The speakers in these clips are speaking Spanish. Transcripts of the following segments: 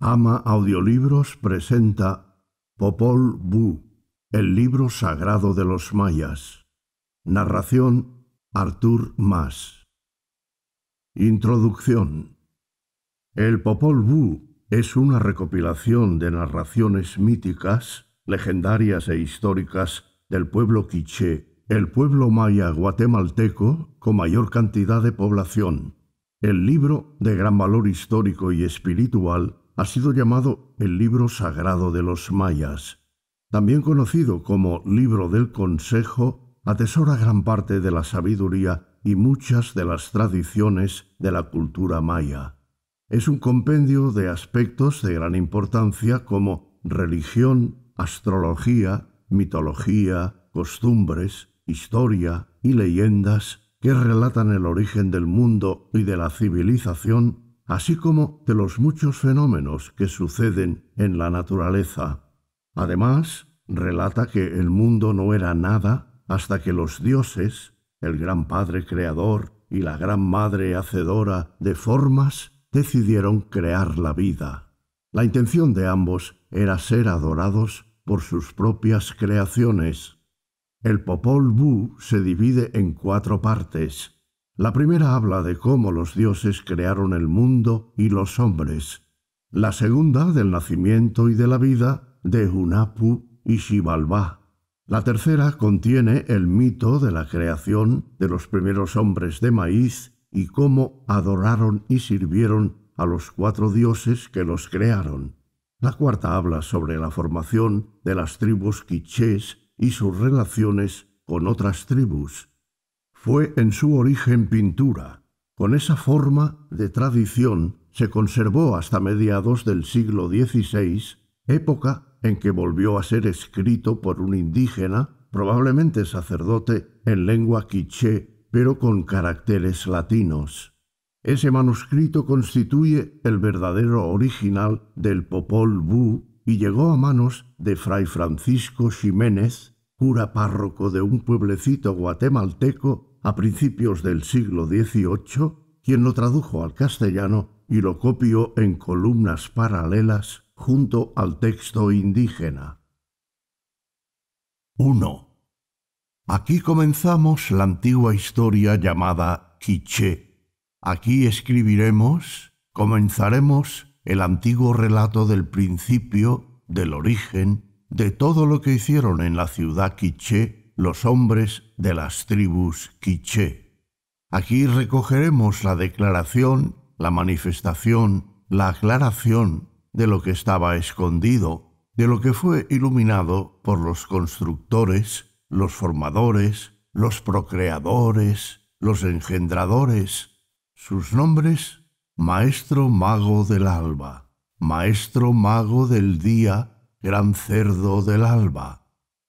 Ama Audiolibros presenta Popol Vuh, el libro sagrado de los mayas. Narración Artur Mas. Introducción. El Popol Vuh es una recopilación de narraciones míticas, legendarias e históricas del pueblo quiché, el pueblo maya guatemalteco con mayor cantidad de población. El libro, de gran valor histórico y espiritual, ha sido llamado el libro sagrado de los mayas. También conocido como libro del consejo, atesora gran parte de la sabiduría y muchas de las tradiciones de la cultura maya. Es un compendio de aspectos de gran importancia como religión, astrología, mitología, costumbres, historia y leyendas que relatan el origen del mundo y de la civilización así como de los muchos fenómenos que suceden en la naturaleza. Además, relata que el mundo no era nada hasta que los dioses, el gran Padre Creador y la gran Madre Hacedora de formas, decidieron crear la vida. La intención de ambos era ser adorados por sus propias creaciones. El Popol Vuh se divide en cuatro partes, la primera habla de cómo los dioses crearon el mundo y los hombres. La segunda del nacimiento y de la vida de Hunapu y Xibalbá. La tercera contiene el mito de la creación de los primeros hombres de maíz y cómo adoraron y sirvieron a los cuatro dioses que los crearon. La cuarta habla sobre la formación de las tribus quichés y sus relaciones con otras tribus. Fue en su origen pintura. Con esa forma de tradición se conservó hasta mediados del siglo XVI, época en que volvió a ser escrito por un indígena, probablemente sacerdote, en lengua quiché, pero con caracteres latinos. Ese manuscrito constituye el verdadero original del Popol Vuh y llegó a manos de Fray Francisco Ximénez, cura párroco de un pueblecito guatemalteco a principios del siglo XVIII, quien lo tradujo al castellano y lo copió en columnas paralelas junto al texto indígena. 1. Aquí comenzamos la antigua historia llamada Quiché. Aquí escribiremos, comenzaremos el antiguo relato del principio, del origen, de todo lo que hicieron en la ciudad Quiché los hombres de las tribus quiché. Aquí recogeremos la declaración, la manifestación, la aclaración de lo que estaba escondido, de lo que fue iluminado por los constructores, los formadores, los procreadores, los engendradores. Sus nombres, Maestro Mago del Alba, Maestro Mago del Día, Gran Cerdo del Alba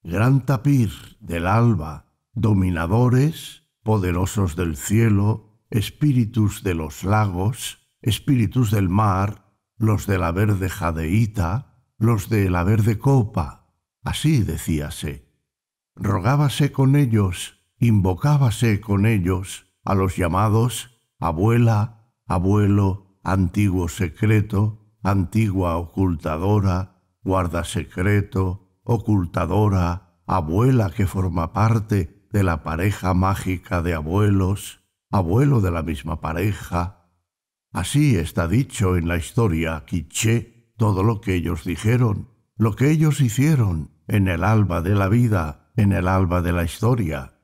gran tapir del alba, dominadores, poderosos del cielo, espíritus de los lagos, espíritus del mar, los de la verde jadeíta, los de la verde copa. Así decíase. Rogábase con ellos, invocábase con ellos a los llamados abuela, abuelo, antiguo secreto, antigua ocultadora, guarda secreto, ocultadora, abuela que forma parte de la pareja mágica de abuelos, abuelo de la misma pareja. Así está dicho en la historia quiché todo lo que ellos dijeron, lo que ellos hicieron en el alba de la vida, en el alba de la historia.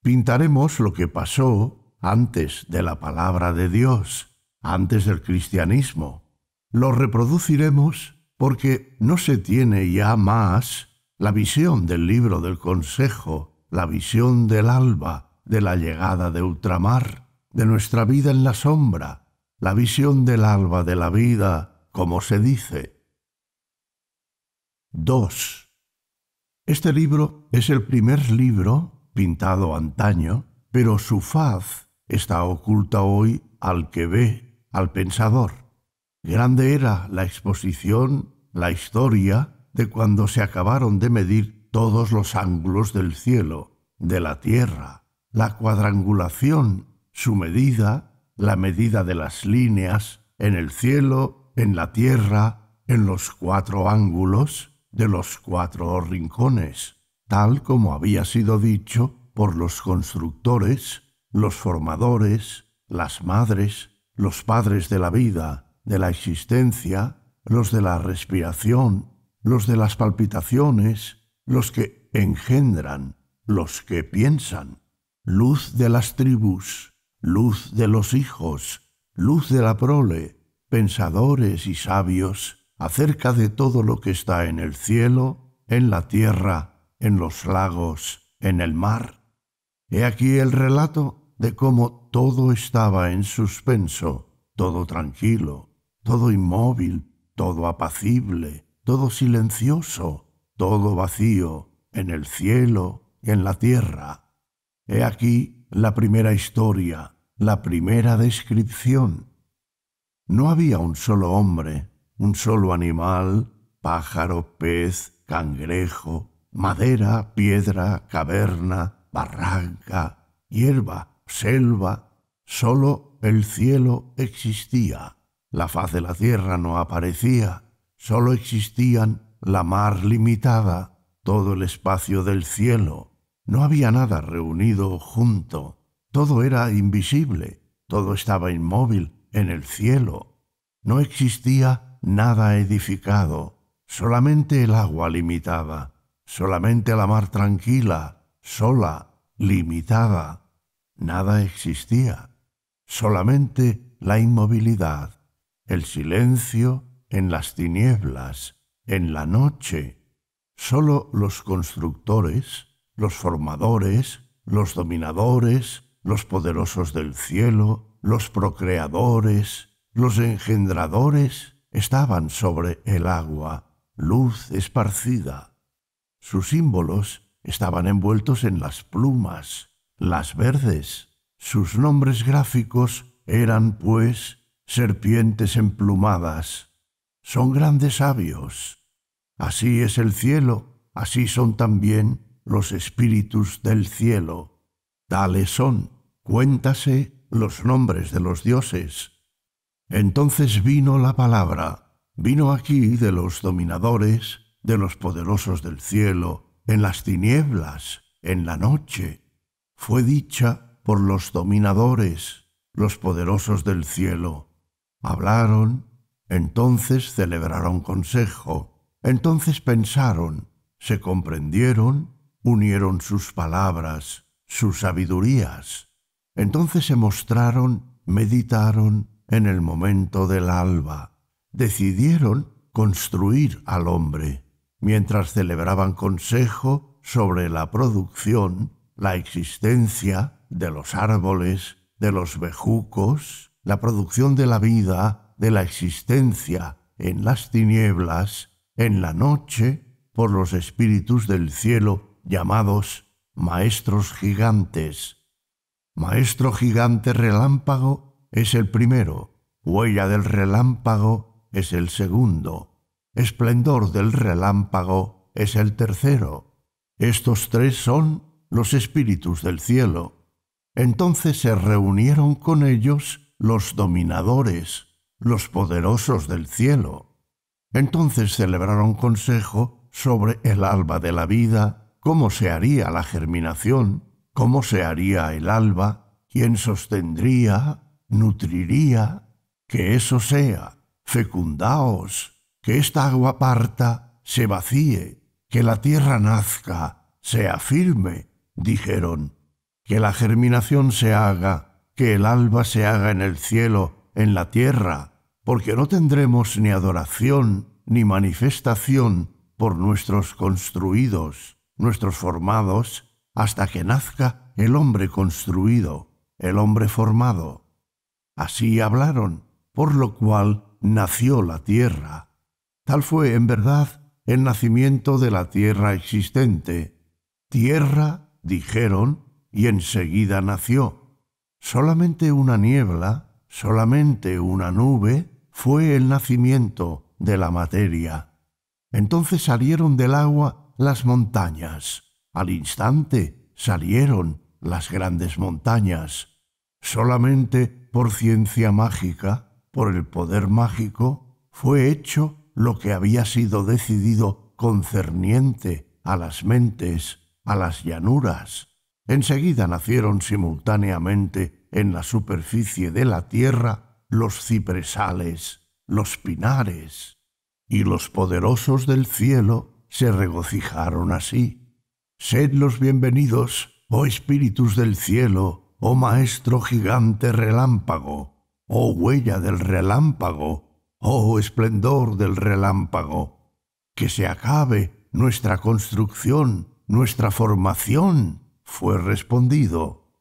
Pintaremos lo que pasó antes de la palabra de Dios, antes del cristianismo. Lo reproduciremos porque no se tiene ya más la visión del libro del consejo, la visión del alba, de la llegada de ultramar, de nuestra vida en la sombra, la visión del alba de la vida, como se dice. 2. Este libro es el primer libro, pintado antaño, pero su faz está oculta hoy al que ve, al pensador. Grande era la exposición, la historia, de cuando se acabaron de medir todos los ángulos del cielo, de la tierra, la cuadrangulación, su medida, la medida de las líneas, en el cielo, en la tierra, en los cuatro ángulos, de los cuatro rincones, tal como había sido dicho por los constructores, los formadores, las madres, los padres de la vida, de la existencia, los de la respiración, los de las palpitaciones, los que engendran, los que piensan, luz de las tribus, luz de los hijos, luz de la prole, pensadores y sabios acerca de todo lo que está en el cielo, en la tierra, en los lagos, en el mar. He aquí el relato de cómo todo estaba en suspenso, todo tranquilo, todo inmóvil, todo apacible, todo silencioso, todo vacío, en el cielo y en la tierra. He aquí la primera historia, la primera descripción. No había un solo hombre, un solo animal, pájaro, pez, cangrejo, madera, piedra, caverna, barranca, hierba, selva, solo el cielo existía. La faz de la tierra no aparecía, solo existían la mar limitada, todo el espacio del cielo. No había nada reunido junto, todo era invisible, todo estaba inmóvil en el cielo. No existía nada edificado, solamente el agua limitada, solamente la mar tranquila, sola, limitada. Nada existía, solamente la inmovilidad el silencio en las tinieblas, en la noche. Solo los constructores, los formadores, los dominadores, los poderosos del cielo, los procreadores, los engendradores, estaban sobre el agua, luz esparcida. Sus símbolos estaban envueltos en las plumas, las verdes. Sus nombres gráficos eran, pues, serpientes emplumadas. Son grandes sabios. Así es el cielo, así son también los espíritus del cielo. Tales son, cuéntase los nombres de los dioses. Entonces vino la palabra, vino aquí de los dominadores, de los poderosos del cielo, en las tinieblas, en la noche. Fue dicha por los dominadores, los poderosos del cielo, Hablaron, entonces celebraron consejo, entonces pensaron, se comprendieron, unieron sus palabras, sus sabidurías. Entonces se mostraron, meditaron en el momento del alba, decidieron construir al hombre, mientras celebraban consejo sobre la producción, la existencia de los árboles, de los bejucos, la producción de la vida, de la existencia, en las tinieblas, en la noche, por los espíritus del cielo llamados maestros gigantes. Maestro gigante relámpago es el primero, huella del relámpago es el segundo, esplendor del relámpago es el tercero. Estos tres son los espíritus del cielo. Entonces se reunieron con ellos los dominadores, los poderosos del cielo. Entonces celebraron consejo sobre el alba de la vida, cómo se haría la germinación, cómo se haría el alba, quién sostendría, nutriría, que eso sea, fecundaos, que esta agua parta, se vacíe, que la tierra nazca, sea firme, dijeron, que la germinación se haga que el alba se haga en el cielo, en la tierra, porque no tendremos ni adoración ni manifestación por nuestros construidos, nuestros formados, hasta que nazca el hombre construido, el hombre formado. Así hablaron, por lo cual nació la tierra. Tal fue, en verdad, el nacimiento de la tierra existente. Tierra, dijeron, y enseguida nació Solamente una niebla, solamente una nube, fue el nacimiento de la materia. Entonces salieron del agua las montañas. Al instante salieron las grandes montañas. Solamente por ciencia mágica, por el poder mágico, fue hecho lo que había sido decidido concerniente a las mentes, a las llanuras, Enseguida nacieron simultáneamente en la superficie de la tierra los cipresales, los pinares, y los poderosos del cielo se regocijaron así. Sed los bienvenidos, oh espíritus del cielo, oh maestro gigante relámpago, oh huella del relámpago, oh esplendor del relámpago. Que se acabe nuestra construcción, nuestra formación, fue respondido.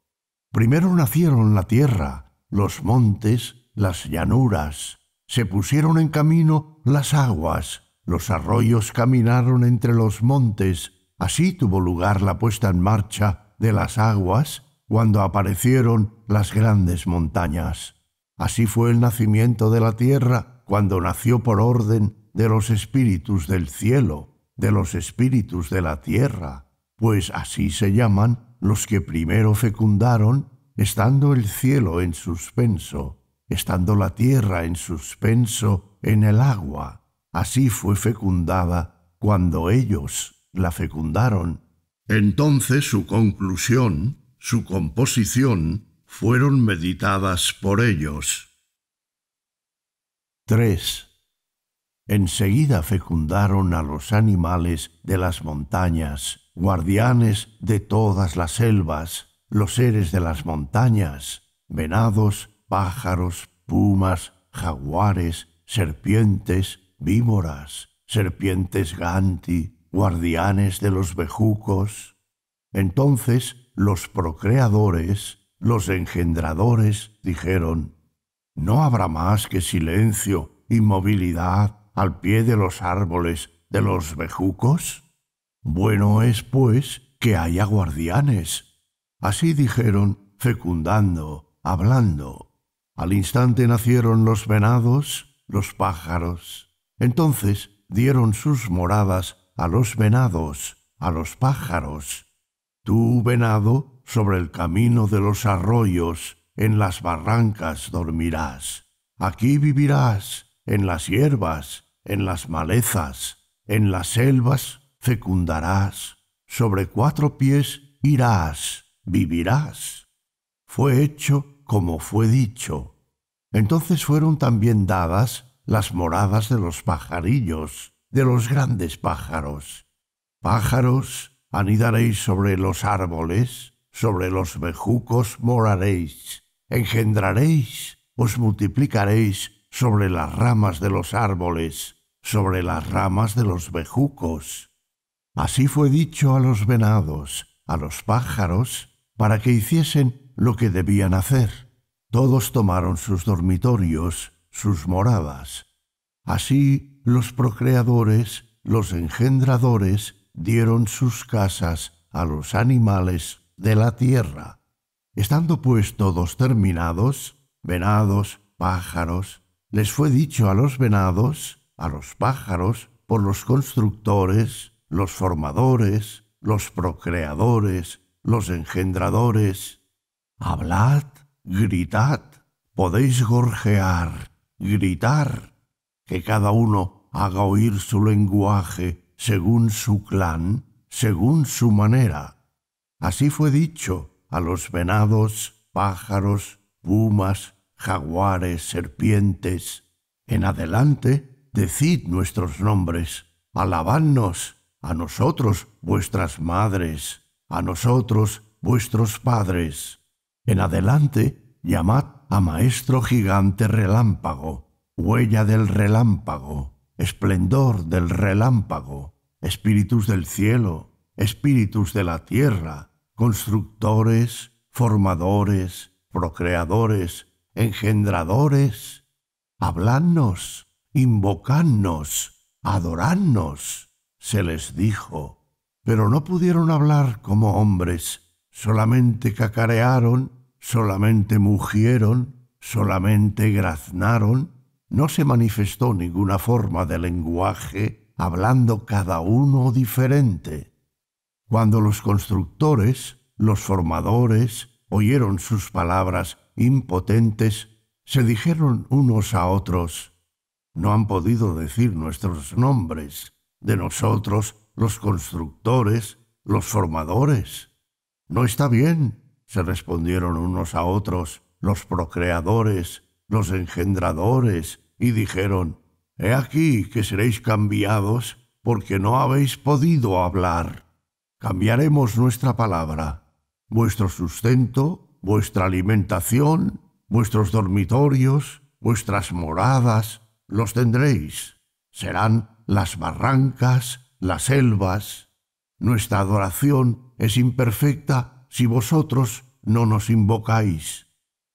Primero nacieron la tierra, los montes, las llanuras, se pusieron en camino las aguas, los arroyos caminaron entre los montes, así tuvo lugar la puesta en marcha de las aguas cuando aparecieron las grandes montañas. Así fue el nacimiento de la tierra cuando nació por orden de los espíritus del cielo, de los espíritus de la tierra, pues así se llaman los que primero fecundaron, estando el cielo en suspenso, estando la tierra en suspenso en el agua. Así fue fecundada cuando ellos la fecundaron. Entonces su conclusión, su composición, fueron meditadas por ellos. 3. Enseguida fecundaron a los animales de las montañas guardianes de todas las selvas, los seres de las montañas, venados, pájaros, pumas, jaguares, serpientes, víboras, serpientes ganti, guardianes de los bejucos. Entonces los procreadores, los engendradores, dijeron, no habrá más que silencio, inmovilidad al pie de los árboles de los bejucos. Bueno es, pues, que haya guardianes. Así dijeron, fecundando, hablando. Al instante nacieron los venados, los pájaros. Entonces dieron sus moradas a los venados, a los pájaros. Tú, venado, sobre el camino de los arroyos, en las barrancas dormirás. Aquí vivirás, en las hierbas, en las malezas, en las selvas fecundarás, sobre cuatro pies irás, vivirás. Fue hecho como fue dicho. Entonces fueron también dadas las moradas de los pajarillos, de los grandes pájaros. Pájaros, anidaréis sobre los árboles, sobre los bejucos moraréis, engendraréis, os multiplicaréis sobre las ramas de los árboles, sobre las ramas de los bejucos Así fue dicho a los venados, a los pájaros, para que hiciesen lo que debían hacer. Todos tomaron sus dormitorios, sus moradas. Así los procreadores, los engendradores, dieron sus casas a los animales de la tierra. Estando pues todos terminados, venados, pájaros, les fue dicho a los venados, a los pájaros, por los constructores, los formadores, los procreadores, los engendradores. Hablad, gritad, podéis gorjear, gritar, que cada uno haga oír su lenguaje según su clan, según su manera. Así fue dicho a los venados, pájaros, pumas, jaguares, serpientes. En adelante, decid nuestros nombres, alabadnos, a nosotros vuestras madres, a nosotros vuestros padres. En adelante llamad a Maestro Gigante Relámpago, huella del relámpago, esplendor del relámpago, espíritus del cielo, espíritus de la tierra, constructores, formadores, procreadores, engendradores, habladnos, invocadnos, adoradnos se les dijo, pero no pudieron hablar como hombres, solamente cacarearon, solamente mugieron, solamente graznaron, no se manifestó ninguna forma de lenguaje, hablando cada uno diferente. Cuando los constructores, los formadores, oyeron sus palabras impotentes, se dijeron unos a otros, no han podido decir nuestros nombres, de nosotros, los constructores, los formadores. No está bien, se respondieron unos a otros los procreadores, los engendradores, y dijeron, He aquí que seréis cambiados porque no habéis podido hablar. Cambiaremos nuestra palabra, vuestro sustento, vuestra alimentación, vuestros dormitorios, vuestras moradas, los tendréis. Serán las barrancas, las selvas. Nuestra adoración es imperfecta si vosotros no nos invocáis.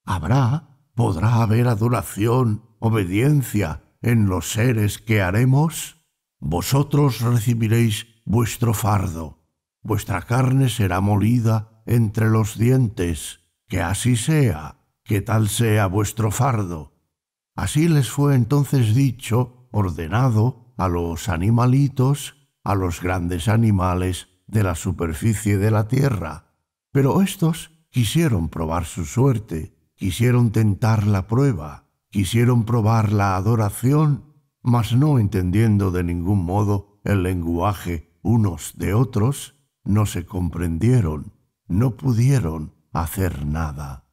Habrá, podrá haber adoración, obediencia en los seres que haremos. Vosotros recibiréis vuestro fardo, vuestra carne será molida entre los dientes. Que así sea, que tal sea vuestro fardo. Así les fue entonces dicho, ordenado, a los animalitos, a los grandes animales de la superficie de la tierra. Pero estos quisieron probar su suerte, quisieron tentar la prueba, quisieron probar la adoración, mas no entendiendo de ningún modo el lenguaje unos de otros, no se comprendieron, no pudieron hacer nada.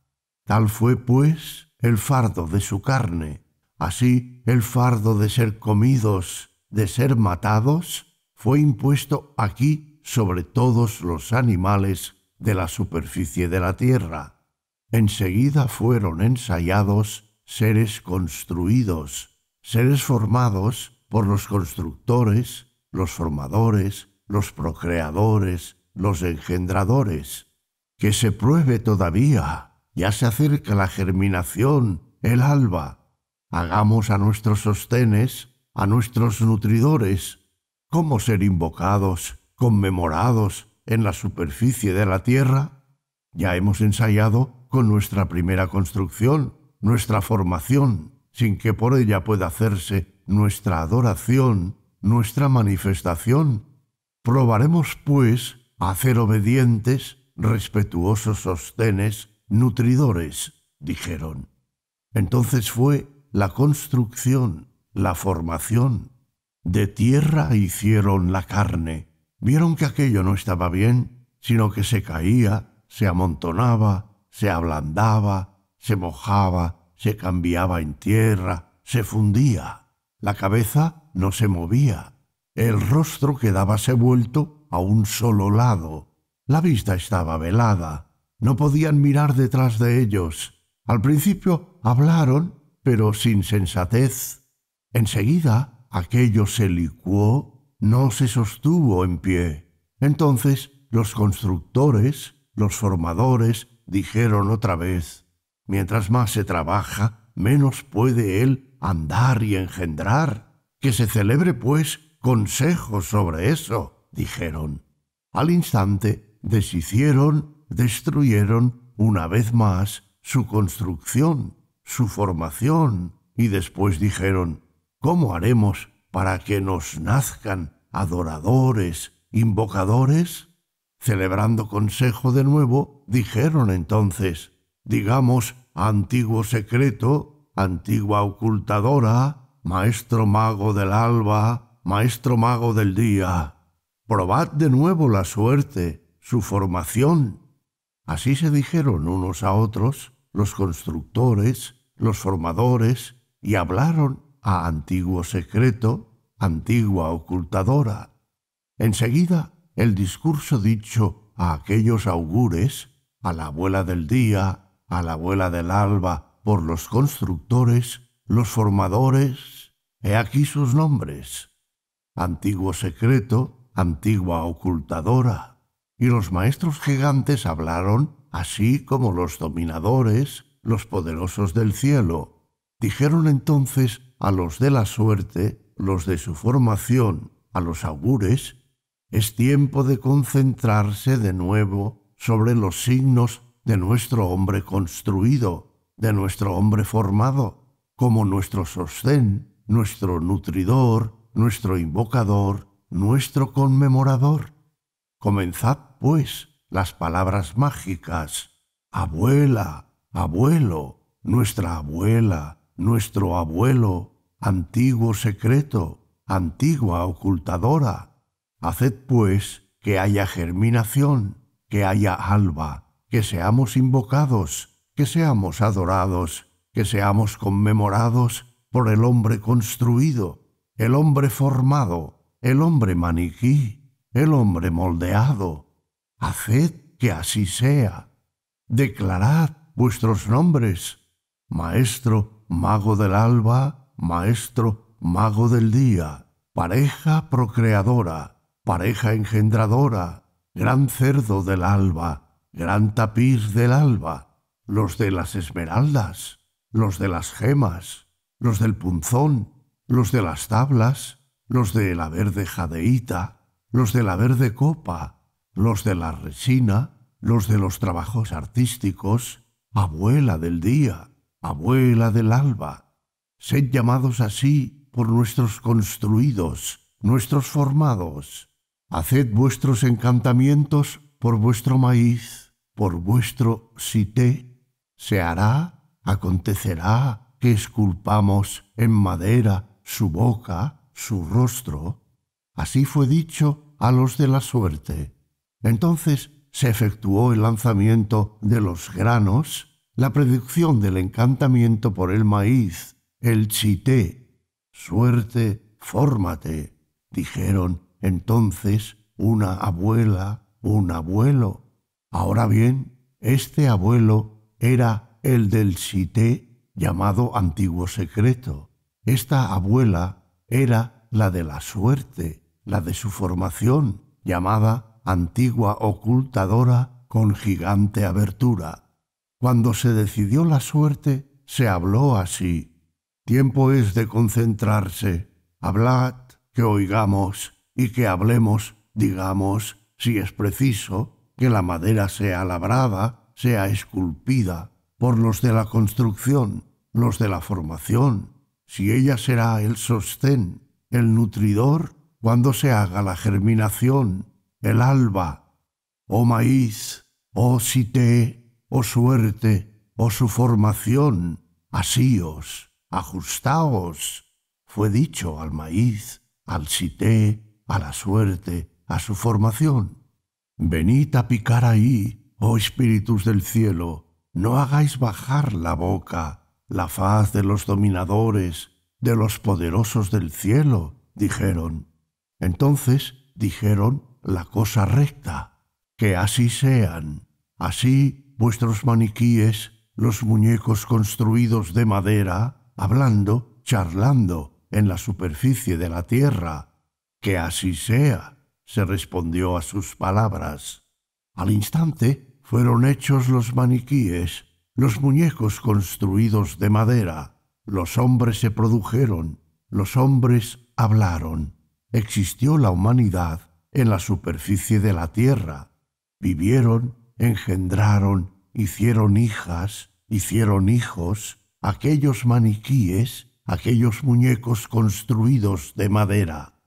Tal fue, pues, el fardo de su carne, así el fardo de ser comidos de ser matados fue impuesto aquí sobre todos los animales de la superficie de la tierra. Enseguida fueron ensayados seres construidos, seres formados por los constructores, los formadores, los procreadores, los engendradores. Que se pruebe todavía, ya se acerca la germinación, el alba. Hagamos a nuestros sostenes a nuestros nutridores, ¿cómo ser invocados, conmemorados en la superficie de la tierra? Ya hemos ensayado con nuestra primera construcción, nuestra formación, sin que por ella pueda hacerse nuestra adoración, nuestra manifestación. Probaremos, pues, a hacer obedientes, respetuosos sostenes, nutridores, dijeron. Entonces fue la construcción la formación. De tierra hicieron la carne. Vieron que aquello no estaba bien, sino que se caía, se amontonaba, se ablandaba, se mojaba, se cambiaba en tierra, se fundía. La cabeza no se movía. El rostro quedábase vuelto a un solo lado. La vista estaba velada. No podían mirar detrás de ellos. Al principio hablaron, pero sin sensatez. Enseguida aquello se licuó, no se sostuvo en pie. Entonces los constructores, los formadores, dijeron otra vez, mientras más se trabaja, menos puede él andar y engendrar. Que se celebre, pues, consejo sobre eso, dijeron. Al instante deshicieron, destruyeron una vez más su construcción, su formación, y después dijeron, ¿Cómo haremos para que nos nazcan adoradores, invocadores? Celebrando consejo de nuevo, dijeron entonces, digamos, antiguo secreto, antigua ocultadora, maestro mago del alba, maestro mago del día, probad de nuevo la suerte, su formación. Así se dijeron unos a otros los constructores, los formadores, y hablaron a antiguo secreto, antigua ocultadora. Enseguida, el discurso dicho a aquellos augures, a la abuela del día, a la abuela del alba, por los constructores, los formadores, he aquí sus nombres. Antiguo secreto, antigua ocultadora. Y los maestros gigantes hablaron, así como los dominadores, los poderosos del cielo, Dijeron entonces a los de la suerte, los de su formación, a los augures, es tiempo de concentrarse de nuevo sobre los signos de nuestro hombre construido, de nuestro hombre formado, como nuestro sostén, nuestro nutridor, nuestro invocador, nuestro conmemorador. Comenzad, pues, las palabras mágicas. Abuela, abuelo, nuestra abuela, nuestro abuelo, antiguo secreto, antigua ocultadora. Haced pues que haya germinación, que haya alba, que seamos invocados, que seamos adorados, que seamos conmemorados por el hombre construido, el hombre formado, el hombre maniquí, el hombre moldeado. Haced que así sea. Declarad vuestros nombres. Maestro, mago del alba, maestro, mago del día, pareja procreadora, pareja engendradora, gran cerdo del alba, gran tapiz del alba, los de las esmeraldas, los de las gemas, los del punzón, los de las tablas, los de la verde jadeíta, los de la verde copa, los de la resina, los de los trabajos artísticos, abuela del día, abuela del alba, sed llamados así por nuestros construidos, nuestros formados. Haced vuestros encantamientos por vuestro maíz, por vuestro sité. Se hará, acontecerá que esculpamos en madera su boca, su rostro. Así fue dicho a los de la suerte. Entonces se efectuó el lanzamiento de los granos la predicción del encantamiento por el maíz, el chité. Suerte, fórmate, dijeron entonces una abuela, un abuelo. Ahora bien, este abuelo era el del chité llamado antiguo secreto. Esta abuela era la de la suerte, la de su formación, llamada antigua ocultadora con gigante abertura. Cuando se decidió la suerte, se habló así. Tiempo es de concentrarse. Hablad, que oigamos, y que hablemos, digamos, si es preciso, que la madera sea labrada, sea esculpida, por los de la construcción, los de la formación, si ella será el sostén, el nutridor, cuando se haga la germinación, el alba. Oh maíz, oh sité, suerte, o su formación, asíos, ajustaos, fue dicho al maíz, al Sité, a la suerte, a su formación. Venid a picar ahí, oh espíritus del cielo, no hagáis bajar la boca, la faz de los dominadores, de los poderosos del cielo, dijeron. Entonces dijeron la cosa recta, que así sean, así vuestros maniquíes, los muñecos construidos de madera, hablando, charlando en la superficie de la tierra. Que así sea, se respondió a sus palabras. Al instante fueron hechos los maniquíes, los muñecos construidos de madera. Los hombres se produjeron, los hombres hablaron. Existió la humanidad en la superficie de la tierra. Vivieron engendraron, hicieron hijas, hicieron hijos, aquellos maniquíes, aquellos muñecos construidos de madera.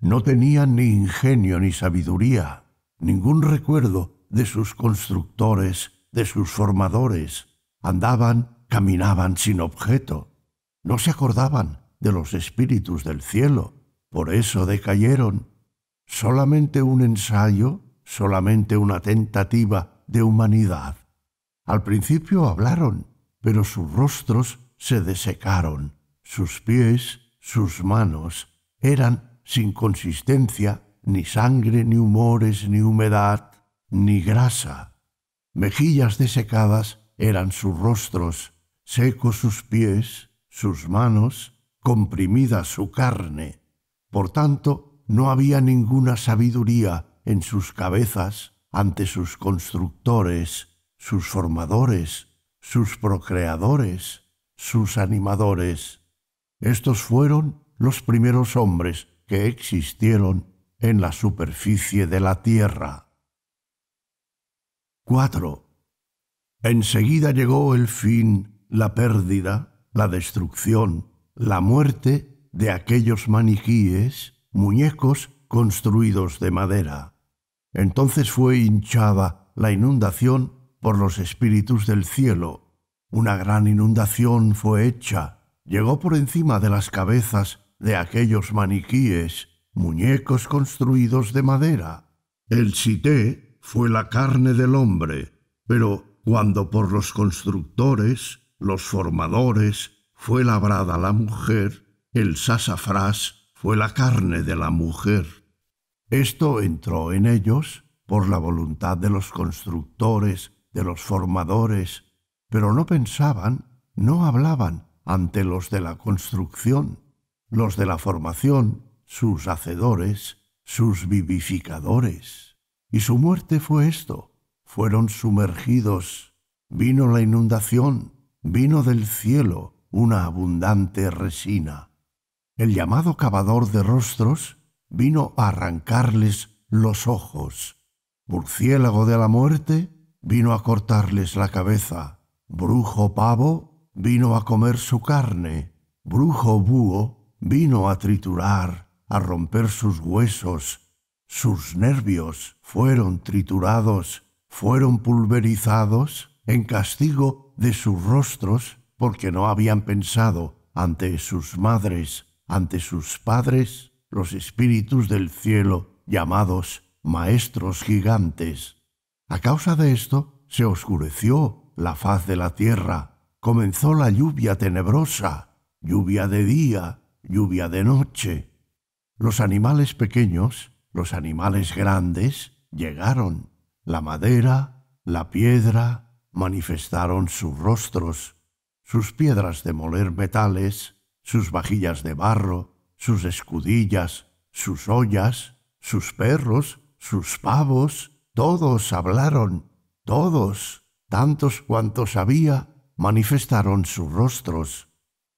No tenían ni ingenio ni sabiduría, ningún recuerdo de sus constructores, de sus formadores. Andaban, caminaban sin objeto. No se acordaban de los espíritus del cielo, por eso decayeron. Solamente un ensayo, solamente una tentativa de humanidad. Al principio hablaron, pero sus rostros se desecaron, sus pies, sus manos, eran sin consistencia, ni sangre, ni humores, ni humedad, ni grasa. Mejillas desecadas eran sus rostros, secos sus pies, sus manos, comprimida su carne. Por tanto, no había ninguna sabiduría en sus cabezas, ante sus constructores, sus formadores, sus procreadores, sus animadores. Estos fueron los primeros hombres que existieron en la superficie de la tierra. 4. Enseguida llegó el fin, la pérdida, la destrucción, la muerte de aquellos maniquíes, muñecos construidos de madera. Entonces fue hinchada la inundación por los espíritus del cielo. Una gran inundación fue hecha. Llegó por encima de las cabezas de aquellos maniquíes, muñecos construidos de madera. El sité fue la carne del hombre, pero cuando por los constructores, los formadores, fue labrada la mujer, el sasafrás fue la carne de la mujer. Esto entró en ellos por la voluntad de los constructores, de los formadores, pero no pensaban, no hablaban ante los de la construcción, los de la formación, sus hacedores, sus vivificadores. Y su muerte fue esto, fueron sumergidos, vino la inundación, vino del cielo una abundante resina. El llamado cavador de rostros vino a arrancarles los ojos. Burciélago de la muerte vino a cortarles la cabeza. Brujo pavo vino a comer su carne. Brujo búho vino a triturar, a romper sus huesos. Sus nervios fueron triturados, fueron pulverizados en castigo de sus rostros porque no habían pensado ante sus madres, ante sus padres los espíritus del cielo llamados maestros gigantes. A causa de esto se oscureció la faz de la tierra, comenzó la lluvia tenebrosa, lluvia de día, lluvia de noche. Los animales pequeños, los animales grandes, llegaron. La madera, la piedra, manifestaron sus rostros, sus piedras de moler metales, sus vajillas de barro, sus escudillas, sus ollas, sus perros, sus pavos, todos hablaron, todos, tantos cuantos había, manifestaron sus rostros.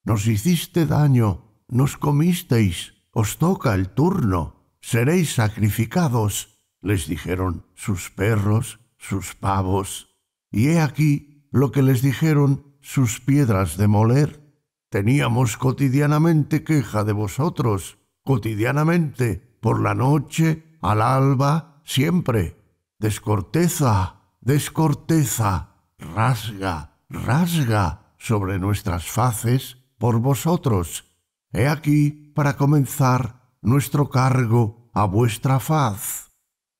Nos hiciste daño, nos comisteis, os toca el turno, seréis sacrificados, les dijeron sus perros, sus pavos, y he aquí lo que les dijeron sus piedras de moler. Teníamos cotidianamente queja de vosotros, cotidianamente, por la noche, al alba, siempre. Descorteza, descorteza, rasga, rasga sobre nuestras faces por vosotros. He aquí, para comenzar, nuestro cargo a vuestra faz.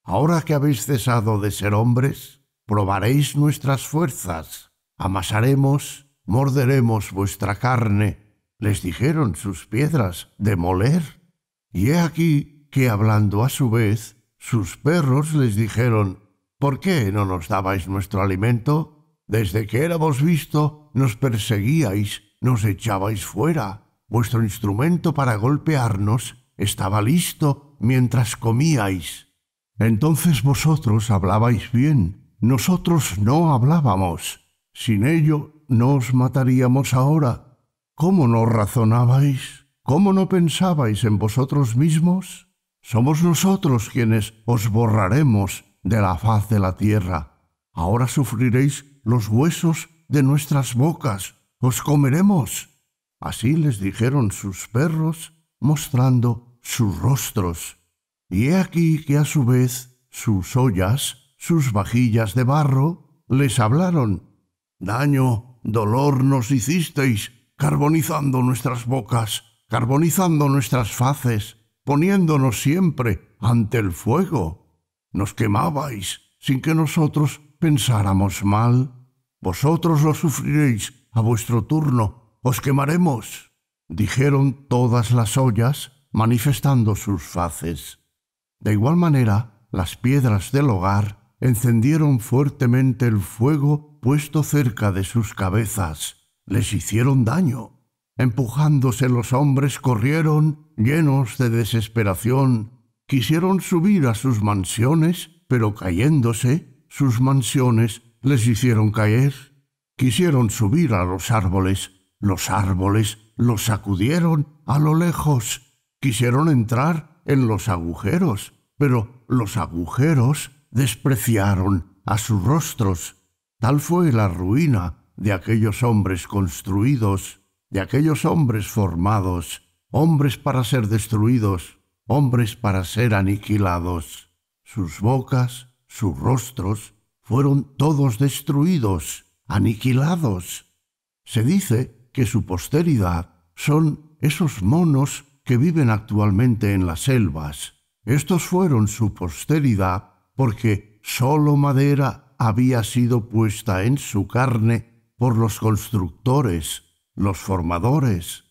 Ahora que habéis cesado de ser hombres, probaréis nuestras fuerzas, amasaremos Morderemos vuestra carne, les dijeron sus piedras de moler. Y he aquí que hablando a su vez, sus perros les dijeron, ¿por qué no nos dabais nuestro alimento? Desde que éramos visto, nos perseguíais, nos echabais fuera. Vuestro instrumento para golpearnos estaba listo mientras comíais. Entonces vosotros hablabais bien, nosotros no hablábamos. Sin ello no os mataríamos ahora? ¿Cómo no razonabais? ¿Cómo no pensabais en vosotros mismos? Somos nosotros quienes os borraremos de la faz de la tierra. Ahora sufriréis los huesos de nuestras bocas, os comeremos. Así les dijeron sus perros, mostrando sus rostros. Y he aquí que a su vez sus ollas, sus vajillas de barro, les hablaron. Daño dolor nos hicisteis, carbonizando nuestras bocas, carbonizando nuestras faces, poniéndonos siempre ante el fuego. Nos quemabais sin que nosotros pensáramos mal. Vosotros lo sufriréis a vuestro turno, os quemaremos, dijeron todas las ollas, manifestando sus faces. De igual manera, las piedras del hogar encendieron fuertemente el fuego puesto cerca de sus cabezas, les hicieron daño. Empujándose los hombres corrieron, llenos de desesperación, quisieron subir a sus mansiones, pero cayéndose, sus mansiones les hicieron caer. Quisieron subir a los árboles, los árboles los sacudieron a lo lejos. Quisieron entrar en los agujeros, pero los agujeros despreciaron a sus rostros. Tal fue la ruina de aquellos hombres construidos, de aquellos hombres formados, hombres para ser destruidos, hombres para ser aniquilados. Sus bocas, sus rostros, fueron todos destruidos, aniquilados. Se dice que su posteridad son esos monos que viven actualmente en las selvas. Estos fueron su posteridad porque sólo madera había sido puesta en su carne por los constructores, los formadores.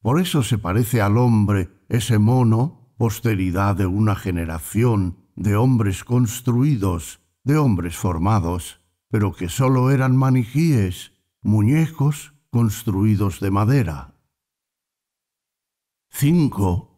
Por eso se parece al hombre, ese mono, posteridad de una generación de hombres construidos, de hombres formados, pero que sólo eran maniquíes, muñecos construidos de madera. 5.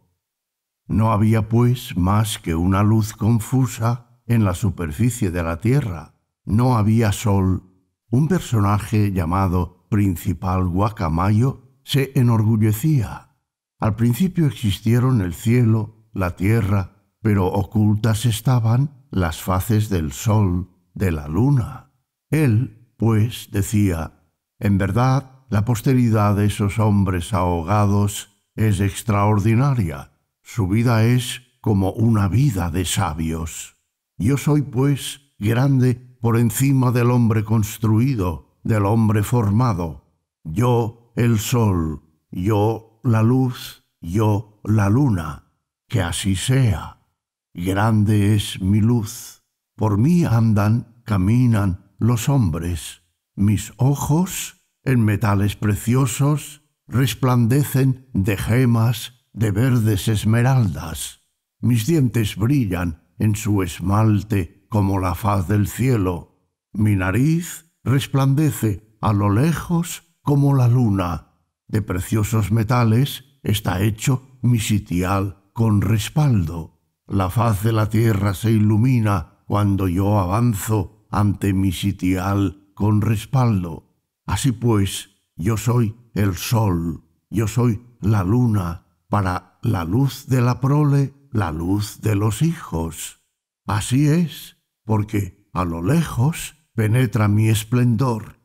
No había pues más que una luz confusa en la superficie de la tierra, no había sol, un personaje llamado Principal Guacamayo se enorgullecía. Al principio existieron el cielo, la tierra, pero ocultas estaban las faces del sol, de la luna. Él, pues, decía, en verdad, la posteridad de esos hombres ahogados es extraordinaria. Su vida es como una vida de sabios. Yo soy, pues, grande por encima del hombre construido, del hombre formado. Yo el sol, yo la luz, yo la luna. Que así sea. Grande es mi luz. Por mí andan, caminan los hombres. Mis ojos, en metales preciosos, resplandecen de gemas, de verdes esmeraldas. Mis dientes brillan en su esmalte como la faz del cielo. Mi nariz resplandece a lo lejos como la luna. De preciosos metales está hecho mi sitial con respaldo. La faz de la tierra se ilumina cuando yo avanzo ante mi sitial con respaldo. Así pues, yo soy el sol, yo soy la luna, para la luz de la prole, la luz de los hijos. Así es, porque a lo lejos penetra mi esplendor.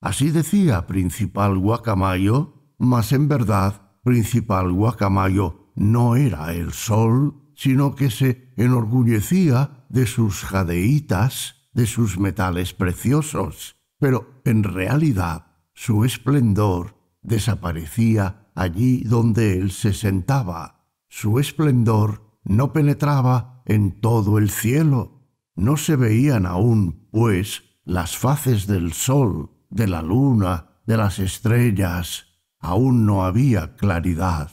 Así decía principal guacamayo, mas en verdad principal guacamayo no era el sol, sino que se enorgullecía de sus jadeitas, de sus metales preciosos, pero en realidad su esplendor desaparecía allí donde él se sentaba. Su esplendor no penetraba en todo el cielo, no se veían aún, pues, las faces del sol, de la luna, de las estrellas. Aún no había claridad.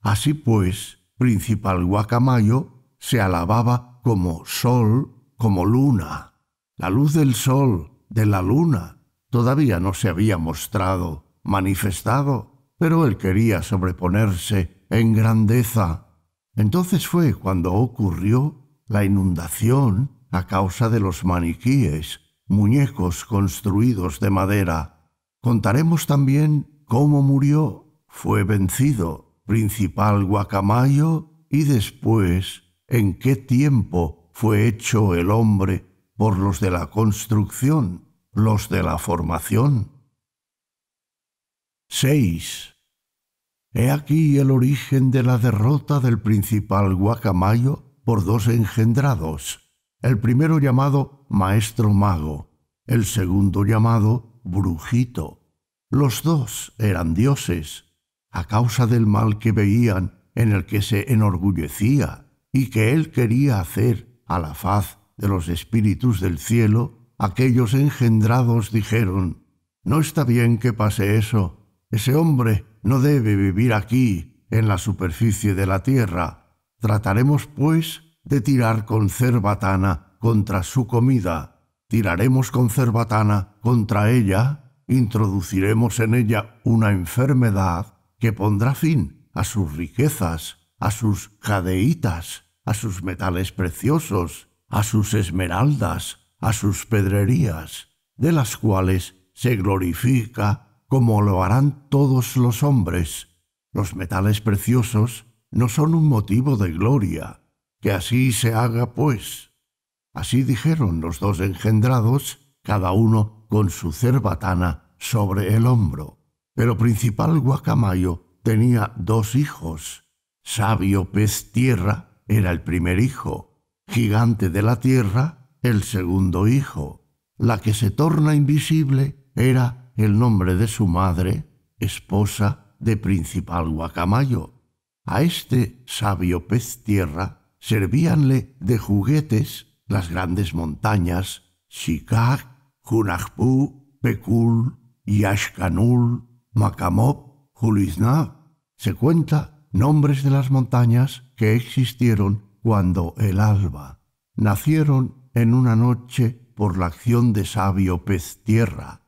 Así pues, principal guacamayo se alababa como sol, como luna. La luz del sol, de la luna, todavía no se había mostrado, manifestado, pero él quería sobreponerse en grandeza. Entonces fue cuando ocurrió la inundación a causa de los maniquíes, muñecos construidos de madera. Contaremos también cómo murió, fue vencido, principal guacamayo, y después en qué tiempo fue hecho el hombre por los de la construcción, los de la formación. 6. He aquí el origen de la derrota del principal guacamayo por dos engendrados, el primero llamado maestro mago, el segundo llamado brujito. Los dos eran dioses, a causa del mal que veían, en el que se enorgullecía, y que él quería hacer a la faz de los espíritus del cielo, aquellos engendrados dijeron, No está bien que pase eso, ese hombre no debe vivir aquí, en la superficie de la tierra. Trataremos, pues, de tirar con cerbatana contra su comida. Tiraremos con cerbatana contra ella, introduciremos en ella una enfermedad que pondrá fin a sus riquezas, a sus jadeitas, a sus metales preciosos, a sus esmeraldas, a sus pedrerías, de las cuales se glorifica como lo harán todos los hombres. Los metales preciosos no son un motivo de gloria, que así se haga pues. Así dijeron los dos engendrados, cada uno con su cerbatana sobre el hombro. Pero principal Guacamayo tenía dos hijos. Sabio Pez Tierra era el primer hijo, Gigante de la Tierra el segundo hijo. La que se torna invisible era el nombre de su madre, esposa de Principal Guacamayo. A este sabio Pez Tierra servíanle de juguetes las grandes montañas Shikak, Hunajpú, Pekul, Yashkanul, Makamop, Julizná, Se cuenta nombres de las montañas que existieron cuando el alba. Nacieron en una noche por la acción de sabio pez tierra.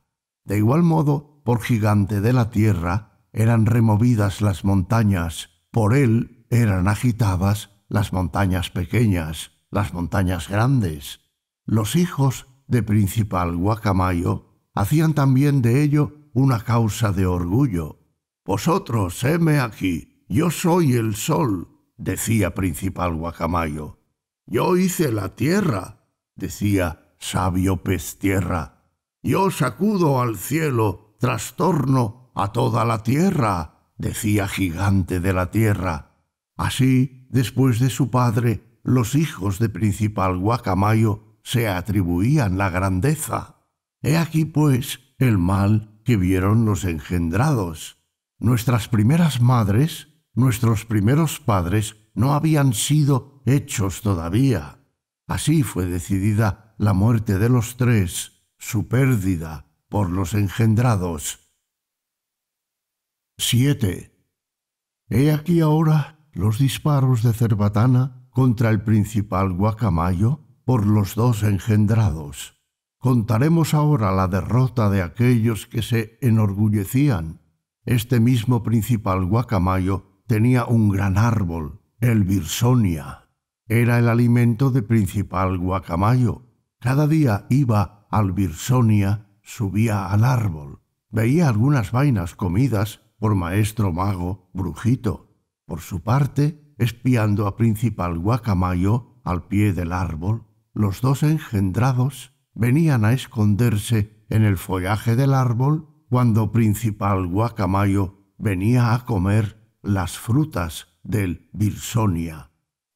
De igual modo, por gigante de la tierra, eran removidas las montañas, por él eran agitadas las montañas pequeñas, las montañas grandes. Los hijos de principal Guacamayo hacían también de ello una causa de orgullo. Vosotros, heme aquí, yo soy el sol, decía principal Guacamayo. Yo hice la tierra, decía sabio Pestierra. Yo sacudo al cielo, trastorno a toda la tierra, decía gigante de la tierra. Así después de su padre, los hijos de principal Guacamayo se atribuían la grandeza. He aquí, pues, el mal que vieron los engendrados. Nuestras primeras madres, nuestros primeros padres, no habían sido hechos todavía. Así fue decidida la muerte de los tres, su pérdida por los engendrados. 7. He aquí ahora los disparos de Cerbatana contra el principal guacamayo por los dos engendrados. Contaremos ahora la derrota de aquellos que se enorgullecían. Este mismo principal guacamayo tenía un gran árbol, el Birsonia. Era el alimento de principal guacamayo. Cada día iba al Birsonia, subía al árbol. Veía algunas vainas comidas por maestro mago Brujito por su parte, espiando a Principal Guacamayo al pie del árbol, los dos engendrados venían a esconderse en el follaje del árbol cuando Principal Guacamayo venía a comer las frutas del Birsonia.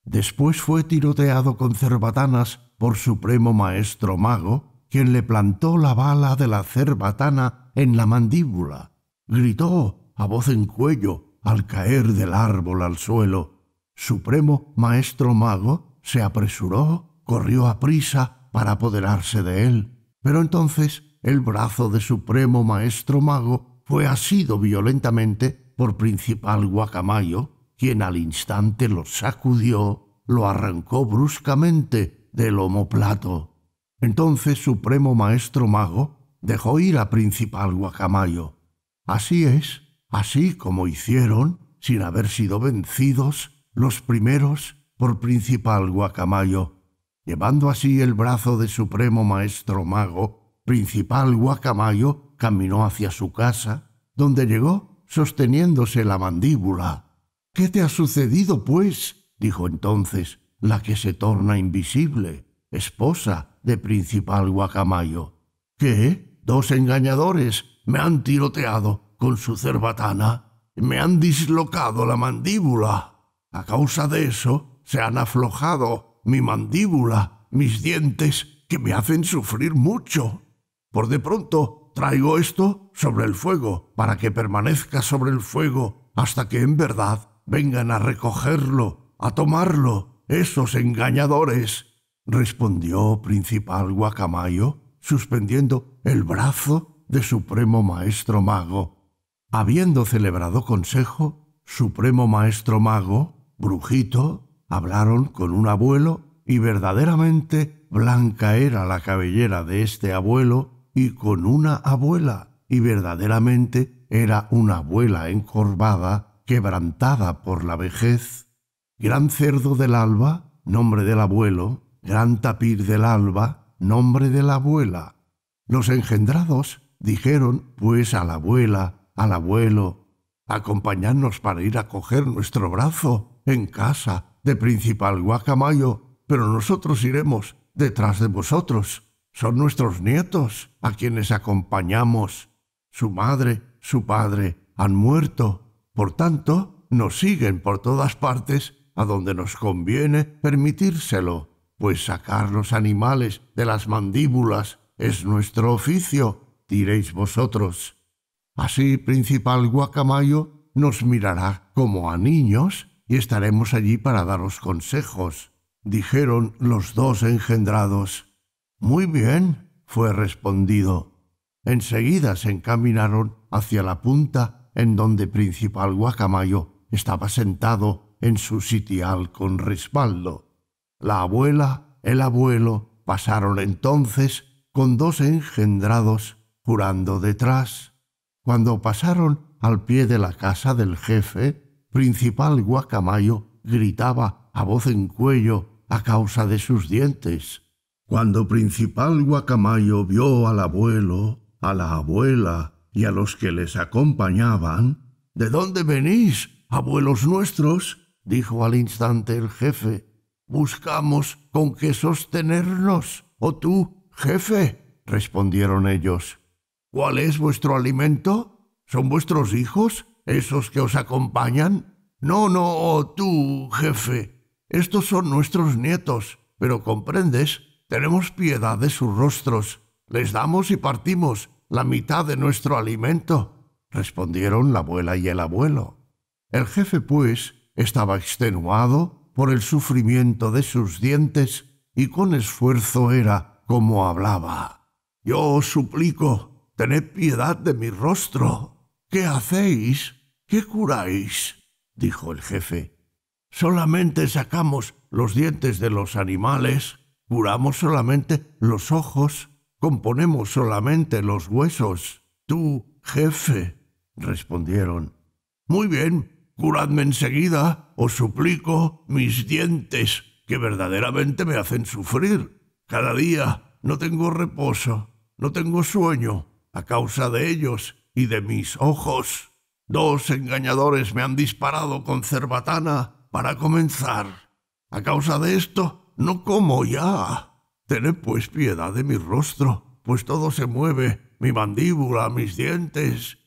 Después fue tiroteado con cerbatanas por Supremo Maestro Mago, quien le plantó la bala de la cerbatana en la mandíbula. Gritó a voz en cuello al caer del árbol al suelo, supremo maestro mago se apresuró, corrió a prisa para apoderarse de él, pero entonces el brazo de supremo maestro mago fue asido violentamente por principal guacamayo, quien al instante lo sacudió, lo arrancó bruscamente del omoplato. Entonces supremo maestro mago dejó ir a principal guacamayo. Así es así como hicieron, sin haber sido vencidos, los primeros por principal guacamayo, llevando así el brazo de supremo maestro mago, principal guacamayo caminó hacia su casa, donde llegó sosteniéndose la mandíbula. ¿Qué te ha sucedido, pues? dijo entonces la que se torna invisible, esposa de principal guacamayo. ¿Qué? Dos engañadores me han tiroteado con su cerbatana, me han dislocado la mandíbula. A causa de eso, se han aflojado mi mandíbula, mis dientes, que me hacen sufrir mucho. Por de pronto, traigo esto sobre el fuego, para que permanezca sobre el fuego hasta que en verdad vengan a recogerlo, a tomarlo, esos engañadores. Respondió principal guacamayo, suspendiendo el brazo de supremo maestro mago Habiendo celebrado consejo, Supremo Maestro Mago, Brujito, hablaron con un abuelo y verdaderamente blanca era la cabellera de este abuelo y con una abuela y verdaderamente era una abuela encorvada, quebrantada por la vejez. Gran cerdo del alba, nombre del abuelo, gran tapir del alba, nombre de la abuela. Los engendrados dijeron pues a la abuela al abuelo, acompañarnos para ir a coger nuestro brazo en casa de Principal Guacamayo, pero nosotros iremos detrás de vosotros. Son nuestros nietos a quienes acompañamos. Su madre, su padre han muerto. Por tanto, nos siguen por todas partes a donde nos conviene permitírselo, pues sacar los animales de las mandíbulas es nuestro oficio, diréis vosotros. Así, principal guacamayo nos mirará como a niños y estaremos allí para daros consejos, dijeron los dos engendrados. Muy bien, fue respondido. Enseguida se encaminaron hacia la punta en donde principal guacamayo estaba sentado en su sitial con respaldo. La abuela, el abuelo, pasaron entonces con dos engendrados jurando detrás. Cuando pasaron al pie de la casa del jefe, principal guacamayo gritaba a voz en cuello a causa de sus dientes. Cuando principal guacamayo vio al abuelo, a la abuela y a los que les acompañaban, ¿De dónde venís, abuelos nuestros? dijo al instante el jefe. Buscamos con qué sostenernos. ¿O tú, jefe? respondieron ellos. ¿Cuál es vuestro alimento? ¿Son vuestros hijos, esos que os acompañan? No, no, oh, tú, jefe. Estos son nuestros nietos, pero comprendes, tenemos piedad de sus rostros. Les damos y partimos la mitad de nuestro alimento, respondieron la abuela y el abuelo. El jefe, pues, estaba extenuado por el sufrimiento de sus dientes y con esfuerzo era como hablaba. Yo os suplico, Tened piedad de mi rostro. ¿Qué hacéis? ¿Qué curáis? dijo el jefe. Solamente sacamos los dientes de los animales, curamos solamente los ojos, componemos solamente los huesos. Tú, jefe, respondieron. Muy bien, curadme enseguida, os suplico, mis dientes, que verdaderamente me hacen sufrir. Cada día no tengo reposo, no tengo sueño, a causa de ellos y de mis ojos. Dos engañadores me han disparado con cerbatana para comenzar. A causa de esto, no como ya. Tened pues piedad de mi rostro, pues todo se mueve, mi mandíbula, mis dientes.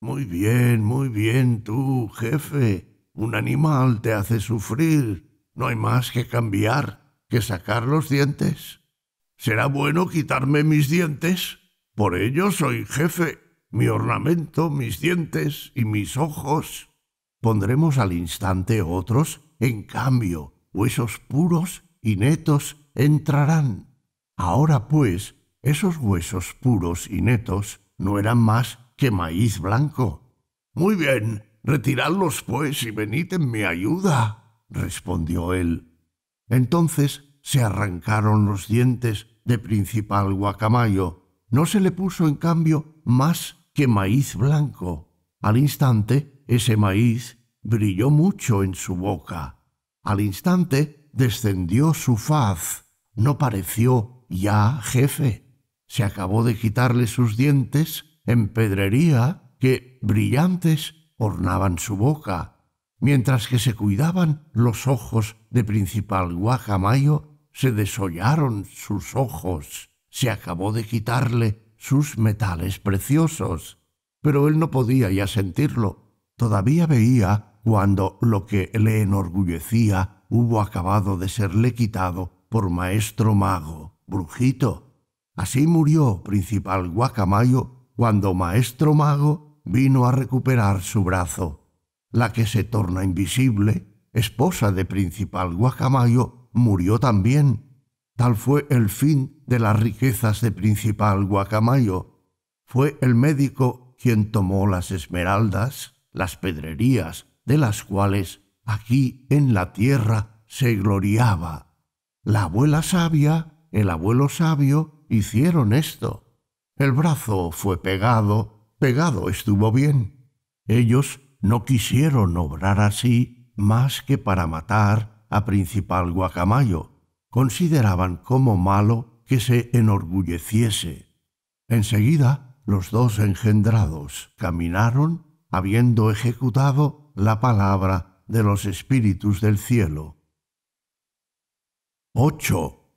Muy bien, muy bien tú, jefe. Un animal te hace sufrir. No hay más que cambiar, que sacar los dientes. ¿Será bueno quitarme mis dientes? Por ello soy jefe, mi ornamento, mis dientes y mis ojos. Pondremos al instante otros, en cambio, huesos puros y netos entrarán. Ahora pues, esos huesos puros y netos no eran más que maíz blanco. Muy bien, retiradlos pues y venid en mi ayuda, respondió él. Entonces se arrancaron los dientes de principal guacamayo no se le puso, en cambio, más que maíz blanco. Al instante, ese maíz brilló mucho en su boca. Al instante, descendió su faz. No pareció ya jefe. Se acabó de quitarle sus dientes en pedrería que, brillantes, ornaban su boca, mientras que se cuidaban los ojos de principal guacamayo, se desollaron sus ojos. Se acabó de quitarle sus metales preciosos, pero él no podía ya sentirlo. Todavía veía cuando lo que le enorgullecía hubo acabado de serle quitado por maestro mago, brujito. Así murió principal guacamayo cuando maestro mago vino a recuperar su brazo. La que se torna invisible, esposa de principal guacamayo, murió también. Tal fue el fin de las riquezas de Principal Guacamayo, fue el médico quien tomó las esmeraldas, las pedrerías, de las cuales aquí en la tierra se gloriaba. La abuela sabia, el abuelo sabio hicieron esto. El brazo fue pegado, pegado estuvo bien. Ellos no quisieron obrar así más que para matar a principal guacamayo. Consideraban como malo que se enorgulleciese. Enseguida los dos engendrados caminaron habiendo ejecutado la palabra de los espíritus del cielo. 8.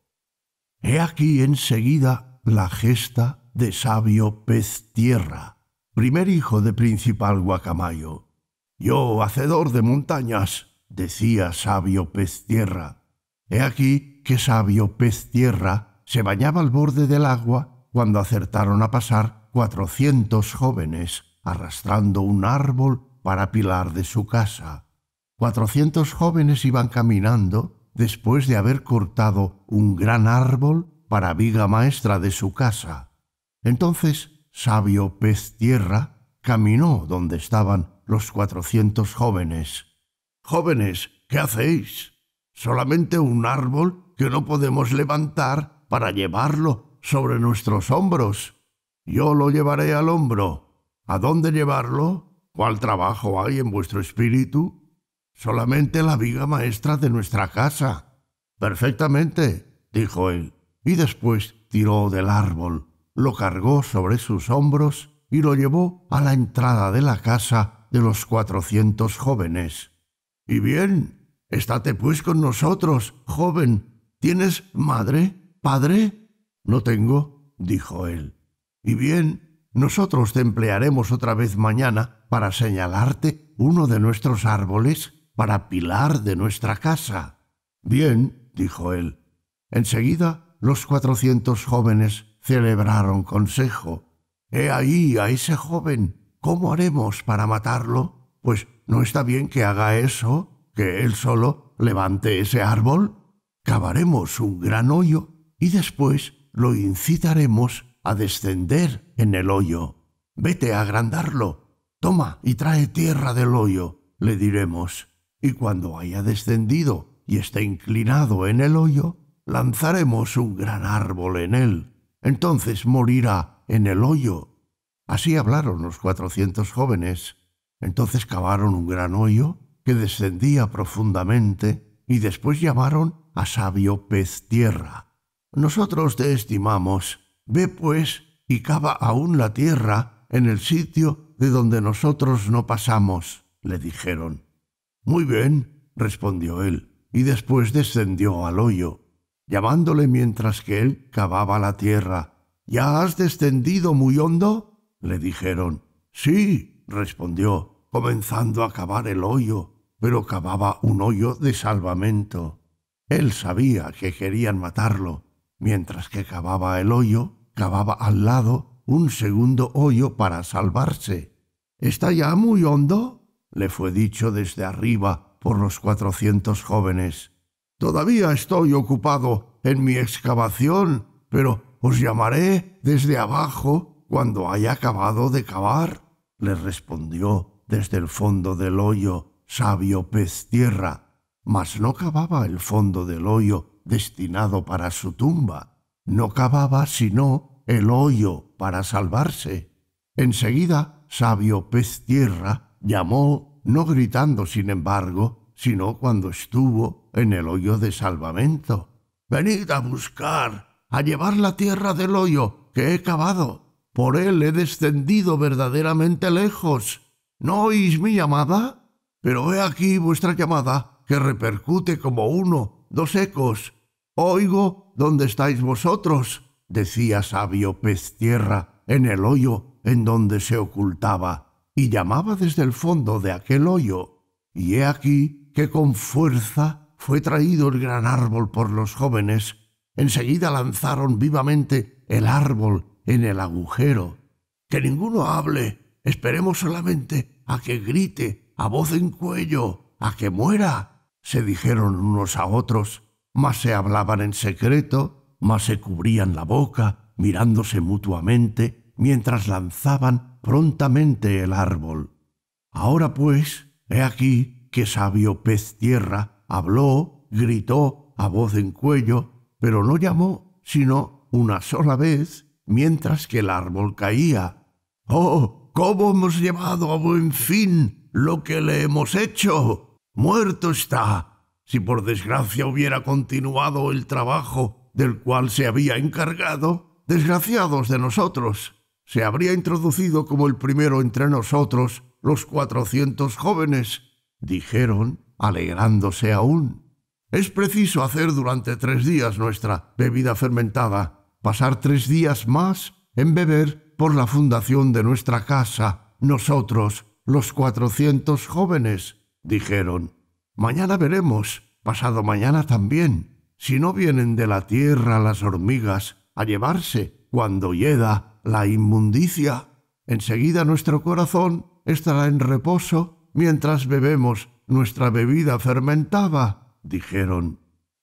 He aquí enseguida la gesta de sabio pez tierra, primer hijo de principal guacamayo. Yo, hacedor de montañas, decía sabio pez tierra. He aquí que sabio pez tierra se bañaba al borde del agua cuando acertaron a pasar cuatrocientos jóvenes arrastrando un árbol para pilar de su casa. Cuatrocientos jóvenes iban caminando después de haber cortado un gran árbol para viga maestra de su casa. Entonces, sabio pez tierra caminó donde estaban los cuatrocientos jóvenes. Jóvenes, ¿qué hacéis? Solamente un árbol que no podemos levantar para llevarlo sobre nuestros hombros. Yo lo llevaré al hombro. ¿A dónde llevarlo? ¿Cuál trabajo hay en vuestro espíritu? Solamente la viga maestra de nuestra casa. Perfectamente, dijo él, y después tiró del árbol, lo cargó sobre sus hombros y lo llevó a la entrada de la casa de los cuatrocientos jóvenes. Y bien, estate pues con nosotros, joven. ¿Tienes madre? Padre, no tengo, dijo él. Y bien, nosotros te emplearemos otra vez mañana para señalarte uno de nuestros árboles para pilar de nuestra casa. Bien, dijo él. Enseguida los cuatrocientos jóvenes celebraron consejo. He ahí a ese joven. ¿Cómo haremos para matarlo? Pues no está bien que haga eso, que él solo levante ese árbol. Cavaremos un gran hoyo y después lo incitaremos a descender en el hoyo. Vete a agrandarlo. Toma y trae tierra del hoyo, le diremos. Y cuando haya descendido y esté inclinado en el hoyo, lanzaremos un gran árbol en él. Entonces morirá en el hoyo. Así hablaron los cuatrocientos jóvenes. Entonces cavaron un gran hoyo que descendía profundamente y después llamaron a sabio pez tierra nosotros te estimamos. Ve pues y cava aún la tierra en el sitio de donde nosotros no pasamos, le dijeron. Muy bien, respondió él, y después descendió al hoyo, llamándole mientras que él cavaba la tierra. ¿Ya has descendido muy hondo? le dijeron. Sí, respondió, comenzando a cavar el hoyo, pero cavaba un hoyo de salvamento. Él sabía que querían matarlo, Mientras que cavaba el hoyo, cavaba al lado un segundo hoyo para salvarse. ¿Está ya muy hondo? le fue dicho desde arriba por los cuatrocientos jóvenes. Todavía estoy ocupado en mi excavación, pero os llamaré desde abajo cuando haya acabado de cavar, le respondió desde el fondo del hoyo sabio pez tierra. Mas no cavaba el fondo del hoyo destinado para su tumba. No cavaba sino el hoyo para salvarse. Enseguida, sabio pez tierra llamó, no gritando sin embargo, sino cuando estuvo en el hoyo de salvamento. Venid a buscar, a llevar la tierra del hoyo que he cavado. Por él he descendido verdaderamente lejos. ¿No oís mi llamada? Pero he aquí vuestra llamada, que repercute como uno dos ecos. Oigo dónde estáis vosotros, decía sabio pez tierra en el hoyo en donde se ocultaba, y llamaba desde el fondo de aquel hoyo. Y he aquí que con fuerza fue traído el gran árbol por los jóvenes. Enseguida lanzaron vivamente el árbol en el agujero. Que ninguno hable, esperemos solamente a que grite, a voz en cuello, a que muera, se dijeron unos a otros, más se hablaban en secreto, más se cubrían la boca, mirándose mutuamente, mientras lanzaban prontamente el árbol. Ahora pues, he aquí que sabio pez tierra habló, gritó a voz en cuello, pero no llamó sino una sola vez mientras que el árbol caía. ¡Oh! ¿Cómo hemos llevado a buen fin lo que le hemos hecho? Muerto está, si por desgracia hubiera continuado el trabajo del cual se había encargado, desgraciados de nosotros, se habría introducido como el primero entre nosotros los cuatrocientos jóvenes, dijeron, alegrándose aún. Es preciso hacer durante tres días nuestra bebida fermentada, pasar tres días más en beber por la fundación de nuestra casa, nosotros, los cuatrocientos jóvenes, dijeron, Mañana veremos, pasado mañana también, si no vienen de la tierra las hormigas a llevarse, cuando hieda, la inmundicia. Enseguida nuestro corazón estará en reposo mientras bebemos nuestra bebida fermentaba, dijeron.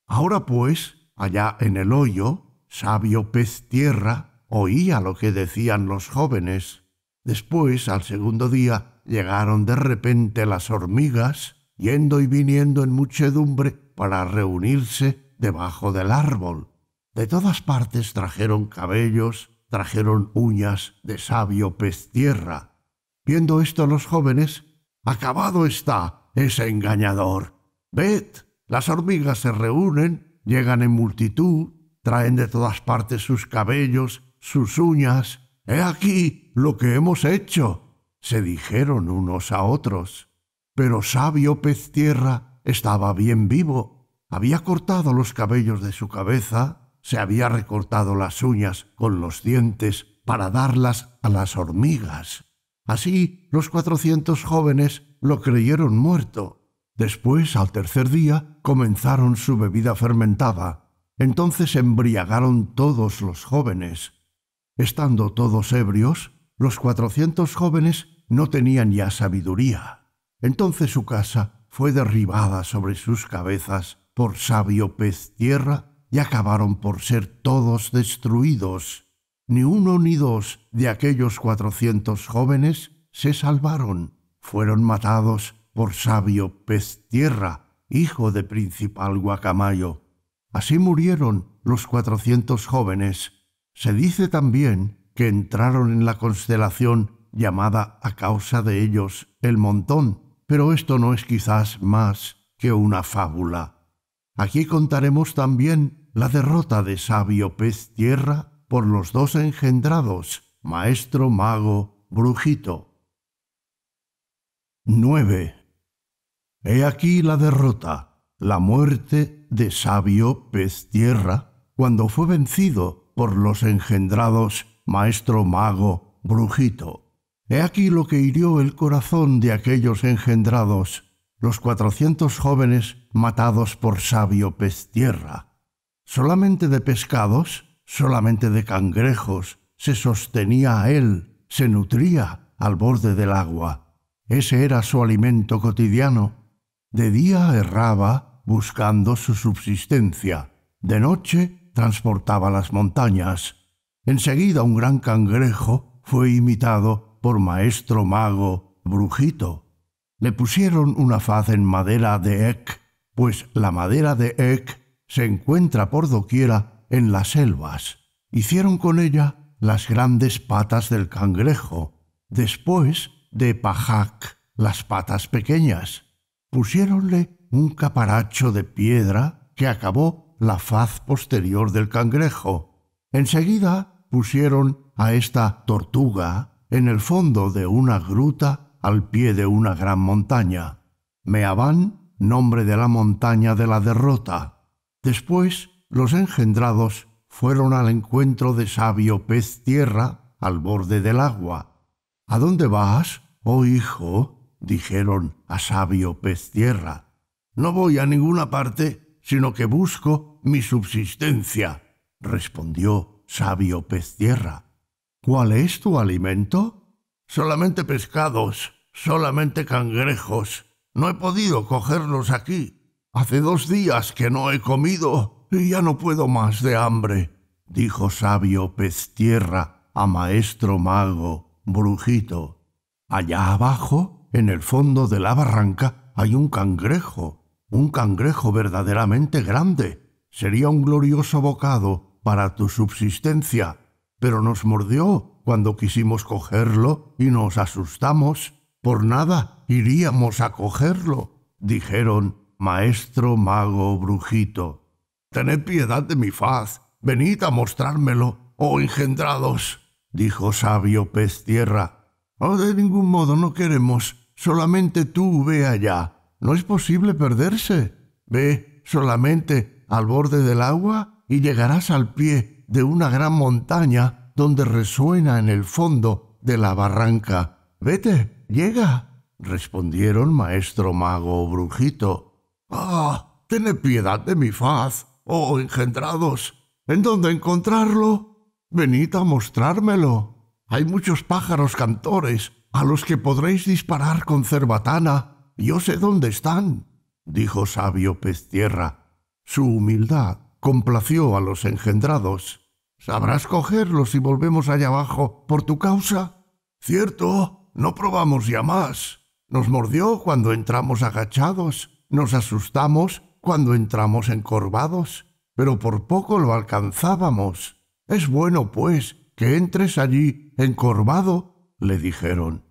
Ahora pues, allá en el hoyo, sabio pez tierra, oía lo que decían los jóvenes. Después, al segundo día, llegaron de repente las hormigas, yendo y viniendo en muchedumbre para reunirse debajo del árbol. De todas partes trajeron cabellos, trajeron uñas de sabio pez tierra. Viendo esto los jóvenes, acabado está ese engañador. Ved, las hormigas se reúnen, llegan en multitud, traen de todas partes sus cabellos, sus uñas. He aquí lo que hemos hecho se dijeron unos a otros. Pero sabio pez tierra estaba bien vivo. Había cortado los cabellos de su cabeza, se había recortado las uñas con los dientes para darlas a las hormigas. Así los cuatrocientos jóvenes lo creyeron muerto. Después, al tercer día, comenzaron su bebida fermentada. Entonces embriagaron todos los jóvenes. Estando todos ebrios, los cuatrocientos jóvenes no tenían ya sabiduría. Entonces su casa fue derribada sobre sus cabezas por sabio pez tierra y acabaron por ser todos destruidos. Ni uno ni dos de aquellos cuatrocientos jóvenes se salvaron. Fueron matados por sabio pez tierra, hijo de principal guacamayo. Así murieron los cuatrocientos jóvenes. Se dice también que entraron en la constelación llamada a causa de ellos el montón, pero esto no es quizás más que una fábula. Aquí contaremos también la derrota de Sabio Pez Tierra por los dos engendrados, maestro, mago, brujito. 9. He aquí la derrota, la muerte de Sabio Pez Tierra, cuando fue vencido por los engendrados maestro mago, brujito. He aquí lo que hirió el corazón de aquellos engendrados, los cuatrocientos jóvenes matados por sabio Pestierra. Solamente de pescados, solamente de cangrejos, se sostenía a él, se nutría al borde del agua. Ese era su alimento cotidiano. De día erraba buscando su subsistencia, de noche transportaba las montañas, Enseguida un gran cangrejo fue imitado por maestro mago Brujito. Le pusieron una faz en madera de ek, pues la madera de ek se encuentra por doquiera en las selvas. Hicieron con ella las grandes patas del cangrejo, después de pajac, las patas pequeñas. Pusiéronle un caparacho de piedra que acabó la faz posterior del cangrejo Enseguida pusieron a esta tortuga en el fondo de una gruta al pie de una gran montaña, Meabán, nombre de la montaña de la derrota. Después los engendrados fueron al encuentro de sabio pez tierra al borde del agua. ¿A dónde vas, oh hijo? dijeron a sabio pez tierra. No voy a ninguna parte, sino que busco mi subsistencia respondió sabio pez tierra. ¿Cuál es tu alimento? Solamente pescados, solamente cangrejos. No he podido cogerlos aquí. Hace dos días que no he comido y ya no puedo más de hambre, dijo sabio pez tierra a maestro mago, brujito. Allá abajo, en el fondo de la barranca, hay un cangrejo, un cangrejo verdaderamente grande. Sería un glorioso bocado para tu subsistencia, pero nos mordió cuando quisimos cogerlo y nos asustamos. Por nada iríamos a cogerlo, dijeron, maestro, mago, brujito. Tened piedad de mi faz, venid a mostrármelo, oh engendrados, dijo sabio pez tierra. Oh, de ningún modo no queremos, solamente tú ve allá. No es posible perderse. Ve solamente al borde del agua y llegarás al pie de una gran montaña donde resuena en el fondo de la barranca. Vete, llega, respondieron maestro mago brujito. Ah, tened piedad de mi faz, oh engendrados. ¿En dónde encontrarlo? Venid a mostrármelo. Hay muchos pájaros cantores a los que podréis disparar con cerbatana. Yo sé dónde están, dijo sabio pez tierra. Su humildad complació a los engendrados. ¿Sabrás cogerlos si volvemos allá abajo por tu causa? Cierto, no probamos ya más. Nos mordió cuando entramos agachados, nos asustamos cuando entramos encorvados, pero por poco lo alcanzábamos. Es bueno, pues, que entres allí encorvado, le dijeron.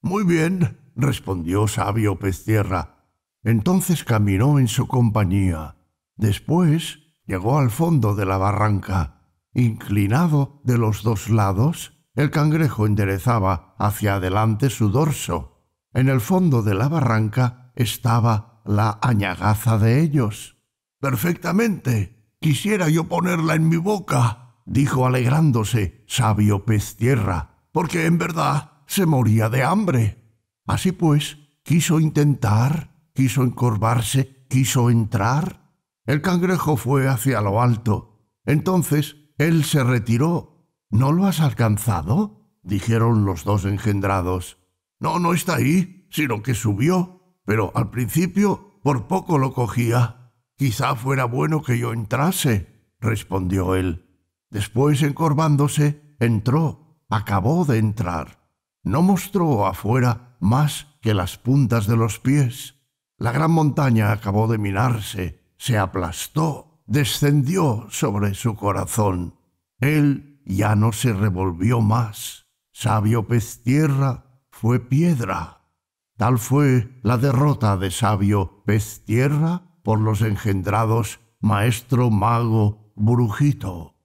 Muy bien, respondió sabio Pestierra. Entonces caminó en su compañía. Después Llegó al fondo de la barranca. Inclinado de los dos lados, el cangrejo enderezaba hacia adelante su dorso. En el fondo de la barranca estaba la añagaza de ellos. Perfectamente. Quisiera yo ponerla en mi boca, dijo alegrándose sabio pez tierra, porque en verdad se moría de hambre. Así pues, quiso intentar, quiso encorvarse, quiso entrar, el cangrejo fue hacia lo alto. Entonces él se retiró. ¿No lo has alcanzado? dijeron los dos engendrados. No, no está ahí, sino que subió. Pero al principio por poco lo cogía. Quizá fuera bueno que yo entrase, respondió él. Después, encorvándose, entró, acabó de entrar. No mostró afuera más que las puntas de los pies. La gran montaña acabó de minarse se aplastó, descendió sobre su corazón. Él ya no se revolvió más. Sabio pez tierra fue piedra. Tal fue la derrota de sabio pez tierra por los engendrados maestro mago brujito.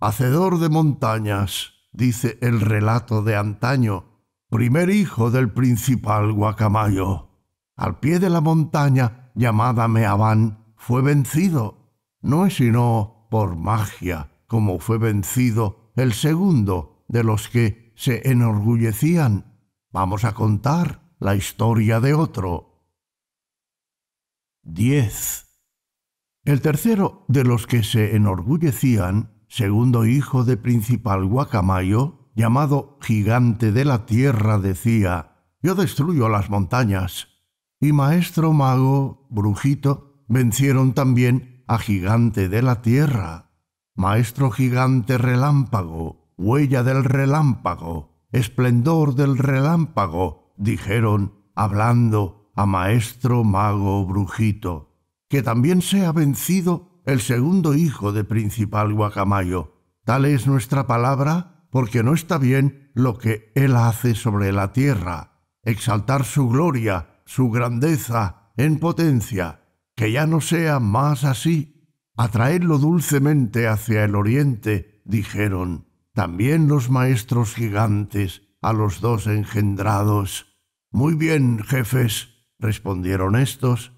Hacedor de montañas, dice el relato de antaño, primer hijo del principal guacamayo. Al pie de la montaña llamada Meabán fue vencido. No es sino por magia como fue vencido el segundo de los que se enorgullecían. Vamos a contar la historia de otro. 10. El tercero de los que se enorgullecían, segundo hijo de principal guacamayo, llamado gigante de la tierra, decía, Yo destruyo las montañas. Y maestro mago, brujito, Vencieron también a Gigante de la Tierra, Maestro Gigante Relámpago, Huella del Relámpago, Esplendor del Relámpago, dijeron, hablando a Maestro Mago Brujito, que también sea vencido el segundo hijo de Principal Guacamayo. Tal es nuestra palabra, porque no está bien lo que él hace sobre la tierra, exaltar su gloria, su grandeza, en potencia, que ya no sea más así, atraerlo dulcemente hacia el oriente, dijeron también los maestros gigantes a los dos engendrados. Muy bien, jefes, respondieron estos.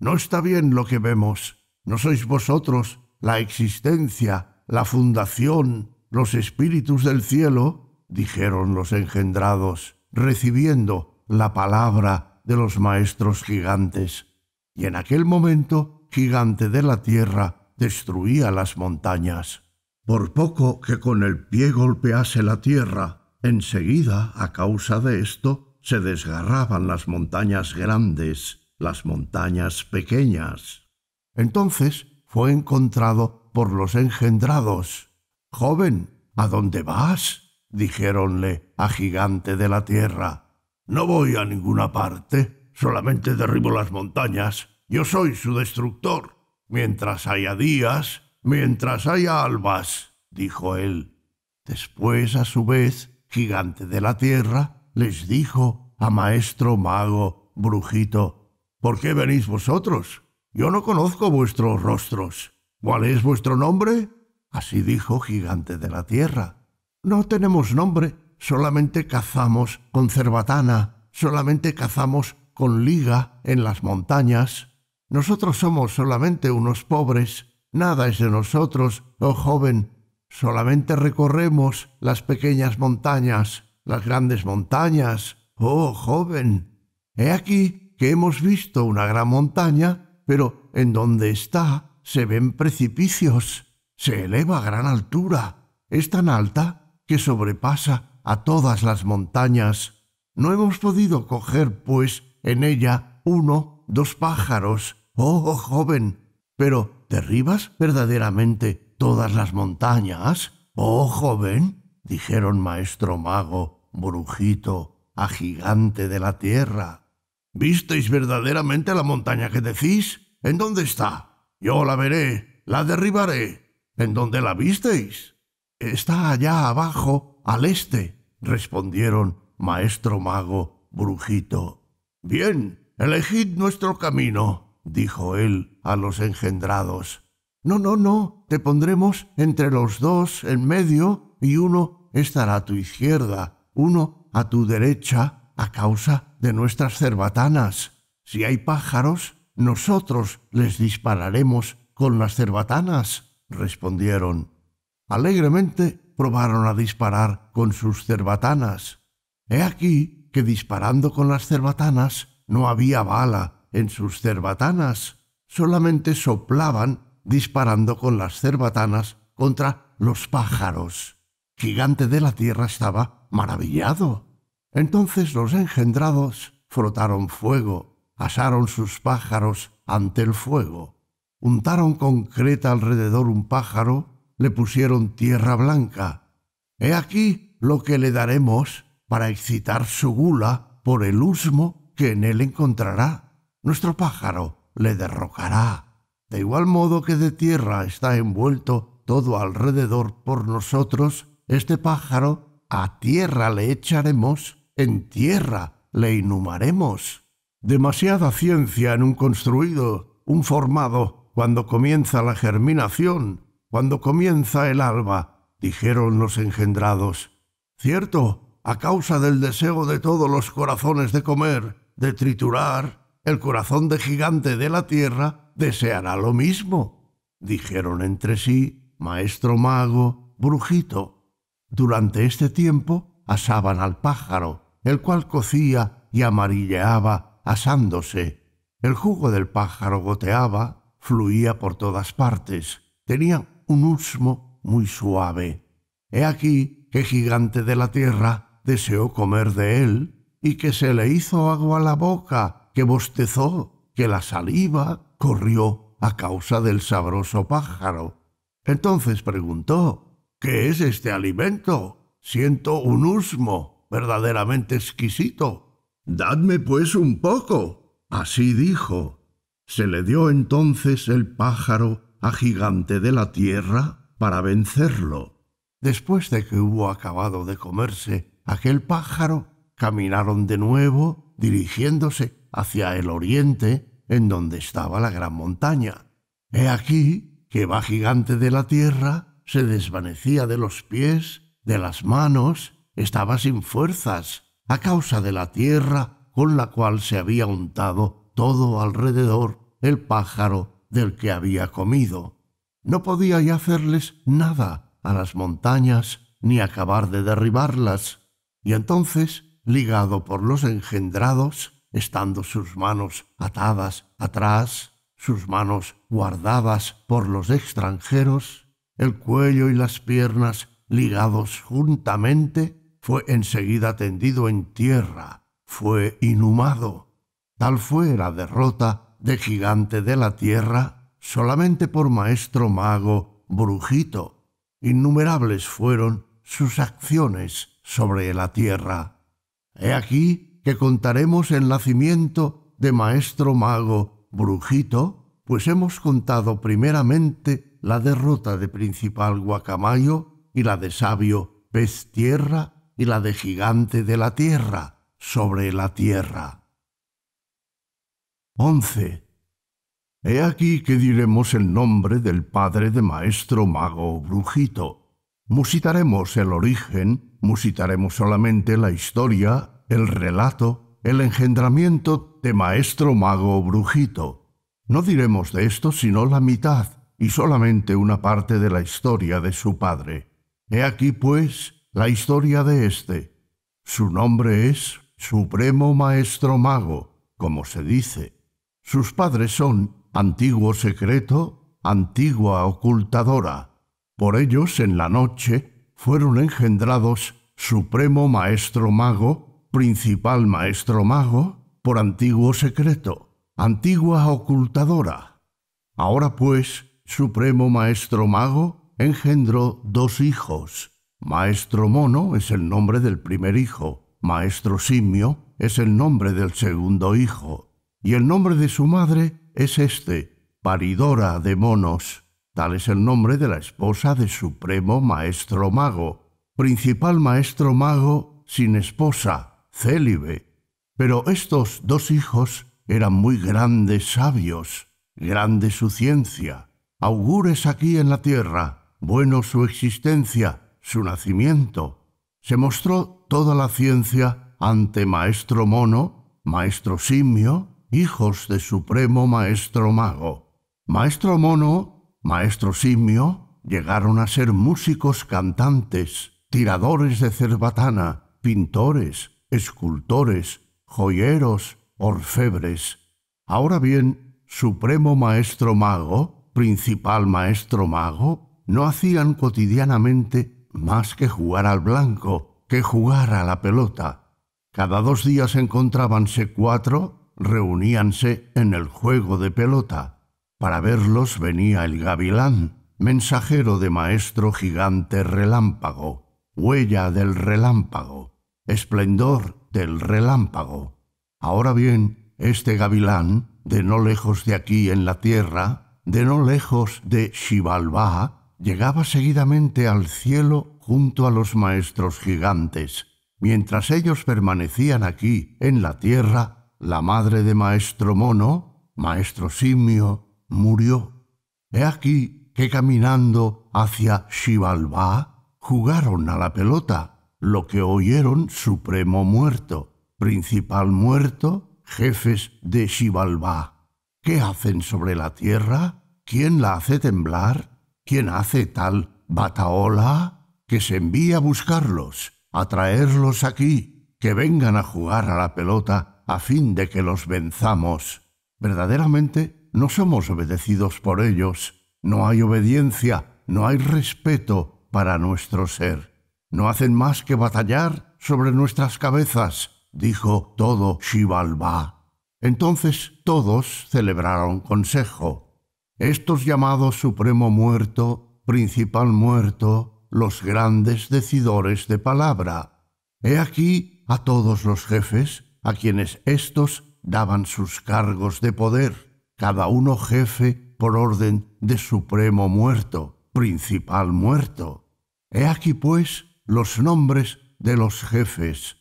No está bien lo que vemos. No sois vosotros la existencia, la fundación, los espíritus del cielo, dijeron los engendrados, recibiendo la palabra de los maestros gigantes y en aquel momento gigante de la tierra destruía las montañas. Por poco que con el pie golpease la tierra, enseguida, a causa de esto, se desgarraban las montañas grandes, las montañas pequeñas. Entonces fue encontrado por los engendrados. Joven, ¿a dónde vas? dijéronle a gigante de la tierra. No voy a ninguna parte, solamente derribo las montañas, yo soy su destructor. Mientras haya días, mientras haya albas, dijo él. Después, a su vez, gigante de la tierra, les dijo a maestro mago, brujito, ¿por qué venís vosotros? Yo no conozco vuestros rostros. ¿Cuál es vuestro nombre? Así dijo gigante de la tierra. No tenemos nombre, solamente cazamos con cerbatana, solamente cazamos con liga en las montañas. Nosotros somos solamente unos pobres, nada es de nosotros, oh joven, solamente recorremos las pequeñas montañas, las grandes montañas, oh joven. He aquí que hemos visto una gran montaña, pero en donde está se ven precipicios, se eleva a gran altura, es tan alta que sobrepasa a todas las montañas. No hemos podido coger, pues, en ella uno, dos pájaros. Oh, oh, joven, pero ¿derribas verdaderamente todas las montañas? Oh, joven, dijeron maestro mago, brujito, a Gigante de la tierra. ¿Visteis verdaderamente la montaña que decís? ¿En dónde está? Yo la veré, la derribaré. ¿En dónde la visteis? Está allá abajo, al este, respondieron maestro mago, brujito Bien, elegid nuestro camino, dijo él a los engendrados. No, no, no, te pondremos entre los dos en medio y uno estará a tu izquierda, uno a tu derecha, a causa de nuestras cerbatanas. Si hay pájaros, nosotros les dispararemos con las cerbatanas, respondieron. Alegremente probaron a disparar con sus cerbatanas. He aquí que disparando con las cerbatanas no había bala en sus cerbatanas, solamente soplaban disparando con las cerbatanas contra los pájaros. Gigante de la tierra estaba maravillado. Entonces los engendrados frotaron fuego, asaron sus pájaros ante el fuego, untaron con creta alrededor un pájaro, le pusieron tierra blanca. He aquí lo que le daremos para excitar su gula por el usmo que en él encontrará. Nuestro pájaro le derrocará. De igual modo que de tierra está envuelto todo alrededor por nosotros, este pájaro a tierra le echaremos, en tierra le inhumaremos. Demasiada ciencia en un construido, un formado, cuando comienza la germinación, cuando comienza el alba, dijeron los engendrados. Cierto, a causa del deseo de todos los corazones de comer, de triturar, el corazón de gigante de la tierra deseará lo mismo. Dijeron entre sí, maestro mago, brujito. Durante este tiempo asaban al pájaro, el cual cocía y amarilleaba asándose. El jugo del pájaro goteaba, fluía por todas partes, tenía un usmo muy suave. He aquí que gigante de la tierra deseó comer de él y que se le hizo agua a la boca, que bostezó, que la saliva corrió a causa del sabroso pájaro. Entonces preguntó, ¿qué es este alimento? Siento un usmo verdaderamente exquisito. Dadme pues un poco. Así dijo. Se le dio entonces el pájaro a gigante de la tierra para vencerlo. Después de que hubo acabado de comerse aquel pájaro, caminaron de nuevo dirigiéndose hacia el oriente, en donde estaba la gran montaña. He aquí que va gigante de la tierra, se desvanecía de los pies, de las manos, estaba sin fuerzas, a causa de la tierra con la cual se había untado todo alrededor el pájaro del que había comido. No podía ya hacerles nada a las montañas ni acabar de derribarlas, y entonces, ligado por los engendrados, estando sus manos atadas atrás, sus manos guardadas por los extranjeros, el cuello y las piernas ligados juntamente, fue enseguida tendido en tierra, fue inhumado. Tal fue la derrota de gigante de la tierra solamente por maestro mago Brujito. Innumerables fueron sus acciones sobre la tierra. He aquí que contaremos el nacimiento de maestro mago Brujito, pues hemos contado primeramente la derrota de principal Guacamayo y la de sabio Pez Tierra y la de gigante de la tierra sobre la tierra. 11. He aquí que diremos el nombre del padre de maestro mago Brujito. Musitaremos el origen Musitaremos solamente la historia, el relato, el engendramiento de maestro mago brujito. No diremos de esto sino la mitad y solamente una parte de la historia de su padre. He aquí, pues, la historia de éste. Su nombre es Supremo Maestro Mago, como se dice. Sus padres son Antiguo Secreto, Antigua Ocultadora. Por ellos, en la noche, fueron engendrados Supremo Maestro Mago, Principal Maestro Mago, por antiguo secreto, antigua ocultadora. Ahora pues, Supremo Maestro Mago engendró dos hijos. Maestro Mono es el nombre del primer hijo, Maestro Simio es el nombre del segundo hijo, y el nombre de su madre es este, Paridora de Monos. Tal es el nombre de la esposa de Supremo Maestro Mago, principal Maestro Mago sin esposa, célibe. Pero estos dos hijos eran muy grandes sabios, grande su ciencia, augures aquí en la tierra, bueno su existencia, su nacimiento. Se mostró toda la ciencia ante Maestro Mono, Maestro Simio, hijos de Supremo Maestro Mago. Maestro Mono maestro simio, llegaron a ser músicos cantantes, tiradores de cerbatana, pintores, escultores, joyeros, orfebres. Ahora bien, supremo maestro mago, principal maestro mago, no hacían cotidianamente más que jugar al blanco, que jugar a la pelota. Cada dos días encontrábanse cuatro, reuníanse en el juego de pelota. Para verlos venía el gavilán, mensajero de maestro gigante relámpago, huella del relámpago, esplendor del relámpago. Ahora bien, este gavilán, de no lejos de aquí en la tierra, de no lejos de Xibalbá, llegaba seguidamente al cielo junto a los maestros gigantes. Mientras ellos permanecían aquí, en la tierra, la madre de maestro mono, maestro simio, murió. He aquí que caminando hacia Xibalbá jugaron a la pelota, lo que oyeron supremo muerto, principal muerto, jefes de Xibalbá. ¿Qué hacen sobre la tierra? ¿Quién la hace temblar? ¿Quién hace tal bataola? Que se envía a buscarlos, a traerlos aquí, que vengan a jugar a la pelota a fin de que los venzamos. Verdaderamente no somos obedecidos por ellos, no hay obediencia, no hay respeto para nuestro ser. No hacen más que batallar sobre nuestras cabezas, dijo todo Shivalba. Entonces todos celebraron consejo. Estos llamados Supremo Muerto, Principal Muerto, los grandes decidores de palabra. He aquí a todos los jefes a quienes estos daban sus cargos de poder cada uno jefe por orden de supremo muerto, principal muerto. He aquí pues los nombres de los jefes.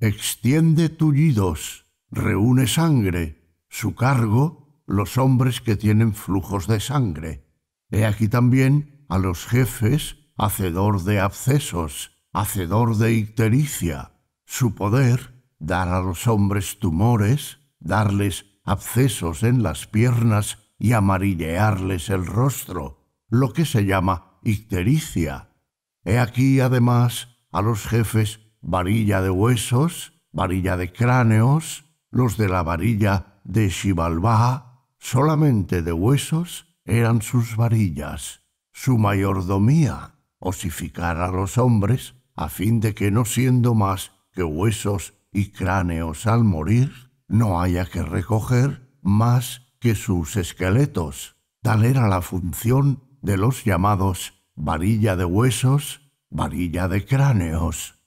Extiende tullidos, reúne sangre, su cargo, los hombres que tienen flujos de sangre. He aquí también a los jefes, hacedor de abscesos, hacedor de ictericia, su poder, dar a los hombres tumores, darles abcesos en las piernas y amarillearles el rostro, lo que se llama ictericia. He aquí además a los jefes varilla de huesos, varilla de cráneos, los de la varilla de Xibalbá, solamente de huesos eran sus varillas. Su mayordomía, osificar a los hombres, a fin de que no siendo más que huesos y cráneos al morir, no haya que recoger más que sus esqueletos. Tal era la función de los llamados varilla de huesos, varilla de cráneos.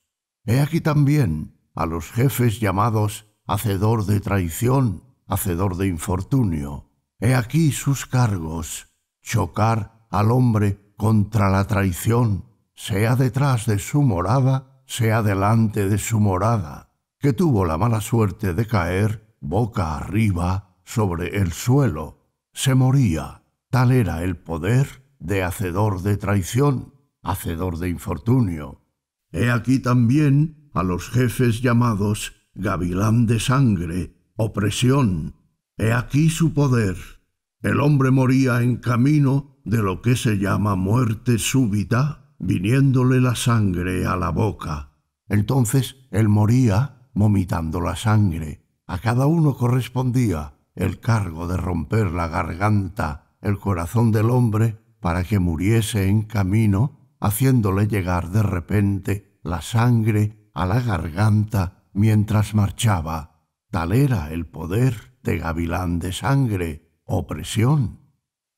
He aquí también a los jefes llamados hacedor de traición, hacedor de infortunio. He aquí sus cargos. Chocar al hombre contra la traición, sea detrás de su morada, sea delante de su morada que tuvo la mala suerte de caer boca arriba sobre el suelo. Se moría. Tal era el poder de hacedor de traición, hacedor de infortunio. He aquí también a los jefes llamados gavilán de sangre, opresión. He aquí su poder. El hombre moría en camino de lo que se llama muerte súbita, viniéndole la sangre a la boca. Entonces él moría momitando la sangre. A cada uno correspondía el cargo de romper la garganta, el corazón del hombre, para que muriese en camino, haciéndole llegar de repente la sangre a la garganta mientras marchaba. Tal era el poder de Gavilán de Sangre, opresión.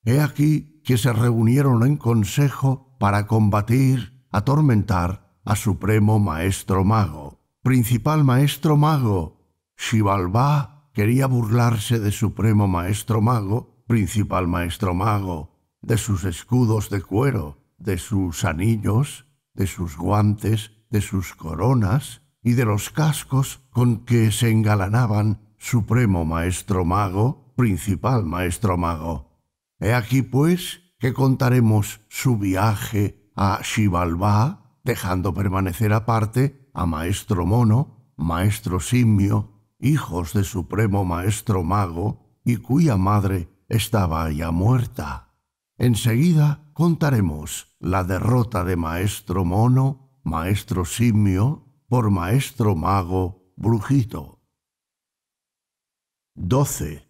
He aquí que se reunieron en consejo para combatir, atormentar a Supremo Maestro Mago principal maestro mago. Shivalba quería burlarse de supremo maestro mago, principal maestro mago, de sus escudos de cuero, de sus anillos, de sus guantes, de sus coronas y de los cascos con que se engalanaban supremo maestro mago, principal maestro mago. He aquí, pues, que contaremos su viaje a Shivalba, dejando permanecer aparte a maestro mono, maestro simio, hijos de supremo maestro mago, y cuya madre estaba ya muerta. Enseguida contaremos la derrota de maestro mono, maestro simio, por maestro mago, brujito. 12.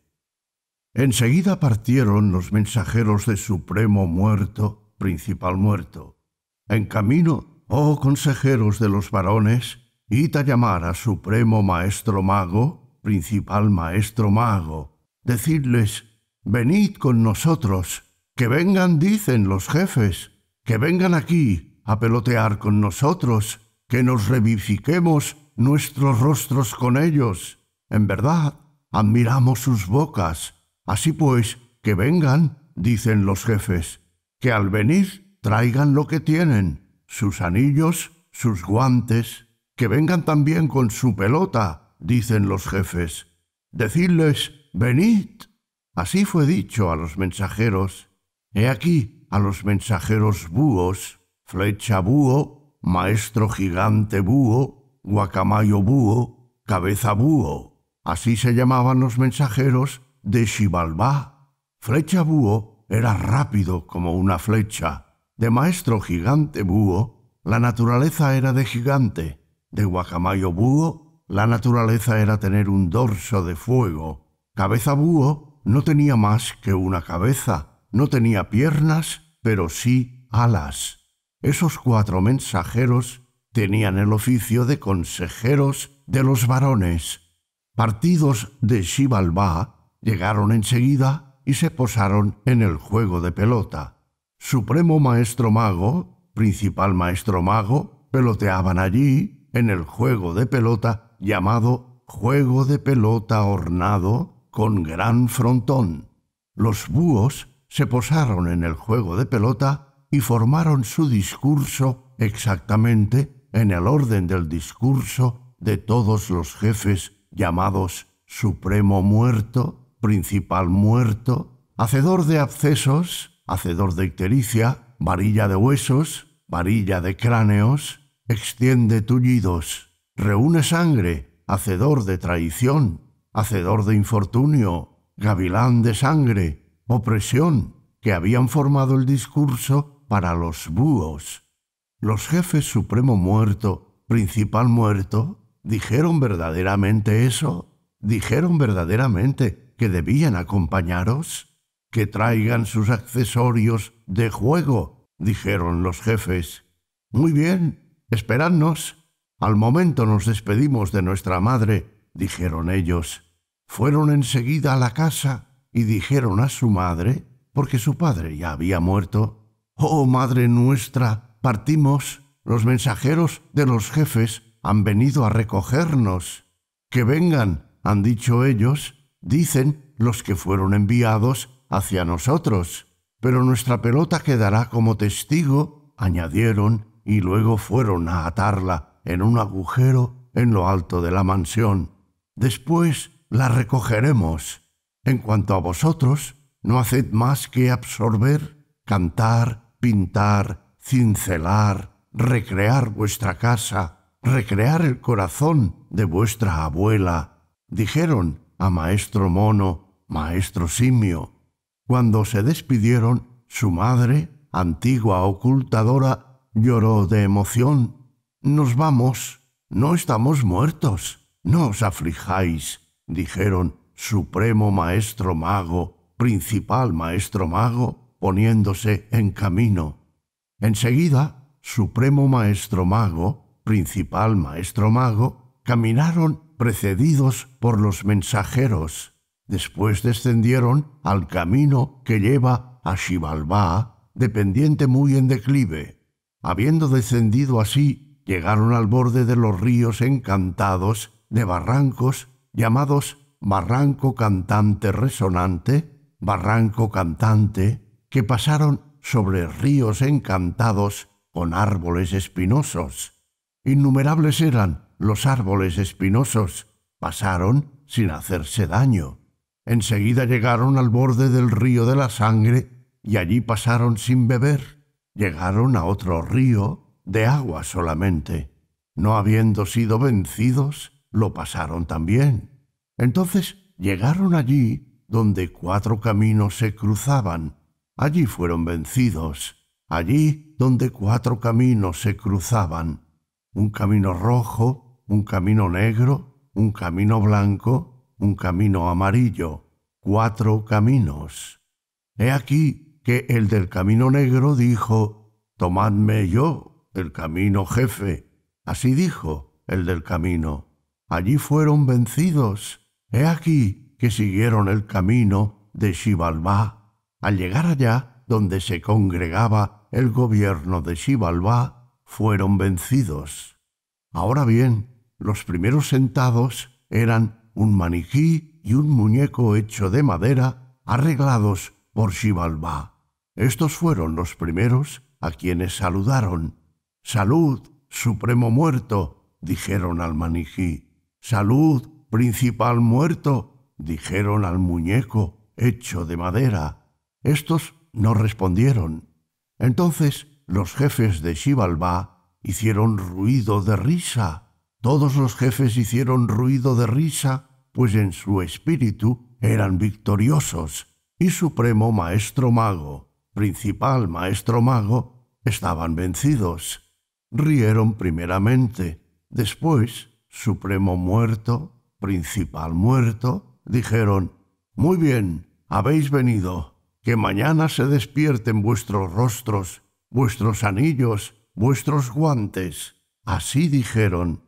Enseguida partieron los mensajeros de Supremo Muerto, Principal Muerto. En camino oh consejeros de los varones, id a llamar a supremo maestro mago, principal maestro mago. Decidles, venid con nosotros, que vengan, dicen los jefes, que vengan aquí a pelotear con nosotros, que nos revifiquemos nuestros rostros con ellos. En verdad, admiramos sus bocas. Así pues, que vengan, dicen los jefes, que al venir traigan lo que tienen sus anillos, sus guantes, que vengan también con su pelota, dicen los jefes. Decidles, venid. Así fue dicho a los mensajeros. He aquí a los mensajeros búhos, flecha búho, maestro gigante búho, guacamayo búho, cabeza búho. Así se llamaban los mensajeros de Xibalbá. Flecha búho era rápido como una flecha de maestro gigante búho, la naturaleza era de gigante. De guacamayo búho, la naturaleza era tener un dorso de fuego. Cabeza búho no tenía más que una cabeza, no tenía piernas, pero sí alas. Esos cuatro mensajeros tenían el oficio de consejeros de los varones. Partidos de Xibalbá llegaron enseguida y se posaron en el juego de pelota. Supremo Maestro Mago, Principal Maestro Mago, peloteaban allí en el juego de pelota llamado Juego de Pelota Ornado con gran frontón. Los búhos se posaron en el juego de pelota y formaron su discurso exactamente en el orden del discurso de todos los jefes llamados Supremo Muerto, Principal Muerto, Hacedor de Abcesos, hacedor de ictericia, varilla de huesos, varilla de cráneos, extiende tullidos, reúne sangre, hacedor de traición, hacedor de infortunio, gavilán de sangre, opresión, que habían formado el discurso para los búhos. Los jefes supremo muerto, principal muerto, dijeron verdaderamente eso, dijeron verdaderamente que debían acompañaros que traigan sus accesorios de juego, dijeron los jefes. Muy bien, esperadnos. Al momento nos despedimos de nuestra madre, dijeron ellos. Fueron enseguida a la casa y dijeron a su madre, porque su padre ya había muerto, Oh Madre nuestra, partimos, los mensajeros de los jefes han venido a recogernos. Que vengan, han dicho ellos, dicen los que fueron enviados hacia nosotros, pero nuestra pelota quedará como testigo, añadieron, y luego fueron a atarla en un agujero en lo alto de la mansión. Después la recogeremos. En cuanto a vosotros, no haced más que absorber, cantar, pintar, cincelar, recrear vuestra casa, recrear el corazón de vuestra abuela. Dijeron a maestro mono, maestro simio, cuando se despidieron, su madre, antigua ocultadora, lloró de emoción. Nos vamos, no estamos muertos, no os aflijáis, dijeron Supremo Maestro Mago, Principal Maestro Mago, poniéndose en camino. Enseguida, Supremo Maestro Mago, Principal Maestro Mago, caminaron precedidos por los mensajeros. Después descendieron al camino que lleva a Xibalbá, de pendiente muy en declive. Habiendo descendido así, llegaron al borde de los ríos encantados de barrancos llamados Barranco Cantante Resonante, Barranco Cantante, que pasaron sobre ríos encantados con árboles espinosos. Innumerables eran los árboles espinosos, pasaron sin hacerse daño Enseguida llegaron al borde del río de la sangre y allí pasaron sin beber. Llegaron a otro río de agua solamente. No habiendo sido vencidos, lo pasaron también. Entonces llegaron allí donde cuatro caminos se cruzaban. Allí fueron vencidos. Allí donde cuatro caminos se cruzaban. Un camino rojo, un camino negro, un camino blanco un camino amarillo, cuatro caminos. He aquí que el del camino negro dijo, Tomadme yo, el camino jefe. Así dijo el del camino. Allí fueron vencidos. He aquí que siguieron el camino de Shibalba. Al llegar allá, donde se congregaba el gobierno de Shibalba, fueron vencidos. Ahora bien, los primeros sentados eran un maniquí y un muñeco hecho de madera arreglados por Xibalbá. Estos fueron los primeros a quienes saludaron. Salud, supremo muerto, dijeron al maniquí. Salud, principal muerto, dijeron al muñeco hecho de madera. Estos no respondieron. Entonces los jefes de Xibalbá hicieron ruido de risa todos los jefes hicieron ruido de risa, pues en su espíritu eran victoriosos, y supremo maestro mago, principal maestro mago, estaban vencidos. Rieron primeramente, después, supremo muerto, principal muerto, dijeron, Muy bien, habéis venido, que mañana se despierten vuestros rostros, vuestros anillos, vuestros guantes. Así dijeron,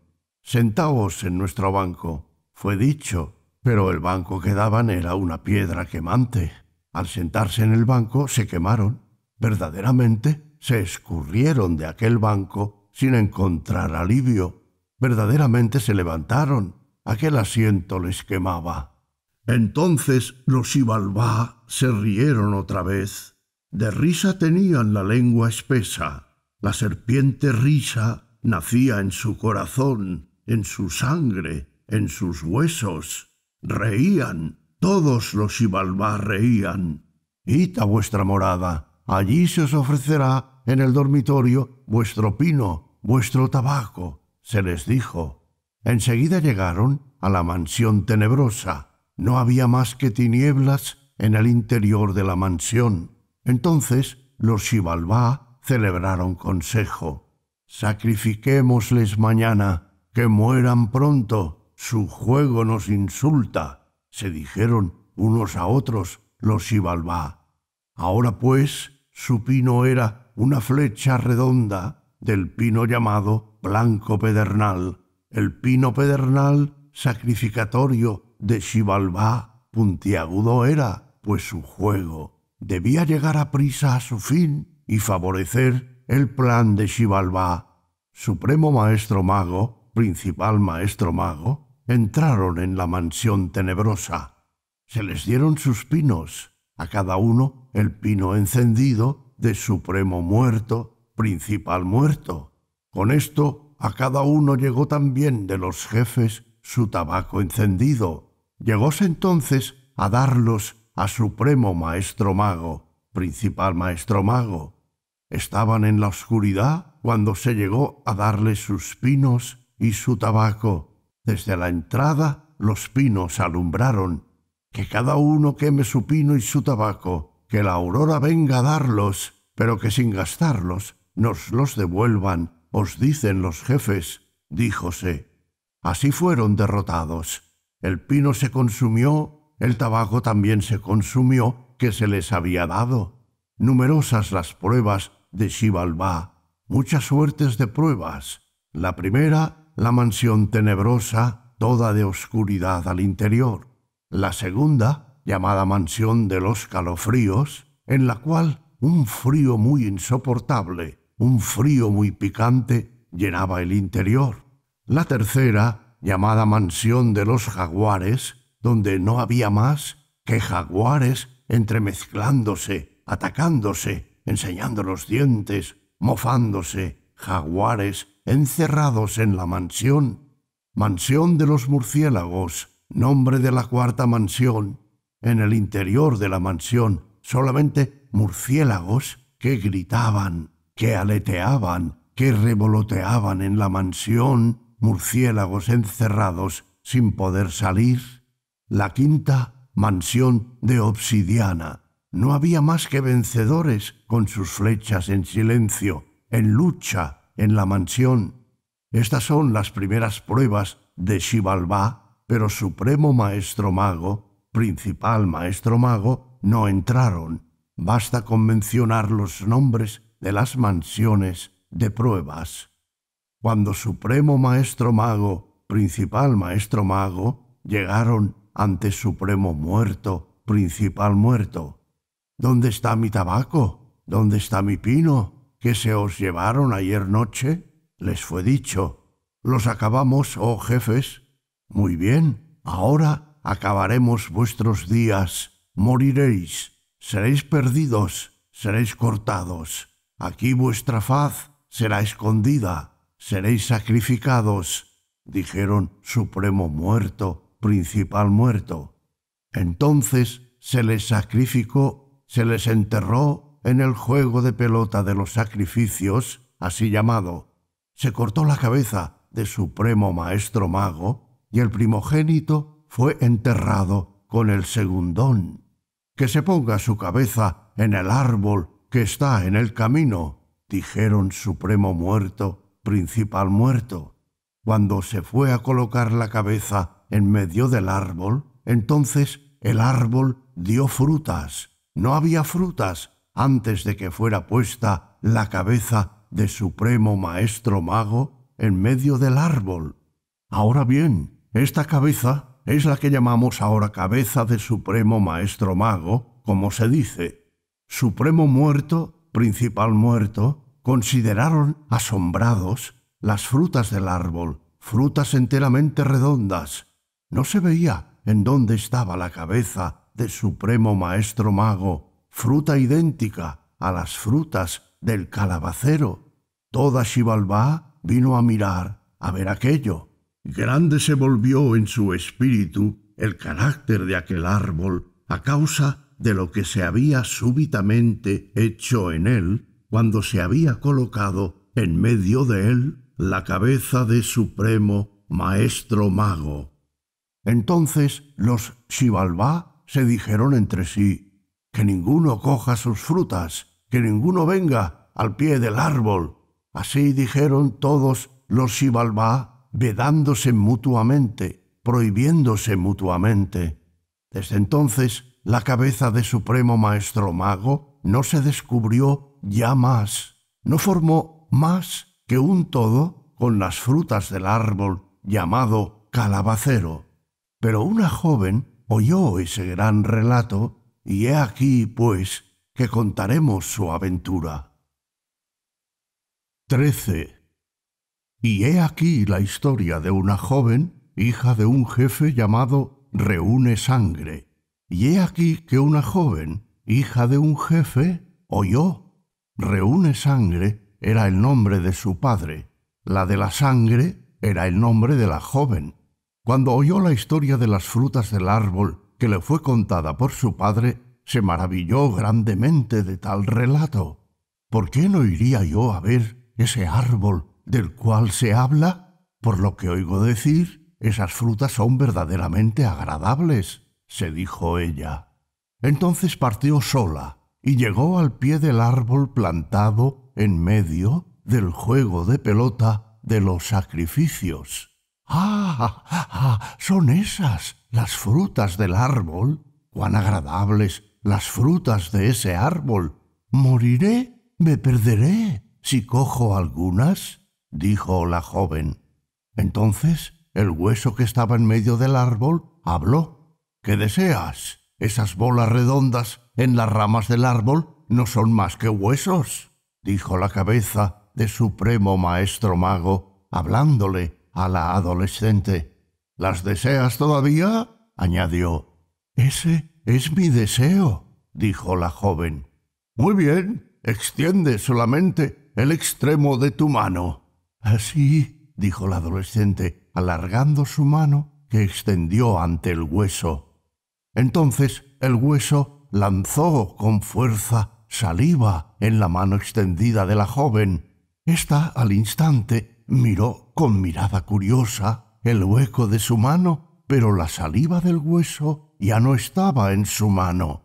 Sentaos en nuestro banco, fue dicho, pero el banco que daban era una piedra quemante. Al sentarse en el banco se quemaron. Verdaderamente se escurrieron de aquel banco sin encontrar alivio. Verdaderamente se levantaron. Aquel asiento les quemaba. Entonces los Ibalbá se rieron otra vez. De risa tenían la lengua espesa. La serpiente risa nacía en su corazón en su sangre, en sus huesos. Reían, todos los Xibalbá reían. Id a vuestra morada, allí se os ofrecerá en el dormitorio vuestro pino, vuestro tabaco, se les dijo. Enseguida llegaron a la mansión tenebrosa. No había más que tinieblas en el interior de la mansión. Entonces los Shibalba celebraron consejo. Sacrifiquémosles mañana que mueran pronto, su juego nos insulta, se dijeron unos a otros los Xibalbá. Ahora pues, su pino era una flecha redonda del pino llamado Blanco Pedernal, el pino pedernal sacrificatorio de Xibalbá, puntiagudo era, pues su juego debía llegar a prisa a su fin y favorecer el plan de Xibalbá. Supremo Maestro Mago principal maestro mago, entraron en la mansión tenebrosa. Se les dieron sus pinos, a cada uno el pino encendido de supremo muerto, principal muerto. Con esto a cada uno llegó también de los jefes su tabaco encendido. Llegóse entonces a darlos a supremo maestro mago, principal maestro mago. Estaban en la oscuridad cuando se llegó a darle sus pinos y su tabaco. Desde la entrada los pinos alumbraron. Que cada uno queme su pino y su tabaco, que la aurora venga a darlos, pero que sin gastarlos nos los devuelvan, os dicen los jefes, díjose. Así fueron derrotados. El pino se consumió, el tabaco también se consumió, que se les había dado. Numerosas las pruebas de Xibalbá, muchas suertes de pruebas. La primera la mansión tenebrosa, toda de oscuridad al interior. La segunda, llamada mansión de los calofríos, en la cual un frío muy insoportable, un frío muy picante, llenaba el interior. La tercera, llamada mansión de los jaguares, donde no había más que jaguares entremezclándose, atacándose, enseñando los dientes, mofándose, jaguares encerrados en la mansión, mansión de los murciélagos, nombre de la cuarta mansión, en el interior de la mansión solamente murciélagos que gritaban, que aleteaban, que revoloteaban en la mansión, murciélagos encerrados sin poder salir. La quinta mansión de obsidiana. No había más que vencedores con sus flechas en silencio, en lucha, en la mansión. Estas son las primeras pruebas de Xibalbá, pero supremo maestro mago, principal maestro mago, no entraron. Basta con mencionar los nombres de las mansiones de pruebas. Cuando supremo maestro mago, principal maestro mago, llegaron ante supremo muerto, principal muerto. ¿Dónde está mi tabaco? ¿Dónde está mi pino? que se os llevaron ayer noche? Les fue dicho, los acabamos, oh jefes. Muy bien, ahora acabaremos vuestros días, moriréis, seréis perdidos, seréis cortados. Aquí vuestra faz será escondida, seréis sacrificados. Dijeron, Supremo muerto, principal muerto. Entonces se les sacrificó, se les enterró en el juego de pelota de los sacrificios, así llamado. Se cortó la cabeza de supremo maestro mago y el primogénito fue enterrado con el segundón. Que se ponga su cabeza en el árbol que está en el camino, dijeron supremo muerto, principal muerto. Cuando se fue a colocar la cabeza en medio del árbol, entonces el árbol dio frutas. No había frutas antes de que fuera puesta la cabeza de supremo maestro mago en medio del árbol. Ahora bien, esta cabeza es la que llamamos ahora cabeza de supremo maestro mago, como se dice. Supremo muerto, principal muerto, consideraron asombrados las frutas del árbol, frutas enteramente redondas. No se veía en dónde estaba la cabeza de supremo maestro mago, fruta idéntica a las frutas del calabacero. Toda Xibalbá vino a mirar, a ver aquello. Grande se volvió en su espíritu el carácter de aquel árbol a causa de lo que se había súbitamente hecho en él cuando se había colocado en medio de él la cabeza de supremo maestro mago. Entonces los Xibalbá se dijeron entre sí, que ninguno coja sus frutas, que ninguno venga al pie del árbol. Así dijeron todos los Sibalbá, vedándose mutuamente, prohibiéndose mutuamente. Desde entonces, la cabeza de Supremo Maestro Mago no se descubrió ya más, no formó más que un todo con las frutas del árbol llamado calabacero. Pero una joven oyó ese gran relato y he aquí, pues, que contaremos su aventura. 13. Y he aquí la historia de una joven, hija de un jefe llamado Reúne Sangre. Y he aquí que una joven, hija de un jefe, oyó. Reúne Sangre era el nombre de su padre. La de la sangre era el nombre de la joven. Cuando oyó la historia de las frutas del árbol le fue contada por su padre, se maravilló grandemente de tal relato. ¿Por qué no iría yo a ver ese árbol del cual se habla? Por lo que oigo decir, esas frutas son verdaderamente agradables, se dijo ella. Entonces partió sola y llegó al pie del árbol plantado en medio del juego de pelota de los sacrificios. ¡Ah! ah, ah son esas! las frutas del árbol, cuán agradables las frutas de ese árbol. Moriré, me perderé si cojo algunas, dijo la joven. Entonces el hueso que estaba en medio del árbol habló. ¿Qué deseas? Esas bolas redondas en las ramas del árbol no son más que huesos, dijo la cabeza de supremo maestro mago, hablándole a la adolescente. ¿Las deseas todavía? añadió. Ese es mi deseo, dijo la joven. Muy bien, extiende solamente el extremo de tu mano. Así, dijo la adolescente, alargando su mano que extendió ante el hueso. Entonces el hueso lanzó con fuerza saliva en la mano extendida de la joven. Esta, al instante, miró con mirada curiosa el hueco de su mano, pero la saliva del hueso ya no estaba en su mano.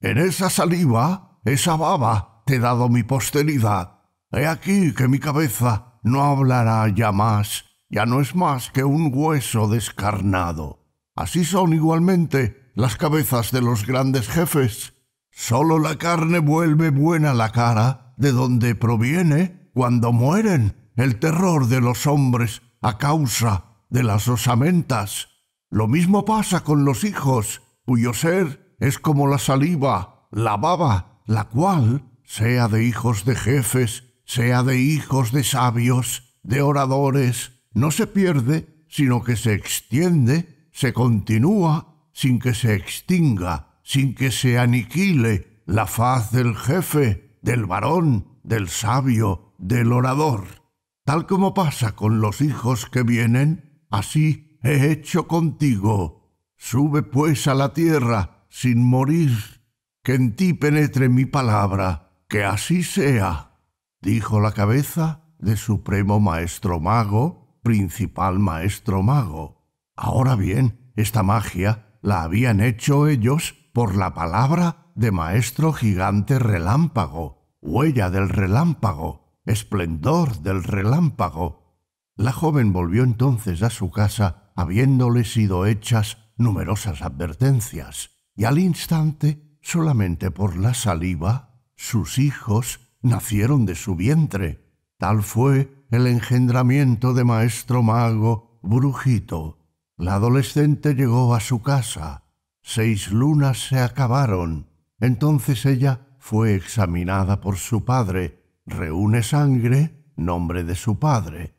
En esa saliva, esa baba, te he dado mi posteridad. He aquí que mi cabeza no hablará ya más, ya no es más que un hueso descarnado. Así son igualmente las cabezas de los grandes jefes. Sólo la carne vuelve buena la cara de donde proviene cuando mueren el terror de los hombres a causa de las osamentas. Lo mismo pasa con los hijos, cuyo ser es como la saliva, la baba, la cual, sea de hijos de jefes, sea de hijos de sabios, de oradores, no se pierde, sino que se extiende, se continúa, sin que se extinga, sin que se aniquile la faz del jefe, del varón, del sabio, del orador. Tal como pasa con los hijos que vienen, así he hecho contigo. Sube pues a la tierra sin morir, que en ti penetre mi palabra, que así sea, dijo la cabeza de supremo maestro mago, principal maestro mago. Ahora bien, esta magia la habían hecho ellos por la palabra de maestro gigante relámpago, huella del relámpago, esplendor del relámpago, la joven volvió entonces a su casa, habiéndole sido hechas numerosas advertencias, y al instante, solamente por la saliva, sus hijos nacieron de su vientre. Tal fue el engendramiento de maestro mago Brujito. La adolescente llegó a su casa. Seis lunas se acabaron. Entonces ella fue examinada por su padre. Reúne sangre, nombre de su padre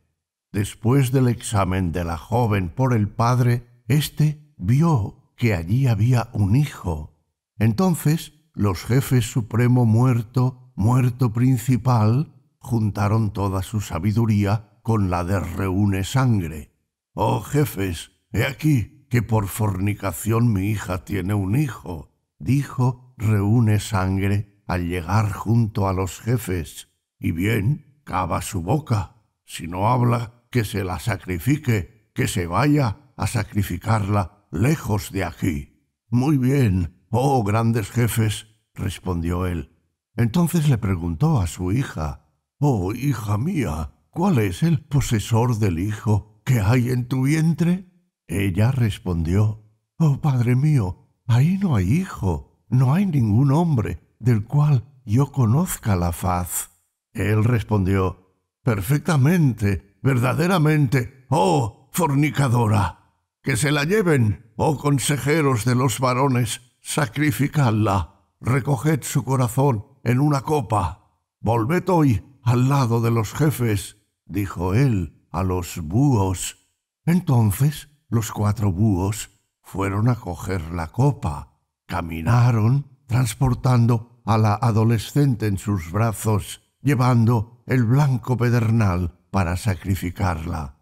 Después del examen de la joven por el padre, éste vio que allí había un hijo. Entonces los jefes supremo muerto, muerto principal, juntaron toda su sabiduría con la de reúne sangre. Oh jefes, he aquí que por fornicación mi hija tiene un hijo, dijo reúne sangre al llegar junto a los jefes. Y bien, cava su boca. Si no habla, que se la sacrifique, que se vaya a sacrificarla lejos de aquí. Muy bien, oh grandes jefes, respondió él. Entonces le preguntó a su hija, Oh hija mía, ¿cuál es el posesor del hijo que hay en tu vientre? Ella respondió, Oh padre mío, ahí no hay hijo, no hay ningún hombre del cual yo conozca la faz. Él respondió, Perfectamente, verdaderamente, oh fornicadora, que se la lleven, oh consejeros de los varones, sacrificadla, recoged su corazón en una copa, volved hoy al lado de los jefes, dijo él a los búhos. Entonces los cuatro búhos fueron a coger la copa, caminaron, transportando a la adolescente en sus brazos, llevando el blanco pedernal para sacrificarla.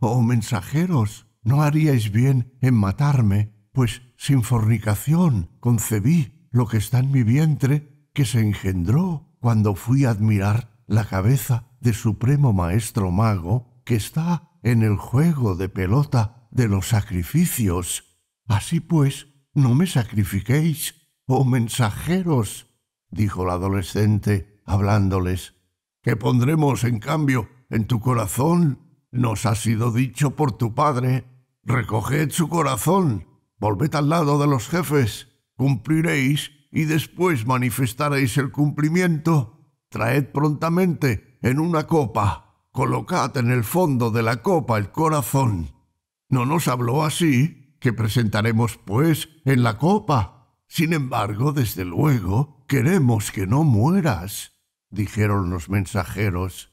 Oh mensajeros, no haríais bien en matarme, pues sin fornicación concebí lo que está en mi vientre, que se engendró cuando fui a admirar la cabeza de supremo maestro mago que está en el juego de pelota de los sacrificios. Así pues, no me sacrifiquéis, oh mensajeros, dijo la adolescente, hablándoles, que pondremos en cambio en tu corazón nos ha sido dicho por tu Padre, recoged su corazón, volved al lado de los jefes, cumpliréis y después manifestaréis el cumplimiento, traed prontamente en una copa, colocad en el fondo de la copa el corazón. ¿No nos habló así que presentaremos pues en la copa? Sin embargo, desde luego, queremos que no mueras, dijeron los mensajeros.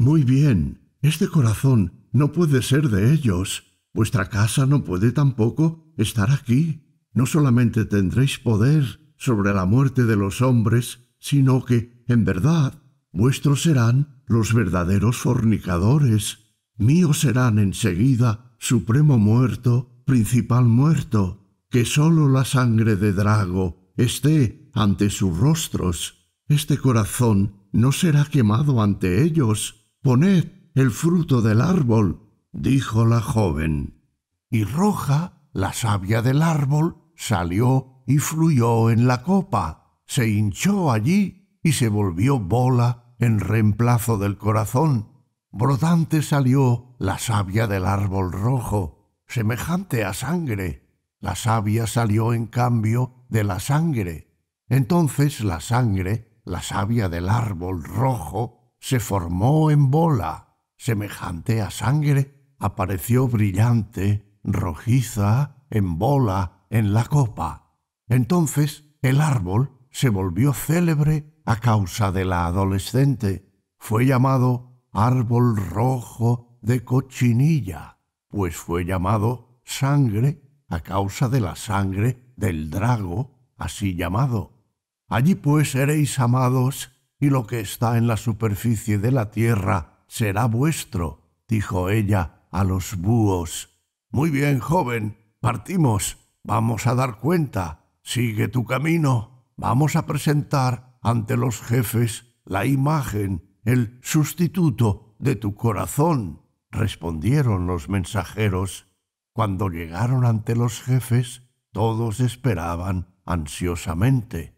Muy bien, este corazón, no puede ser de ellos. Vuestra casa no puede tampoco estar aquí. No solamente tendréis poder sobre la muerte de los hombres, sino que, en verdad, vuestros serán los verdaderos fornicadores. Míos serán enseguida supremo muerto, principal muerto, que sólo la sangre de Drago esté ante sus rostros. Este corazón no será quemado ante ellos, Poned el fruto del árbol, dijo la joven. Y roja la savia del árbol salió y fluyó en la copa, se hinchó allí y se volvió bola en reemplazo del corazón. Brotante salió la savia del árbol rojo, semejante a sangre. La savia salió en cambio de la sangre. Entonces la sangre, la savia del árbol rojo, se formó en bola, semejante a sangre, apareció brillante, rojiza, en bola, en la copa. Entonces el árbol se volvió célebre a causa de la adolescente. Fue llamado árbol rojo de cochinilla, pues fue llamado sangre a causa de la sangre del drago, así llamado. Allí pues seréis amados y lo que está en la superficie de la tierra será vuestro, dijo ella a los búhos. Muy bien, joven, partimos, vamos a dar cuenta, sigue tu camino, vamos a presentar ante los jefes la imagen, el sustituto de tu corazón, respondieron los mensajeros. Cuando llegaron ante los jefes, todos esperaban ansiosamente.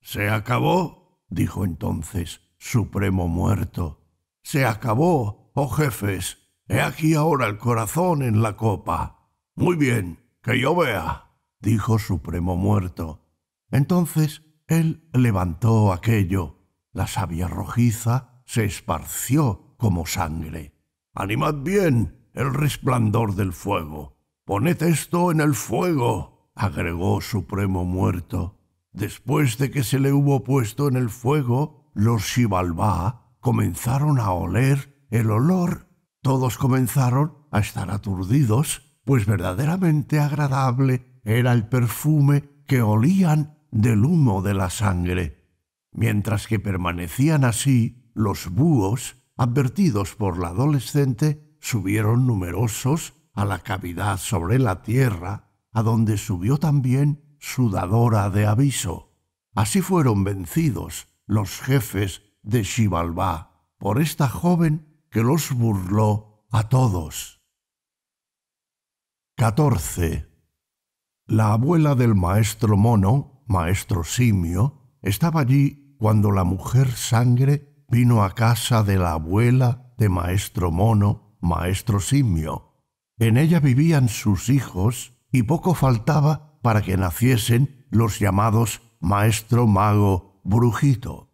Se acabó, dijo entonces, Supremo muerto. Se acabó, oh jefes. He aquí ahora el corazón en la copa. Muy bien, que yo vea, dijo Supremo muerto. Entonces él levantó aquello. La savia rojiza se esparció como sangre. Animad bien el resplandor del fuego. Poned esto en el fuego, agregó Supremo muerto. Después de que se le hubo puesto en el fuego, los Shibalba comenzaron a oler el olor. Todos comenzaron a estar aturdidos, pues verdaderamente agradable era el perfume que olían del humo de la sangre. Mientras que permanecían así, los búhos, advertidos por la adolescente, subieron numerosos a la cavidad sobre la tierra, a donde subió también sudadora de aviso. Así fueron vencidos los jefes de Xibalbá por esta joven que los burló a todos. 14. La abuela del maestro mono, maestro simio, estaba allí cuando la mujer sangre vino a casa de la abuela de maestro mono, maestro simio. En ella vivían sus hijos y poco faltaba para que naciesen los llamados maestro, mago, brujito.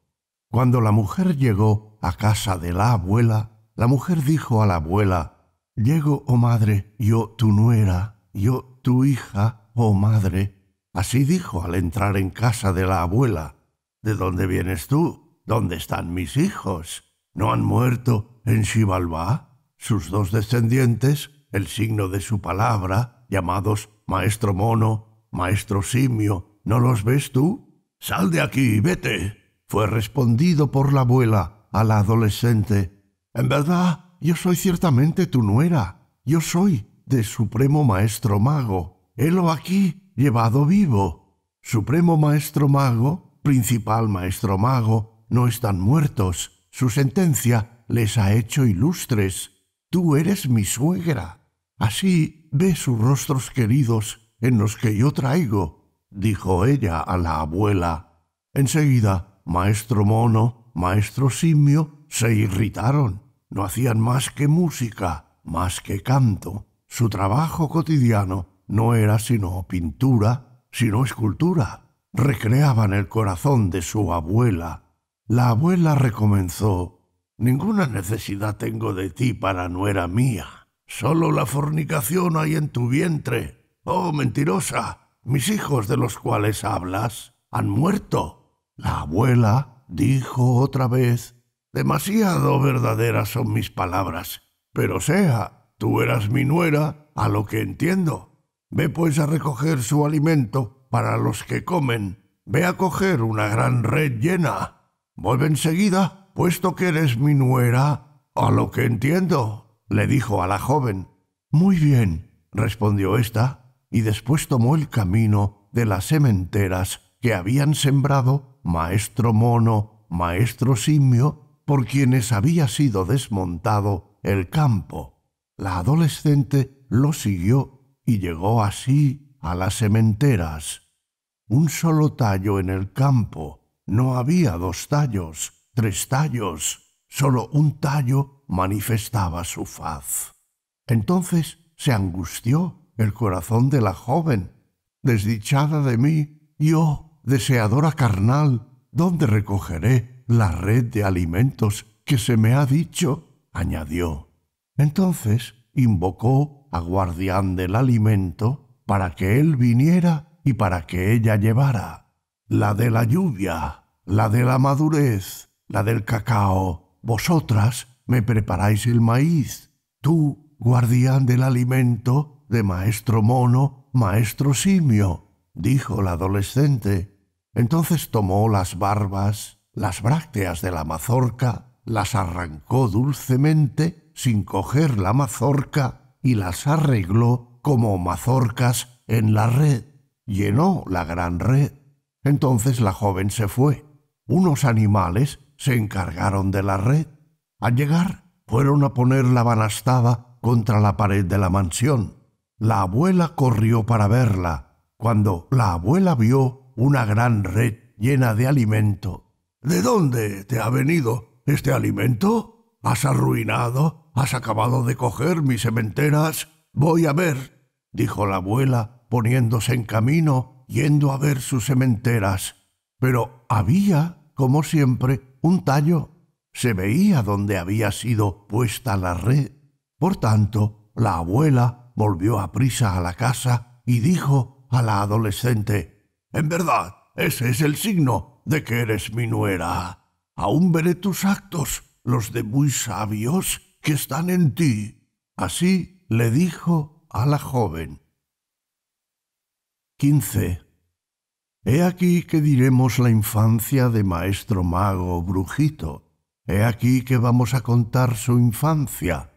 Cuando la mujer llegó a casa de la abuela, la mujer dijo a la abuela, Llego, oh madre, yo tu nuera, yo tu hija, oh madre. Así dijo al entrar en casa de la abuela, ¿De dónde vienes tú? ¿Dónde están mis hijos? ¿No han muerto en Xibalbá? Sus dos descendientes, el signo de su palabra, llamados Maestro Mono Maestro simio, ¿no los ves tú? Sal de aquí, y vete. Fue respondido por la abuela a la adolescente. En verdad, yo soy ciertamente tu nuera. Yo soy de Supremo Maestro Mago. Helo aquí, llevado vivo. Supremo Maestro Mago, principal Maestro Mago, no están muertos. Su sentencia les ha hecho ilustres. Tú eres mi suegra. Así ve sus rostros queridos en los que yo traigo, dijo ella a la abuela. Enseguida, maestro mono, maestro simio, se irritaron. No hacían más que música, más que canto. Su trabajo cotidiano no era sino pintura, sino escultura. Recreaban el corazón de su abuela. La abuela recomenzó Ninguna necesidad tengo de ti para nuera mía. Solo la fornicación hay en tu vientre Oh, mentirosa, mis hijos de los cuales hablas han muerto. La abuela dijo otra vez, demasiado verdaderas son mis palabras, pero sea, tú eras mi nuera, a lo que entiendo. Ve pues a recoger su alimento para los que comen, ve a coger una gran red llena. Vuelve enseguida, puesto que eres mi nuera, a lo que entiendo, le dijo a la joven. Muy bien, respondió ésta, y después tomó el camino de las sementeras que habían sembrado maestro mono, maestro simio, por quienes había sido desmontado el campo. La adolescente lo siguió y llegó así a las sementeras. Un solo tallo en el campo, no había dos tallos, tres tallos, solo un tallo manifestaba su faz. Entonces se angustió el corazón de la joven. Desdichada de mí, yo, oh, deseadora carnal, ¿dónde recogeré la red de alimentos que se me ha dicho? añadió. Entonces invocó a guardián del alimento para que él viniera y para que ella llevara la de la lluvia, la de la madurez, la del cacao. Vosotras me preparáis el maíz. Tú, guardián del alimento, de maestro mono, maestro simio, dijo la adolescente. Entonces tomó las barbas, las brácteas de la mazorca, las arrancó dulcemente sin coger la mazorca y las arregló como mazorcas en la red. Llenó la gran red. Entonces la joven se fue. Unos animales se encargaron de la red. Al llegar, fueron a poner la banastaba contra la pared de la mansión. La abuela corrió para verla. Cuando la abuela vio una gran red llena de alimento. ¿De dónde te ha venido este alimento? ¿Has arruinado? ¿Has acabado de coger mis sementeras? Voy a ver, dijo la abuela, poniéndose en camino, yendo a ver sus sementeras. Pero había, como siempre, un tallo. Se veía donde había sido puesta la red. Por tanto, la abuela volvió a prisa a la casa y dijo a la adolescente, En verdad, ese es el signo de que eres mi nuera. Aún veré tus actos, los de muy sabios que están en ti. Así le dijo a la joven. 15. He aquí que diremos la infancia de maestro mago brujito. He aquí que vamos a contar su infancia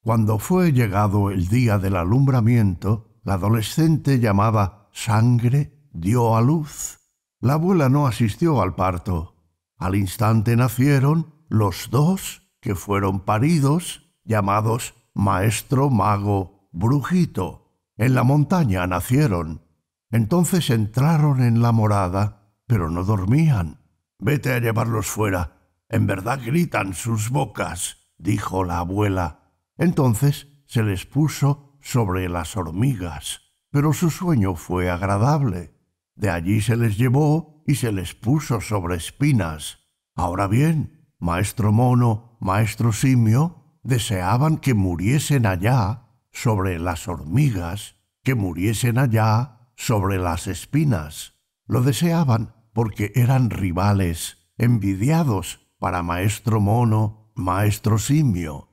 cuando fue llegado el día del alumbramiento, la adolescente llamada Sangre dio a luz. La abuela no asistió al parto. Al instante nacieron los dos que fueron paridos, llamados Maestro, Mago, Brujito. En la montaña nacieron. Entonces entraron en la morada, pero no dormían. Vete a llevarlos fuera. En verdad gritan sus bocas, dijo la abuela. Entonces se les puso sobre las hormigas, pero su sueño fue agradable. De allí se les llevó y se les puso sobre espinas. Ahora bien, maestro mono, maestro simio, deseaban que muriesen allá sobre las hormigas, que muriesen allá sobre las espinas. Lo deseaban porque eran rivales, envidiados para maestro mono, maestro simio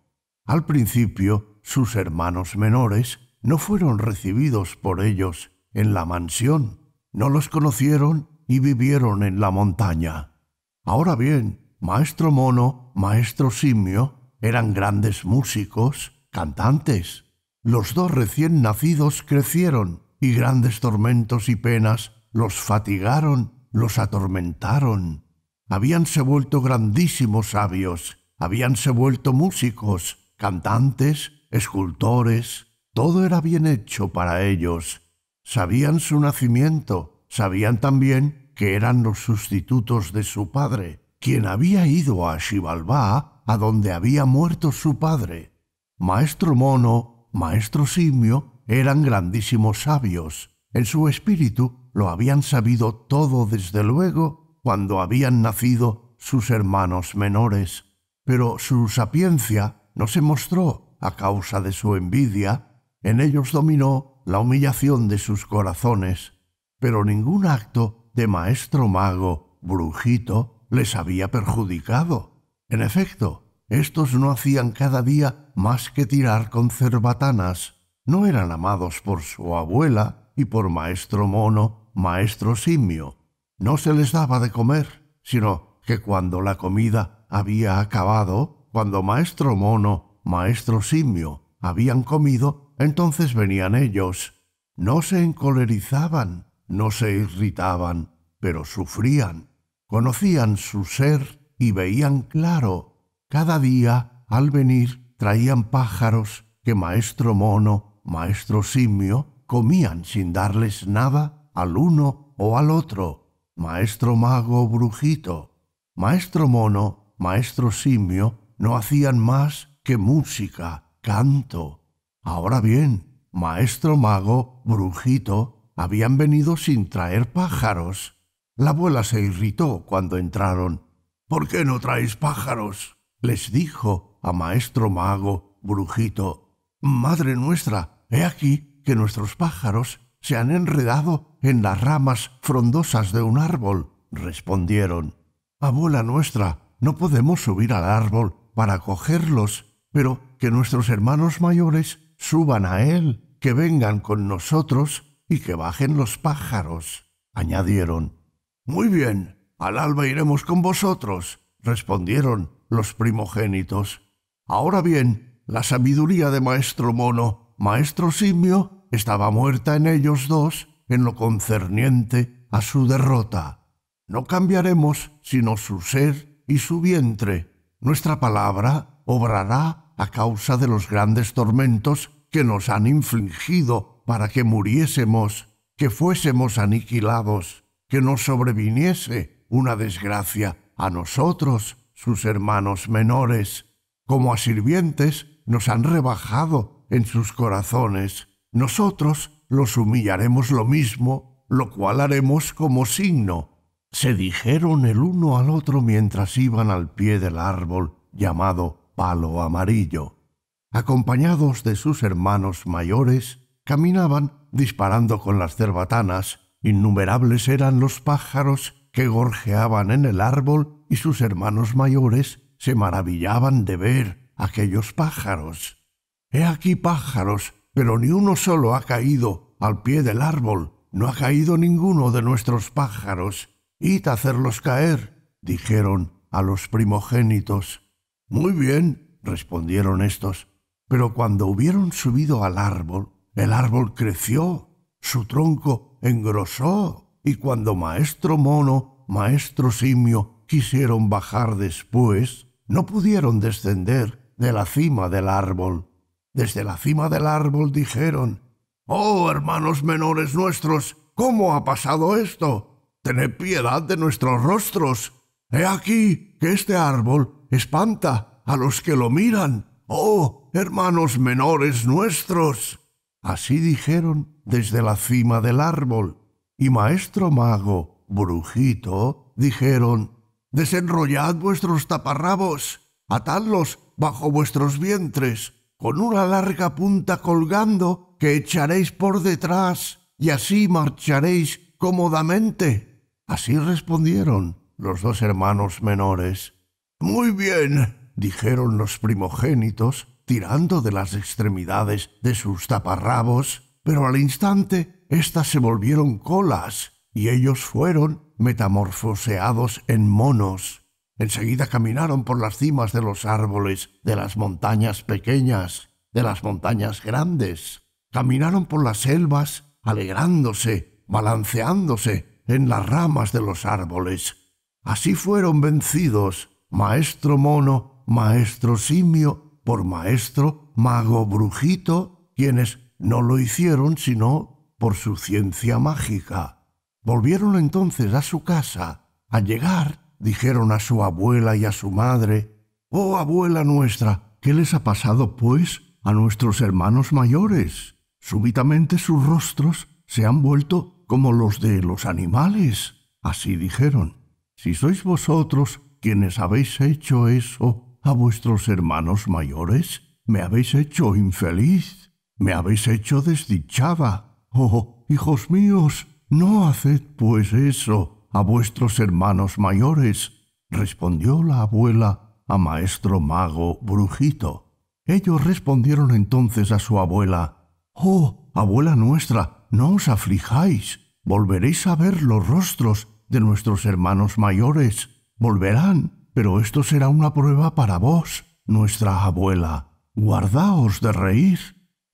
al principio, sus hermanos menores no fueron recibidos por ellos en la mansión, no los conocieron y vivieron en la montaña. Ahora bien, Maestro Mono, Maestro Simio eran grandes músicos, cantantes. Los dos recién nacidos crecieron y grandes tormentos y penas los fatigaron, los atormentaron. Habíanse vuelto grandísimos sabios, habíanse vuelto músicos, cantantes, escultores, todo era bien hecho para ellos. Sabían su nacimiento, sabían también que eran los sustitutos de su padre, quien había ido a Xibalbá, a donde había muerto su padre. Maestro Mono, Maestro Simio, eran grandísimos sabios. En su espíritu lo habían sabido todo desde luego cuando habían nacido sus hermanos menores, pero su sapiencia no se mostró a causa de su envidia, en ellos dominó la humillación de sus corazones, pero ningún acto de maestro mago, brujito, les había perjudicado. En efecto, estos no hacían cada día más que tirar con cerbatanas, no eran amados por su abuela y por maestro mono, maestro simio. No se les daba de comer, sino que cuando la comida había acabado, cuando maestro mono, maestro simio habían comido, entonces venían ellos. No se encolerizaban, no se irritaban, pero sufrían. Conocían su ser y veían claro. Cada día, al venir, traían pájaros que maestro mono, maestro simio, comían sin darles nada al uno o al otro. Maestro mago brujito, maestro mono, maestro simio, no hacían más que música, canto. Ahora bien, maestro mago, brujito, habían venido sin traer pájaros. La abuela se irritó cuando entraron. ¿Por qué no traéis pájaros? les dijo a maestro mago, brujito. Madre nuestra, he aquí que nuestros pájaros se han enredado en las ramas frondosas de un árbol, respondieron. Abuela nuestra, no podemos subir al árbol para cogerlos, pero que nuestros hermanos mayores suban a él, que vengan con nosotros y que bajen los pájaros. Añadieron, Muy bien, al alba iremos con vosotros, respondieron los primogénitos. Ahora bien, la sabiduría de maestro mono, maestro simio, estaba muerta en ellos dos en lo concerniente a su derrota. No cambiaremos sino su ser y su vientre, nuestra palabra obrará a causa de los grandes tormentos que nos han infligido para que muriésemos, que fuésemos aniquilados, que nos sobreviniese una desgracia a nosotros, sus hermanos menores. Como a sirvientes nos han rebajado en sus corazones. Nosotros los humillaremos lo mismo, lo cual haremos como signo se dijeron el uno al otro mientras iban al pie del árbol llamado Palo Amarillo. Acompañados de sus hermanos mayores, caminaban disparando con las cerbatanas. Innumerables eran los pájaros que gorjeaban en el árbol y sus hermanos mayores se maravillaban de ver aquellos pájaros. He aquí pájaros, pero ni uno solo ha caído al pie del árbol, no ha caído ninguno de nuestros pájaros, Id hacerlos caer, dijeron a los primogénitos. Muy bien, respondieron estos. Pero cuando hubieron subido al árbol, el árbol creció, su tronco engrosó, y cuando maestro mono, maestro simio quisieron bajar después, no pudieron descender de la cima del árbol. Desde la cima del árbol dijeron, Oh, hermanos menores nuestros, ¿cómo ha pasado esto? Tened piedad de nuestros rostros. He aquí que este árbol espanta a los que lo miran. Oh, hermanos menores nuestros. Así dijeron desde la cima del árbol. Y maestro mago, brujito, dijeron, Desenrollad vuestros taparrabos, atadlos bajo vuestros vientres, con una larga punta colgando que echaréis por detrás, y así marcharéis cómodamente. Así respondieron los dos hermanos menores. Muy bien, dijeron los primogénitos, tirando de las extremidades de sus taparrabos, pero al instante éstas se volvieron colas y ellos fueron metamorfoseados en monos. Enseguida caminaron por las cimas de los árboles, de las montañas pequeñas, de las montañas grandes. Caminaron por las selvas, alegrándose, balanceándose, en las ramas de los árboles. Así fueron vencidos maestro mono, maestro simio, por maestro mago brujito, quienes no lo hicieron sino por su ciencia mágica. Volvieron entonces a su casa. Al llegar, dijeron a su abuela y a su madre, Oh abuela nuestra, ¿qué les ha pasado, pues, a nuestros hermanos mayores? Súbitamente sus rostros se han vuelto como los de los animales. Así dijeron, si sois vosotros quienes habéis hecho eso a vuestros hermanos mayores, me habéis hecho infeliz, me habéis hecho desdichada. Oh, hijos míos, no haced pues eso a vuestros hermanos mayores, respondió la abuela a maestro mago Brujito. Ellos respondieron entonces a su abuela, Oh, abuela nuestra, no os aflijáis, volveréis a ver los rostros de nuestros hermanos mayores, volverán, pero esto será una prueba para vos, nuestra abuela. Guardaos de reír,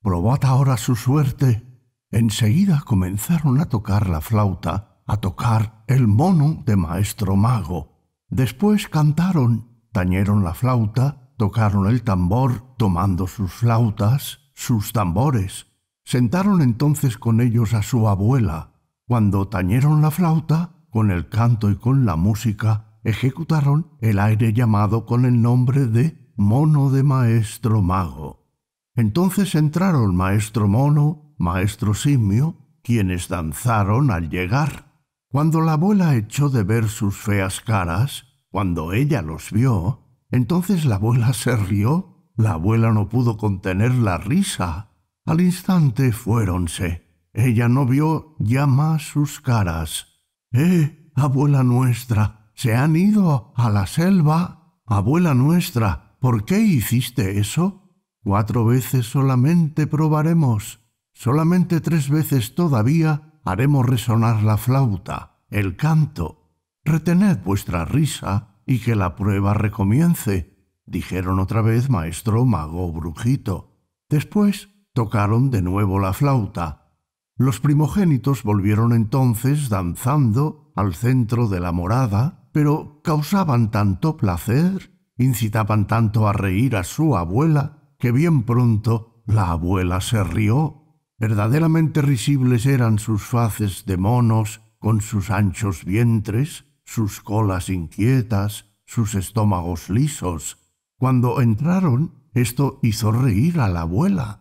probad ahora su suerte. Enseguida comenzaron a tocar la flauta, a tocar el mono de maestro mago. Después cantaron, tañeron la flauta, tocaron el tambor, tomando sus flautas, sus tambores, Sentaron entonces con ellos a su abuela. Cuando tañeron la flauta, con el canto y con la música, ejecutaron el aire llamado con el nombre de mono de maestro mago. Entonces entraron maestro mono, maestro simio, quienes danzaron al llegar. Cuando la abuela echó de ver sus feas caras, cuando ella los vio, entonces la abuela se rió. La abuela no pudo contener la risa. Al instante fuéronse. Ella no vio ya más sus caras. ¡Eh, abuela nuestra! ¿Se han ido a la selva? Abuela nuestra, ¿por qué hiciste eso? Cuatro veces solamente probaremos. Solamente tres veces todavía haremos resonar la flauta, el canto. Retened vuestra risa y que la prueba recomience, dijeron otra vez maestro, mago, brujito. Después Tocaron de nuevo la flauta. Los primogénitos volvieron entonces danzando al centro de la morada, pero causaban tanto placer, incitaban tanto a reír a su abuela, que bien pronto la abuela se rió. Verdaderamente risibles eran sus faces de monos, con sus anchos vientres, sus colas inquietas, sus estómagos lisos. Cuando entraron, esto hizo reír a la abuela.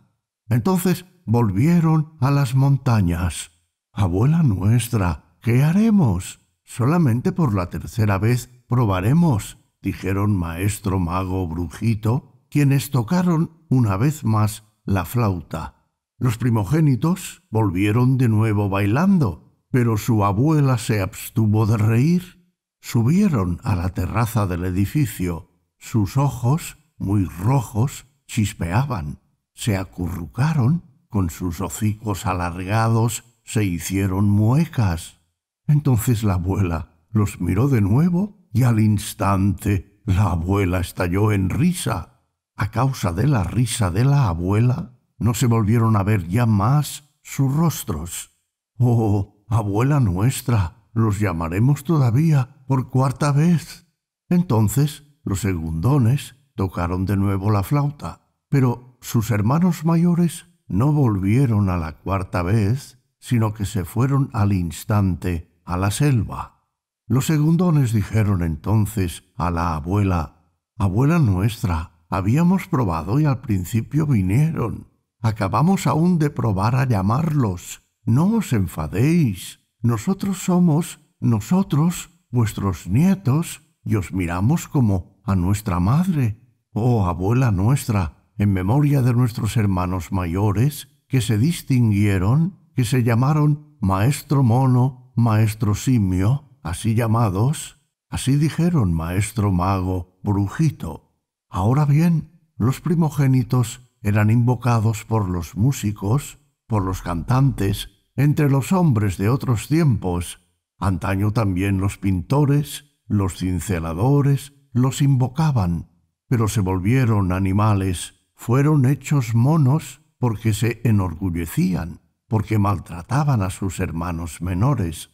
Entonces volvieron a las montañas. Abuela nuestra, ¿qué haremos? Solamente por la tercera vez probaremos, dijeron maestro mago brujito, quienes tocaron una vez más la flauta. Los primogénitos volvieron de nuevo bailando, pero su abuela se abstuvo de reír. Subieron a la terraza del edificio. Sus ojos, muy rojos, chispeaban se acurrucaron, con sus hocicos alargados se hicieron muecas. Entonces la abuela los miró de nuevo y al instante la abuela estalló en risa. A causa de la risa de la abuela, no se volvieron a ver ya más sus rostros. Oh, abuela nuestra, los llamaremos todavía por cuarta vez. Entonces los segundones tocaron de nuevo la flauta, pero sus hermanos mayores no volvieron a la cuarta vez, sino que se fueron al instante a la selva. Los segundones dijeron entonces a la abuela, Abuela nuestra, habíamos probado y al principio vinieron. Acabamos aún de probar a llamarlos. No os enfadéis. Nosotros somos, nosotros, vuestros nietos, y os miramos como a nuestra madre. Oh, abuela nuestra, en memoria de nuestros hermanos mayores que se distinguieron, que se llamaron maestro mono, maestro simio, así llamados, así dijeron maestro mago, brujito. Ahora bien, los primogénitos eran invocados por los músicos, por los cantantes, entre los hombres de otros tiempos, antaño también los pintores, los cinceladores, los invocaban, pero se volvieron animales fueron hechos monos porque se enorgullecían, porque maltrataban a sus hermanos menores.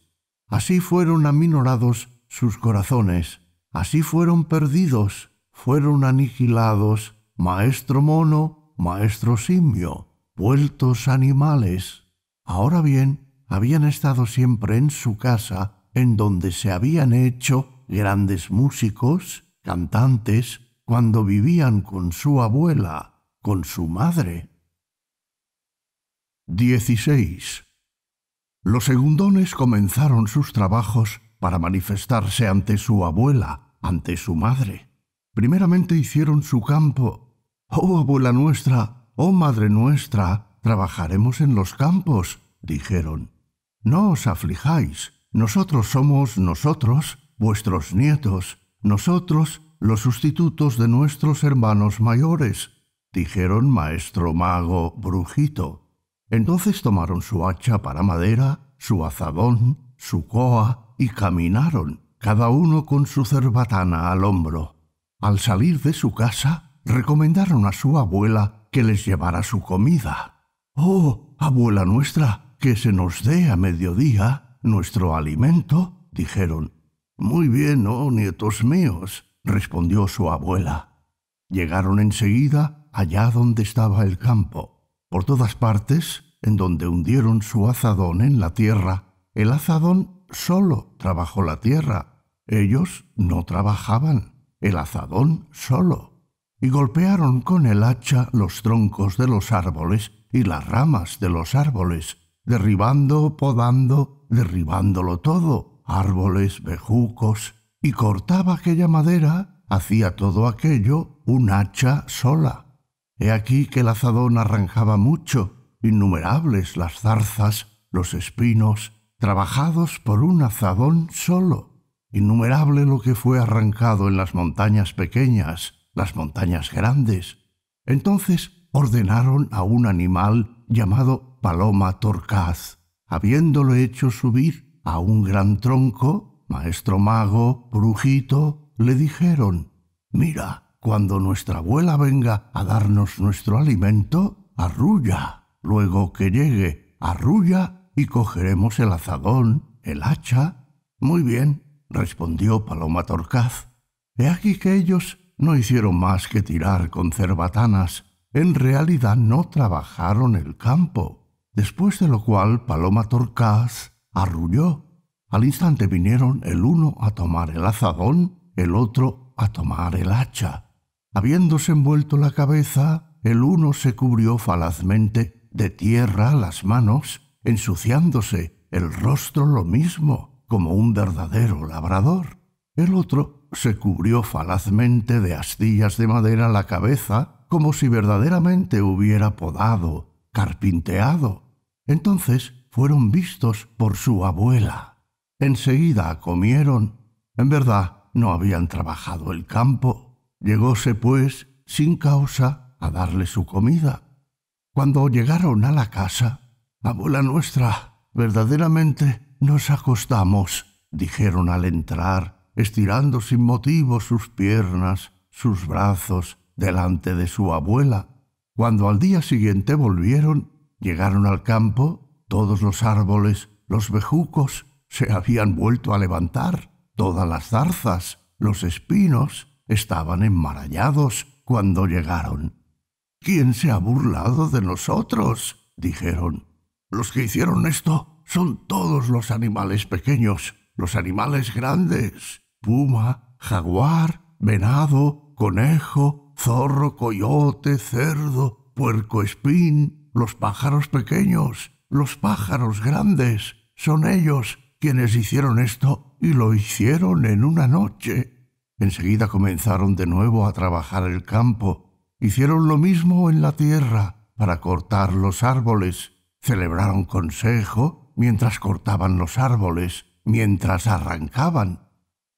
Así fueron aminorados sus corazones, así fueron perdidos, fueron aniquilados, maestro mono, maestro simio, vueltos animales. Ahora bien, habían estado siempre en su casa, en donde se habían hecho grandes músicos, cantantes, cuando vivían con su abuela, con su madre. 16. Los segundones comenzaron sus trabajos para manifestarse ante su abuela, ante su madre. Primeramente hicieron su campo. Oh abuela nuestra, oh madre nuestra, trabajaremos en los campos, dijeron. No os aflijáis, nosotros somos nosotros, vuestros nietos, nosotros los sustitutos de nuestros hermanos mayores, dijeron maestro mago brujito. Entonces tomaron su hacha para madera, su azadón, su coa, y caminaron, cada uno con su cerbatana al hombro. Al salir de su casa, recomendaron a su abuela que les llevara su comida. Oh, abuela nuestra, que se nos dé a mediodía nuestro alimento, dijeron. Muy bien, oh nietos míos, respondió su abuela. Llegaron enseguida allá donde estaba el campo. Por todas partes, en donde hundieron su azadón en la tierra, el azadón solo trabajó la tierra. Ellos no trabajaban, el azadón solo. Y golpearon con el hacha los troncos de los árboles y las ramas de los árboles, derribando, podando, derribándolo todo, árboles, bejucos, y cortaba aquella madera, hacía todo aquello un hacha sola. He aquí que el azadón arranjaba mucho, innumerables las zarzas, los espinos, trabajados por un azadón solo, innumerable lo que fue arrancado en las montañas pequeñas, las montañas grandes. Entonces ordenaron a un animal llamado Paloma Torcaz, habiéndolo hecho subir a un gran tronco, maestro mago, brujito, le dijeron, mira, cuando nuestra abuela venga a darnos nuestro alimento, arrulla. Luego que llegue, arrulla y cogeremos el azadón, el hacha. Muy bien, respondió Paloma Torcaz. He aquí que ellos no hicieron más que tirar con cerbatanas. En realidad no trabajaron el campo. Después de lo cual Paloma Torcaz arrulló. Al instante vinieron el uno a tomar el azadón, el otro a tomar el hacha. Habiéndose envuelto la cabeza, el uno se cubrió falazmente de tierra las manos, ensuciándose el rostro lo mismo, como un verdadero labrador. El otro se cubrió falazmente de astillas de madera la cabeza, como si verdaderamente hubiera podado, carpinteado. Entonces fueron vistos por su abuela. Enseguida comieron. En verdad, no habían trabajado el campo Llegóse, pues, sin causa, a darle su comida. Cuando llegaron a la casa, Abuela nuestra, verdaderamente nos acostamos, dijeron al entrar, estirando sin motivo sus piernas, sus brazos, delante de su abuela. Cuando al día siguiente volvieron, llegaron al campo, todos los árboles, los bejucos, se habían vuelto a levantar, todas las zarzas, los espinos, estaban enmarañados cuando llegaron. ¿Quién se ha burlado de nosotros? dijeron. Los que hicieron esto son todos los animales pequeños, los animales grandes, puma, jaguar, venado, conejo, zorro, coyote, cerdo, puerco espín, los pájaros pequeños, los pájaros grandes, son ellos quienes hicieron esto y lo hicieron en una noche. Enseguida comenzaron de nuevo a trabajar el campo. Hicieron lo mismo en la tierra para cortar los árboles. Celebraron consejo mientras cortaban los árboles, mientras arrancaban.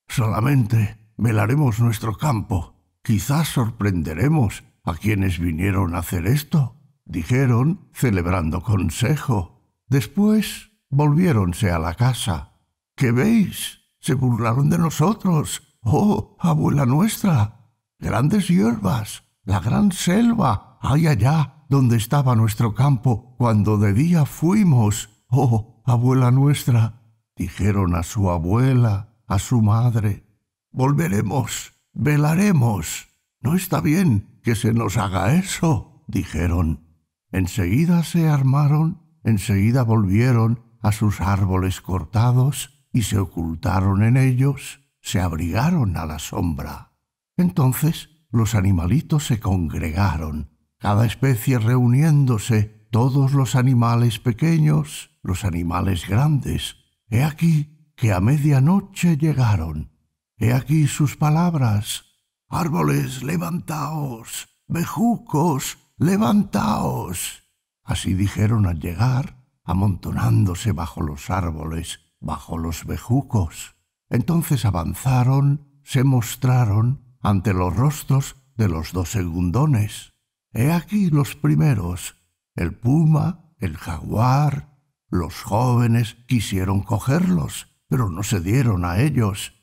Solamente velaremos nuestro campo. Quizás sorprenderemos a quienes vinieron a hacer esto, dijeron, celebrando consejo. Después volviéronse a la casa. ¿Qué veis? Se burlaron de nosotros Oh, abuela nuestra, grandes hierbas, la gran selva, hay allá donde estaba nuestro campo cuando de día fuimos. Oh, abuela nuestra, dijeron a su abuela, a su madre. Volveremos, velaremos. No está bien que se nos haga eso, dijeron. Enseguida se armaron, enseguida volvieron a sus árboles cortados y se ocultaron en ellos se abrigaron a la sombra. Entonces los animalitos se congregaron, cada especie reuniéndose, todos los animales pequeños, los animales grandes. He aquí que a medianoche llegaron. He aquí sus palabras. Árboles, levantaos. Bejucos, levantaos. Así dijeron al llegar, amontonándose bajo los árboles, bajo los bejucos. Entonces avanzaron, se mostraron ante los rostros de los dos segundones. He aquí los primeros, el puma, el jaguar. Los jóvenes quisieron cogerlos, pero no se dieron a ellos.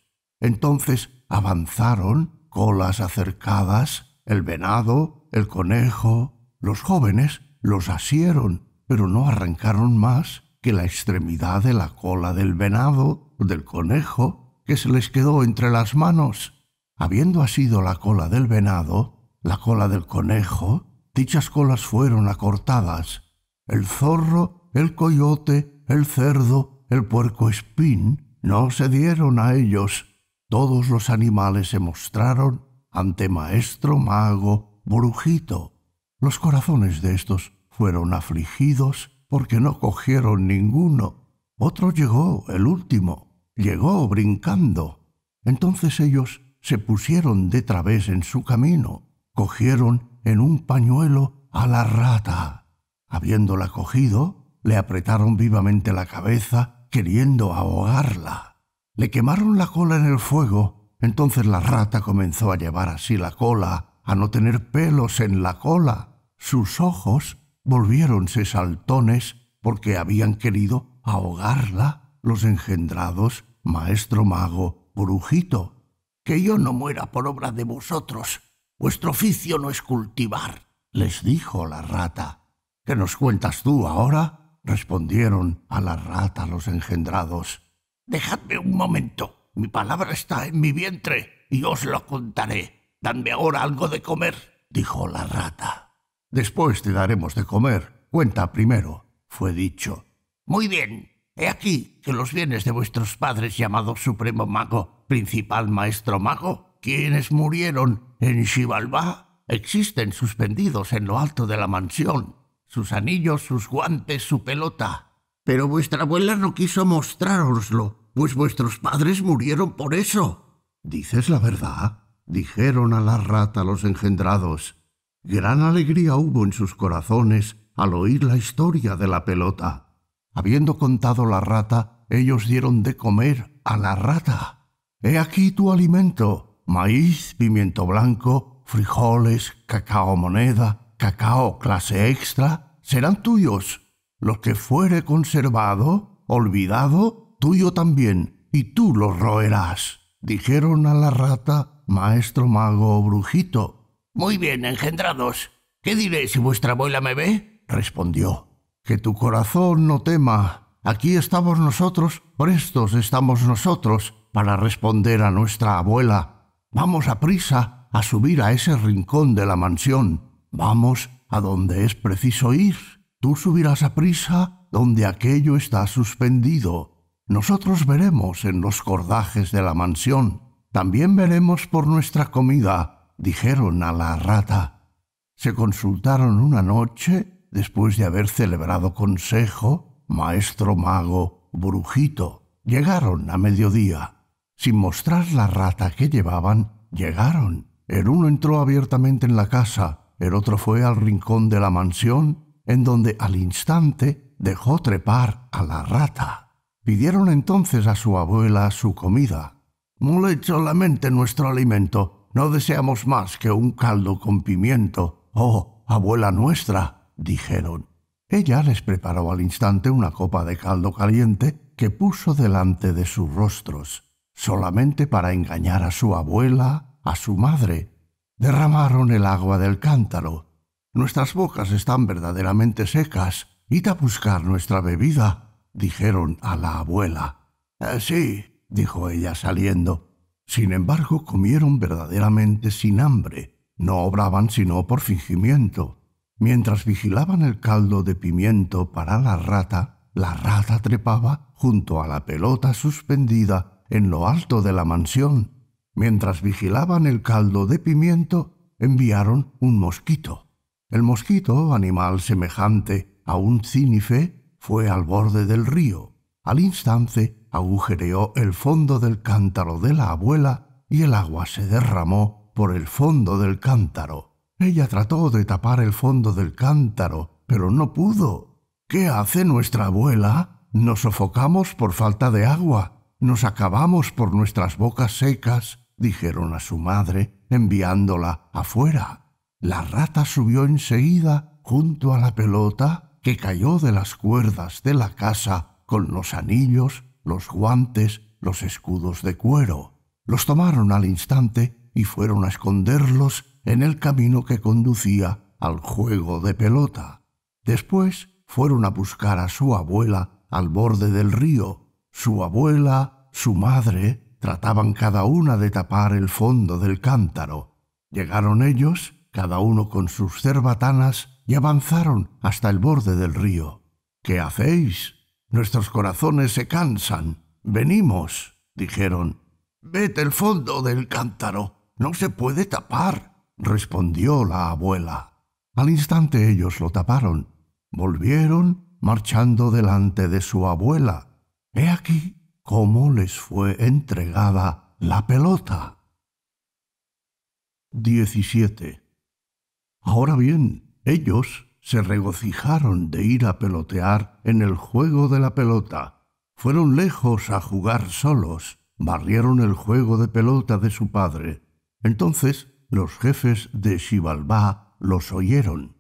Entonces avanzaron, colas acercadas, el venado, el conejo. Los jóvenes los asieron, pero no arrancaron más que la extremidad de la cola del venado del conejo que se les quedó entre las manos. Habiendo asido la cola del venado, la cola del conejo, dichas colas fueron acortadas. El zorro, el coyote, el cerdo, el puerco espín no se dieron a ellos. Todos los animales se mostraron ante maestro mago Brujito. Los corazones de estos fueron afligidos porque no cogieron ninguno. Otro llegó, el último, llegó brincando. Entonces ellos se pusieron de través en su camino, cogieron en un pañuelo a la rata. Habiéndola cogido, le apretaron vivamente la cabeza, queriendo ahogarla. Le quemaron la cola en el fuego, entonces la rata comenzó a llevar así la cola, a no tener pelos en la cola. Sus ojos volviéronse saltones porque habían querido ahogarla los engendrados Maestro mago, brujito, que yo no muera por obra de vosotros. Vuestro oficio no es cultivar, les dijo la rata. ¿Qué nos cuentas tú ahora? respondieron a la rata los engendrados. Dejadme un momento. Mi palabra está en mi vientre y os lo contaré. Dadme ahora algo de comer, dijo la rata. Después te daremos de comer. Cuenta primero, fue dicho. Muy bien, He aquí que los bienes de vuestros padres, llamado Supremo Mago, principal maestro mago, quienes murieron en Xibalbá, existen suspendidos en lo alto de la mansión, sus anillos, sus guantes, su pelota. Pero vuestra abuela no quiso mostrároslo, pues vuestros padres murieron por eso. ¿Dices la verdad? dijeron a la rata los engendrados. Gran alegría hubo en sus corazones al oír la historia de la pelota. Habiendo contado la rata, ellos dieron de comer a la rata. He aquí tu alimento, maíz, pimiento blanco, frijoles, cacao moneda, cacao clase extra, serán tuyos. Lo que fuere conservado, olvidado, tuyo también, y tú lo roerás. Dijeron a la rata, maestro mago o brujito. Muy bien, engendrados. ¿Qué diré si vuestra abuela me ve? respondió que tu corazón no tema. Aquí estamos nosotros, prestos estamos nosotros para responder a nuestra abuela. Vamos a prisa a subir a ese rincón de la mansión. Vamos a donde es preciso ir. Tú subirás a prisa donde aquello está suspendido. Nosotros veremos en los cordajes de la mansión. También veremos por nuestra comida, dijeron a la rata. Se consultaron una noche después de haber celebrado consejo, maestro mago, brujito, llegaron a mediodía. Sin mostrar la rata que llevaban, llegaron. El uno entró abiertamente en la casa, el otro fue al rincón de la mansión, en donde al instante dejó trepar a la rata. Pidieron entonces a su abuela su comida. Moled solamente nuestro alimento. No deseamos más que un caldo con pimiento. Oh, abuela nuestra, dijeron. Ella les preparó al instante una copa de caldo caliente que puso delante de sus rostros, solamente para engañar a su abuela, a su madre. Derramaron el agua del cántaro. Nuestras bocas están verdaderamente secas. Id a buscar nuestra bebida, dijeron a la abuela. Eh, sí, dijo ella saliendo. Sin embargo, comieron verdaderamente sin hambre. No obraban sino por fingimiento. Mientras vigilaban el caldo de pimiento para la rata, la rata trepaba junto a la pelota suspendida en lo alto de la mansión. Mientras vigilaban el caldo de pimiento, enviaron un mosquito. El mosquito, animal semejante a un cínife, fue al borde del río. Al instante agujereó el fondo del cántaro de la abuela y el agua se derramó por el fondo del cántaro. Ella trató de tapar el fondo del cántaro, pero no pudo. ¿Qué hace nuestra abuela? Nos sofocamos por falta de agua, nos acabamos por nuestras bocas secas, dijeron a su madre, enviándola afuera. La rata subió enseguida junto a la pelota que cayó de las cuerdas de la casa con los anillos, los guantes, los escudos de cuero. Los tomaron al instante y fueron a esconderlos en el camino que conducía al juego de pelota. Después fueron a buscar a su abuela al borde del río. Su abuela, su madre, trataban cada una de tapar el fondo del cántaro. Llegaron ellos, cada uno con sus cerbatanas, y avanzaron hasta el borde del río. ¿Qué hacéis? Nuestros corazones se cansan. Venimos, dijeron. Vete el fondo del cántaro. No se puede tapar respondió la abuela. Al instante ellos lo taparon. Volvieron marchando delante de su abuela. He aquí cómo les fue entregada la pelota. 17. Ahora bien, ellos se regocijaron de ir a pelotear en el juego de la pelota. Fueron lejos a jugar solos, barrieron el juego de pelota de su padre. Entonces los jefes de Xibalbá los oyeron.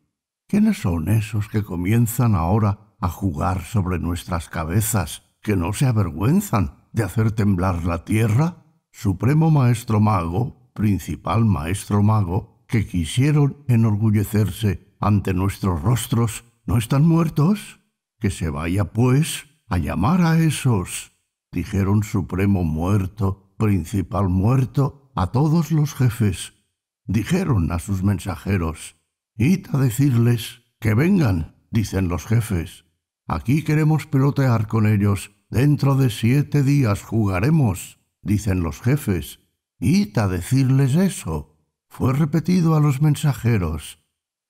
¿Quiénes son esos que comienzan ahora a jugar sobre nuestras cabezas, que no se avergüenzan de hacer temblar la tierra? Supremo Maestro Mago, principal Maestro Mago, que quisieron enorgullecerse ante nuestros rostros, ¿no están muertos? Que se vaya, pues, a llamar a esos. Dijeron Supremo Muerto, principal Muerto, a todos los jefes dijeron a sus mensajeros, Id a decirles que vengan, dicen los jefes. Aquí queremos pelotear con ellos. Dentro de siete días jugaremos, dicen los jefes. Id a decirles eso. Fue repetido a los mensajeros.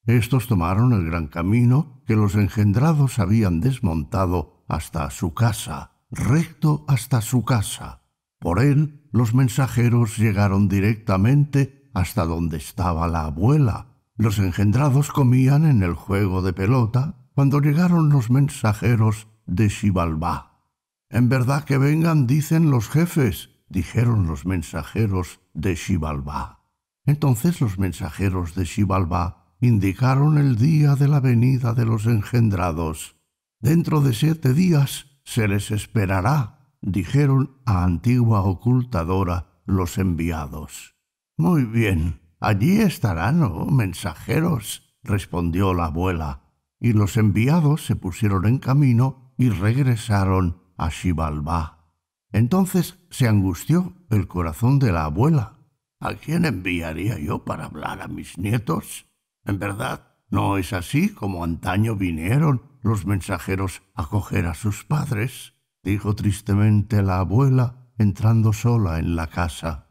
Estos tomaron el gran camino que los engendrados habían desmontado hasta su casa, recto hasta su casa. Por él los mensajeros llegaron directamente hasta donde estaba la abuela. Los engendrados comían en el juego de pelota cuando llegaron los mensajeros de Xibalbá. En verdad que vengan, dicen los jefes, dijeron los mensajeros de Xibalbá. Entonces los mensajeros de Xibalbá indicaron el día de la venida de los engendrados. Dentro de siete días se les esperará, dijeron a antigua ocultadora los enviados. Muy bien, allí estarán, oh mensajeros, respondió la abuela, y los enviados se pusieron en camino y regresaron a Xibalbá. Entonces se angustió el corazón de la abuela. ¿A quién enviaría yo para hablar a mis nietos? En verdad, no es así como antaño vinieron los mensajeros a coger a sus padres, dijo tristemente la abuela, entrando sola en la casa.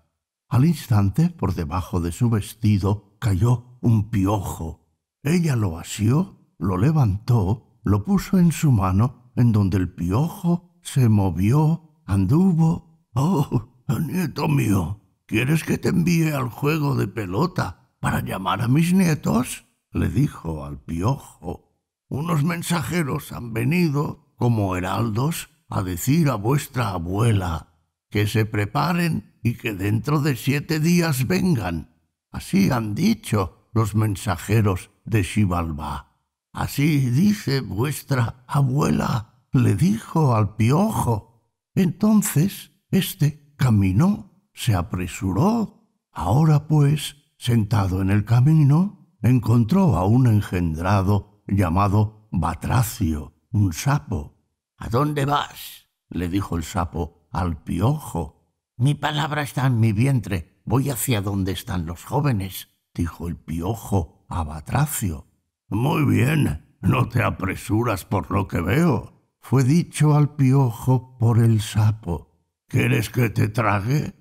Al instante, por debajo de su vestido, cayó un piojo. Ella lo asió, lo levantó, lo puso en su mano, en donde el piojo se movió, anduvo. ¡Oh, nieto mío! ¿Quieres que te envíe al juego de pelota para llamar a mis nietos? le dijo al piojo. Unos mensajeros han venido, como heraldos, a decir a vuestra abuela que se preparen y que dentro de siete días vengan. Así han dicho los mensajeros de Xibalbá. Así dice vuestra abuela, le dijo al piojo. Entonces éste caminó, se apresuró. Ahora pues, sentado en el camino, encontró a un engendrado llamado Batracio, un sapo. ¿A dónde vas? le dijo el sapo al piojo. Mi palabra está en mi vientre, voy hacia donde están los jóvenes, dijo el piojo a Batracio. Muy bien, no te apresuras por lo que veo, fue dicho al piojo por el sapo. ¿Quieres que te trague?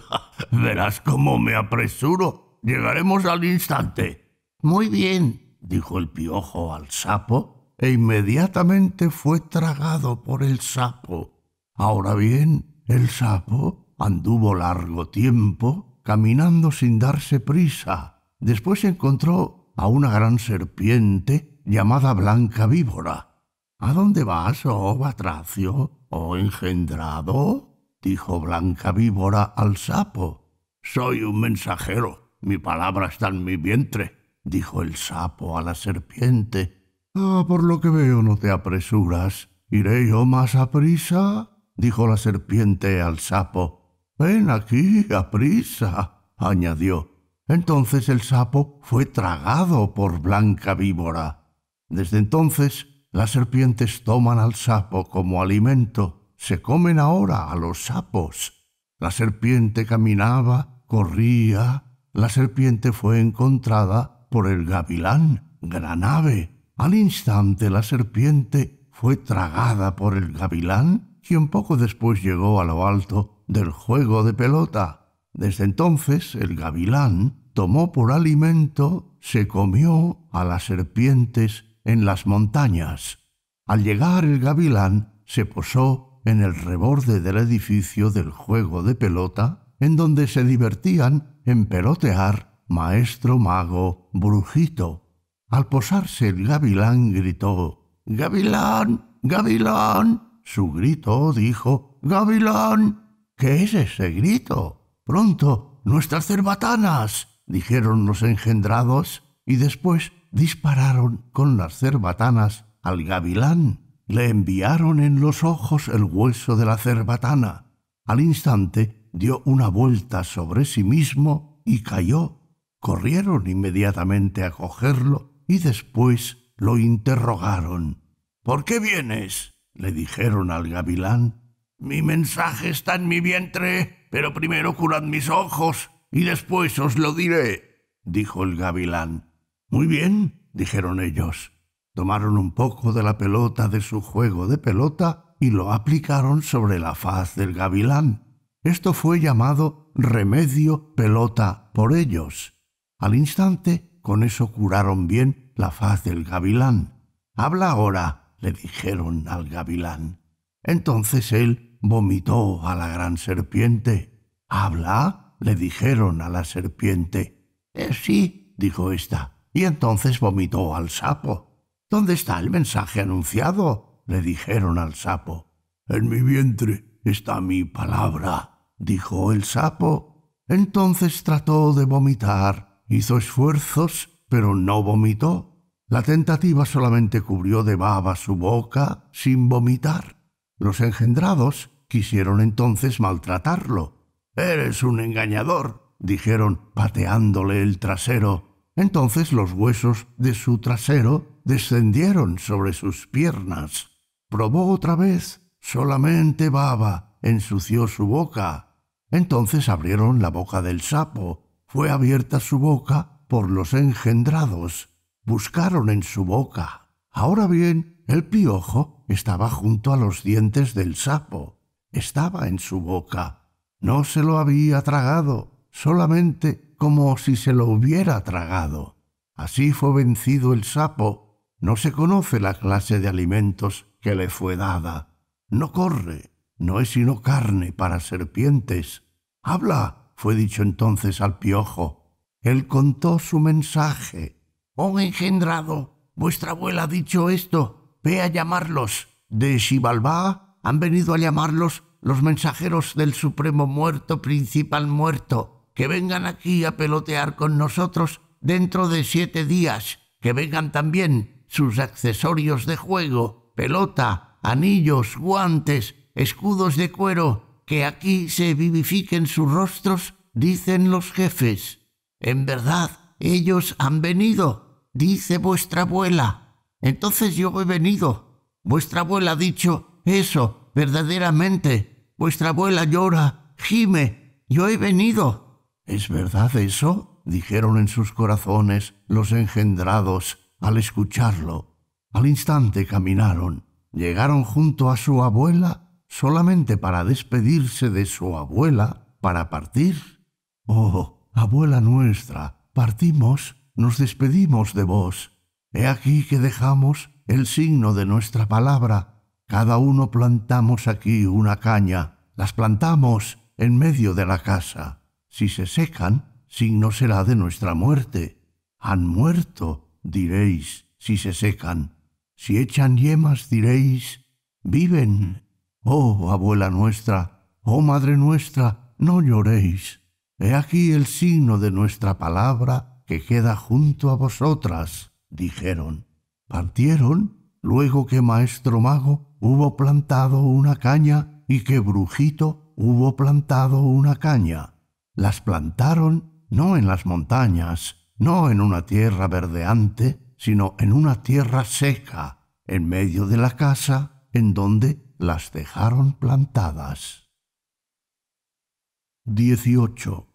Verás cómo me apresuro. Llegaremos al instante. Muy bien, dijo el piojo al sapo, e inmediatamente fue tragado por el sapo. Ahora bien, el sapo Anduvo largo tiempo caminando sin darse prisa. Después encontró a una gran serpiente llamada Blanca Víbora. ¿A dónde vas, oh batracio, oh engendrado? dijo Blanca Víbora al sapo. Soy un mensajero. Mi palabra está en mi vientre, dijo el sapo a la serpiente. Ah, por lo que veo no te apresuras. ¿Iré yo más a prisa dijo la serpiente al sapo. Ven aquí, a prisa, añadió. Entonces el sapo fue tragado por Blanca Víbora. Desde entonces las serpientes toman al sapo como alimento, se comen ahora a los sapos. La serpiente caminaba, corría, la serpiente fue encontrada por el gavilán, ave. Al instante la serpiente fue tragada por el gavilán, quien poco después llegó a lo alto del juego de pelota. Desde entonces el gavilán tomó por alimento, se comió a las serpientes en las montañas. Al llegar el gavilán se posó en el reborde del edificio del juego de pelota, en donde se divertían en pelotear maestro mago Brujito. Al posarse el gavilán gritó, Gavilán, gavilán. Su grito dijo, Gavilán, ¿Qué es ese grito? Pronto, nuestras cerbatanas, dijeron los engendrados, y después dispararon con las cerbatanas al gavilán. Le enviaron en los ojos el hueso de la cerbatana. Al instante dio una vuelta sobre sí mismo y cayó. Corrieron inmediatamente a cogerlo y después lo interrogaron. ¿Por qué vienes? le dijeron al gavilán mi mensaje está en mi vientre, pero primero curad mis ojos y después os lo diré, dijo el gavilán. Muy bien, dijeron ellos. Tomaron un poco de la pelota de su juego de pelota y lo aplicaron sobre la faz del gavilán. Esto fue llamado remedio pelota por ellos. Al instante, con eso curaron bien la faz del gavilán. Habla ahora, le dijeron al gavilán. Entonces él vomitó a la gran serpiente. ¿Habla? le dijeron a la serpiente. Eh, sí, dijo ésta, y entonces vomitó al sapo. ¿Dónde está el mensaje anunciado? le dijeron al sapo. En mi vientre está mi palabra, dijo el sapo. Entonces trató de vomitar, hizo esfuerzos, pero no vomitó. La tentativa solamente cubrió de baba su boca sin vomitar. Los engendrados quisieron entonces maltratarlo. Eres un engañador, dijeron, pateándole el trasero. Entonces los huesos de su trasero descendieron sobre sus piernas. Probó otra vez, solamente baba, ensució su boca. Entonces abrieron la boca del sapo. Fue abierta su boca por los engendrados. Buscaron en su boca Ahora bien, el piojo estaba junto a los dientes del sapo, estaba en su boca. No se lo había tragado, solamente como si se lo hubiera tragado. Así fue vencido el sapo. No se conoce la clase de alimentos que le fue dada. No corre, no es sino carne para serpientes. Habla, fue dicho entonces al piojo. Él contó su mensaje. Oh engendrado, Vuestra abuela ha dicho esto. Ve a llamarlos. De Xibalbá han venido a llamarlos los mensajeros del Supremo Muerto Principal Muerto. Que vengan aquí a pelotear con nosotros dentro de siete días. Que vengan también sus accesorios de juego, pelota, anillos, guantes, escudos de cuero. Que aquí se vivifiquen sus rostros, dicen los jefes. En verdad, ellos han venido dice vuestra abuela. Entonces yo he venido. Vuestra abuela ha dicho eso, verdaderamente. Vuestra abuela llora, gime. Yo he venido. ¿Es verdad eso? dijeron en sus corazones los engendrados al escucharlo. Al instante caminaron, llegaron junto a su abuela solamente para despedirse de su abuela, para partir. Oh, abuela nuestra, partimos nos despedimos de vos. He aquí que dejamos el signo de nuestra palabra. Cada uno plantamos aquí una caña. Las plantamos en medio de la casa. Si se secan, signo será de nuestra muerte. Han muerto, diréis, si se secan. Si echan yemas, diréis, viven. Oh, abuela nuestra, oh, madre nuestra, no lloréis. He aquí el signo de nuestra palabra que queda junto a vosotras, dijeron. Partieron luego que maestro mago hubo plantado una caña y que brujito hubo plantado una caña. Las plantaron no en las montañas, no en una tierra verdeante, sino en una tierra seca, en medio de la casa, en donde las dejaron plantadas. 18.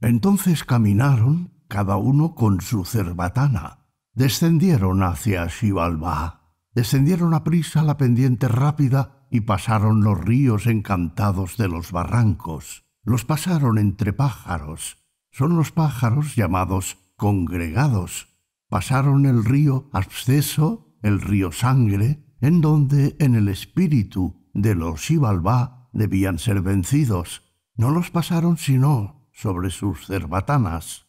Entonces caminaron cada uno con su cerbatana. Descendieron hacia Xibalbá, descendieron a prisa la pendiente rápida y pasaron los ríos encantados de los barrancos. Los pasaron entre pájaros. Son los pájaros llamados congregados. Pasaron el río Absceso, el río Sangre, en donde en el espíritu de los Xibalbá debían ser vencidos. No los pasaron sino sobre sus cerbatanas.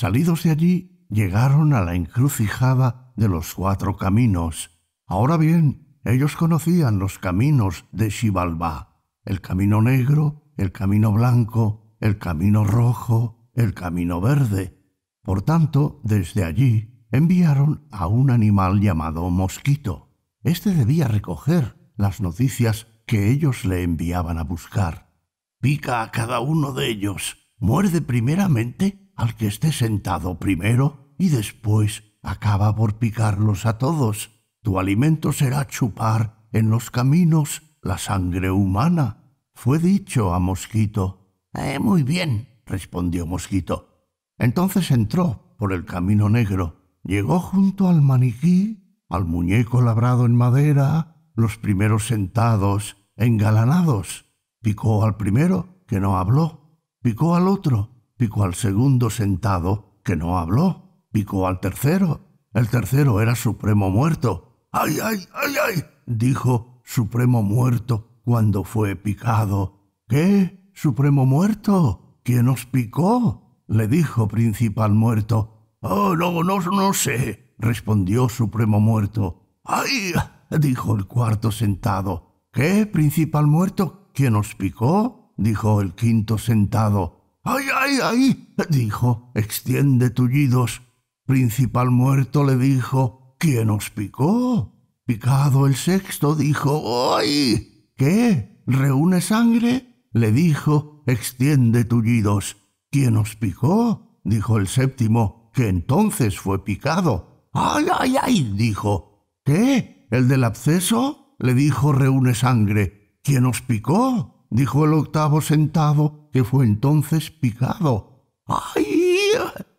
Salidos de allí, llegaron a la encrucijada de los cuatro caminos. Ahora bien, ellos conocían los caminos de Xibalbá, el camino negro, el camino blanco, el camino rojo, el camino verde. Por tanto, desde allí enviaron a un animal llamado mosquito. Este debía recoger las noticias que ellos le enviaban a buscar. Pica a cada uno de ellos, muerde primeramente al que esté sentado primero y después acaba por picarlos a todos. Tu alimento será chupar en los caminos la sangre humana, fue dicho a Mosquito. Eh, muy bien, respondió Mosquito. Entonces entró por el camino negro, llegó junto al maniquí, al muñeco labrado en madera, los primeros sentados, engalanados. Picó al primero, que no habló, picó al otro, picó al segundo sentado, que no habló, picó al tercero. El tercero era Supremo Muerto. ¡Ay, ay, ay, ay! dijo Supremo Muerto cuando fue picado. ¿Qué? ¿Supremo Muerto? ¿Quién os picó? le dijo Principal Muerto. Oh, no, no, no sé, respondió Supremo Muerto. ¡Ay! dijo el cuarto sentado. ¿Qué, Principal Muerto? ¿Quién os picó? dijo el quinto sentado. ¡Ay, ay, ay! dijo, extiende tullidos. Principal muerto le dijo, ¿quién os picó? Picado el sexto dijo, ¡ay! ¿Qué? ¿Reúne sangre? le dijo, extiende tullidos. ¿Quién os picó? dijo el séptimo, que entonces fue picado. ¡Ay, ay, ay! dijo. ¿Qué? ¿El del absceso? le dijo, reúne sangre. ¿Quién os picó? dijo el octavo sentado, que fue entonces picado. ¡Ay!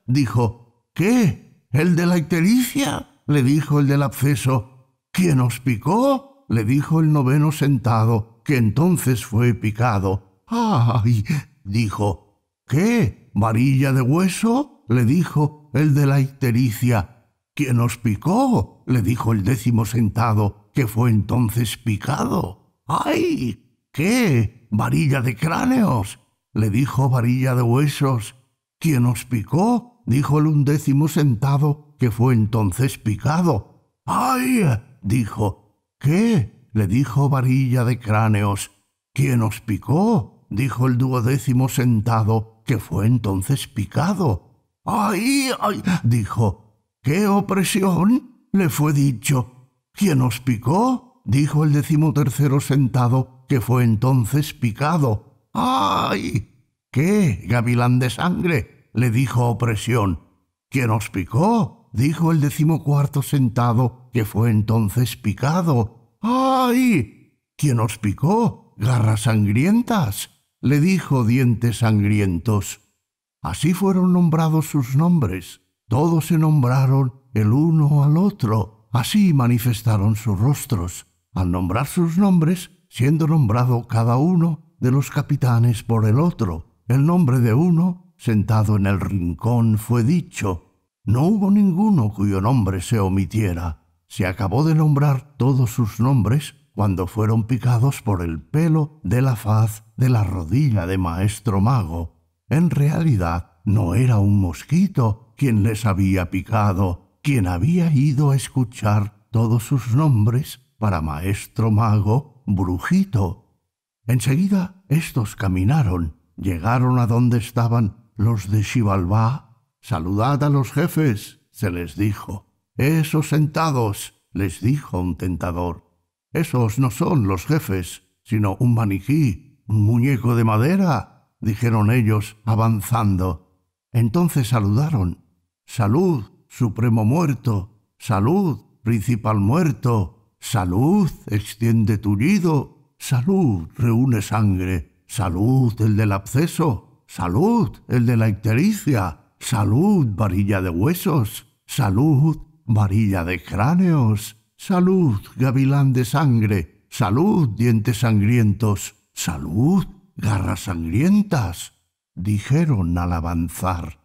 dijo. ¿Qué? ¿El de la ictericia? le dijo el del absceso. ¿Quién os picó? le dijo el noveno sentado, que entonces fue picado. ¡Ay! dijo. ¿Qué? ¿Varilla de hueso? le dijo el de la ictericia. ¿Quién os picó? le dijo el décimo sentado, que fue entonces picado. ¡Ay! ¿Qué? ¿Varilla de cráneos? le dijo varilla de huesos. ¿Quién os picó? dijo el undécimo sentado, que fue entonces picado. ¡Ay! dijo. ¿Qué? le dijo varilla de cráneos. ¿Quién os picó? dijo el duodécimo sentado, que fue entonces picado. ¡Ay! ¡Ay! dijo. ¿Qué opresión? le fue dicho. ¿Quién os picó? dijo el decimotercero sentado, que fue entonces picado. ¡Ay! ¿Qué, gavilán de sangre? le dijo opresión. ¿Quién os picó? dijo el decimocuarto sentado, que fue entonces picado. ¡Ay! ¿Quién os picó? Garras sangrientas, le dijo dientes sangrientos. Así fueron nombrados sus nombres. Todos se nombraron el uno al otro. Así manifestaron sus rostros. Al nombrar sus nombres, siendo nombrado cada uno, de los capitanes por el otro. El nombre de uno, sentado en el rincón, fue dicho. No hubo ninguno cuyo nombre se omitiera. Se acabó de nombrar todos sus nombres cuando fueron picados por el pelo de la faz de la rodilla de maestro mago. En realidad no era un mosquito quien les había picado, quien había ido a escuchar todos sus nombres para maestro mago Brujito, Enseguida estos caminaron, llegaron a donde estaban los de Xibalbá. Saludad a los jefes, se les dijo. Esos sentados, les dijo un tentador. Esos no son los jefes, sino un maniquí, un muñeco de madera, dijeron ellos, avanzando. Entonces saludaron. Salud, supremo muerto, salud, principal muerto, salud, extiende tullido, Salud reúne sangre, salud el del absceso, salud el de la ictericia, salud varilla de huesos, salud varilla de cráneos, salud gavilán de sangre, salud dientes sangrientos, salud garras sangrientas, dijeron al avanzar.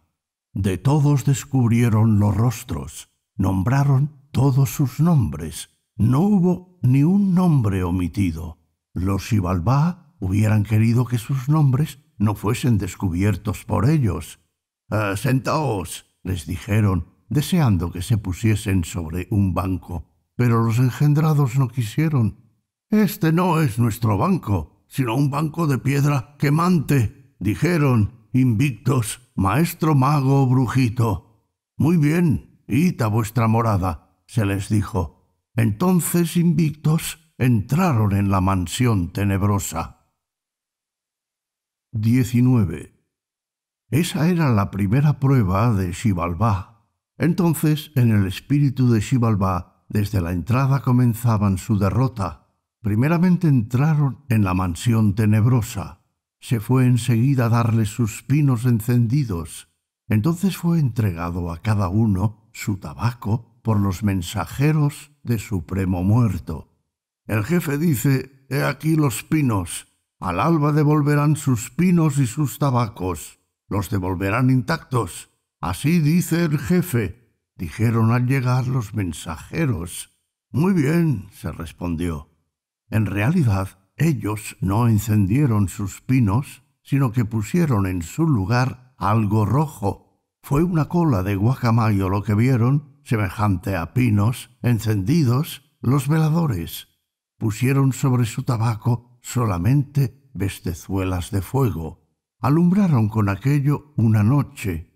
De todos descubrieron los rostros, nombraron todos sus nombres, no hubo ni un nombre omitido. Los Xibalbá hubieran querido que sus nombres no fuesen descubiertos por ellos. Eh, sentaos, les dijeron, deseando que se pusiesen sobre un banco. Pero los engendrados no quisieron. Este no es nuestro banco, sino un banco de piedra quemante, dijeron, invictos, maestro mago brujito. Muy bien, id a vuestra morada, se les dijo. Entonces, invictos, entraron en la mansión tenebrosa. 19. Esa era la primera prueba de Xibalbá. Entonces, en el espíritu de Xibalbá, desde la entrada comenzaban su derrota. Primeramente entraron en la mansión tenebrosa. Se fue enseguida a darles sus pinos encendidos. Entonces fue entregado a cada uno su tabaco por los mensajeros de Supremo Muerto. El jefe dice, He aquí los pinos, al alba devolverán sus pinos y sus tabacos, los devolverán intactos. Así dice el jefe, dijeron al llegar los mensajeros. Muy bien, se respondió. En realidad, ellos no encendieron sus pinos, sino que pusieron en su lugar algo rojo. Fue una cola de guacamayo lo que vieron, semejante a pinos, encendidos, los veladores pusieron sobre su tabaco solamente bestezuelas de fuego. Alumbraron con aquello una noche.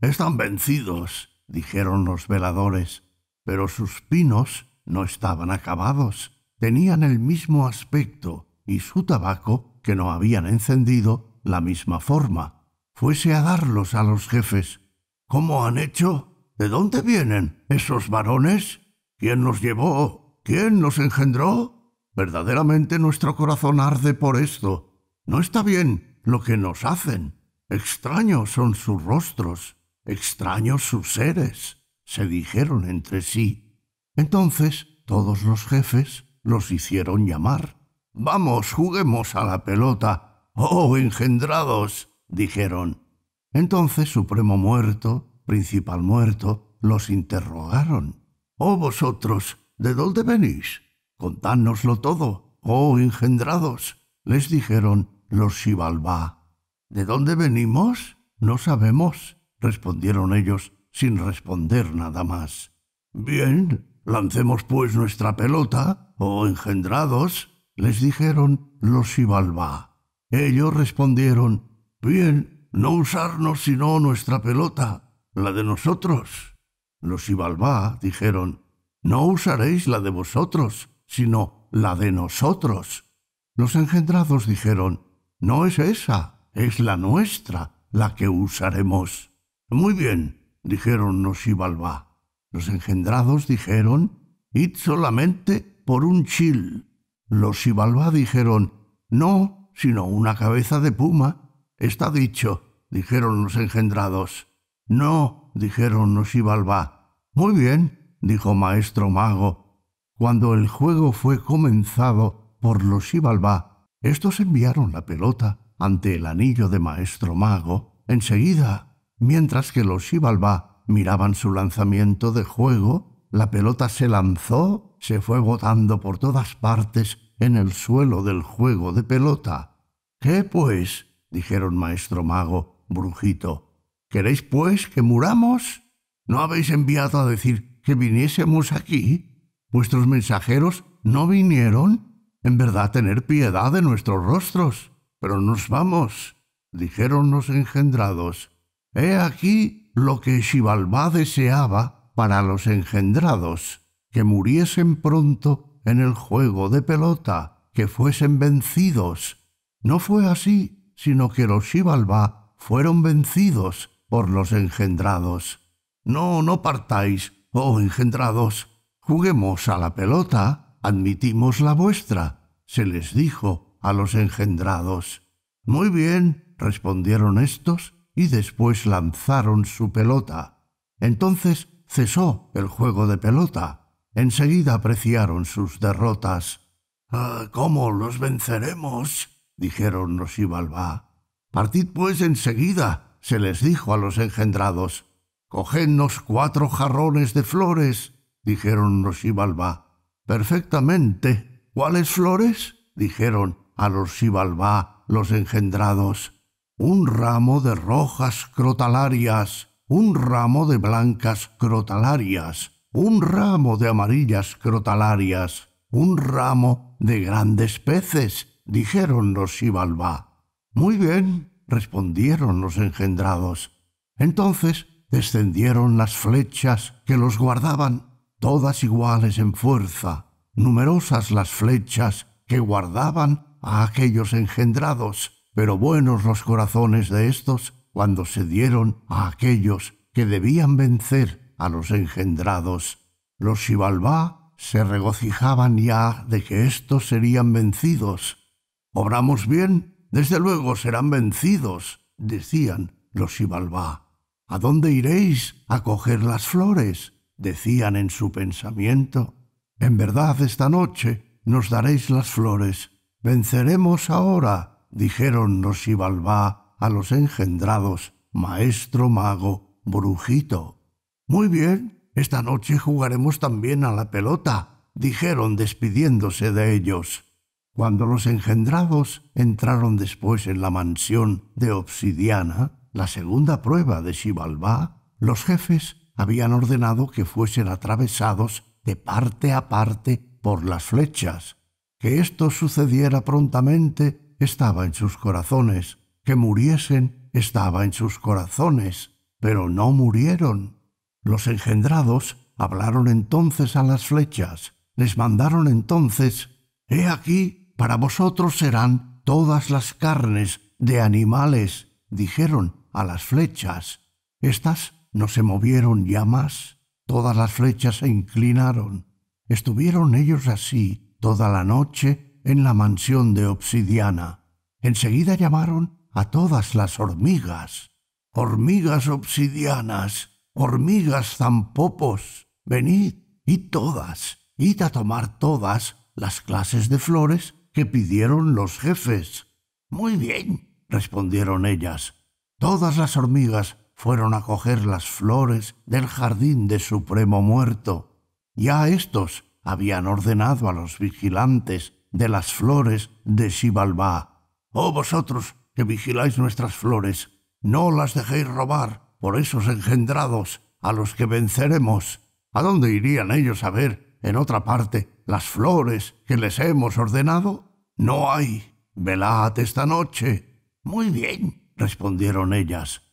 Están vencidos, dijeron los veladores, pero sus pinos no estaban acabados. Tenían el mismo aspecto y su tabaco, que no habían encendido, la misma forma. Fuese a darlos a los jefes. ¿Cómo han hecho? ¿De dónde vienen esos varones? ¿Quién los llevó? ¿Quién los engendró? Verdaderamente nuestro corazón arde por esto. No está bien lo que nos hacen. Extraños son sus rostros, extraños sus seres, se dijeron entre sí. Entonces todos los jefes los hicieron llamar. Vamos, juguemos a la pelota. Oh, engendrados, dijeron. Entonces Supremo Muerto, Principal Muerto, los interrogaron. Oh vosotros, ¿de dónde venís? contádnoslo todo, oh engendrados, les dijeron los Xibalbá. ¿De dónde venimos? No sabemos, respondieron ellos sin responder nada más. Bien, lancemos pues nuestra pelota, oh engendrados, les dijeron los Xibalbá. Ellos respondieron, bien, no usarnos sino nuestra pelota, la de nosotros. Los Ibalbá dijeron, no usaréis la de vosotros, sino la de nosotros. Los engendrados dijeron, no es esa, es la nuestra, la que usaremos. Muy bien, dijeron los Ibalba. Los engendrados dijeron, id solamente por un chil. Los Ibalba dijeron, no, sino una cabeza de puma. Está dicho, dijeron los engendrados. No, dijeron los Ibalba. Muy bien, dijo maestro mago, cuando el juego fue comenzado por los Xibalbá, estos enviaron la pelota ante el anillo de maestro mago enseguida, mientras que los Xibalbá miraban su lanzamiento de juego, la pelota se lanzó, se fue botando por todas partes en el suelo del juego de pelota. ¿Qué pues? dijeron maestro mago, brujito. ¿Queréis pues que muramos? ¿No habéis enviado a decir que viniésemos aquí? vuestros mensajeros no vinieron, en verdad tener piedad de nuestros rostros, pero nos vamos, dijeron los engendrados. He aquí lo que Xibalbá deseaba para los engendrados, que muriesen pronto en el juego de pelota, que fuesen vencidos. No fue así, sino que los Xibalbá fueron vencidos por los engendrados. No, no partáis, oh engendrados, Juguemos a la pelota, admitimos la vuestra, se les dijo a los engendrados. Muy bien, respondieron estos, y después lanzaron su pelota. Entonces cesó el juego de pelota. Enseguida apreciaron sus derrotas. Ah, ¿Cómo los venceremos? dijeron los Balba. Partid pues enseguida, se les dijo a los engendrados. Cogednos cuatro jarrones de flores dijeron los Xibalbá. Perfectamente. ¿Cuáles flores? dijeron a los Xibalbá los engendrados. Un ramo de rojas crotalarias, un ramo de blancas crotalarias, un ramo de amarillas crotalarias, un ramo de grandes peces, dijeron los Xibalbá. Muy bien, respondieron los engendrados. Entonces descendieron las flechas que los guardaban todas iguales en fuerza, numerosas las flechas que guardaban a aquellos engendrados, pero buenos los corazones de estos cuando se dieron a aquellos que debían vencer a los engendrados. Los Xibalbá se regocijaban ya de que éstos serían vencidos. ¿Obramos bien? Desde luego serán vencidos, decían los Xibalbá. ¿A dónde iréis a coger las flores? decían en su pensamiento, en verdad esta noche nos daréis las flores, venceremos ahora, dijeron los a los engendrados, maestro mago, brujito. Muy bien, esta noche jugaremos también a la pelota, dijeron despidiéndose de ellos. Cuando los engendrados entraron después en la mansión de Obsidiana, la segunda prueba de Xibalbá, los jefes habían ordenado que fuesen atravesados de parte a parte por las flechas. Que esto sucediera prontamente estaba en sus corazones, que muriesen estaba en sus corazones, pero no murieron. Los engendrados hablaron entonces a las flechas, les mandaron entonces, He aquí, para vosotros serán todas las carnes de animales, dijeron a las flechas. Estas no se movieron ya más, todas las flechas se inclinaron. Estuvieron ellos así toda la noche en la mansión de obsidiana. Enseguida llamaron a todas las hormigas. Hormigas obsidianas, hormigas zampopos, venid, y todas, id a tomar todas las clases de flores que pidieron los jefes. Muy bien, respondieron ellas. Todas las hormigas fueron a coger las flores del jardín de Supremo Muerto. Ya estos habían ordenado a los vigilantes de las flores de Xibalbá. Oh vosotros que vigiláis nuestras flores, no las dejéis robar por esos engendrados a los que venceremos. ¿A dónde irían ellos a ver, en otra parte, las flores que les hemos ordenado? No hay. Velad esta noche. Muy bien, respondieron ellas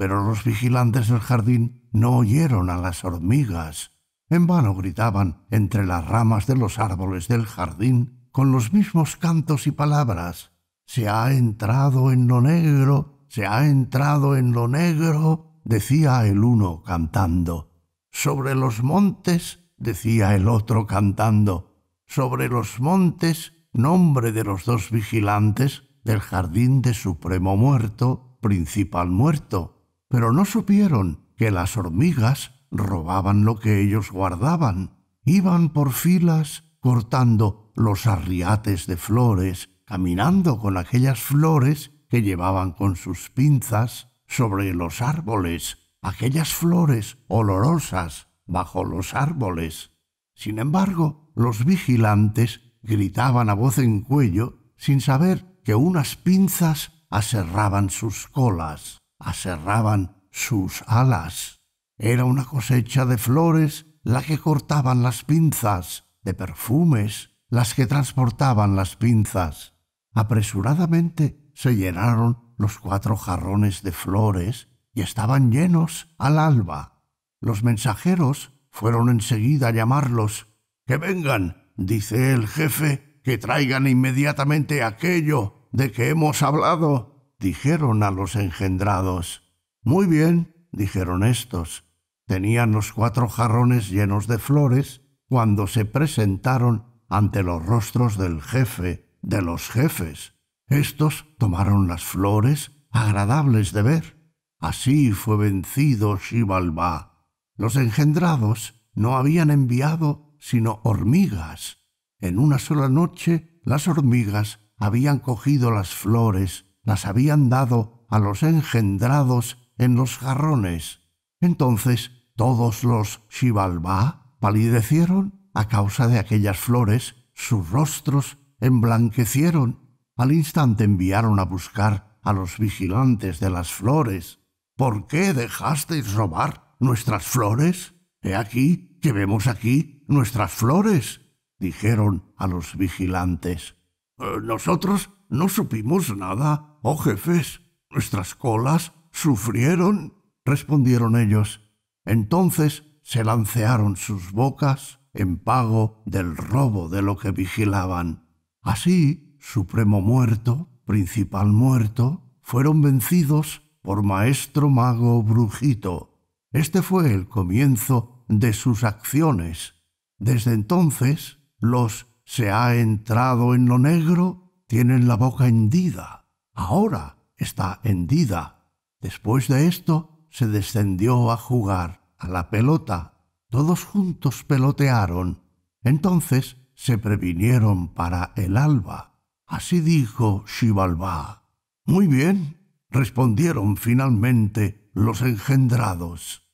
pero los vigilantes del jardín no oyeron a las hormigas. En vano gritaban entre las ramas de los árboles del jardín con los mismos cantos y palabras. Se ha entrado en lo negro, se ha entrado en lo negro, decía el uno cantando. Sobre los montes, decía el otro cantando. Sobre los montes, nombre de los dos vigilantes del jardín de Supremo Muerto, principal muerto pero no supieron que las hormigas robaban lo que ellos guardaban. Iban por filas cortando los arriates de flores, caminando con aquellas flores que llevaban con sus pinzas sobre los árboles, aquellas flores olorosas bajo los árboles. Sin embargo, los vigilantes gritaban a voz en cuello sin saber que unas pinzas aserraban sus colas aserraban sus alas. Era una cosecha de flores la que cortaban las pinzas, de perfumes las que transportaban las pinzas. Apresuradamente se llenaron los cuatro jarrones de flores y estaban llenos al alba. Los mensajeros fueron enseguida a llamarlos. Que vengan, dice el jefe, que traigan inmediatamente aquello de que hemos hablado dijeron a los engendrados, Muy bien, dijeron estos. Tenían los cuatro jarrones llenos de flores cuando se presentaron ante los rostros del jefe, de los jefes. Estos tomaron las flores, agradables de ver. Así fue vencido Shivalba. Los engendrados no habían enviado sino hormigas. En una sola noche las hormigas habían cogido las flores las habían dado a los engendrados en los jarrones. Entonces todos los Shivalba palidecieron a causa de aquellas flores, sus rostros emblanquecieron. Al instante enviaron a buscar a los vigilantes de las flores. ¿Por qué dejasteis robar nuestras flores? He aquí que vemos aquí nuestras flores, dijeron a los vigilantes. Eh, nosotros no supimos nada, oh jefes. Nuestras colas sufrieron, respondieron ellos. Entonces se lancearon sus bocas en pago del robo de lo que vigilaban. Así, Supremo Muerto, Principal Muerto, fueron vencidos por Maestro Mago Brujito. Este fue el comienzo de sus acciones. Desde entonces, los se ha entrado en lo negro tienen la boca hendida, ahora está hendida. Después de esto se descendió a jugar a la pelota. Todos juntos pelotearon. Entonces se previnieron para el alba. Así dijo Shivalba. Muy bien, respondieron finalmente los engendrados.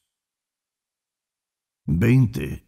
20.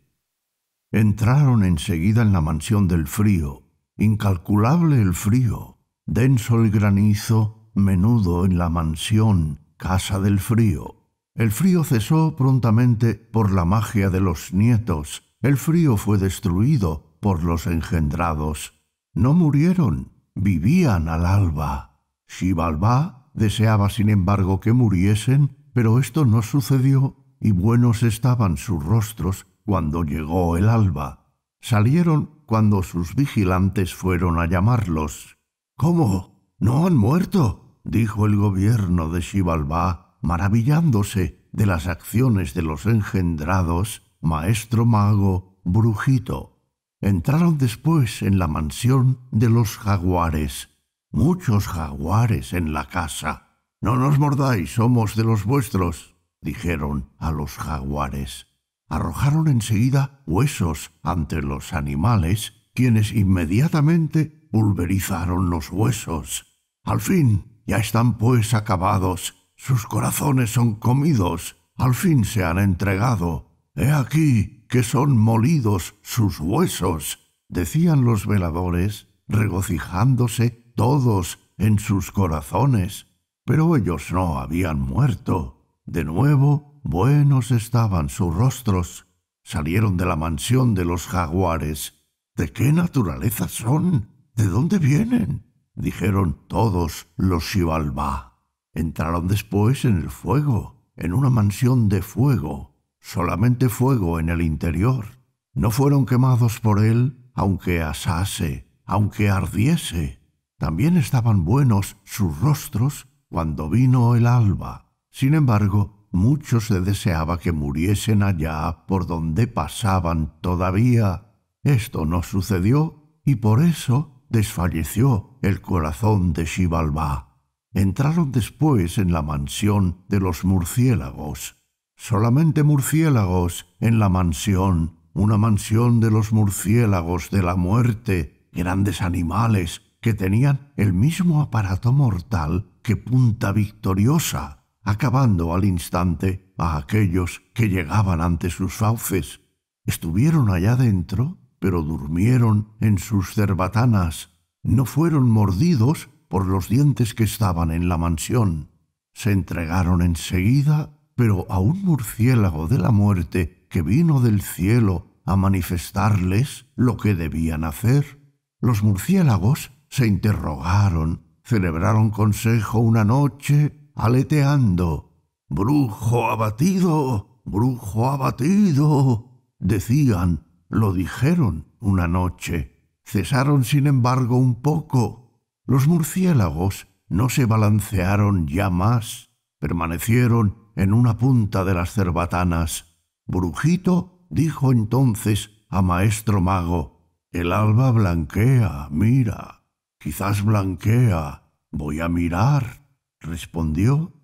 Entraron enseguida en la mansión del frío incalculable el frío, denso el granizo, menudo en la mansión, casa del frío. El frío cesó prontamente por la magia de los nietos, el frío fue destruido por los engendrados. No murieron, vivían al alba. Shibalba deseaba sin embargo que muriesen, pero esto no sucedió y buenos estaban sus rostros cuando llegó el alba. Salieron cuando sus vigilantes fueron a llamarlos. ¿Cómo? ¿No han muerto? dijo el gobierno de Xibalbá, maravillándose de las acciones de los engendrados, maestro mago, brujito. Entraron después en la mansión de los jaguares, muchos jaguares en la casa. No nos mordáis, somos de los vuestros, dijeron a los jaguares arrojaron enseguida huesos ante los animales, quienes inmediatamente pulverizaron los huesos. Al fin, ya están pues acabados, sus corazones son comidos, al fin se han entregado. He aquí que son molidos sus huesos, decían los veladores, regocijándose todos en sus corazones. Pero ellos no habían muerto. De nuevo buenos estaban sus rostros. Salieron de la mansión de los jaguares. ¿De qué naturaleza son? ¿De dónde vienen? dijeron todos los Shivalba. Entraron después en el fuego, en una mansión de fuego, solamente fuego en el interior. No fueron quemados por él, aunque asase, aunque ardiese. También estaban buenos sus rostros cuando vino el alba. Sin embargo, mucho se deseaba que muriesen allá por donde pasaban todavía. Esto no sucedió y por eso desfalleció el corazón de Xibalbá. Entraron después en la mansión de los murciélagos. Solamente murciélagos en la mansión, una mansión de los murciélagos de la muerte, grandes animales que tenían el mismo aparato mortal que Punta Victoriosa acabando al instante a aquellos que llegaban ante sus fauces. Estuvieron allá dentro, pero durmieron en sus cerbatanas. No fueron mordidos por los dientes que estaban en la mansión. Se entregaron enseguida, pero a un murciélago de la muerte que vino del cielo a manifestarles lo que debían hacer. Los murciélagos se interrogaron, celebraron consejo una noche aleteando. Brujo abatido, brujo abatido, decían, lo dijeron una noche. Cesaron, sin embargo, un poco. Los murciélagos no se balancearon ya más, permanecieron en una punta de las cerbatanas. Brujito dijo entonces a maestro mago, el alba blanquea, mira, quizás blanquea, voy a mirar respondió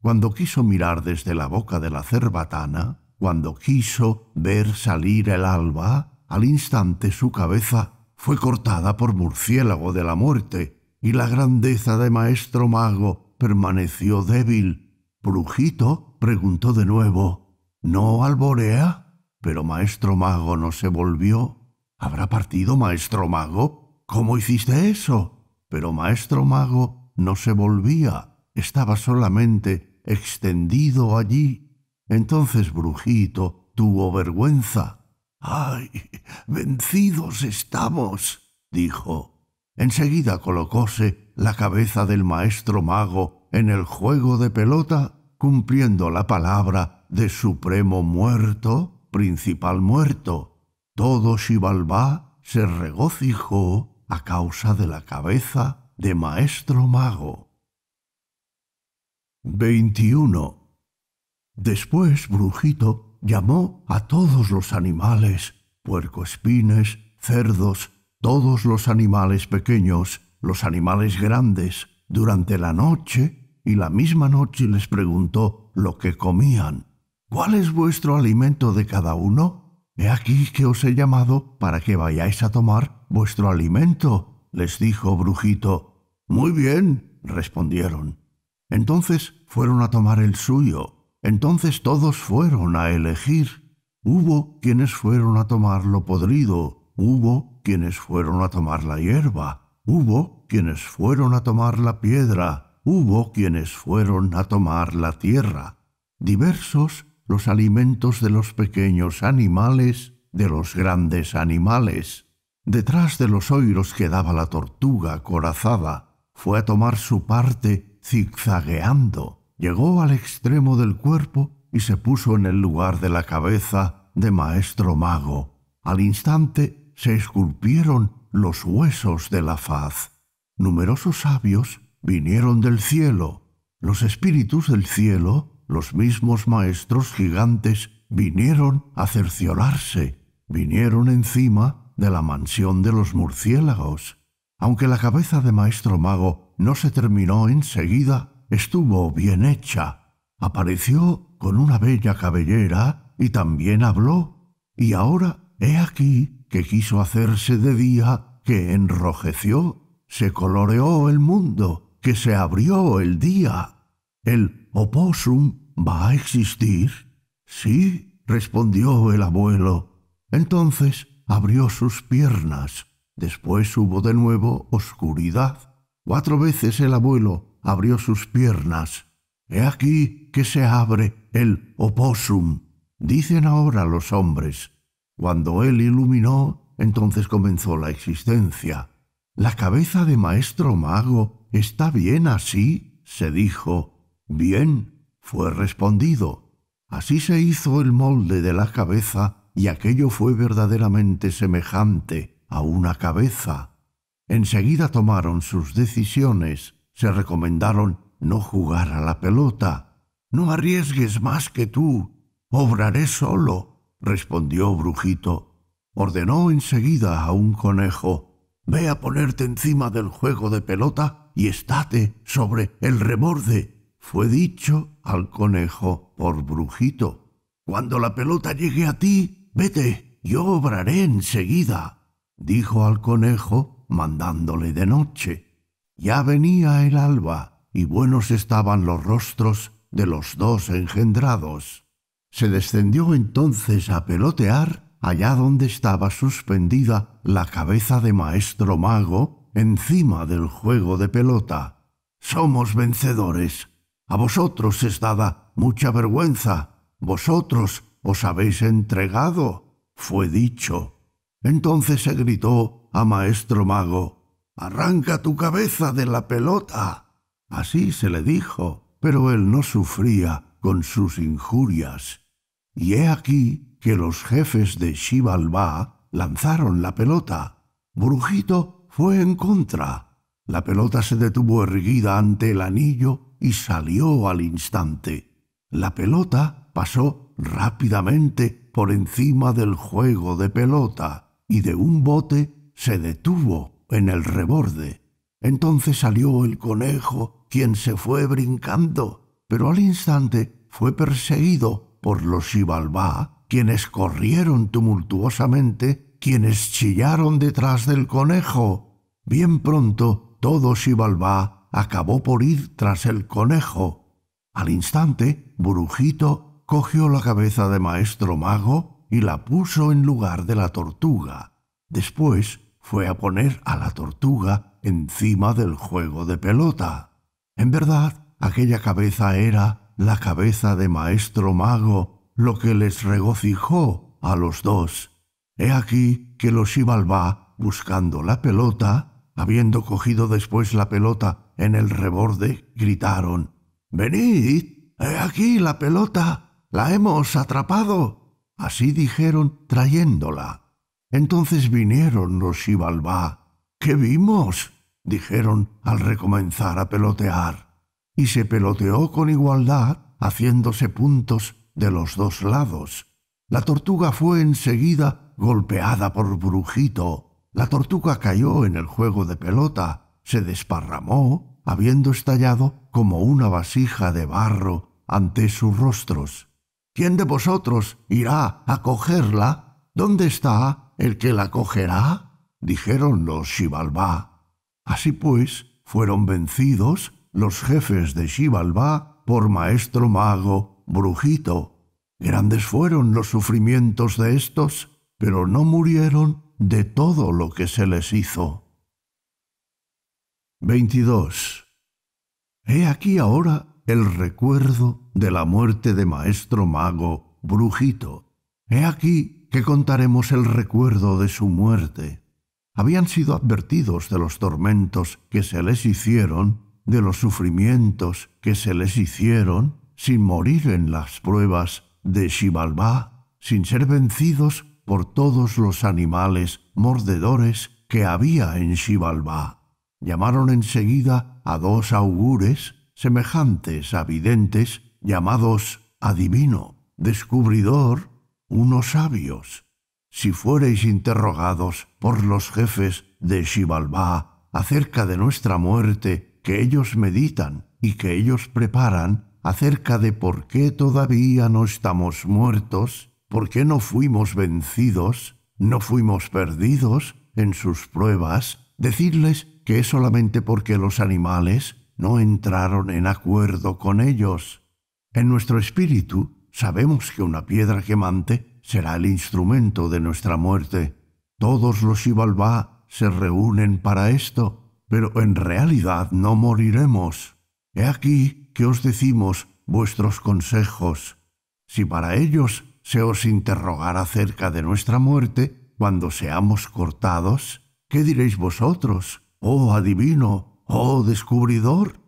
cuando quiso mirar desde la boca de la cerbatana, cuando quiso ver salir el alba, al instante su cabeza fue cortada por murciélago de la muerte, y la grandeza de maestro mago permaneció débil. Brujito preguntó de nuevo, ¿No alborea? Pero maestro mago no se volvió. ¿Habrá partido maestro mago? ¿Cómo hiciste eso? Pero maestro mago no se volvía estaba solamente extendido allí. Entonces Brujito tuvo vergüenza. ¡Ay! ¡Vencidos estamos! dijo. Enseguida colocóse la cabeza del maestro mago en el juego de pelota, cumpliendo la palabra de supremo muerto, principal muerto. Todo Xibalbá se regocijó a causa de la cabeza de maestro mago. 21. Después Brujito llamó a todos los animales, puercoespines, cerdos, todos los animales pequeños, los animales grandes, durante la noche, y la misma noche les preguntó lo que comían. ¿Cuál es vuestro alimento de cada uno? He aquí que os he llamado para que vayáis a tomar vuestro alimento, les dijo Brujito. Muy bien, respondieron. Entonces fueron a tomar el suyo, entonces todos fueron a elegir. Hubo quienes fueron a tomar lo podrido, hubo quienes fueron a tomar la hierba, hubo quienes fueron a tomar la piedra, hubo quienes fueron a tomar la tierra. Diversos los alimentos de los pequeños animales, de los grandes animales. Detrás de los oiros quedaba la tortuga corazada, fue a tomar su parte zigzagueando, llegó al extremo del cuerpo y se puso en el lugar de la cabeza de maestro mago. Al instante se esculpieron los huesos de la faz. Numerosos sabios vinieron del cielo. Los espíritus del cielo, los mismos maestros gigantes, vinieron a cerciorarse. Vinieron encima de la mansión de los murciélagos. Aunque la cabeza de maestro mago no se terminó enseguida, estuvo bien hecha. Apareció con una bella cabellera y también habló. Y ahora he aquí que quiso hacerse de día, que enrojeció, se coloreó el mundo, que se abrió el día. El opossum va a existir. Sí, respondió el abuelo. Entonces abrió sus piernas. Después hubo de nuevo oscuridad Cuatro veces el abuelo abrió sus piernas. He aquí que se abre el oposum, dicen ahora los hombres. Cuando él iluminó, entonces comenzó la existencia. La cabeza de maestro mago está bien así, se dijo. Bien, fue respondido. Así se hizo el molde de la cabeza y aquello fue verdaderamente semejante a una cabeza. Enseguida tomaron sus decisiones, se recomendaron no jugar a la pelota. No arriesgues más que tú, obraré solo, respondió Brujito. Ordenó enseguida a un conejo, ve a ponerte encima del juego de pelota y estate sobre el reborde. Fue dicho al conejo por Brujito. Cuando la pelota llegue a ti, vete, yo obraré enseguida. Dijo al conejo mandándole de noche. Ya venía el alba, y buenos estaban los rostros de los dos engendrados. Se descendió entonces a pelotear allá donde estaba suspendida la cabeza de maestro mago encima del juego de pelota. Somos vencedores. A vosotros es dada mucha vergüenza. Vosotros os habéis entregado, fue dicho. Entonces se gritó a ah, maestro mago. Arranca tu cabeza de la pelota. Así se le dijo, pero él no sufría con sus injurias. Y he aquí que los jefes de Shivalba lanzaron la pelota. Brujito fue en contra. La pelota se detuvo erguida ante el anillo y salió al instante. La pelota pasó rápidamente por encima del juego de pelota y de un bote se detuvo en el reborde. Entonces salió el conejo, quien se fue brincando, pero al instante fue perseguido por los Xibalbá, quienes corrieron tumultuosamente, quienes chillaron detrás del conejo. Bien pronto todo Xibalbá acabó por ir tras el conejo. Al instante, Brujito cogió la cabeza de Maestro Mago y la puso en lugar de la tortuga. Después fue a poner a la tortuga encima del juego de pelota. En verdad, aquella cabeza era la cabeza de maestro mago, lo que les regocijó a los dos. He aquí que los Ibalbá, buscando la pelota, habiendo cogido después la pelota en el reborde, gritaron Venid, he aquí la pelota, la hemos atrapado. Así dijeron trayéndola. Entonces vinieron los Xibalbá. ¿Qué vimos? dijeron al recomenzar a pelotear. Y se peloteó con igualdad, haciéndose puntos de los dos lados. La tortuga fue enseguida golpeada por Brujito. La tortuga cayó en el juego de pelota, se desparramó, habiendo estallado como una vasija de barro ante sus rostros. ¿Quién de vosotros irá a cogerla? ¿Dónde está? el que la cogerá, dijeron los Shibalbá. Así pues, fueron vencidos los jefes de Shibalba por maestro mago Brujito. Grandes fueron los sufrimientos de estos, pero no murieron de todo lo que se les hizo. 22. He aquí ahora el recuerdo de la muerte de maestro mago Brujito. He aquí que contaremos el recuerdo de su muerte. Habían sido advertidos de los tormentos que se les hicieron, de los sufrimientos que se les hicieron, sin morir en las pruebas de Shibalba, sin ser vencidos por todos los animales mordedores que había en Shibalba. Llamaron enseguida a dos augures semejantes a videntes llamados adivino, descubridor unos sabios. Si fuereis interrogados por los jefes de Xibalbá acerca de nuestra muerte, que ellos meditan y que ellos preparan acerca de por qué todavía no estamos muertos, por qué no fuimos vencidos, no fuimos perdidos en sus pruebas, decirles que es solamente porque los animales no entraron en acuerdo con ellos. En nuestro espíritu Sabemos que una piedra quemante será el instrumento de nuestra muerte. Todos los shibalba se reúnen para esto, pero en realidad no moriremos. He aquí que os decimos vuestros consejos. Si para ellos se os interrogará acerca de nuestra muerte cuando seamos cortados, ¿qué diréis vosotros, oh adivino, oh descubridor?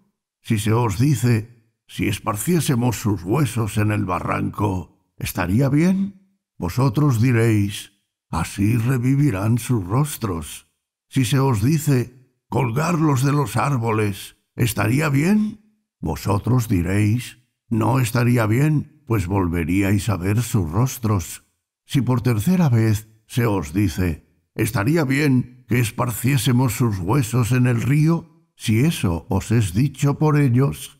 Si se os dice, si esparciésemos sus huesos en el barranco, ¿estaría bien? Vosotros diréis, así revivirán sus rostros. Si se os dice, colgarlos de los árboles, ¿estaría bien? Vosotros diréis, no estaría bien, pues volveríais a ver sus rostros. Si por tercera vez se os dice, ¿estaría bien que esparciésemos sus huesos en el río? Si eso os es dicho por ellos,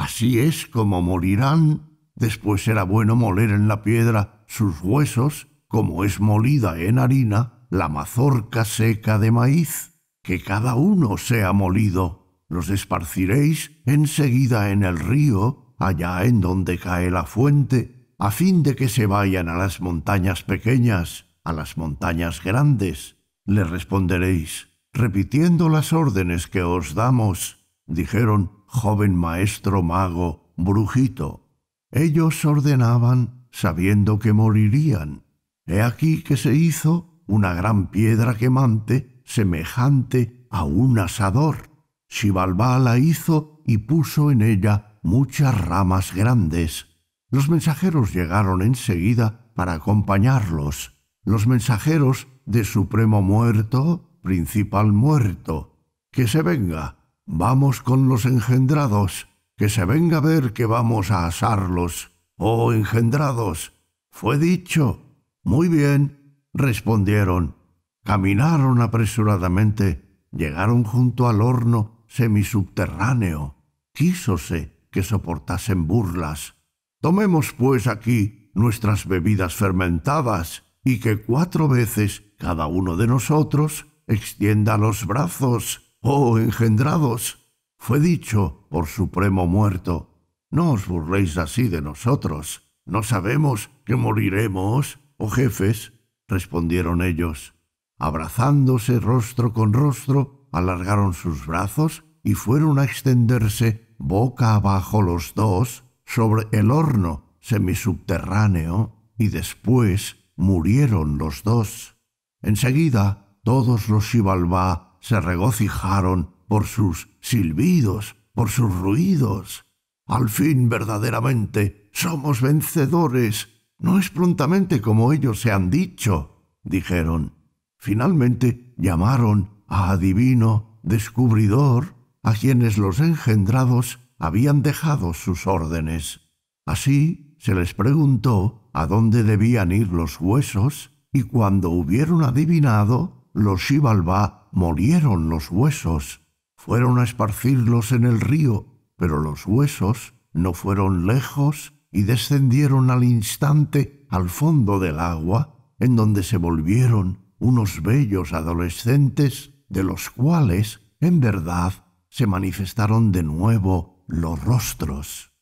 Así es como morirán. Después será bueno moler en la piedra sus huesos, como es molida en harina la mazorca seca de maíz. Que cada uno sea molido. Los esparciréis enseguida en el río, allá en donde cae la fuente, a fin de que se vayan a las montañas pequeñas, a las montañas grandes. Le responderéis, repitiendo las órdenes que os damos. Dijeron, joven maestro mago, brujito. Ellos ordenaban sabiendo que morirían. He aquí que se hizo una gran piedra quemante semejante a un asador. Xibalbá la hizo y puso en ella muchas ramas grandes. Los mensajeros llegaron enseguida para acompañarlos. Los mensajeros de Supremo Muerto, Principal Muerto. Que se venga, Vamos con los engendrados, que se venga a ver que vamos a asarlos. Oh engendrados, fue dicho. Muy bien, respondieron. Caminaron apresuradamente, llegaron junto al horno semisubterráneo. Quísose que soportasen burlas. Tomemos pues aquí nuestras bebidas fermentadas y que cuatro veces cada uno de nosotros extienda los brazos oh engendrados, fue dicho por supremo muerto, no os burléis así de nosotros, no sabemos que moriremos, oh jefes, respondieron ellos. Abrazándose rostro con rostro, alargaron sus brazos y fueron a extenderse boca abajo los dos sobre el horno semisubterráneo y después murieron los dos. Enseguida todos los Xibalbá se regocijaron por sus silbidos, por sus ruidos. Al fin verdaderamente somos vencedores. No es prontamente como ellos se han dicho, dijeron. Finalmente llamaron a adivino, descubridor, a quienes los engendrados habían dejado sus órdenes. Así se les preguntó a dónde debían ir los huesos y cuando hubieron adivinado, los Shivalba molieron los huesos, fueron a esparcirlos en el río, pero los huesos no fueron lejos y descendieron al instante al fondo del agua, en donde se volvieron unos bellos adolescentes, de los cuales, en verdad, se manifestaron de nuevo los rostros.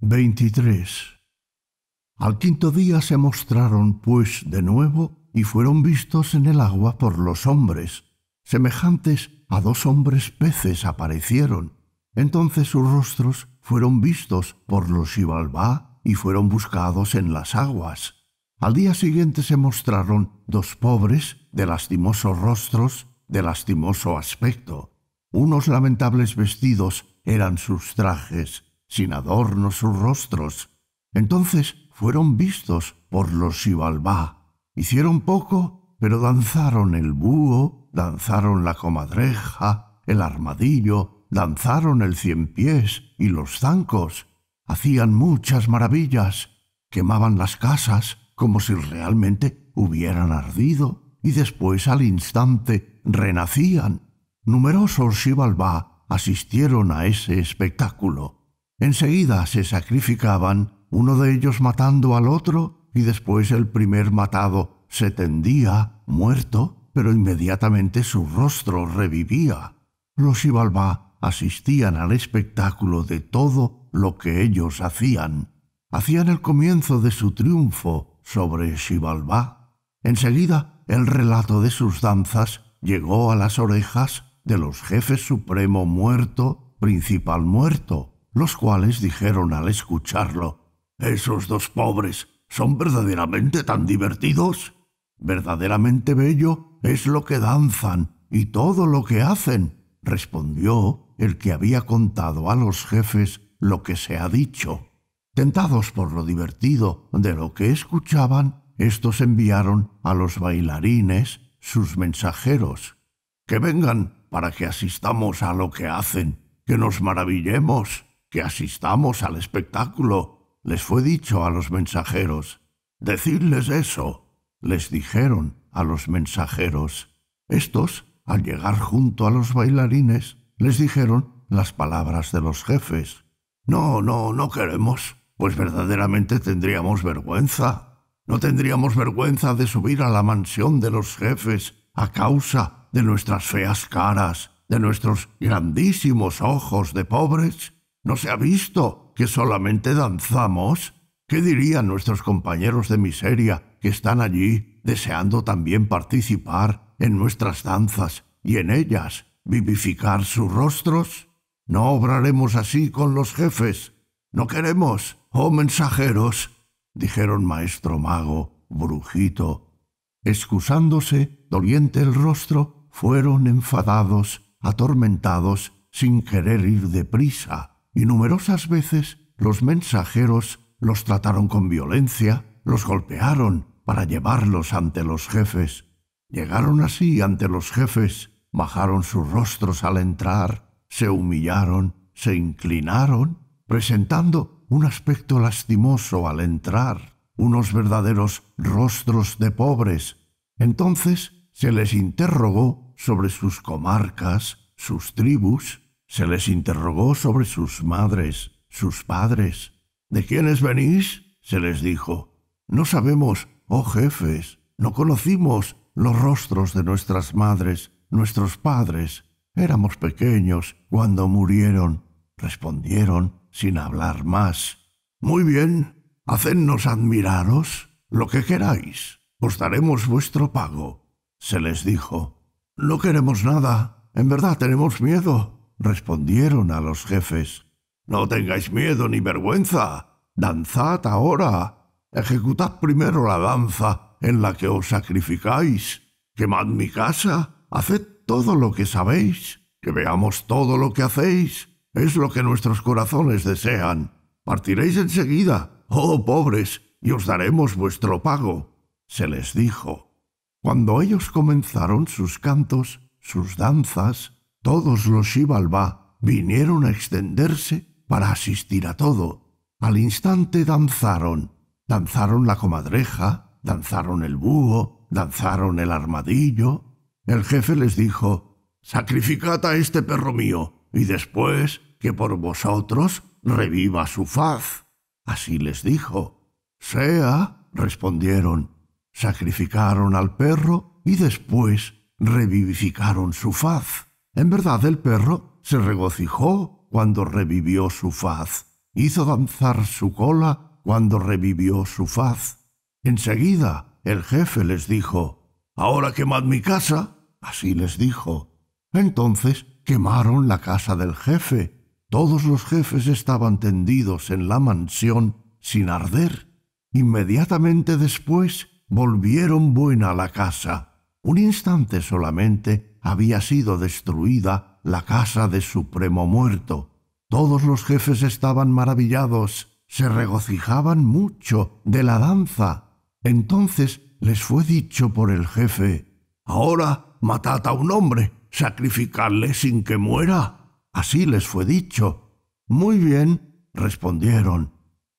23. Al quinto día se mostraron, pues, de nuevo y fueron vistos en el agua por los hombres. Semejantes a dos hombres peces aparecieron. Entonces sus rostros fueron vistos por los Sibalbá, y fueron buscados en las aguas. Al día siguiente se mostraron dos pobres de lastimosos rostros, de lastimoso aspecto. Unos lamentables vestidos eran sus trajes, sin adorno sus rostros. Entonces fueron vistos por los Ibalbá Hicieron poco, pero danzaron el búho, danzaron la comadreja, el armadillo, danzaron el cien pies y los zancos. Hacían muchas maravillas, quemaban las casas como si realmente hubieran ardido y después al instante renacían. Numerosos Shivalba asistieron a ese espectáculo. Enseguida se sacrificaban, uno de ellos matando al otro y después el primer matado se tendía, muerto, pero inmediatamente su rostro revivía. Los Xibalbá asistían al espectáculo de todo lo que ellos hacían. Hacían el comienzo de su triunfo sobre Xibalbá. Enseguida, el relato de sus danzas llegó a las orejas de los jefes supremo muerto, principal muerto, los cuales dijeron al escucharlo, Esos dos pobres son verdaderamente tan divertidos. Verdaderamente bello es lo que danzan y todo lo que hacen, respondió el que había contado a los jefes lo que se ha dicho. Tentados por lo divertido de lo que escuchaban, estos enviaron a los bailarines sus mensajeros. Que vengan para que asistamos a lo que hacen, que nos maravillemos, que asistamos al espectáculo les fue dicho a los mensajeros, Decidles eso. Les dijeron a los mensajeros. Estos, al llegar junto a los bailarines, les dijeron las palabras de los jefes. No, no, no queremos, pues verdaderamente tendríamos vergüenza. No tendríamos vergüenza de subir a la mansión de los jefes a causa de nuestras feas caras, de nuestros grandísimos ojos de pobres. No se ha visto que solamente danzamos? ¿Qué dirían nuestros compañeros de miseria que están allí deseando también participar en nuestras danzas y en ellas vivificar sus rostros? No obraremos así con los jefes. No queremos, oh mensajeros, dijeron maestro mago, brujito. Excusándose, doliente el rostro, fueron enfadados, atormentados, sin querer ir deprisa y numerosas veces los mensajeros los trataron con violencia, los golpearon para llevarlos ante los jefes. Llegaron así ante los jefes, bajaron sus rostros al entrar, se humillaron, se inclinaron, presentando un aspecto lastimoso al entrar, unos verdaderos rostros de pobres. Entonces se les interrogó sobre sus comarcas, sus tribus, se les interrogó sobre sus madres, sus padres. ¿De quiénes venís? se les dijo. No sabemos, oh jefes, no conocimos los rostros de nuestras madres, nuestros padres. Éramos pequeños cuando murieron. Respondieron sin hablar más. Muy bien, hacednos admiraros lo que queráis. Os daremos vuestro pago. Se les dijo. No queremos nada. En verdad tenemos miedo respondieron a los jefes, No tengáis miedo ni vergüenza, danzad ahora, ejecutad primero la danza en la que os sacrificáis, quemad mi casa, haced todo lo que sabéis, que veamos todo lo que hacéis, es lo que nuestros corazones desean. Partiréis enseguida, oh pobres, y os daremos vuestro pago, se les dijo. Cuando ellos comenzaron sus cantos, sus danzas, todos los Shivalba vinieron a extenderse para asistir a todo. Al instante danzaron. Danzaron la comadreja, danzaron el búho, danzaron el armadillo. El jefe les dijo, Sacrificad a este perro mío, y después que por vosotros reviva su faz. Así les dijo. Sea, respondieron. Sacrificaron al perro y después revivificaron su faz. En verdad el perro se regocijó cuando revivió su faz, hizo danzar su cola cuando revivió su faz. Enseguida el jefe les dijo, Ahora quemad mi casa. Así les dijo. Entonces quemaron la casa del jefe. Todos los jefes estaban tendidos en la mansión sin arder. Inmediatamente después volvieron buena la casa. Un instante solamente había sido destruida la casa de supremo muerto. Todos los jefes estaban maravillados, se regocijaban mucho de la danza. Entonces les fue dicho por el jefe, Ahora matad a un hombre, sacrificadle sin que muera. Así les fue dicho. Muy bien, respondieron.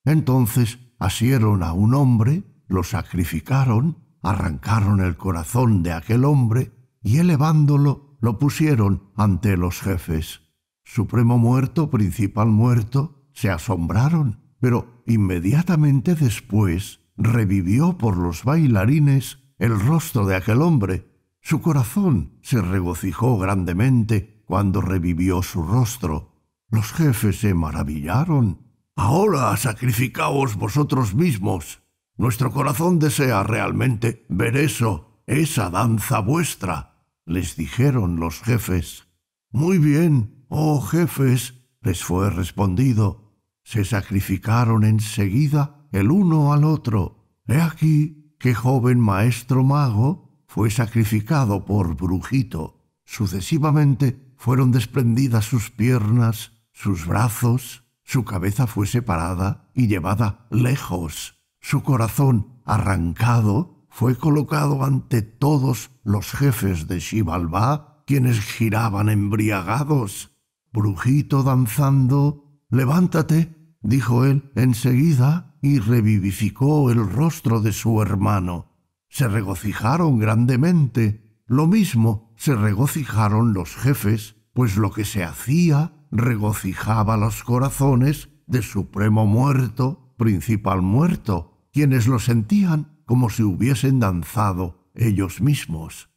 Entonces asieron a un hombre, lo sacrificaron, arrancaron el corazón de aquel hombre y elevándolo lo pusieron ante los jefes. Supremo muerto, principal muerto, se asombraron, pero inmediatamente después revivió por los bailarines el rostro de aquel hombre. Su corazón se regocijó grandemente cuando revivió su rostro. Los jefes se maravillaron. Ahora sacrificaos vosotros mismos. Nuestro corazón desea realmente ver eso, esa danza vuestra les dijeron los jefes. Muy bien, oh jefes, les fue respondido. Se sacrificaron enseguida el uno al otro. He aquí que joven maestro mago fue sacrificado por brujito. Sucesivamente fueron desprendidas sus piernas, sus brazos, su cabeza fue separada y llevada lejos, su corazón arrancado fue colocado ante todos los jefes de Xibalbá, quienes giraban embriagados. Brujito danzando, levántate, dijo él enseguida y revivificó el rostro de su hermano. Se regocijaron grandemente. Lo mismo se regocijaron los jefes, pues lo que se hacía regocijaba los corazones de supremo muerto, principal muerto, quienes lo sentían como si hubiesen danzado ellos mismos.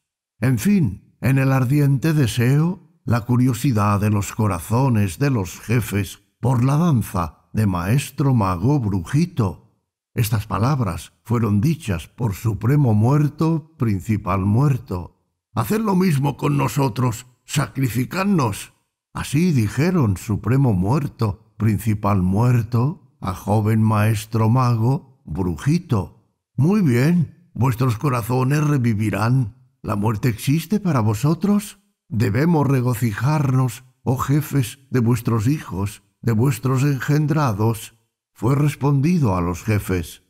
En fin, en el ardiente deseo, la curiosidad de los corazones de los jefes por la danza de maestro mago brujito. Estas palabras fueron dichas por Supremo Muerto, Principal Muerto. Haced lo mismo con nosotros, sacrificadnos. Así dijeron Supremo Muerto, Principal Muerto, a joven maestro mago, Brujito. Muy bien, vuestros corazones revivirán. La muerte existe para vosotros. Debemos regocijarnos, oh jefes, de vuestros hijos, de vuestros engendrados. Fue respondido a los jefes.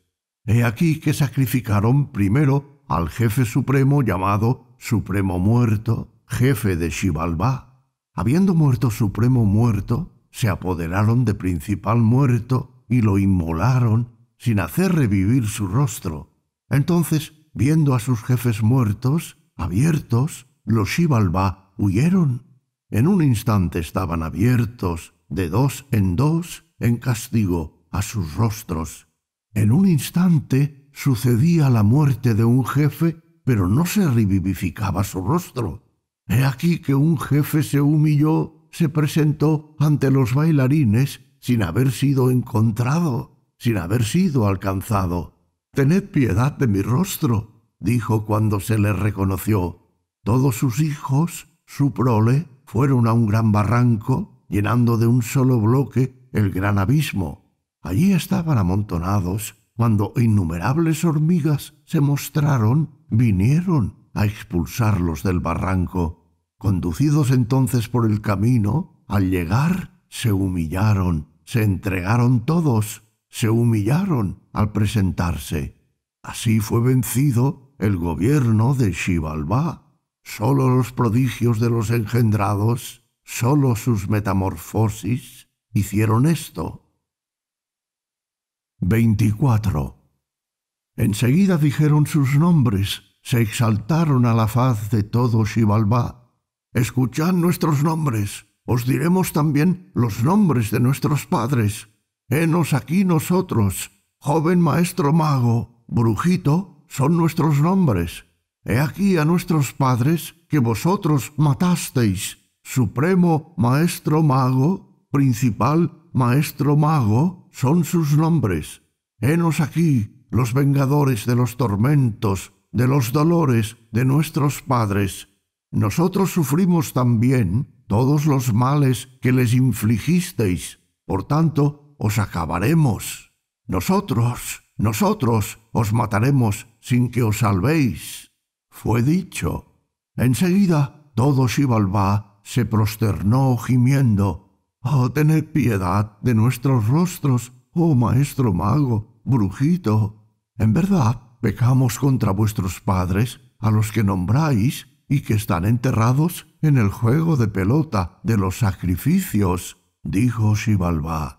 He aquí que sacrificaron primero al jefe supremo llamado Supremo Muerto, jefe de Xibalbá. Habiendo muerto Supremo Muerto, se apoderaron de principal muerto y lo inmolaron sin hacer revivir su rostro. Entonces, viendo a sus jefes muertos, abiertos, los Shibalba huyeron. En un instante estaban abiertos, de dos en dos, en castigo a sus rostros. En un instante sucedía la muerte de un jefe, pero no se revivificaba su rostro. He aquí que un jefe se humilló, se presentó ante los bailarines sin haber sido encontrado sin haber sido alcanzado. Tened piedad de mi rostro, dijo cuando se le reconoció. Todos sus hijos, su prole, fueron a un gran barranco, llenando de un solo bloque el gran abismo. Allí estaban amontonados, cuando innumerables hormigas se mostraron, vinieron a expulsarlos del barranco. Conducidos entonces por el camino, al llegar, se humillaron, se entregaron todos, se humillaron al presentarse. Así fue vencido el gobierno de Xibalbá. Sólo los prodigios de los engendrados, sólo sus metamorfosis hicieron esto. 24. Enseguida dijeron sus nombres, se exaltaron a la faz de todo Xibalbá. Escuchad nuestros nombres, os diremos también los nombres de nuestros padres Henos aquí nosotros, joven maestro mago, brujito, son nuestros nombres. He aquí a nuestros padres que vosotros matasteis, supremo maestro mago, principal maestro mago, son sus nombres. Henos aquí los vengadores de los tormentos, de los dolores de nuestros padres. Nosotros sufrimos también todos los males que les infligisteis. Por tanto, os acabaremos. Nosotros, nosotros os mataremos sin que os salvéis. Fue dicho. Enseguida todo Xibalbá se prosternó gimiendo. Oh, tened piedad de nuestros rostros, oh maestro mago, brujito. En verdad, pecamos contra vuestros padres, a los que nombráis, y que están enterrados en el juego de pelota de los sacrificios, dijo Xibalbá.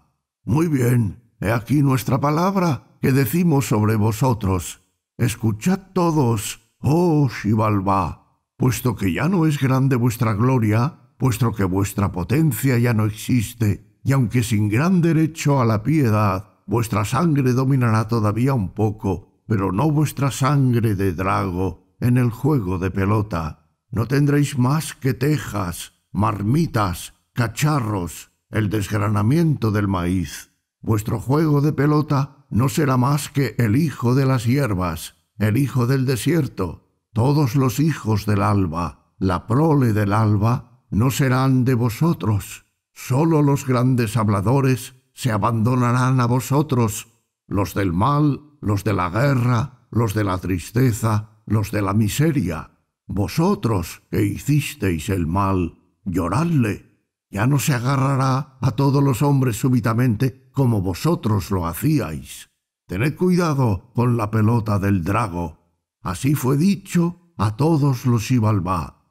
Muy bien, he aquí nuestra palabra que decimos sobre vosotros. Escuchad todos, oh Shivalba, puesto que ya no es grande vuestra gloria, puesto que vuestra potencia ya no existe, y aunque sin gran derecho a la piedad, vuestra sangre dominará todavía un poco, pero no vuestra sangre de drago en el juego de pelota. No tendréis más que tejas, marmitas, cacharros, el desgranamiento del maíz. Vuestro juego de pelota no será más que el hijo de las hierbas, el hijo del desierto. Todos los hijos del alba, la prole del alba, no serán de vosotros. Sólo los grandes habladores se abandonarán a vosotros, los del mal, los de la guerra, los de la tristeza, los de la miseria. Vosotros que hicisteis el mal, lloradle ya no se agarrará a todos los hombres súbitamente como vosotros lo hacíais. Tened cuidado con la pelota del drago. Así fue dicho a todos los Ibalba.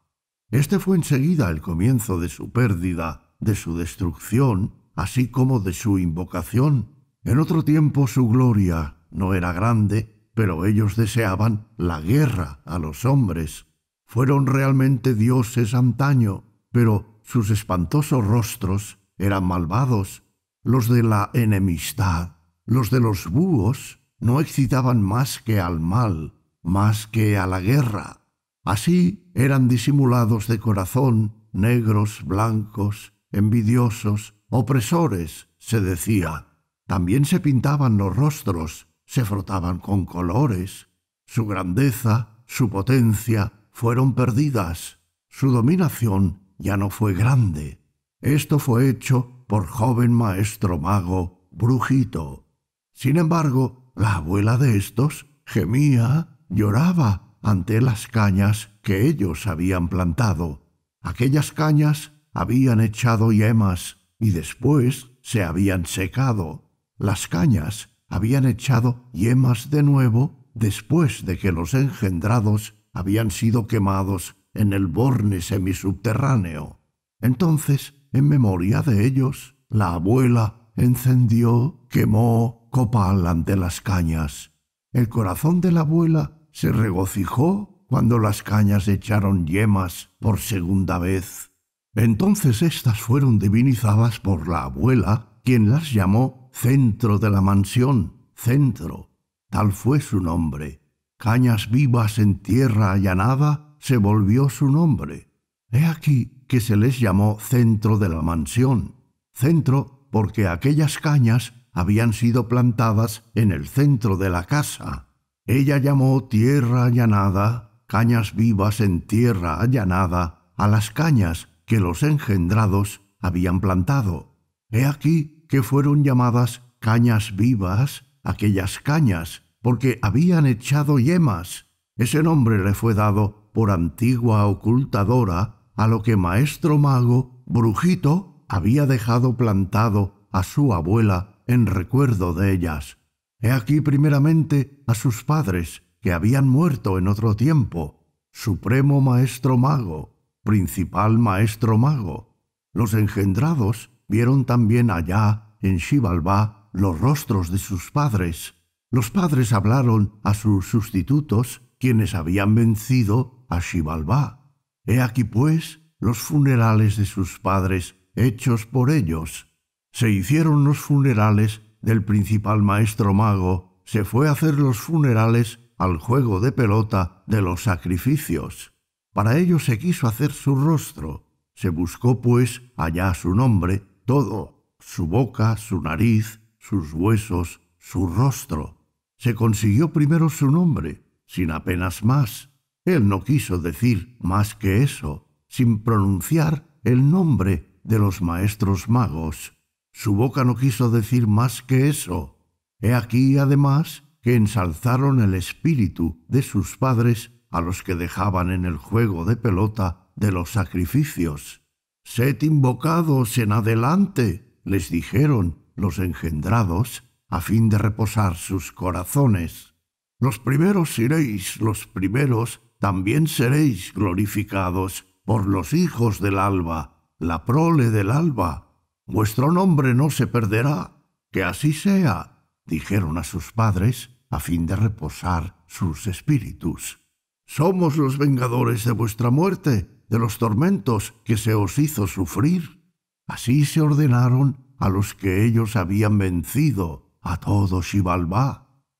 Este fue enseguida el comienzo de su pérdida, de su destrucción, así como de su invocación. En otro tiempo su gloria no era grande, pero ellos deseaban la guerra a los hombres. Fueron realmente dioses antaño, pero sus espantosos rostros eran malvados, los de la enemistad, los de los búhos, no excitaban más que al mal, más que a la guerra. Así eran disimulados de corazón, negros, blancos, envidiosos, opresores, se decía. También se pintaban los rostros, se frotaban con colores. Su grandeza, su potencia fueron perdidas. Su dominación ya no fue grande. Esto fue hecho por joven maestro mago Brujito. Sin embargo, la abuela de estos gemía, lloraba ante las cañas que ellos habían plantado. Aquellas cañas habían echado yemas y después se habían secado. Las cañas habían echado yemas de nuevo después de que los engendrados habían sido quemados en el borne semisubterráneo. Entonces, en memoria de ellos, la abuela encendió, quemó copal ante las cañas. El corazón de la abuela se regocijó cuando las cañas echaron yemas por segunda vez. Entonces éstas fueron divinizadas por la abuela, quien las llamó centro de la mansión, centro. Tal fue su nombre. Cañas vivas en tierra allanada se volvió su nombre. He aquí que se les llamó centro de la mansión. Centro porque aquellas cañas habían sido plantadas en el centro de la casa. Ella llamó tierra allanada, cañas vivas en tierra allanada, a las cañas que los engendrados habían plantado. He aquí que fueron llamadas cañas vivas aquellas cañas, porque habían echado yemas. Ese nombre le fue dado por antigua ocultadora a lo que maestro mago Brujito había dejado plantado a su abuela en recuerdo de ellas. He aquí primeramente a sus padres, que habían muerto en otro tiempo, supremo maestro mago, principal maestro mago. Los engendrados vieron también allá, en Xibalbá, los rostros de sus padres. Los padres hablaron a sus sustitutos, quienes habían vencido a Shibalbá. He aquí pues los funerales de sus padres hechos por ellos. Se hicieron los funerales del principal maestro mago, se fue a hacer los funerales al juego de pelota de los sacrificios. Para ello se quiso hacer su rostro. Se buscó pues allá su nombre, todo, su boca, su nariz, sus huesos, su rostro. Se consiguió primero su nombre, sin apenas más, él no quiso decir más que eso, sin pronunciar el nombre de los maestros magos. Su boca no quiso decir más que eso. He aquí, además, que ensalzaron el espíritu de sus padres a los que dejaban en el juego de pelota de los sacrificios. Sed invocados en adelante, les dijeron los engendrados, a fin de reposar sus corazones. Los primeros iréis, los primeros también seréis glorificados por los hijos del alba, la prole del alba. Vuestro nombre no se perderá. Que así sea, dijeron a sus padres, a fin de reposar sus espíritus. Somos los vengadores de vuestra muerte, de los tormentos que se os hizo sufrir. Así se ordenaron a los que ellos habían vencido, a todos y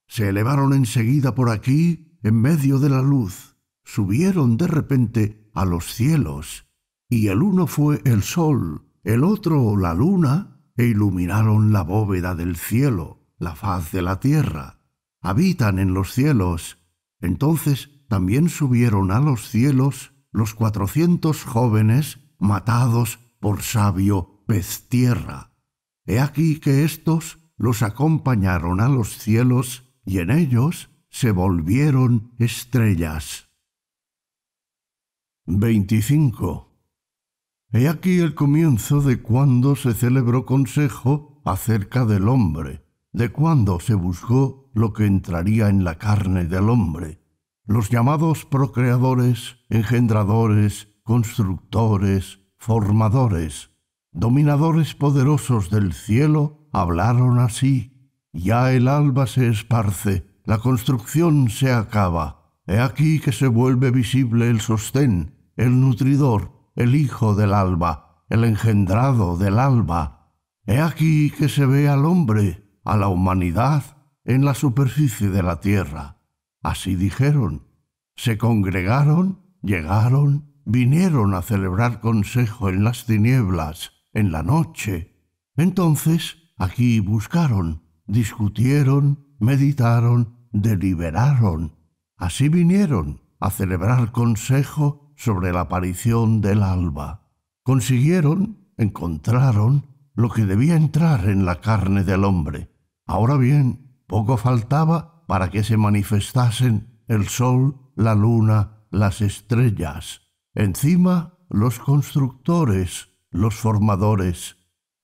Se elevaron enseguida por aquí, en medio de la luz, subieron de repente a los cielos, y el uno fue el sol, el otro la luna, e iluminaron la bóveda del cielo, la faz de la tierra. Habitan en los cielos. Entonces también subieron a los cielos los cuatrocientos jóvenes matados por sabio pez tierra. He aquí que éstos los acompañaron a los cielos y en ellos se volvieron estrellas. 25. He aquí el comienzo de cuando se celebró consejo acerca del hombre, de cuando se buscó lo que entraría en la carne del hombre. Los llamados procreadores, engendradores, constructores, formadores, dominadores poderosos del cielo, hablaron así. Ya el alba se esparce, la construcción se acaba. He aquí que se vuelve visible el sostén, el nutridor, el hijo del alba, el engendrado del alba. He aquí que se ve al hombre, a la humanidad, en la superficie de la tierra. Así dijeron. Se congregaron, llegaron, vinieron a celebrar consejo en las tinieblas, en la noche. Entonces aquí buscaron, discutieron, meditaron, deliberaron. Así vinieron a celebrar consejo sobre la aparición del alba. Consiguieron, encontraron, lo que debía entrar en la carne del hombre. Ahora bien, poco faltaba para que se manifestasen el sol, la luna, las estrellas. Encima, los constructores, los formadores.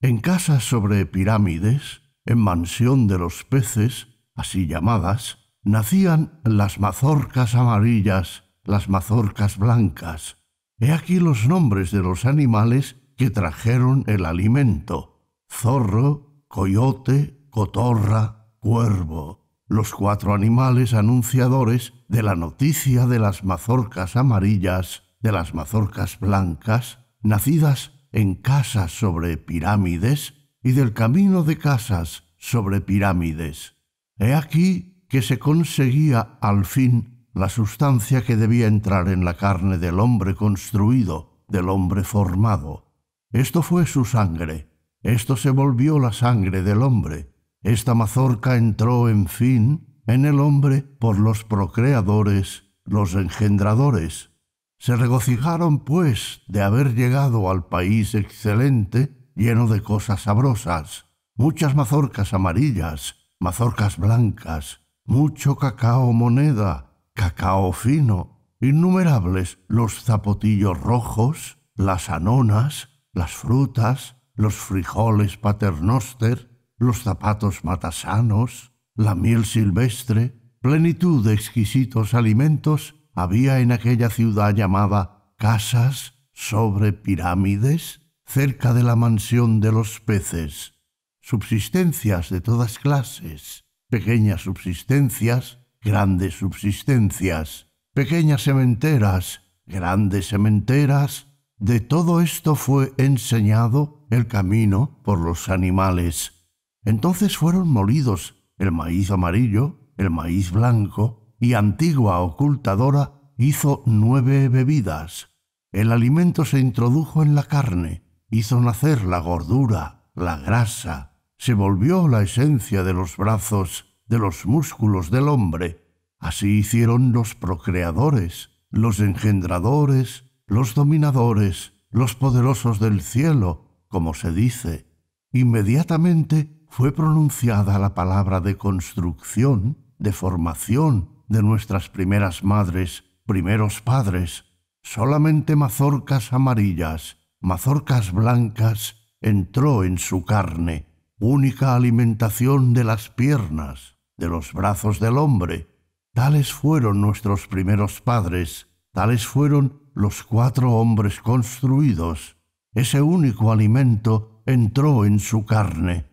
En casas sobre pirámides, en mansión de los peces, así llamadas, nacían las mazorcas amarillas las mazorcas blancas. He aquí los nombres de los animales que trajeron el alimento. Zorro, coyote, cotorra, cuervo. Los cuatro animales anunciadores de la noticia de las mazorcas amarillas, de las mazorcas blancas, nacidas en casas sobre pirámides y del camino de casas sobre pirámides. He aquí que se conseguía al fin la sustancia que debía entrar en la carne del hombre construido, del hombre formado. Esto fue su sangre, esto se volvió la sangre del hombre. Esta mazorca entró, en fin, en el hombre por los procreadores, los engendradores. Se regocijaron, pues, de haber llegado al país excelente, lleno de cosas sabrosas, muchas mazorcas amarillas, mazorcas blancas, mucho cacao moneda, cacao fino, innumerables los zapotillos rojos, las anonas, las frutas, los frijoles paternoster, los zapatos matasanos, la miel silvestre, plenitud de exquisitos alimentos había en aquella ciudad llamada Casas sobre Pirámides, cerca de la mansión de los peces, subsistencias de todas clases, pequeñas subsistencias, grandes subsistencias, pequeñas sementeras, grandes sementeras, de todo esto fue enseñado el camino por los animales. Entonces fueron molidos el maíz amarillo, el maíz blanco, y antigua ocultadora hizo nueve bebidas. El alimento se introdujo en la carne, hizo nacer la gordura, la grasa, se volvió la esencia de los brazos, de los músculos del hombre. Así hicieron los procreadores, los engendradores, los dominadores, los poderosos del cielo, como se dice. Inmediatamente fue pronunciada la palabra de construcción, de formación de nuestras primeras madres, primeros padres, solamente mazorcas amarillas, mazorcas blancas, entró en su carne, única alimentación de las piernas de los brazos del hombre. Tales fueron nuestros primeros padres, tales fueron los cuatro hombres construidos. Ese único alimento entró en su carne.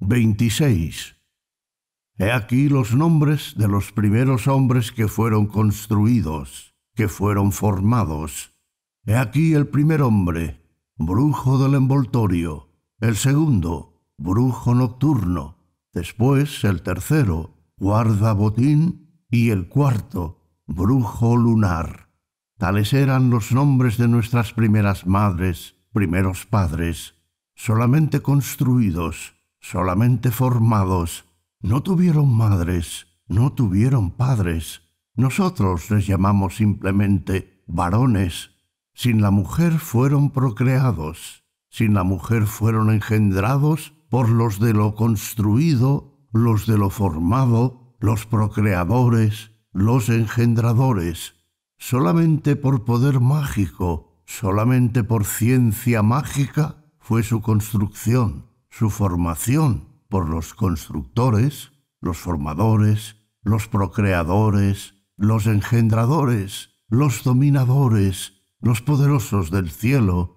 26. He aquí los nombres de los primeros hombres que fueron construidos, que fueron formados. He aquí el primer hombre, brujo del envoltorio, el segundo, brujo nocturno, Después el tercero, guarda botín, y el cuarto, brujo lunar. Tales eran los nombres de nuestras primeras madres, primeros padres, solamente construidos, solamente formados. No tuvieron madres, no tuvieron padres. Nosotros les llamamos simplemente varones. Sin la mujer fueron procreados, sin la mujer fueron engendrados por los de lo construido, los de lo formado, los procreadores, los engendradores, solamente por poder mágico, solamente por ciencia mágica fue su construcción, su formación por los constructores, los formadores, los procreadores, los engendradores, los dominadores, los poderosos del cielo,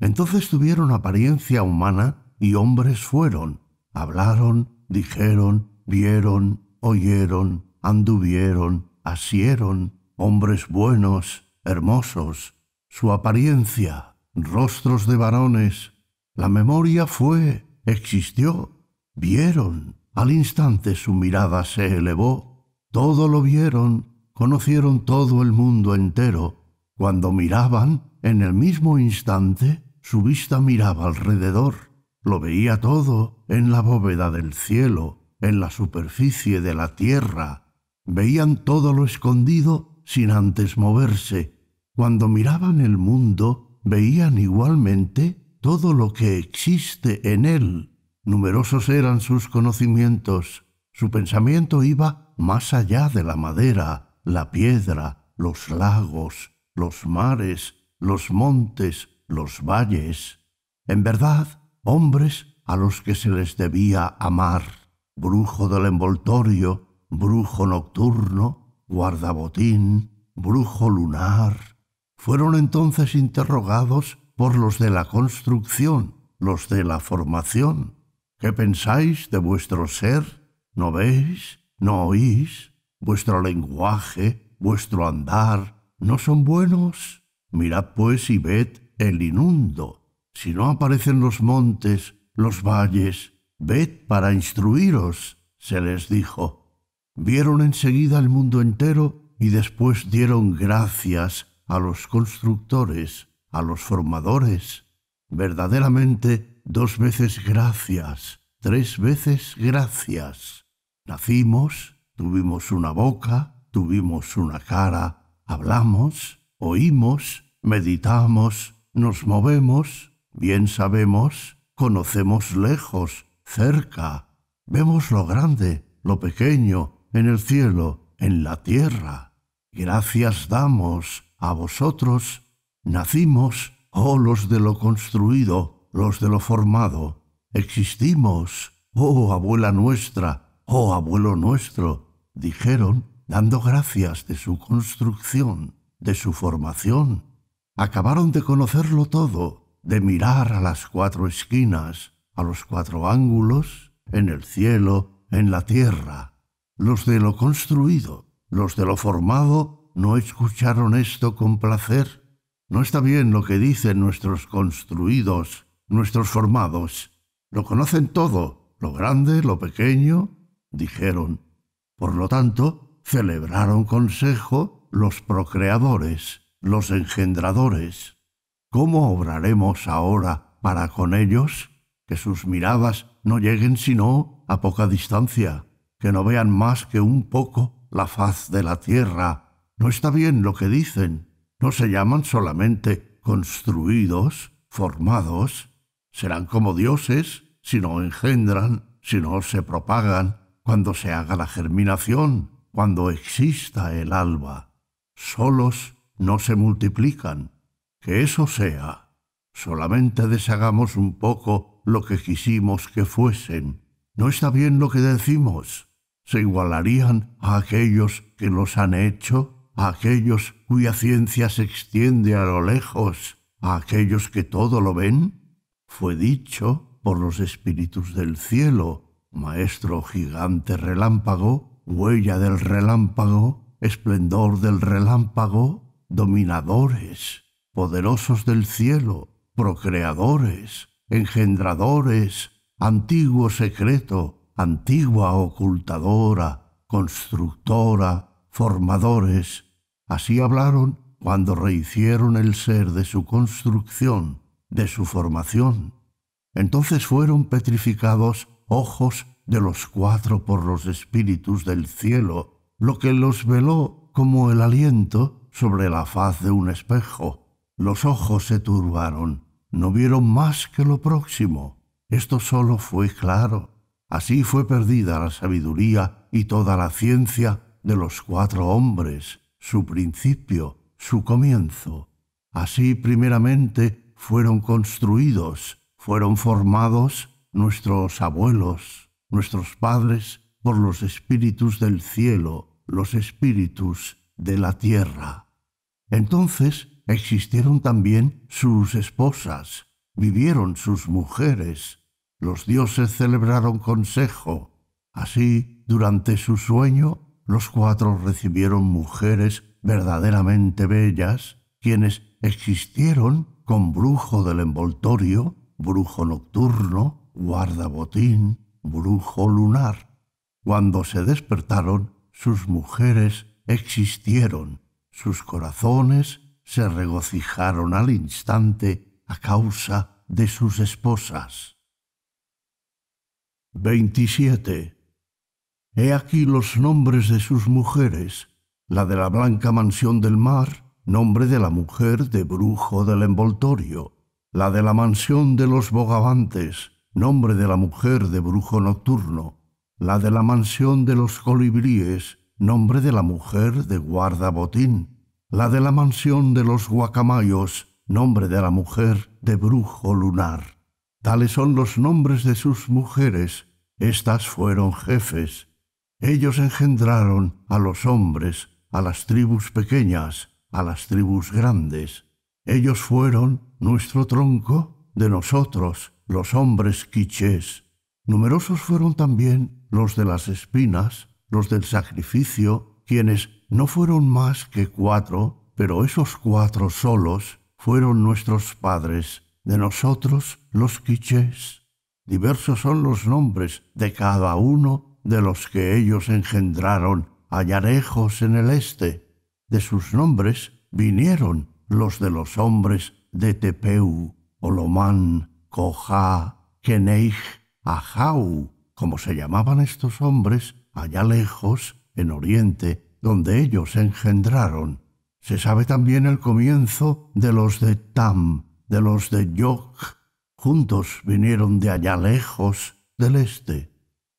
entonces tuvieron apariencia humana y hombres fueron, hablaron, dijeron, vieron, oyeron, anduvieron, asieron, hombres buenos, hermosos, su apariencia, rostros de varones. La memoria fue, existió, vieron, al instante su mirada se elevó, todo lo vieron, conocieron todo el mundo entero. Cuando miraban, en el mismo instante, su vista miraba alrededor lo veía todo en la bóveda del cielo, en la superficie de la tierra. Veían todo lo escondido sin antes moverse. Cuando miraban el mundo, veían igualmente todo lo que existe en él. Numerosos eran sus conocimientos. Su pensamiento iba más allá de la madera, la piedra, los lagos, los mares, los montes, los valles. En verdad, hombres a los que se les debía amar, brujo del envoltorio, brujo nocturno, guardabotín, brujo lunar. Fueron entonces interrogados por los de la construcción, los de la formación. ¿Qué pensáis de vuestro ser? ¿No veis? ¿No oís? ¿Vuestro lenguaje? ¿Vuestro andar? ¿No son buenos? Mirad pues y ved el inundo, si no aparecen los montes, los valles, ved para instruiros, se les dijo. Vieron enseguida el mundo entero y después dieron gracias a los constructores, a los formadores. Verdaderamente, dos veces gracias, tres veces gracias. Nacimos, tuvimos una boca, tuvimos una cara, hablamos, oímos, meditamos, nos movemos, Bien sabemos, conocemos lejos, cerca, vemos lo grande, lo pequeño, en el cielo, en la tierra. Gracias damos a vosotros, nacimos, oh los de lo construido, los de lo formado, existimos, oh abuela nuestra, oh abuelo nuestro, dijeron, dando gracias de su construcción, de su formación. Acabaron de conocerlo todo, de mirar a las cuatro esquinas, a los cuatro ángulos, en el cielo, en la tierra. Los de lo construido, los de lo formado, no escucharon esto con placer. No está bien lo que dicen nuestros construidos, nuestros formados. Lo conocen todo, lo grande, lo pequeño, dijeron. Por lo tanto, celebraron consejo los procreadores, los engendradores. ¿Cómo obraremos ahora para con ellos? Que sus miradas no lleguen sino a poca distancia, que no vean más que un poco la faz de la tierra. No está bien lo que dicen. No se llaman solamente construidos, formados. Serán como dioses si no engendran, si no se propagan, cuando se haga la germinación, cuando exista el alba. Solos no se multiplican, que eso sea. Solamente deshagamos un poco lo que quisimos que fuesen. No está bien lo que decimos. ¿Se igualarían a aquellos que los han hecho? ¿A aquellos cuya ciencia se extiende a lo lejos? ¿A aquellos que todo lo ven? Fue dicho por los espíritus del cielo, maestro gigante relámpago, huella del relámpago, esplendor del relámpago, dominadores poderosos del cielo, procreadores, engendradores, antiguo secreto, antigua ocultadora, constructora, formadores. Así hablaron cuando rehicieron el ser de su construcción, de su formación. Entonces fueron petrificados ojos de los cuatro por los espíritus del cielo, lo que los veló como el aliento sobre la faz de un espejo los ojos se turbaron, no vieron más que lo próximo. Esto solo fue claro. Así fue perdida la sabiduría y toda la ciencia de los cuatro hombres, su principio, su comienzo. Así primeramente fueron construidos, fueron formados nuestros abuelos, nuestros padres, por los espíritus del cielo, los espíritus de la tierra. Entonces existieron también sus esposas, vivieron sus mujeres, los dioses celebraron consejo. Así, durante su sueño, los cuatro recibieron mujeres verdaderamente bellas, quienes existieron con brujo del envoltorio, brujo nocturno, guardabotín, brujo lunar. Cuando se despertaron, sus mujeres existieron, sus corazones se regocijaron al instante a causa de sus esposas. 27. He aquí los nombres de sus mujeres, la de la blanca mansión del mar, nombre de la mujer de brujo del envoltorio, la de la mansión de los bogavantes, nombre de la mujer de brujo nocturno, la de la mansión de los colibríes, nombre de la mujer de Guarda-Botín la de la mansión de los guacamayos, nombre de la mujer de brujo lunar. Tales son los nombres de sus mujeres, estas fueron jefes. Ellos engendraron a los hombres, a las tribus pequeñas, a las tribus grandes. Ellos fueron nuestro tronco de nosotros, los hombres quichés. Numerosos fueron también los de las espinas, los del sacrificio, quienes no fueron más que cuatro, pero esos cuatro solos fueron nuestros padres, de nosotros los quichés. Diversos son los nombres de cada uno de los que ellos engendraron allá lejos en el este. De sus nombres vinieron los de los hombres de Tepeu, Olomán, Cojá, Keneig, Ajau, como se llamaban estos hombres allá lejos en Oriente donde ellos engendraron. Se sabe también el comienzo de los de Tam, de los de Yok, Juntos vinieron de allá lejos, del este.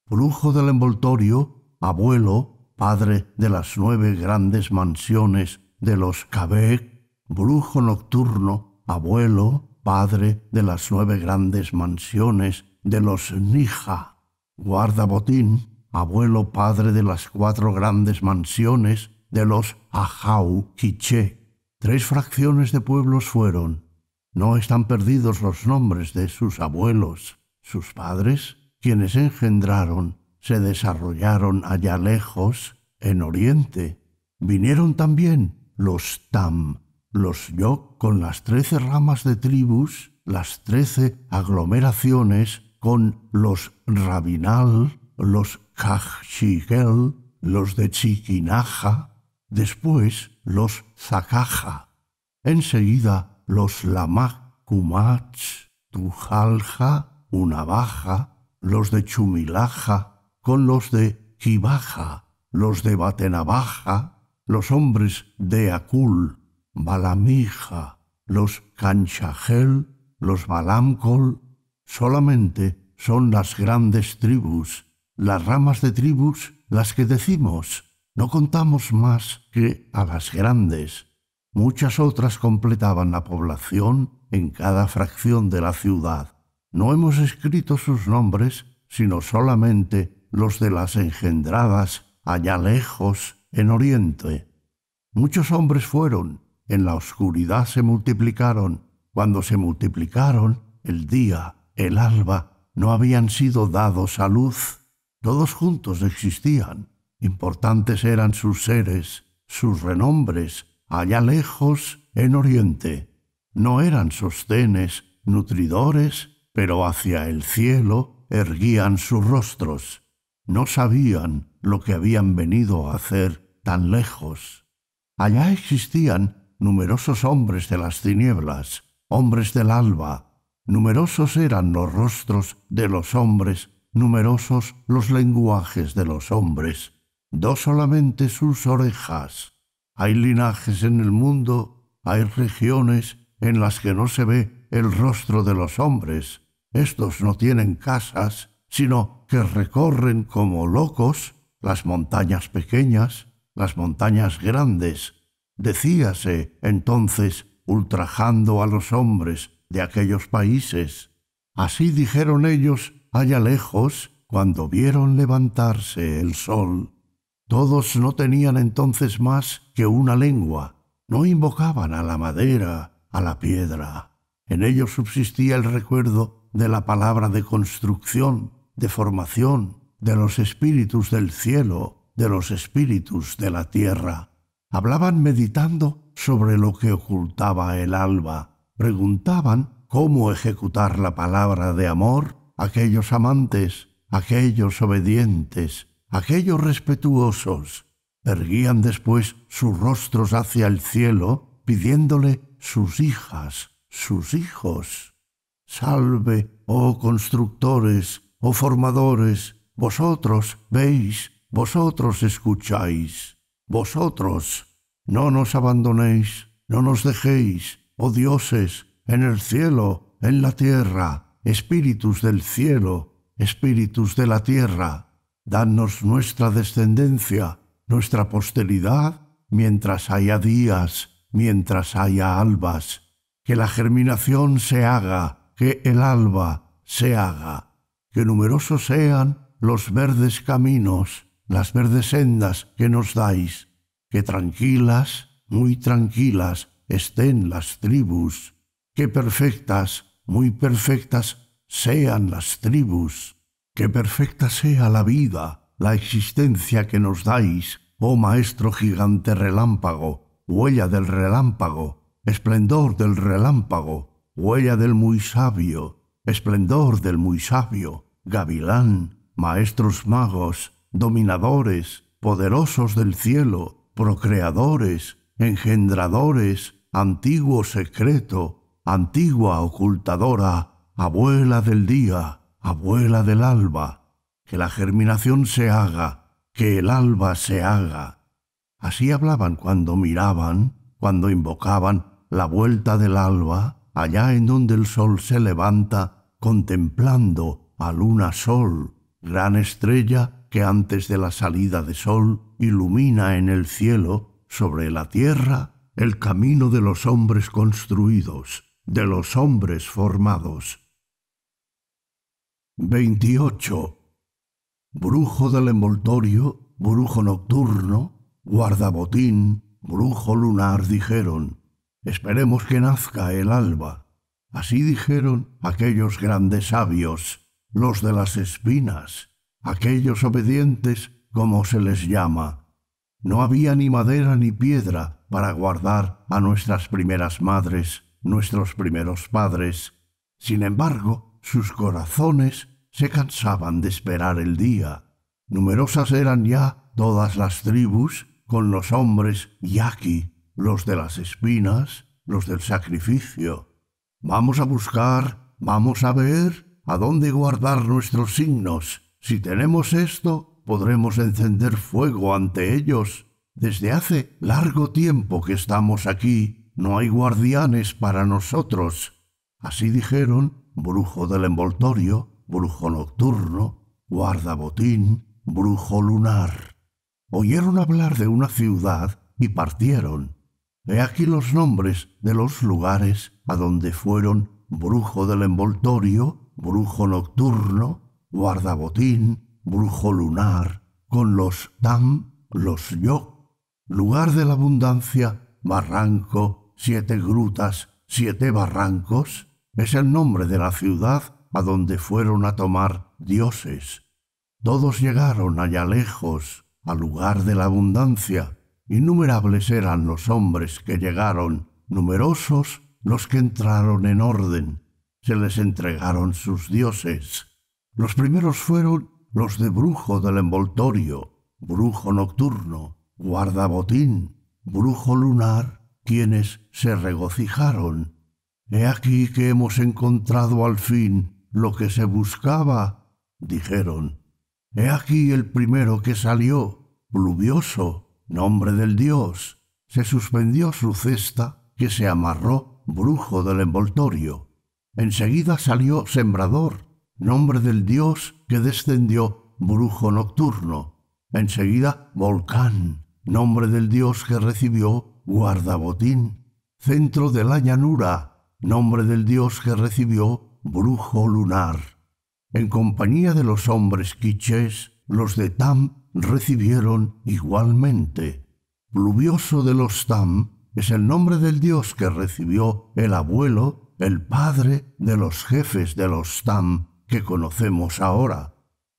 Brujo del envoltorio, abuelo, padre de las nueve grandes mansiones de los Kabek, brujo nocturno, abuelo, padre de las nueve grandes mansiones de los Nija, guardabotín, abuelo padre de las cuatro grandes mansiones de los Ajau Quiché. Tres fracciones de pueblos fueron. No están perdidos los nombres de sus abuelos. Sus padres, quienes engendraron, se desarrollaron allá lejos, en Oriente. Vinieron también los Tam, los Yok, con las trece ramas de tribus, las trece aglomeraciones, con los Rabinal, los Kachigel, los de Chiquinaja, después los Zacaja, enseguida los Lamakumach, Tujalja, Unabaja, los de Chumilaja, con los de Kibaja, los de Batenabaja, los hombres de Acul, Balamija, los Canchagel, los Balamcol, solamente son las grandes tribus las ramas de tribus las que decimos, no contamos más que a las grandes. Muchas otras completaban la población en cada fracción de la ciudad. No hemos escrito sus nombres, sino solamente los de las engendradas allá lejos, en Oriente. Muchos hombres fueron, en la oscuridad se multiplicaron. Cuando se multiplicaron, el día, el alba, no habían sido dados a luz. Todos juntos existían. Importantes eran sus seres, sus renombres, allá lejos, en Oriente. No eran sostenes, nutridores, pero hacia el cielo erguían sus rostros. No sabían lo que habían venido a hacer tan lejos. Allá existían numerosos hombres de las tinieblas, hombres del alba. Numerosos eran los rostros de los hombres numerosos los lenguajes de los hombres, dos solamente sus orejas. Hay linajes en el mundo, hay regiones en las que no se ve el rostro de los hombres. Estos no tienen casas, sino que recorren como locos las montañas pequeñas, las montañas grandes. Decíase entonces, ultrajando a los hombres de aquellos países. Así dijeron ellos Allá lejos, cuando vieron levantarse el sol, todos no tenían entonces más que una lengua, no invocaban a la madera, a la piedra. En ellos subsistía el recuerdo de la palabra de construcción, de formación, de los espíritus del cielo, de los espíritus de la tierra. Hablaban meditando sobre lo que ocultaba el alba, preguntaban cómo ejecutar la palabra de amor aquellos amantes, aquellos obedientes, aquellos respetuosos, erguían después sus rostros hacia el cielo, pidiéndole sus hijas, sus hijos. Salve, oh constructores, oh formadores, vosotros veis, vosotros escucháis, vosotros no nos abandonéis, no nos dejéis, oh dioses, en el cielo, en la tierra, Espíritus del cielo, espíritus de la tierra, danos nuestra descendencia, nuestra posteridad, mientras haya días, mientras haya albas, que la germinación se haga, que el alba se haga, que numerosos sean los verdes caminos, las verdes sendas que nos dais, que tranquilas, muy tranquilas estén las tribus, que perfectas muy perfectas sean las tribus, que perfecta sea la vida, la existencia que nos dais, oh maestro gigante relámpago, huella del relámpago, esplendor del relámpago, huella del muy sabio, esplendor del muy sabio, gavilán, maestros magos, dominadores, poderosos del cielo, procreadores, engendradores, antiguo secreto, antigua ocultadora, abuela del día, abuela del alba, que la germinación se haga, que el alba se haga. Así hablaban cuando miraban, cuando invocaban la vuelta del alba, allá en donde el sol se levanta, contemplando a luna sol, gran estrella que antes de la salida de sol ilumina en el cielo, sobre la tierra, el camino de los hombres construidos, de los hombres formados. 28. Brujo del envoltorio, brujo nocturno, guardabotín, brujo lunar, dijeron. Esperemos que nazca el alba. Así dijeron aquellos grandes sabios, los de las espinas, aquellos obedientes, como se les llama. No había ni madera ni piedra para guardar a nuestras primeras madres nuestros primeros padres. Sin embargo, sus corazones se cansaban de esperar el día. Numerosas eran ya todas las tribus con los hombres yaqui, los de las espinas, los del sacrificio. Vamos a buscar, vamos a ver a dónde guardar nuestros signos. Si tenemos esto, podremos encender fuego ante ellos. Desde hace largo tiempo que estamos aquí no hay guardianes para nosotros. Así dijeron brujo del envoltorio, brujo nocturno, guardabotín, brujo lunar. Oyeron hablar de una ciudad y partieron. He aquí los nombres de los lugares a donde fueron brujo del envoltorio, brujo nocturno, guardabotín, brujo lunar, con los tam, los yok, lugar de la abundancia, barranco, siete grutas, siete barrancos, es el nombre de la ciudad a donde fueron a tomar dioses. Todos llegaron allá lejos, al lugar de la abundancia. Innumerables eran los hombres que llegaron, numerosos los que entraron en orden. Se les entregaron sus dioses. Los primeros fueron los de brujo del envoltorio, brujo nocturno, guardabotín, brujo lunar quienes se regocijaron. He aquí que hemos encontrado al fin lo que se buscaba, dijeron. He aquí el primero que salió, Pluvioso, nombre del dios. Se suspendió su cesta, que se amarró, brujo del envoltorio. Enseguida salió Sembrador, nombre del dios que descendió, brujo nocturno. Enseguida Volcán, nombre del dios que recibió, guardabotín, centro de la llanura, nombre del dios que recibió brujo lunar. En compañía de los hombres quichés, los de Tam recibieron igualmente. Pluvioso de los Tam es el nombre del dios que recibió el abuelo, el padre de los jefes de los Tam que conocemos ahora.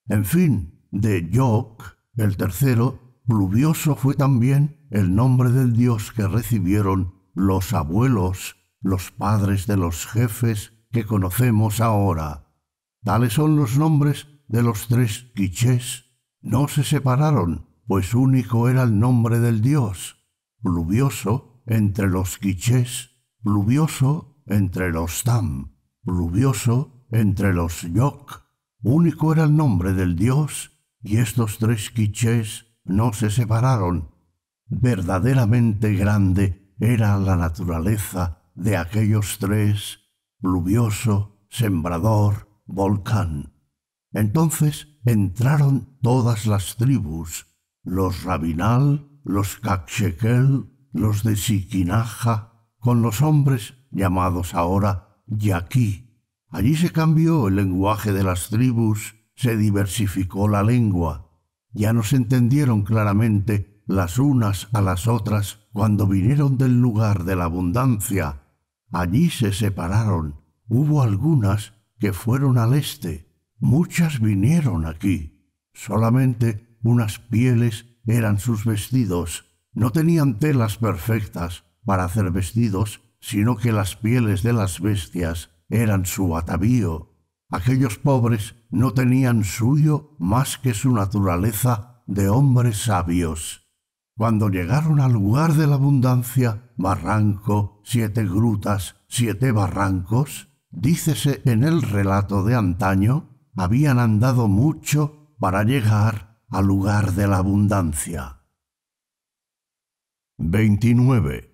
En fin, de Yok, el tercero, pluvioso fue también el nombre del Dios que recibieron los abuelos, los padres de los jefes que conocemos ahora. Tales son los nombres de los tres quichés. No se separaron, pues único era el nombre del Dios. Pluvioso entre los quichés, pluvioso entre los tam, pluvioso entre los yok. Único era el nombre del Dios, y estos tres quichés no se separaron, Verdaderamente grande era la naturaleza de aquellos tres, pluvioso, sembrador, volcán. Entonces entraron todas las tribus, los Rabinal, los Caxekel, los de Siquinaja, con los hombres llamados ahora Yaquí. Allí se cambió el lenguaje de las tribus, se diversificó la lengua. Ya no se entendieron claramente las unas a las otras cuando vinieron del lugar de la abundancia. Allí se separaron. Hubo algunas que fueron al este, muchas vinieron aquí. Solamente unas pieles eran sus vestidos. No tenían telas perfectas para hacer vestidos, sino que las pieles de las bestias eran su atavío. Aquellos pobres no tenían suyo más que su naturaleza de hombres sabios. Cuando llegaron al lugar de la abundancia, barranco, siete grutas, siete barrancos, dícese en el relato de antaño, habían andado mucho para llegar al lugar de la abundancia. 29.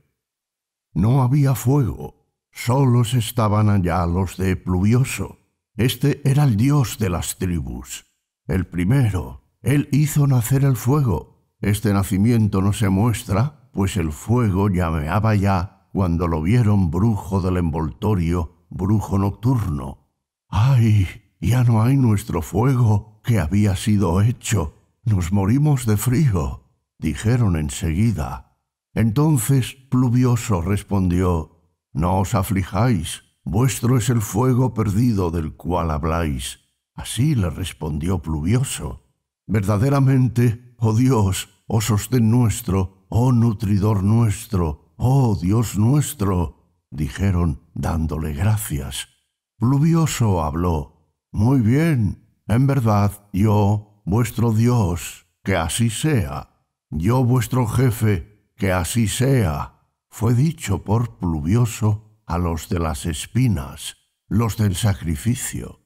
No había fuego, solos estaban allá los de Pluvioso. Este era el dios de las tribus. El primero, él hizo nacer el fuego este nacimiento no se muestra, pues el fuego llameaba ya cuando lo vieron brujo del envoltorio, brujo nocturno. ¡Ay! Ya no hay nuestro fuego que había sido hecho. Nos morimos de frío, dijeron enseguida. Entonces Pluvioso respondió, No os aflijáis, vuestro es el fuego perdido del cual habláis. Así le respondió Pluvioso. Verdaderamente oh Dios, oh sostén nuestro, oh nutridor nuestro, oh Dios nuestro, dijeron dándole gracias. Pluvioso habló, muy bien, en verdad yo, vuestro Dios, que así sea, yo vuestro jefe, que así sea, fue dicho por Pluvioso a los de las espinas, los del sacrificio.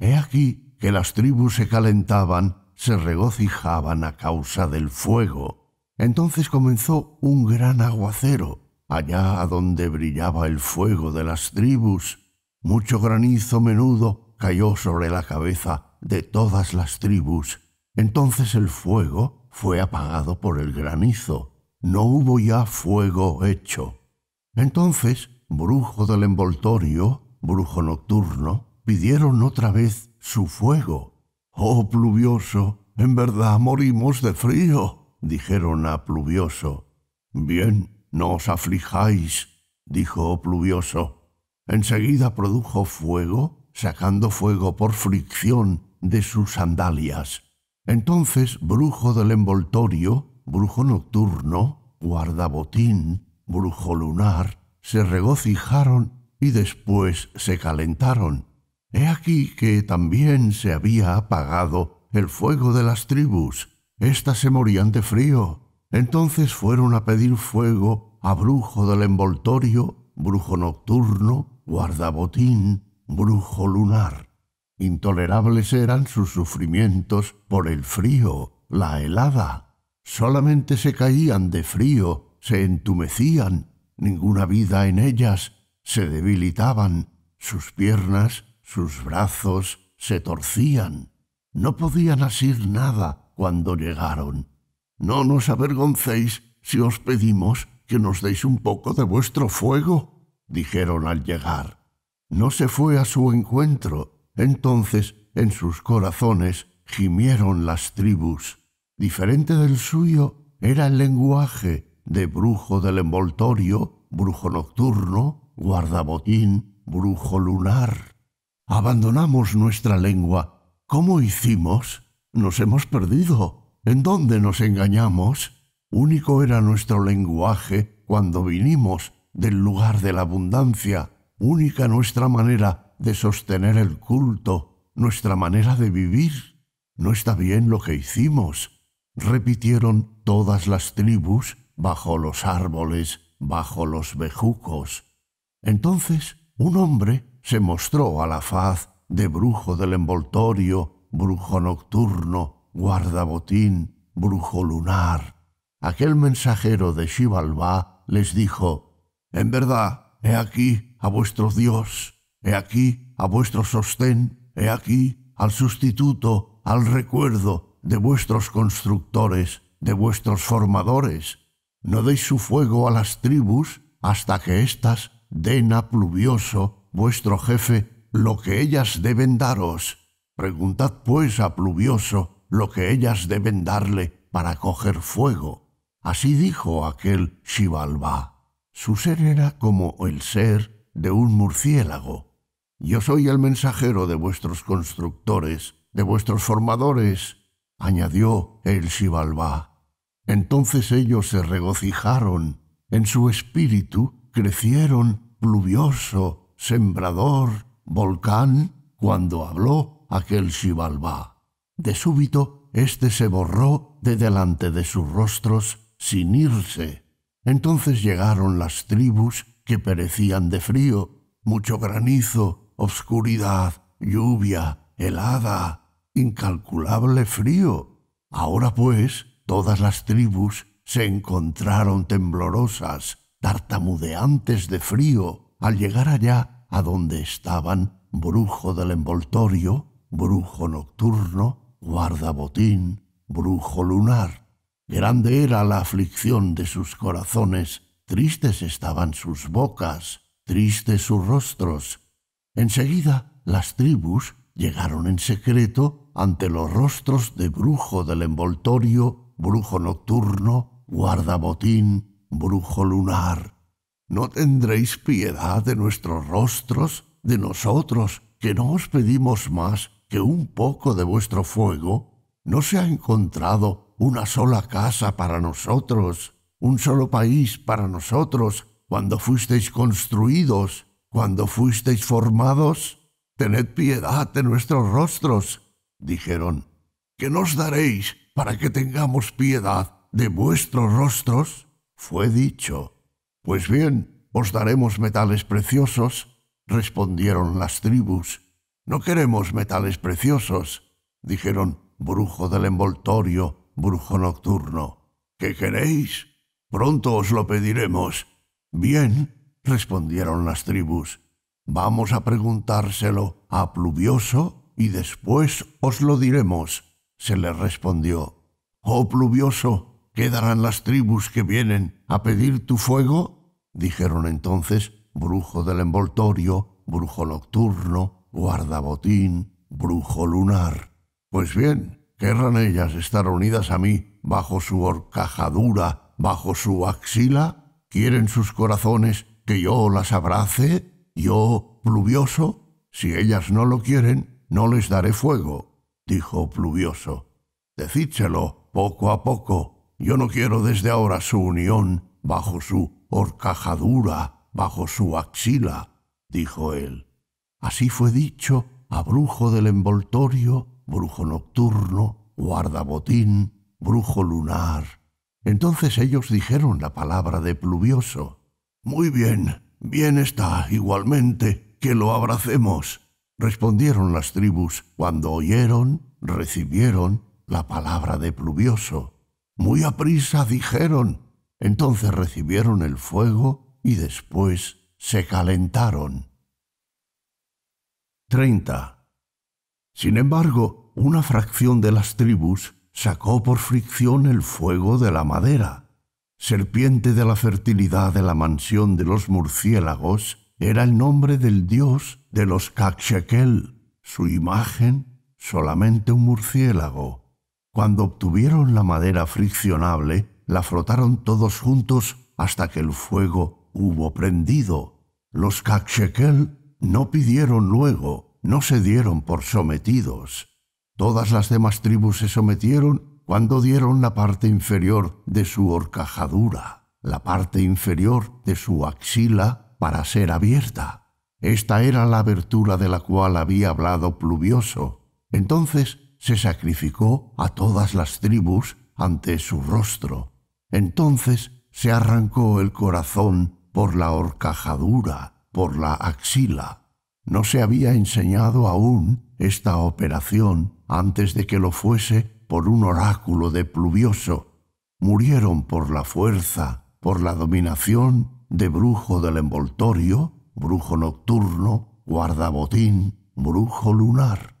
He aquí que las tribus se calentaban se regocijaban a causa del fuego. Entonces comenzó un gran aguacero, allá a donde brillaba el fuego de las tribus. Mucho granizo menudo cayó sobre la cabeza de todas las tribus. Entonces el fuego fue apagado por el granizo. No hubo ya fuego hecho. Entonces, brujo del envoltorio, brujo nocturno, pidieron otra vez su fuego Oh Pluvioso, en verdad morimos de frío, dijeron a Pluvioso. Bien, no os aflijáis, dijo Pluvioso. Enseguida produjo fuego, sacando fuego por fricción de sus sandalias. Entonces, brujo del envoltorio, brujo nocturno, guardabotín, brujo lunar, se regocijaron y después se calentaron He aquí que también se había apagado el fuego de las tribus. Éstas se morían de frío. Entonces fueron a pedir fuego a brujo del envoltorio, brujo nocturno, guardabotín, brujo lunar. Intolerables eran sus sufrimientos por el frío, la helada. Solamente se caían de frío, se entumecían, ninguna vida en ellas, se debilitaban, sus piernas sus brazos se torcían. No podían asir nada cuando llegaron. No nos avergoncéis si os pedimos que nos deis un poco de vuestro fuego, dijeron al llegar. No se fue a su encuentro. Entonces en sus corazones gimieron las tribus. Diferente del suyo era el lenguaje de brujo del envoltorio, brujo nocturno, guardabotín, brujo lunar abandonamos nuestra lengua. ¿Cómo hicimos? Nos hemos perdido. ¿En dónde nos engañamos? Único era nuestro lenguaje cuando vinimos del lugar de la abundancia, única nuestra manera de sostener el culto, nuestra manera de vivir. No está bien lo que hicimos. Repitieron todas las tribus bajo los árboles, bajo los bejucos. Entonces un hombre se mostró a la faz de brujo del envoltorio, brujo nocturno, guardabotín, brujo lunar. Aquel mensajero de Xibalbá les dijo, En verdad, he aquí a vuestro Dios, he aquí a vuestro sostén, he aquí al sustituto, al recuerdo de vuestros constructores, de vuestros formadores. No deis su fuego a las tribus hasta que éstas den a pluvioso vuestro jefe, lo que ellas deben daros. Preguntad pues a Pluvioso lo que ellas deben darle para coger fuego. Así dijo aquel Shivalba. Su ser era como el ser de un murciélago. Yo soy el mensajero de vuestros constructores, de vuestros formadores, añadió el Shivalba. Entonces ellos se regocijaron, en su espíritu crecieron pluvioso sembrador, volcán, cuando habló aquel Xibalbá. De súbito, éste se borró de delante de sus rostros sin irse. Entonces llegaron las tribus que perecían de frío, mucho granizo, obscuridad, lluvia, helada, incalculable frío. Ahora pues, todas las tribus se encontraron temblorosas, tartamudeantes de frío, al llegar allá a donde estaban brujo del envoltorio, brujo nocturno, guardabotín, brujo lunar. Grande era la aflicción de sus corazones, tristes estaban sus bocas, tristes sus rostros. Enseguida las tribus llegaron en secreto ante los rostros de brujo del envoltorio, brujo nocturno, guardabotín, brujo lunar ¿No tendréis piedad de nuestros rostros, de nosotros, que no os pedimos más que un poco de vuestro fuego? ¿No se ha encontrado una sola casa para nosotros, un solo país para nosotros, cuando fuisteis construidos, cuando fuisteis formados? Tened piedad de nuestros rostros, dijeron. ¿Qué nos daréis para que tengamos piedad de vuestros rostros? Fue dicho pues bien, os daremos metales preciosos, respondieron las tribus. No queremos metales preciosos, dijeron brujo del envoltorio, brujo nocturno. ¿Qué queréis? Pronto os lo pediremos. Bien, respondieron las tribus. Vamos a preguntárselo a Pluvioso y después os lo diremos, se le respondió. Oh Pluvioso, ¿quedarán las tribus que vienen a pedir tu fuego? Dijeron entonces brujo del envoltorio, brujo nocturno, guardabotín, brujo lunar. Pues bien, querrán ellas estar unidas a mí bajo su horcajadura, bajo su axila. ¿Quieren sus corazones que yo las abrace, yo, pluvioso? Si ellas no lo quieren, no les daré fuego, dijo pluvioso. Decídselo poco a poco. Yo no quiero desde ahora su unión bajo su dura, bajo su axila, dijo él. Así fue dicho a brujo del envoltorio, brujo nocturno, guardabotín, brujo lunar. Entonces ellos dijeron la palabra de pluvioso. Muy bien, bien está, igualmente, que lo abracemos. Respondieron las tribus cuando oyeron, recibieron la palabra de pluvioso. Muy aprisa dijeron, entonces recibieron el fuego y después se calentaron. 30. Sin embargo, una fracción de las tribus sacó por fricción el fuego de la madera. Serpiente de la fertilidad de la mansión de los murciélagos era el nombre del dios de los Caxequel, su imagen solamente un murciélago. Cuando obtuvieron la madera friccionable, la frotaron todos juntos hasta que el fuego hubo prendido. Los cachequel no pidieron luego, no se dieron por sometidos. Todas las demás tribus se sometieron cuando dieron la parte inferior de su horcajadura, la parte inferior de su axila para ser abierta. Esta era la abertura de la cual había hablado Pluvioso. Entonces se sacrificó a todas las tribus ante su rostro, entonces se arrancó el corazón por la horcajadura, por la axila. No se había enseñado aún esta operación antes de que lo fuese por un oráculo de Pluvioso. Murieron por la fuerza, por la dominación de brujo del envoltorio, brujo nocturno, guardabotín, brujo lunar.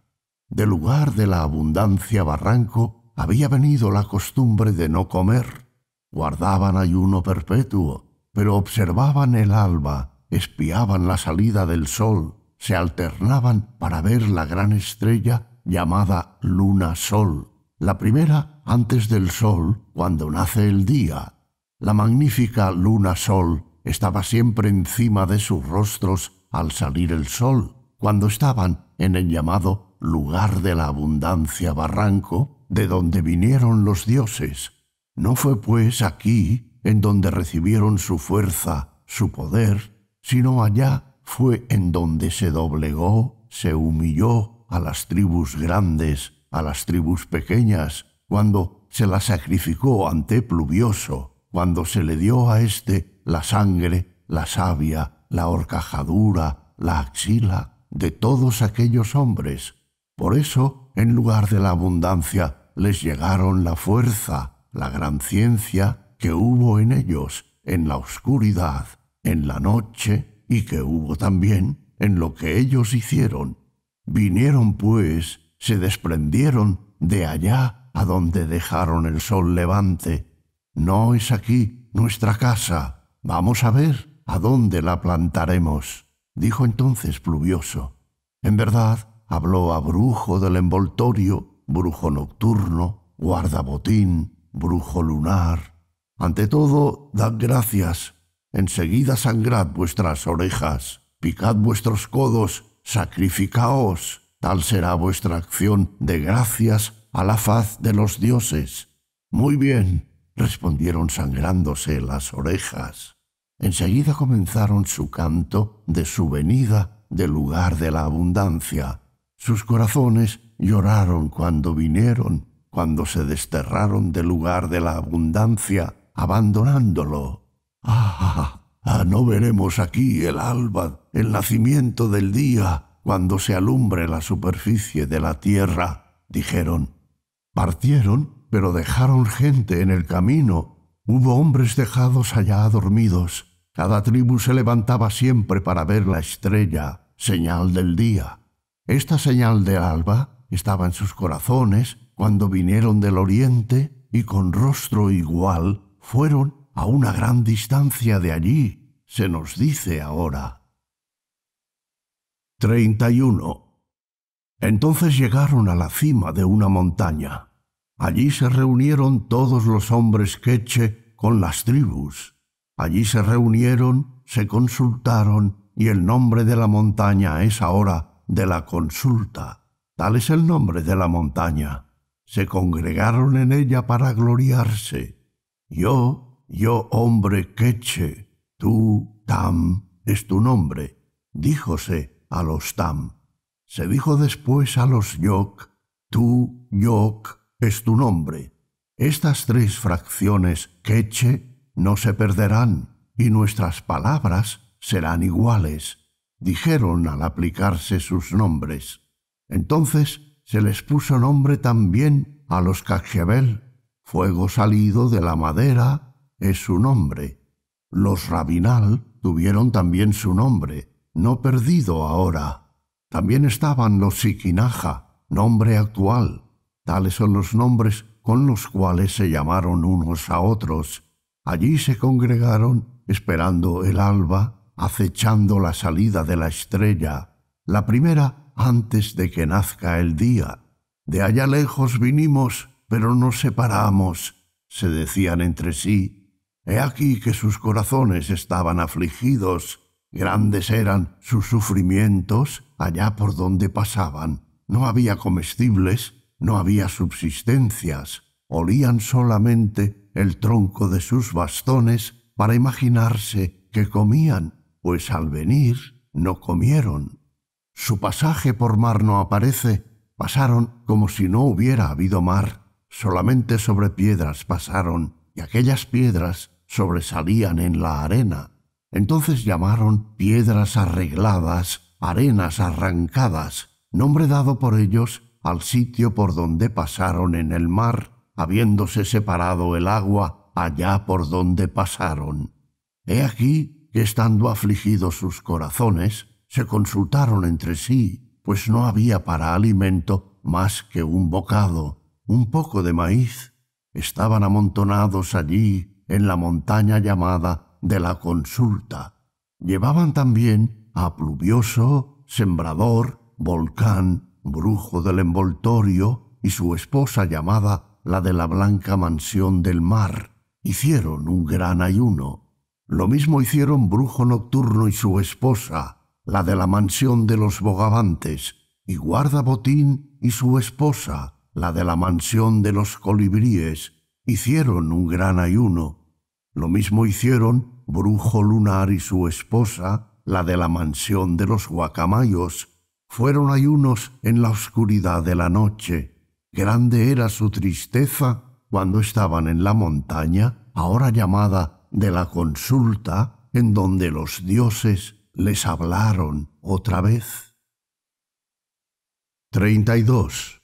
Del lugar de la abundancia barranco había venido la costumbre de no comer guardaban ayuno perpetuo, pero observaban el alba, espiaban la salida del sol, se alternaban para ver la gran estrella llamada luna-sol, la primera antes del sol cuando nace el día. La magnífica luna-sol estaba siempre encima de sus rostros al salir el sol, cuando estaban en el llamado lugar de la abundancia barranco, de donde vinieron los dioses, no fue pues aquí en donde recibieron su fuerza, su poder, sino allá fue en donde se doblegó, se humilló a las tribus grandes, a las tribus pequeñas, cuando se la sacrificó ante Pluvioso, cuando se le dio a éste la sangre, la savia, la horcajadura, la axila de todos aquellos hombres. Por eso, en lugar de la abundancia, les llegaron la fuerza, la gran ciencia que hubo en ellos en la oscuridad, en la noche, y que hubo también en lo que ellos hicieron. Vinieron, pues, se desprendieron de allá a donde dejaron el sol levante. No es aquí nuestra casa. Vamos a ver a dónde la plantaremos, dijo entonces Pluvioso. En verdad, habló a Brujo del envoltorio, Brujo nocturno, guardabotín, brujo lunar. Ante todo, dad gracias. Enseguida sangrad vuestras orejas, picad vuestros codos, sacrificaos. Tal será vuestra acción de gracias a la faz de los dioses. Muy bien, respondieron sangrándose las orejas. Enseguida comenzaron su canto de su venida del lugar de la abundancia. Sus corazones lloraron cuando vinieron cuando se desterraron del lugar de la abundancia, abandonándolo. Ah, ah, no veremos aquí el alba, el nacimiento del día, cuando se alumbre la superficie de la tierra, dijeron. Partieron, pero dejaron gente en el camino. Hubo hombres dejados allá dormidos. Cada tribu se levantaba siempre para ver la estrella, señal del día. Esta señal del alba estaba en sus corazones cuando vinieron del oriente y con rostro igual fueron a una gran distancia de allí, se nos dice ahora. 31. Entonces llegaron a la cima de una montaña. Allí se reunieron todos los hombres queche con las tribus. Allí se reunieron, se consultaron, y el nombre de la montaña es ahora de la consulta. Tal es el nombre de la montaña se congregaron en ella para gloriarse. Yo, yo hombre queche, tú tam es tu nombre, díjose a los tam. Se dijo después a los yok, tú yok es tu nombre. Estas tres fracciones queche no se perderán y nuestras palabras serán iguales, dijeron al aplicarse sus nombres. Entonces se les puso nombre también a los Cachebel. fuego salido de la madera es su nombre. Los rabinal tuvieron también su nombre, no perdido ahora. También estaban los Sikinaja, nombre actual. Tales son los nombres con los cuales se llamaron unos a otros. Allí se congregaron esperando el alba, acechando la salida de la estrella. La primera antes de que nazca el día. De allá lejos vinimos, pero nos separamos, se decían entre sí. He aquí que sus corazones estaban afligidos, grandes eran sus sufrimientos allá por donde pasaban. No había comestibles, no había subsistencias, olían solamente el tronco de sus bastones para imaginarse que comían, pues al venir no comieron. Su pasaje por mar no aparece, pasaron como si no hubiera habido mar, solamente sobre piedras pasaron, y aquellas piedras sobresalían en la arena. Entonces llamaron piedras arregladas, arenas arrancadas, nombre dado por ellos al sitio por donde pasaron en el mar, habiéndose separado el agua allá por donde pasaron. He aquí que estando afligidos sus corazones, se consultaron entre sí, pues no había para alimento más que un bocado, un poco de maíz. Estaban amontonados allí en la montaña llamada de la consulta. Llevaban también a Pluvioso, Sembrador, Volcán, Brujo del Envoltorio y su esposa llamada la de la Blanca Mansión del Mar. Hicieron un gran ayuno. Lo mismo hicieron Brujo Nocturno y su esposa, la de la mansión de los bogavantes, y Guardabotín y su esposa, la de la mansión de los colibríes, hicieron un gran ayuno. Lo mismo hicieron Brujo Lunar y su esposa, la de la mansión de los guacamayos. Fueron ayunos en la oscuridad de la noche. Grande era su tristeza cuando estaban en la montaña, ahora llamada de la consulta, en donde los dioses les hablaron otra vez. 32.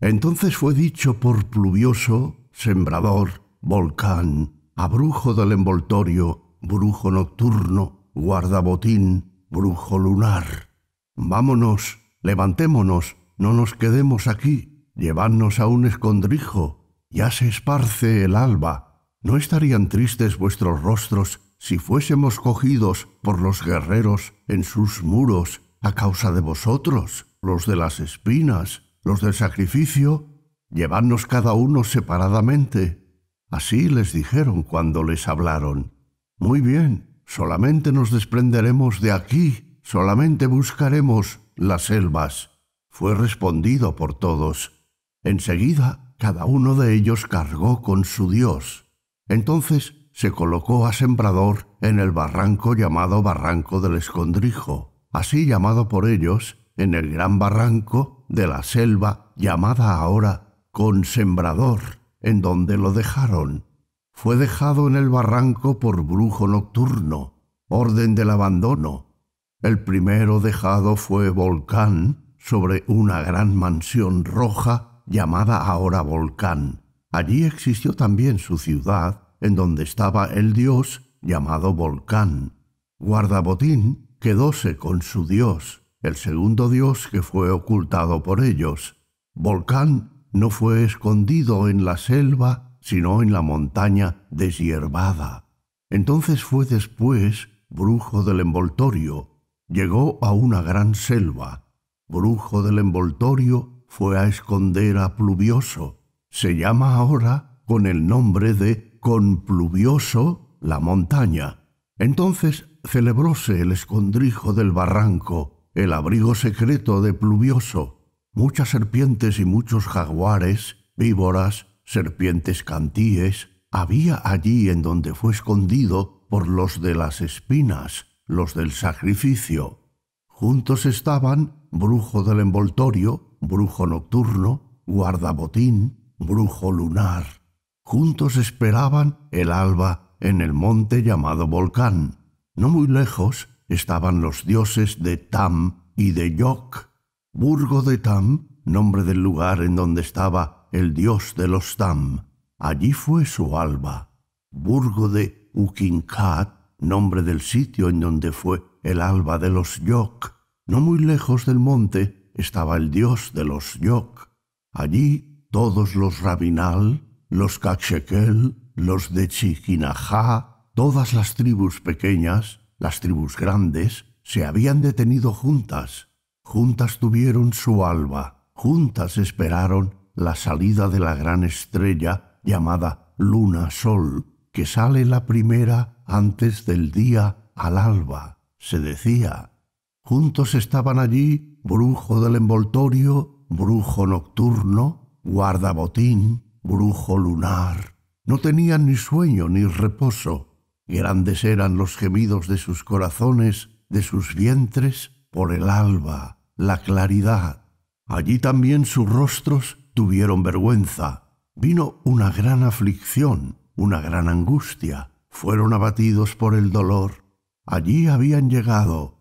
Entonces fue dicho por Pluvioso, Sembrador, Volcán, Abrujo del Envoltorio, Brujo Nocturno, Guardabotín, Brujo Lunar. Vámonos, levantémonos, no nos quedemos aquí, llevadnos a un escondrijo, ya se esparce el alba. ¿No estarían tristes vuestros rostros si fuésemos cogidos por los guerreros en sus muros a causa de vosotros, los de las espinas, los del sacrificio, llevadnos cada uno separadamente. Así les dijeron cuando les hablaron. Muy bien, solamente nos desprenderemos de aquí, solamente buscaremos las selvas. Fue respondido por todos. Enseguida, cada uno de ellos cargó con su Dios. Entonces se colocó a sembrador en el barranco llamado Barranco del Escondrijo, así llamado por ellos en el gran barranco de la selva llamada ahora Consembrador, en donde lo dejaron. Fue dejado en el barranco por brujo nocturno, orden del abandono. El primero dejado fue Volcán sobre una gran mansión roja llamada ahora Volcán. Allí existió también su ciudad en donde estaba el dios llamado Volcán. Guardabotín quedóse con su dios, el segundo dios que fue ocultado por ellos. Volcán no fue escondido en la selva, sino en la montaña deshiervada Entonces fue después brujo del envoltorio. Llegó a una gran selva. Brujo del envoltorio fue a esconder a Pluvioso. Se llama ahora con el nombre de con Pluvioso la montaña. Entonces celebróse el escondrijo del barranco, el abrigo secreto de Pluvioso. Muchas serpientes y muchos jaguares, víboras, serpientes cantíes, había allí en donde fue escondido por los de las espinas, los del sacrificio. Juntos estaban brujo del envoltorio, brujo nocturno, guardabotín, brujo lunar. Juntos esperaban el alba en el monte llamado Volcán. No muy lejos estaban los dioses de Tam y de Yok. Burgo de Tam, nombre del lugar en donde estaba el dios de los Tam. Allí fue su alba. Burgo de Ukinkat, nombre del sitio en donde fue el alba de los Yok. No muy lejos del monte estaba el dios de los Yok. Allí todos los rabinal, los Caxequel, los de Chiquinajá, todas las tribus pequeñas, las tribus grandes, se habían detenido juntas. Juntas tuvieron su alba, juntas esperaron la salida de la gran estrella llamada Luna-Sol, que sale la primera antes del día al alba, se decía. Juntos estaban allí brujo del envoltorio, brujo nocturno, guardabotín, brujo lunar. No tenían ni sueño ni reposo. Grandes eran los gemidos de sus corazones, de sus vientres, por el alba, la claridad. Allí también sus rostros tuvieron vergüenza. Vino una gran aflicción, una gran angustia. Fueron abatidos por el dolor. Allí habían llegado.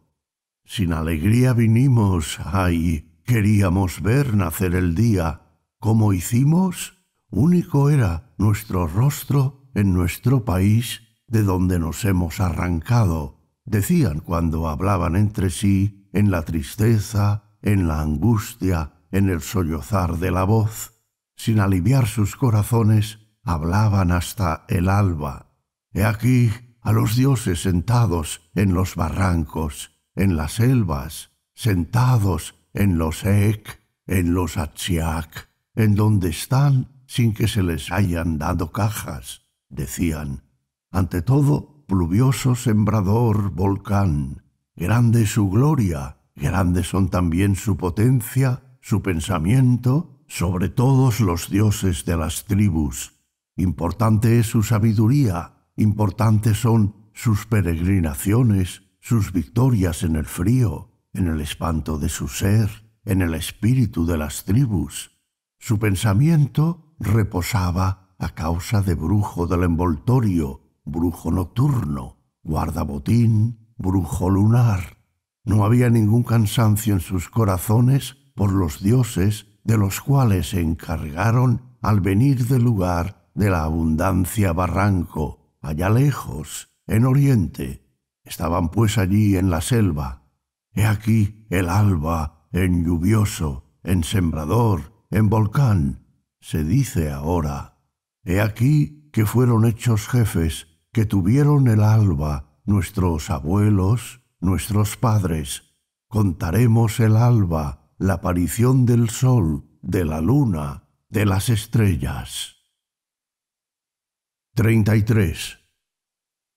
Sin alegría vinimos, ay, queríamos ver nacer el día. ¿Cómo hicimos? único era nuestro rostro en nuestro país de donde nos hemos arrancado, decían cuando hablaban entre sí en la tristeza, en la angustia, en el sollozar de la voz. Sin aliviar sus corazones, hablaban hasta el alba. He aquí a los dioses sentados en los barrancos, en las selvas, sentados en los Ek, en los Atsiak, en donde están sin que se les hayan dado cajas, decían. Ante todo, pluvioso sembrador volcán, grande su gloria, grandes son también su potencia, su pensamiento, sobre todos los dioses de las tribus. Importante es su sabiduría, importantes son sus peregrinaciones, sus victorias en el frío, en el espanto de su ser, en el espíritu de las tribus. Su pensamiento reposaba a causa de brujo del envoltorio, brujo nocturno, guardabotín, brujo lunar. No había ningún cansancio en sus corazones por los dioses de los cuales se encargaron al venir del lugar de la abundancia barranco, allá lejos, en oriente. Estaban pues allí en la selva. He aquí el alba en lluvioso, en sembrador, en volcán, se dice ahora, He aquí que fueron hechos jefes, que tuvieron el alba, nuestros abuelos, nuestros padres. Contaremos el alba, la aparición del sol, de la luna, de las estrellas. 33.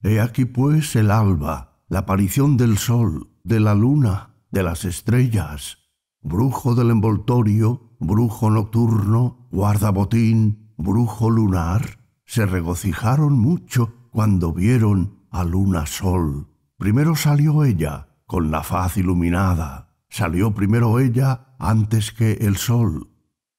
He aquí pues el alba, la aparición del sol, de la luna, de las estrellas, brujo del envoltorio, brujo nocturno, guardabotín, brujo lunar, se regocijaron mucho cuando vieron a Luna Sol. Primero salió ella, con la faz iluminada. Salió primero ella antes que el sol.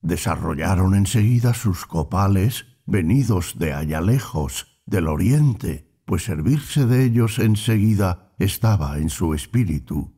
Desarrollaron enseguida sus copales, venidos de allá lejos, del oriente, pues servirse de ellos enseguida estaba en su espíritu.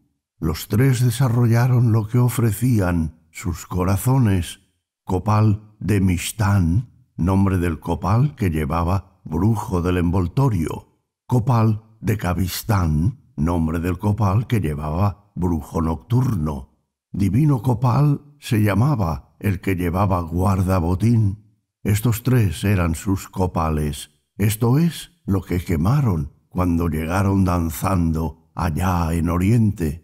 Los tres desarrollaron lo que ofrecían sus corazones, copal de Mistán, nombre del copal que llevaba brujo del envoltorio, copal de Kabistán, nombre del copal que llevaba brujo nocturno, divino copal se llamaba el que llevaba guardabotín. Estos tres eran sus copales, esto es lo que quemaron cuando llegaron danzando allá en Oriente.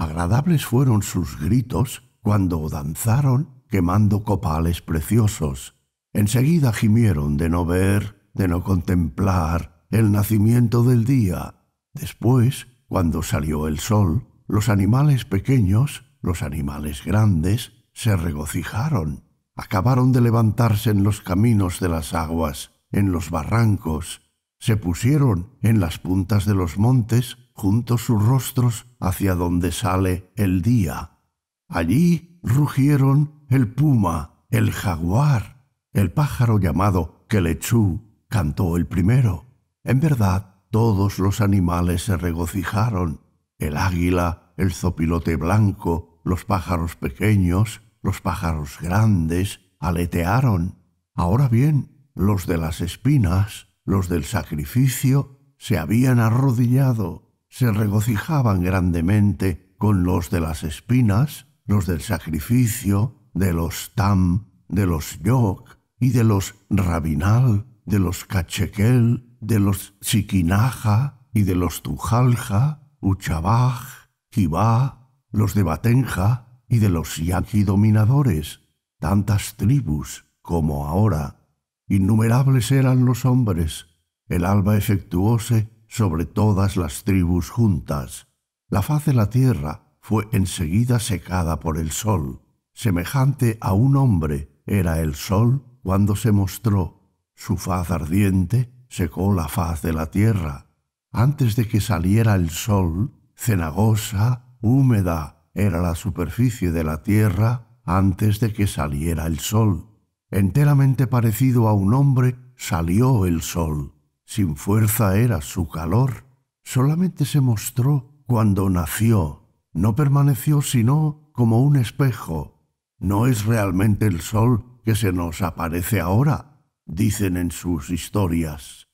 Agradables fueron sus gritos cuando danzaron quemando copales preciosos. Enseguida gimieron de no ver, de no contemplar el nacimiento del día. Después, cuando salió el sol, los animales pequeños, los animales grandes, se regocijaron. Acabaron de levantarse en los caminos de las aguas, en los barrancos, se pusieron en las puntas de los montes juntos sus rostros hacia donde sale el día. Allí rugieron el puma, el jaguar, el pájaro llamado Quelechú cantó el primero. En verdad, todos los animales se regocijaron, el águila, el zopilote blanco, los pájaros pequeños, los pájaros grandes, aletearon. Ahora bien, los de las espinas, los del sacrificio, se habían arrodillado se regocijaban grandemente con los de las espinas, los del sacrificio, de los tam, de los yok y de los rabinal, de los cachequel, de los siquinaja y de los tujalja, uchabaj, Kibah, los de batenja y de los Yaqui dominadores, tantas tribus como ahora. Innumerables eran los hombres. El alba efectuóse sobre todas las tribus juntas. La faz de la tierra fue enseguida secada por el sol. Semejante a un hombre era el sol cuando se mostró. Su faz ardiente secó la faz de la tierra. Antes de que saliera el sol, cenagosa, húmeda era la superficie de la tierra antes de que saliera el sol. Enteramente parecido a un hombre salió el sol. Sin fuerza era su calor. Solamente se mostró cuando nació. No permaneció sino como un espejo. No es realmente el sol que se nos aparece ahora, dicen en sus historias.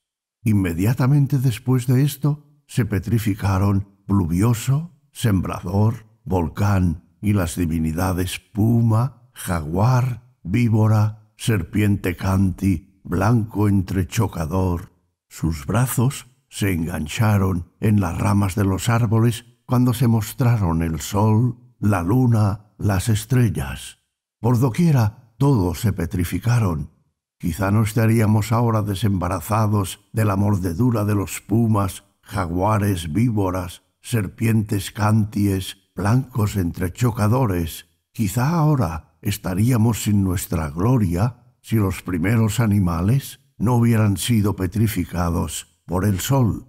Inmediatamente después de esto, se petrificaron Pluvioso, Sembrador, Volcán y las divinidades Puma, Jaguar, Víbora, Serpiente Canti, Blanco Entrechocador, sus brazos se engancharon en las ramas de los árboles cuando se mostraron el sol, la luna, las estrellas. Por doquiera todos se petrificaron. Quizá no estaríamos ahora desembarazados de la mordedura de los pumas, jaguares, víboras, serpientes canties, blancos entrechocadores. Quizá ahora estaríamos sin nuestra gloria si los primeros animales no hubieran sido petrificados por el sol.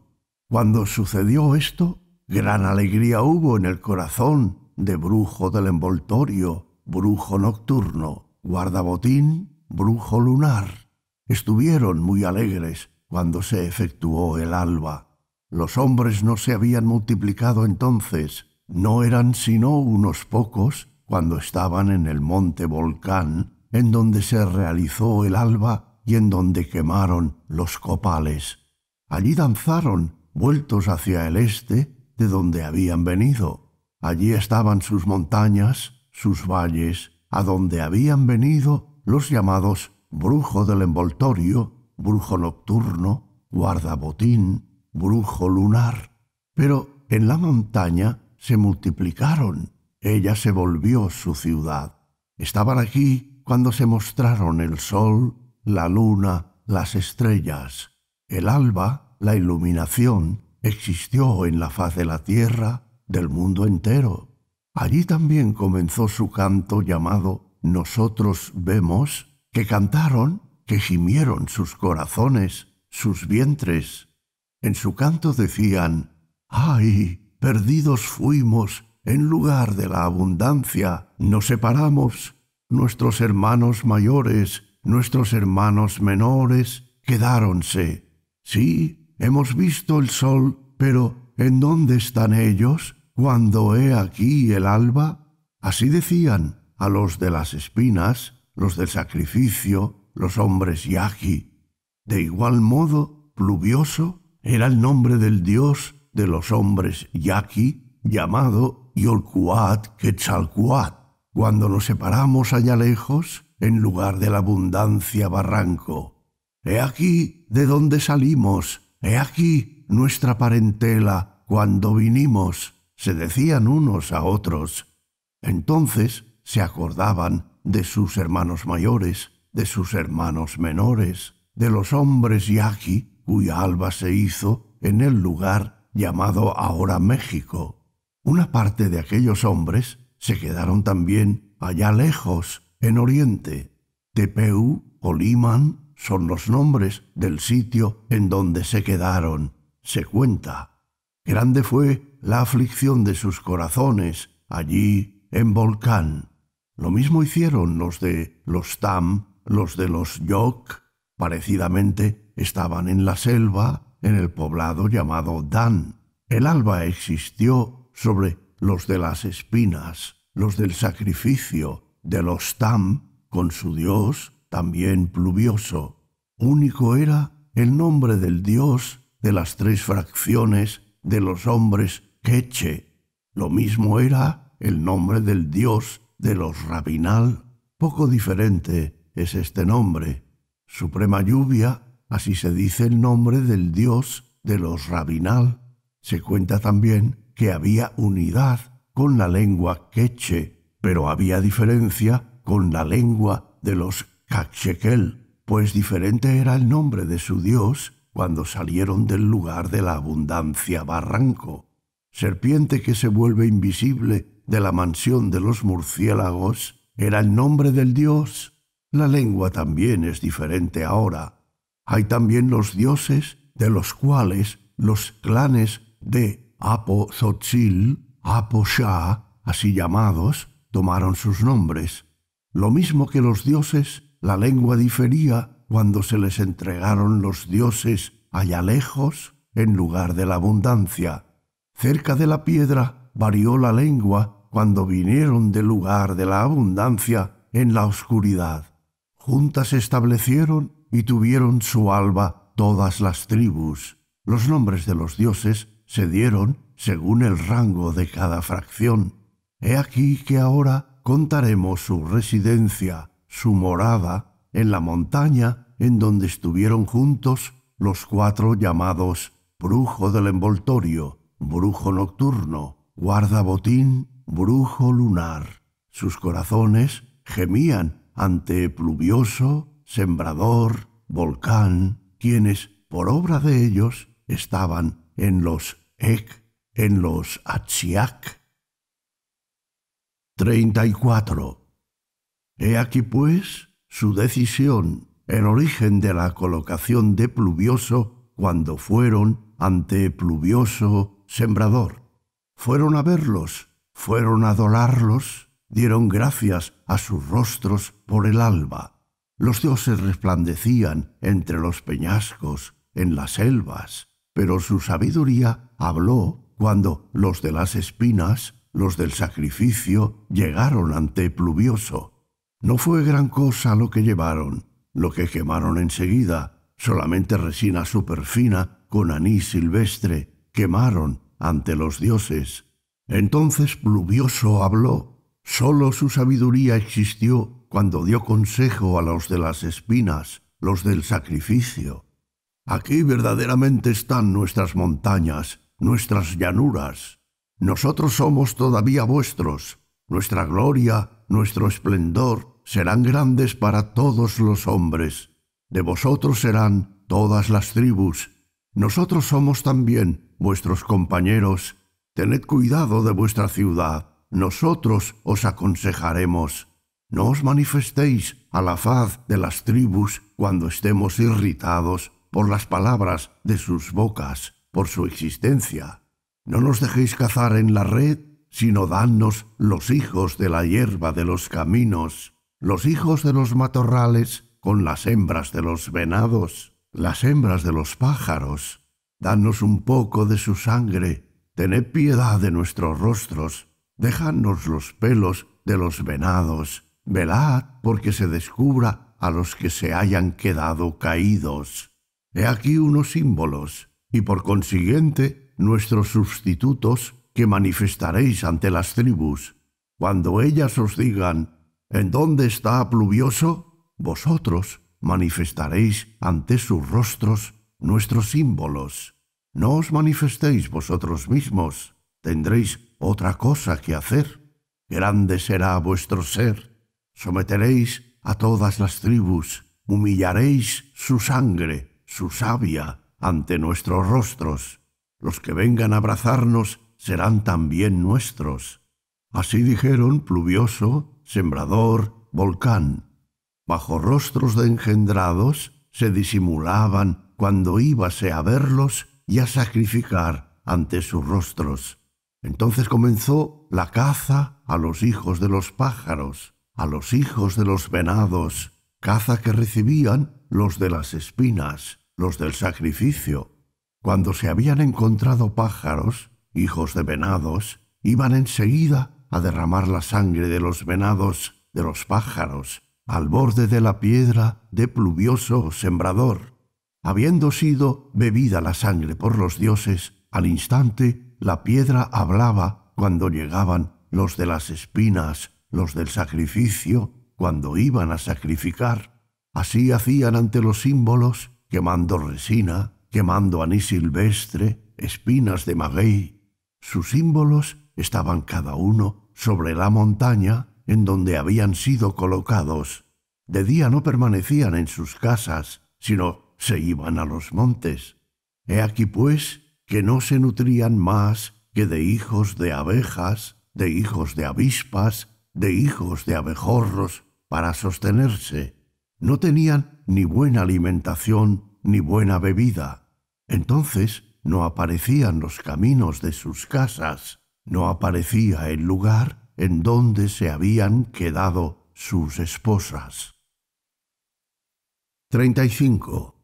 Cuando sucedió esto, gran alegría hubo en el corazón de brujo del envoltorio, brujo nocturno, guardabotín, brujo lunar. Estuvieron muy alegres cuando se efectuó el alba. Los hombres no se habían multiplicado entonces, no eran sino unos pocos cuando estaban en el monte Volcán, en donde se realizó el alba y en donde quemaron los copales. Allí danzaron, vueltos hacia el este, de donde habían venido. Allí estaban sus montañas, sus valles, a donde habían venido los llamados brujo del envoltorio, brujo nocturno, guardabotín, brujo lunar. Pero en la montaña se multiplicaron. Ella se volvió su ciudad. Estaban aquí cuando se mostraron el sol, la luna, las estrellas. El alba, la iluminación, existió en la faz de la tierra, del mundo entero. Allí también comenzó su canto llamado Nosotros vemos, que cantaron, que gimieron sus corazones, sus vientres. En su canto decían, ¡Ay! Perdidos fuimos, en lugar de la abundancia, nos separamos, nuestros hermanos mayores nuestros hermanos menores quedáronse. Sí, hemos visto el sol, pero ¿en dónde están ellos cuando he aquí el alba? Así decían a los de las espinas, los del sacrificio, los hombres yaqui. De igual modo, pluvioso era el nombre del dios de los hombres yaqui, llamado Yolcuat Quetzalcuat. Cuando nos separamos allá lejos, en lugar de la abundancia barranco. He aquí de dónde salimos, he aquí nuestra parentela cuando vinimos, se decían unos a otros. Entonces se acordaban de sus hermanos mayores, de sus hermanos menores, de los hombres yaqui, cuya alba se hizo en el lugar llamado ahora México. Una parte de aquellos hombres se quedaron también allá lejos, en Oriente, Tepeu o Liman son los nombres del sitio en donde se quedaron. Se cuenta. Grande fue la aflicción de sus corazones allí en Volcán. Lo mismo hicieron los de los Tam, los de los Yok. Parecidamente estaban en la selva, en el poblado llamado Dan. El alba existió sobre los de las espinas, los del sacrificio, de los Tam con su dios también pluvioso. Único era el nombre del dios de las tres fracciones de los hombres Queche. Lo mismo era el nombre del dios de los Rabinal. Poco diferente es este nombre. Suprema lluvia, así se dice el nombre del dios de los Rabinal. Se cuenta también que había unidad con la lengua Queche pero había diferencia con la lengua de los Kakshekel, pues diferente era el nombre de su dios cuando salieron del lugar de la abundancia barranco. Serpiente que se vuelve invisible de la mansión de los murciélagos era el nombre del dios. La lengua también es diferente ahora. Hay también los dioses de los cuales los clanes de Apo-Shah, así llamados, tomaron sus nombres, lo mismo que los dioses, la lengua difería cuando se les entregaron los dioses allá lejos en lugar de la abundancia. Cerca de la piedra varió la lengua cuando vinieron del lugar de la abundancia en la oscuridad. Juntas establecieron y tuvieron su alba todas las tribus. Los nombres de los dioses se dieron según el rango de cada fracción. He aquí que ahora contaremos su residencia, su morada, en la montaña en donde estuvieron juntos los cuatro llamados brujo del envoltorio, brujo nocturno, guardabotín, brujo lunar. Sus corazones gemían ante pluvioso, sembrador, volcán, quienes, por obra de ellos, estaban en los Ek, en los Achiak, 34. He aquí pues su decisión, el origen de la colocación de Pluvioso cuando fueron ante Pluvioso sembrador. Fueron a verlos, fueron a adorarlos, dieron gracias a sus rostros por el alba. Los dioses resplandecían entre los peñascos, en las selvas, pero su sabiduría habló cuando los de las espinas los del sacrificio llegaron ante Pluvioso. No fue gran cosa lo que llevaron, lo que quemaron enseguida, solamente resina superfina con anís silvestre, quemaron ante los dioses. Entonces Pluvioso habló, sólo su sabiduría existió cuando dio consejo a los de las espinas, los del sacrificio. Aquí verdaderamente están nuestras montañas, nuestras llanuras. Nosotros somos todavía vuestros, nuestra gloria, nuestro esplendor serán grandes para todos los hombres. De vosotros serán todas las tribus. Nosotros somos también vuestros compañeros. Tened cuidado de vuestra ciudad. Nosotros os aconsejaremos. No os manifestéis a la faz de las tribus cuando estemos irritados por las palabras de sus bocas, por su existencia. No nos dejéis cazar en la red, sino danos los hijos de la hierba de los caminos, los hijos de los matorrales con las hembras de los venados, las hembras de los pájaros. Danos un poco de su sangre, tened piedad de nuestros rostros, dejadnos los pelos de los venados, velad porque se descubra a los que se hayan quedado caídos. He aquí unos símbolos, y por consiguiente nuestros sustitutos que manifestaréis ante las tribus. Cuando ellas os digan, ¿en dónde está Pluvioso? Vosotros manifestaréis ante sus rostros nuestros símbolos. No os manifestéis vosotros mismos, tendréis otra cosa que hacer. Grande será vuestro ser. Someteréis a todas las tribus, humillaréis su sangre, su savia, ante nuestros rostros. Los que vengan a abrazarnos serán también nuestros. Así dijeron Pluvioso, Sembrador, Volcán. Bajo rostros de engendrados se disimulaban cuando íbase a verlos y a sacrificar ante sus rostros. Entonces comenzó la caza a los hijos de los pájaros, a los hijos de los venados, caza que recibían los de las espinas, los del sacrificio, cuando se habían encontrado pájaros, hijos de venados, iban enseguida a derramar la sangre de los venados, de los pájaros, al borde de la piedra de pluvioso sembrador. Habiendo sido bebida la sangre por los dioses, al instante la piedra hablaba cuando llegaban los de las espinas, los del sacrificio, cuando iban a sacrificar. Así hacían ante los símbolos, quemando resina, quemando anís silvestre, espinas de maguey. Sus símbolos estaban cada uno sobre la montaña en donde habían sido colocados. De día no permanecían en sus casas, sino se iban a los montes. He aquí, pues, que no se nutrían más que de hijos de abejas, de hijos de avispas, de hijos de abejorros, para sostenerse. No tenían ni buena alimentación ni buena bebida. Entonces no aparecían los caminos de sus casas, no aparecía el lugar en donde se habían quedado sus esposas. 35.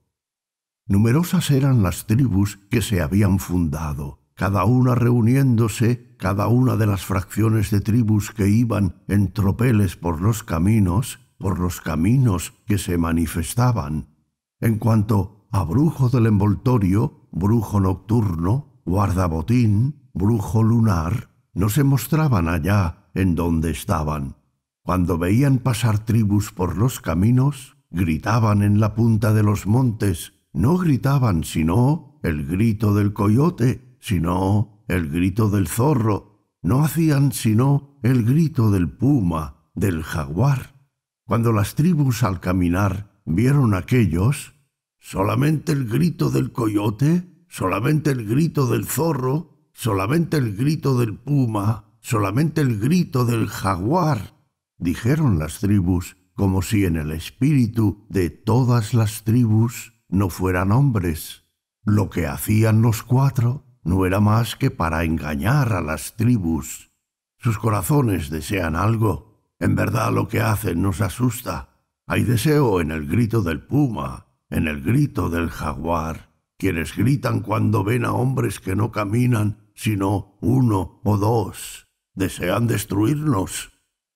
Numerosas eran las tribus que se habían fundado, cada una reuniéndose, cada una de las fracciones de tribus que iban en tropeles por los caminos, por los caminos que se manifestaban, en cuanto a brujo del envoltorio, brujo nocturno, guardabotín, brujo lunar, no se mostraban allá en donde estaban. Cuando veían pasar tribus por los caminos, gritaban en la punta de los montes, no gritaban sino el grito del coyote, sino el grito del zorro, no hacían sino el grito del puma, del jaguar. Cuando las tribus al caminar vieron aquellos, solamente el grito del coyote, solamente el grito del zorro, solamente el grito del puma, solamente el grito del jaguar, dijeron las tribus, como si en el espíritu de todas las tribus no fueran hombres. Lo que hacían los cuatro no era más que para engañar a las tribus. Sus corazones desean algo. En verdad lo que hacen nos asusta. Hay deseo en el grito del puma, en el grito del jaguar, quienes gritan cuando ven a hombres que no caminan sino uno o dos, desean destruirnos.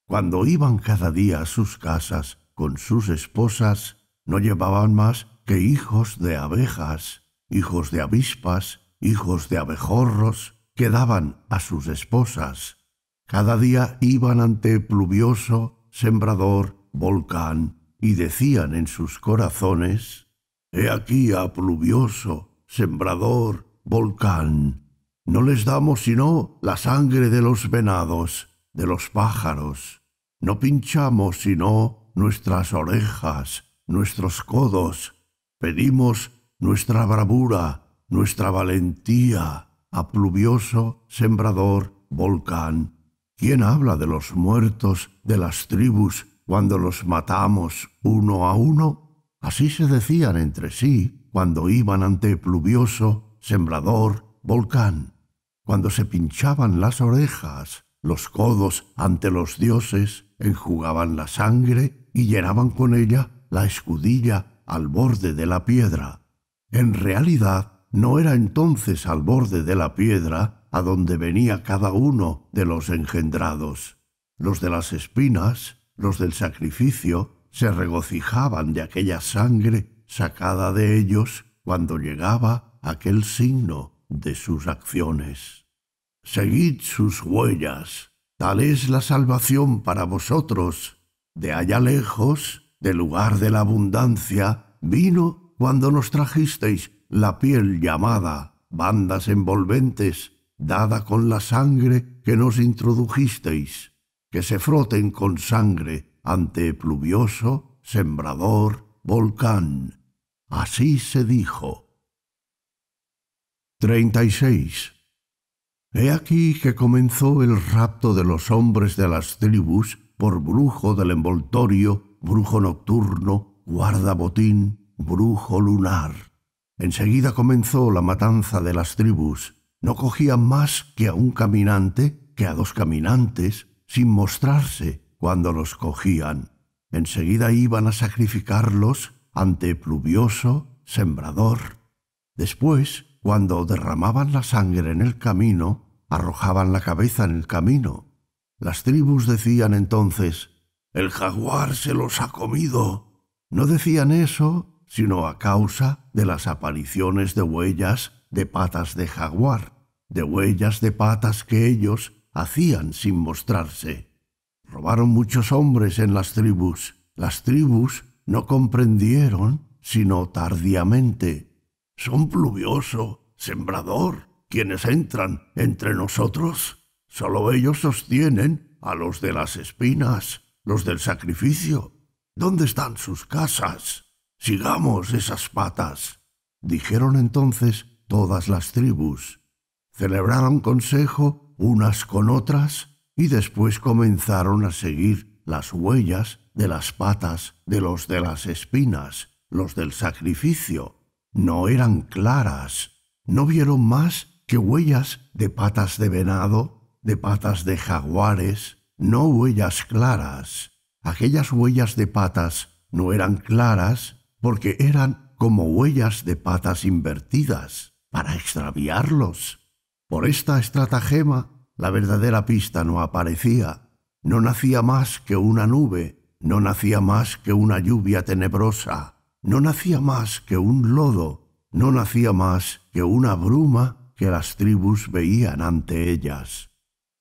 Cuando iban cada día a sus casas con sus esposas, no llevaban más que hijos de abejas, hijos de avispas, hijos de abejorros, que daban a sus esposas. Cada día iban ante pluvioso, sembrador, volcán, y decían en sus corazones, He aquí a pluvioso, sembrador, volcán. No les damos sino la sangre de los venados, de los pájaros. No pinchamos sino nuestras orejas, nuestros codos. Pedimos nuestra bravura, nuestra valentía, a pluvioso, sembrador, volcán. ¿Quién habla de los muertos de las tribus cuando los matamos uno a uno? Así se decían entre sí cuando iban ante pluvioso, sembrador, volcán, cuando se pinchaban las orejas, los codos ante los dioses, enjugaban la sangre y llenaban con ella la escudilla al borde de la piedra. En realidad, no era entonces al borde de la piedra a donde venía cada uno de los engendrados. Los de las espinas, los del sacrificio, se regocijaban de aquella sangre sacada de ellos cuando llegaba aquel signo de sus acciones. Seguid sus huellas, tal es la salvación para vosotros. De allá lejos, del lugar de la abundancia, vino cuando nos trajisteis la piel llamada, bandas envolventes, dada con la sangre que nos introdujisteis, que se froten con sangre ante pluvioso, sembrador, volcán. Así se dijo. 36. He aquí que comenzó el rapto de los hombres de las tribus por brujo del envoltorio, brujo nocturno, guardabotín, brujo lunar. Enseguida comenzó la matanza de las tribus. No cogían más que a un caminante, que a dos caminantes, sin mostrarse, cuando los cogían, enseguida iban a sacrificarlos ante Pluvioso, Sembrador. Después, cuando derramaban la sangre en el camino, arrojaban la cabeza en el camino. Las tribus decían entonces, El jaguar se los ha comido. No decían eso, sino a causa de las apariciones de huellas de patas de jaguar, de huellas de patas que ellos hacían sin mostrarse. Robaron muchos hombres en las tribus. Las tribus no comprendieron, sino tardíamente. Son pluvioso, sembrador, quienes entran entre nosotros. Solo ellos sostienen a los de las espinas, los del sacrificio. ¿Dónde están sus casas? Sigamos esas patas. Dijeron entonces todas las tribus. Celebraron consejo unas con otras y después comenzaron a seguir las huellas de las patas de los de las espinas, los del sacrificio. No eran claras, no vieron más que huellas de patas de venado, de patas de jaguares, no huellas claras. Aquellas huellas de patas no eran claras porque eran como huellas de patas invertidas, para extraviarlos. Por esta estratagema la verdadera pista no aparecía, no nacía más que una nube, no nacía más que una lluvia tenebrosa, no nacía más que un lodo, no nacía más que una bruma que las tribus veían ante ellas.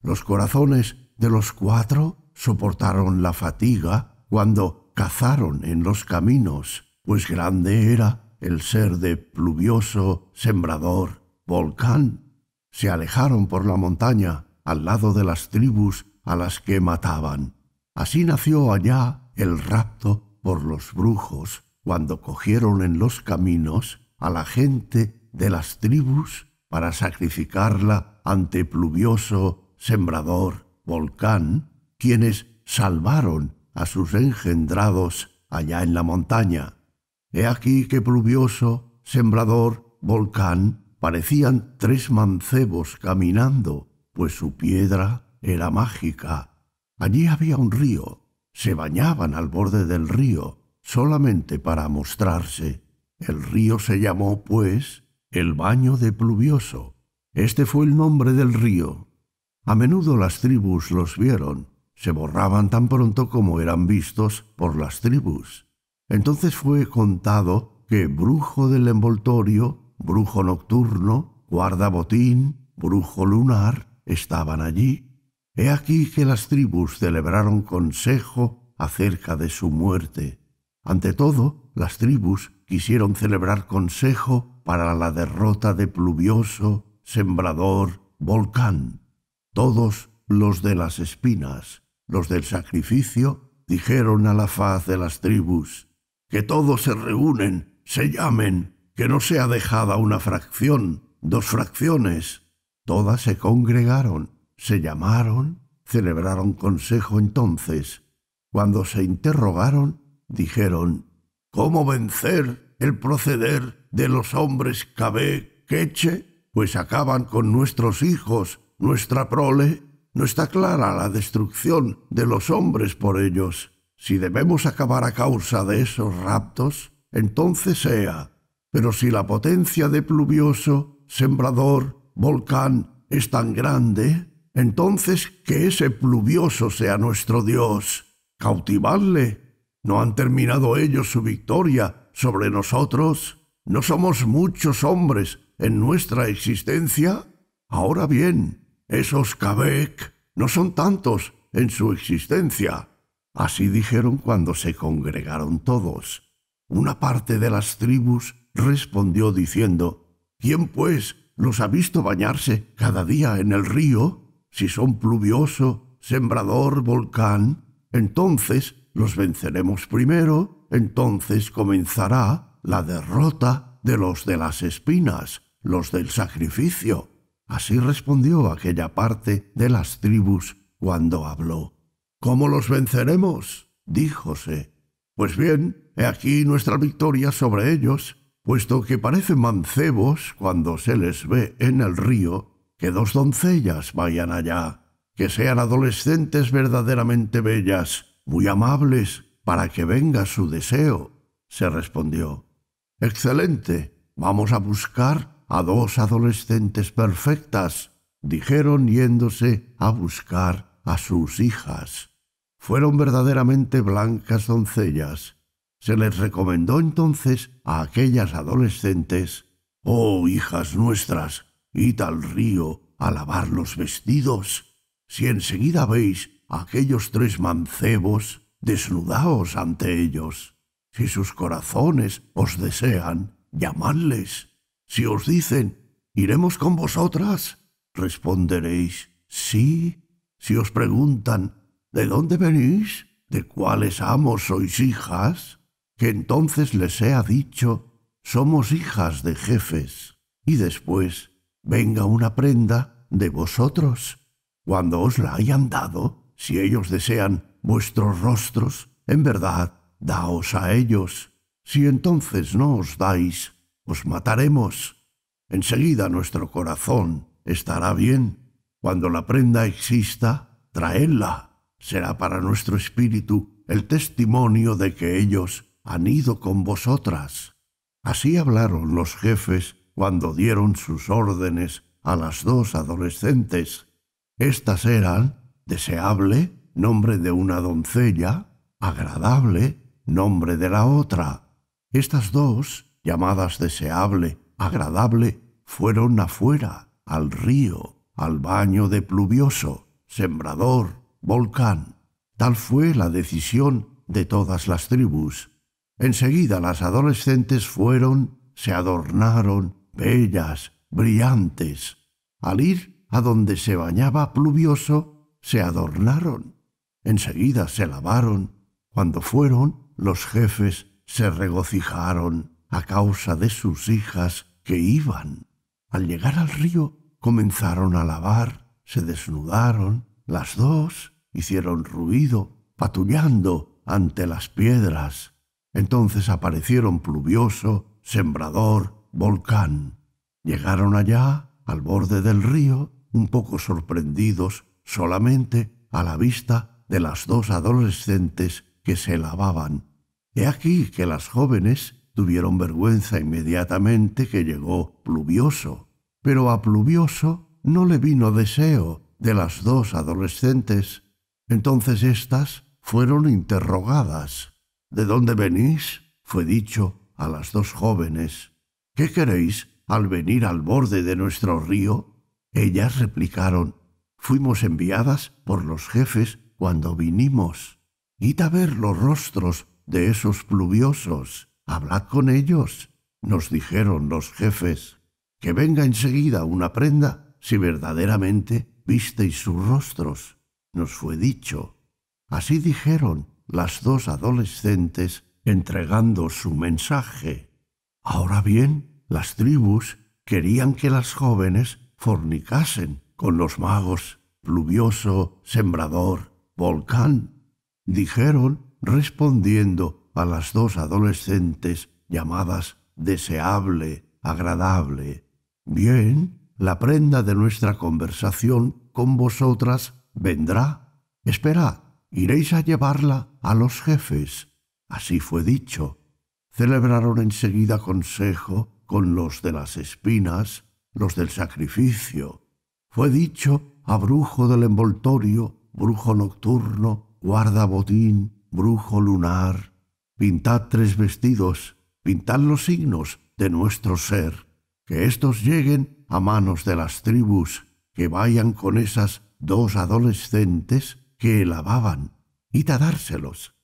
Los corazones de los cuatro soportaron la fatiga cuando cazaron en los caminos, pues grande era el ser de pluvioso, sembrador, volcán. Se alejaron por la montaña al lado de las tribus a las que mataban. Así nació allá el rapto por los brujos, cuando cogieron en los caminos a la gente de las tribus para sacrificarla ante Pluvioso, Sembrador, Volcán, quienes salvaron a sus engendrados allá en la montaña. He aquí que Pluvioso, Sembrador, Volcán parecían tres mancebos caminando pues su piedra era mágica. Allí había un río, se bañaban al borde del río, solamente para mostrarse. El río se llamó, pues, el baño de Pluvioso. Este fue el nombre del río. A menudo las tribus los vieron, se borraban tan pronto como eran vistos por las tribus. Entonces fue contado que brujo del envoltorio, brujo nocturno, guardabotín, brujo lunar, estaban allí, he aquí que las tribus celebraron consejo acerca de su muerte. Ante todo, las tribus quisieron celebrar consejo para la derrota de Pluvioso, Sembrador, Volcán. Todos los de las espinas, los del sacrificio, dijeron a la faz de las tribus, que todos se reúnen, se llamen, que no sea dejada una fracción, dos fracciones, Todas se congregaron, se llamaron, celebraron consejo entonces. Cuando se interrogaron, dijeron, ¿Cómo vencer el proceder de los hombres Cabé Queche? Pues acaban con nuestros hijos, nuestra prole. No está clara la destrucción de los hombres por ellos. Si debemos acabar a causa de esos raptos, entonces sea. Pero si la potencia de Pluvioso, Sembrador, volcán es tan grande, entonces que ese pluvioso sea nuestro Dios. Cautivarle. ¿No han terminado ellos su victoria sobre nosotros? ¿No somos muchos hombres en nuestra existencia? Ahora bien, esos Kabek no son tantos en su existencia. Así dijeron cuando se congregaron todos. Una parte de las tribus respondió diciendo, ¿Quién pues ¿Los ha visto bañarse cada día en el río? Si son pluvioso, sembrador, volcán, entonces los venceremos primero, entonces comenzará la derrota de los de las espinas, los del sacrificio. Así respondió aquella parte de las tribus cuando habló. ¿Cómo los venceremos? díjose. Pues bien, he aquí nuestra victoria sobre ellos, puesto que parecen mancebos cuando se les ve en el río, que dos doncellas vayan allá, que sean adolescentes verdaderamente bellas, muy amables, para que venga su deseo, se respondió. Excelente, vamos a buscar a dos adolescentes perfectas, dijeron yéndose a buscar a sus hijas. Fueron verdaderamente blancas doncellas, se les recomendó entonces a aquellas adolescentes, oh hijas nuestras, id al río a lavar los vestidos. Si enseguida veis a aquellos tres mancebos, desnudaos ante ellos. Si sus corazones os desean, llamadles. Si os dicen, iremos con vosotras, responderéis, sí. Si os preguntan, ¿de dónde venís? ¿De cuáles amos sois hijas? que entonces les sea dicho, somos hijas de jefes, y después venga una prenda de vosotros. Cuando os la hayan dado, si ellos desean vuestros rostros, en verdad, daos a ellos. Si entonces no os dais, os mataremos. Enseguida nuestro corazón estará bien. Cuando la prenda exista, traedla. Será para nuestro espíritu el testimonio de que ellos han ido con vosotras. Así hablaron los jefes cuando dieron sus órdenes a las dos adolescentes. Estas eran deseable, nombre de una doncella, agradable, nombre de la otra. Estas dos, llamadas deseable, agradable, fueron afuera, al río, al baño de pluvioso, sembrador, volcán. Tal fue la decisión de todas las tribus. Enseguida las adolescentes fueron, se adornaron, bellas, brillantes. Al ir a donde se bañaba pluvioso, se adornaron. Enseguida se lavaron. Cuando fueron, los jefes se regocijaron a causa de sus hijas que iban. Al llegar al río, comenzaron a lavar, se desnudaron. Las dos hicieron ruido, patullando ante las piedras entonces aparecieron Pluvioso, Sembrador, Volcán. Llegaron allá, al borde del río, un poco sorprendidos solamente a la vista de las dos adolescentes que se lavaban. He aquí que las jóvenes tuvieron vergüenza inmediatamente que llegó Pluvioso, pero a Pluvioso no le vino deseo de las dos adolescentes. Entonces éstas fueron interrogadas. ¿De dónde venís? fue dicho a las dos jóvenes. ¿Qué queréis al venir al borde de nuestro río? Ellas replicaron, fuimos enviadas por los jefes cuando vinimos. Id a ver los rostros de esos pluviosos, hablad con ellos, nos dijeron los jefes. Que venga enseguida una prenda si verdaderamente visteis sus rostros, nos fue dicho. Así dijeron las dos adolescentes entregando su mensaje. Ahora bien, las tribus querían que las jóvenes fornicasen con los magos Pluvioso, Sembrador, Volcán. Dijeron, respondiendo a las dos adolescentes llamadas Deseable, Agradable. Bien, la prenda de nuestra conversación con vosotras vendrá. Esperad Iréis a llevarla a los jefes. Así fue dicho. Celebraron enseguida consejo con los de las espinas, los del sacrificio. Fue dicho a brujo del envoltorio, brujo nocturno, guarda botín, brujo lunar. Pintad tres vestidos, pintad los signos de nuestro ser, que éstos lleguen a manos de las tribus, que vayan con esas dos adolescentes que lavaban, y a dárselos.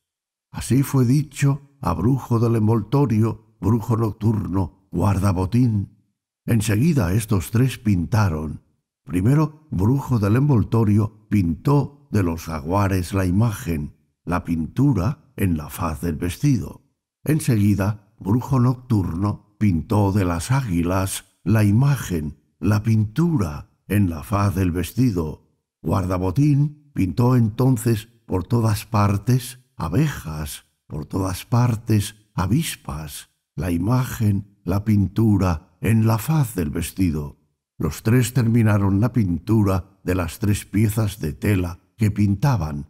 Así fue dicho a brujo del envoltorio, brujo nocturno, guardabotín. Enseguida estos tres pintaron. Primero, brujo del envoltorio pintó de los aguares la imagen, la pintura en la faz del vestido. Enseguida, brujo nocturno pintó de las águilas la imagen, la pintura en la faz del vestido. Guardabotín Pintó entonces por todas partes abejas, por todas partes avispas, la imagen, la pintura, en la faz del vestido. Los tres terminaron la pintura de las tres piezas de tela que pintaban.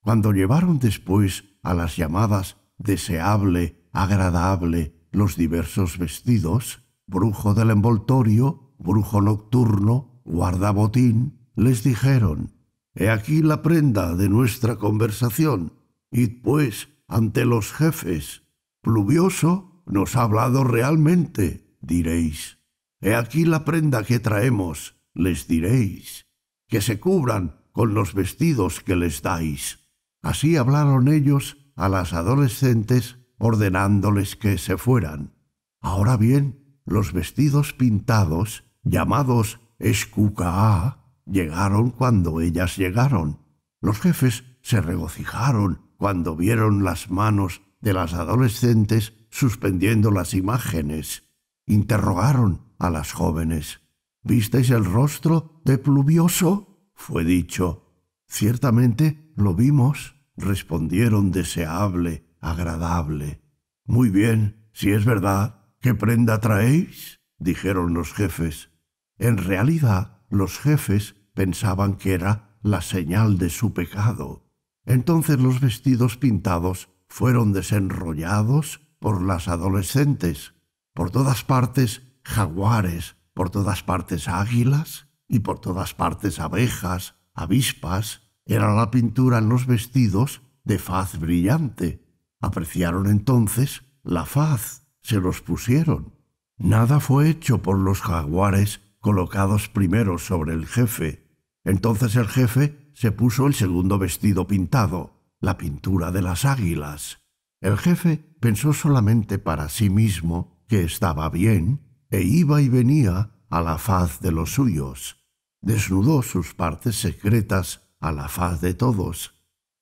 Cuando llevaron después a las llamadas deseable, agradable, los diversos vestidos, brujo del envoltorio, brujo nocturno, guardabotín, les dijeron, He aquí la prenda de nuestra conversación. Id pues ante los jefes. Pluvioso nos ha hablado realmente, diréis. He aquí la prenda que traemos, les diréis. Que se cubran con los vestidos que les dais. Así hablaron ellos a las adolescentes, ordenándoles que se fueran. Ahora bien, los vestidos pintados, llamados escucaá, Llegaron cuando ellas llegaron. Los jefes se regocijaron cuando vieron las manos de las adolescentes suspendiendo las imágenes. Interrogaron a las jóvenes. ¿Visteis el rostro de Pluvioso? fue dicho. Ciertamente lo vimos, respondieron deseable, agradable. Muy bien, si es verdad, ¿qué prenda traéis? dijeron los jefes. En realidad, los jefes pensaban que era la señal de su pecado. Entonces los vestidos pintados fueron desenrollados por las adolescentes. Por todas partes jaguares, por todas partes águilas y por todas partes abejas, avispas. Era la pintura en los vestidos de faz brillante. Apreciaron entonces la faz, se los pusieron. Nada fue hecho por los jaguares colocados primero sobre el jefe. Entonces el jefe se puso el segundo vestido pintado, la pintura de las águilas. El jefe pensó solamente para sí mismo que estaba bien e iba y venía a la faz de los suyos. Desnudó sus partes secretas a la faz de todos.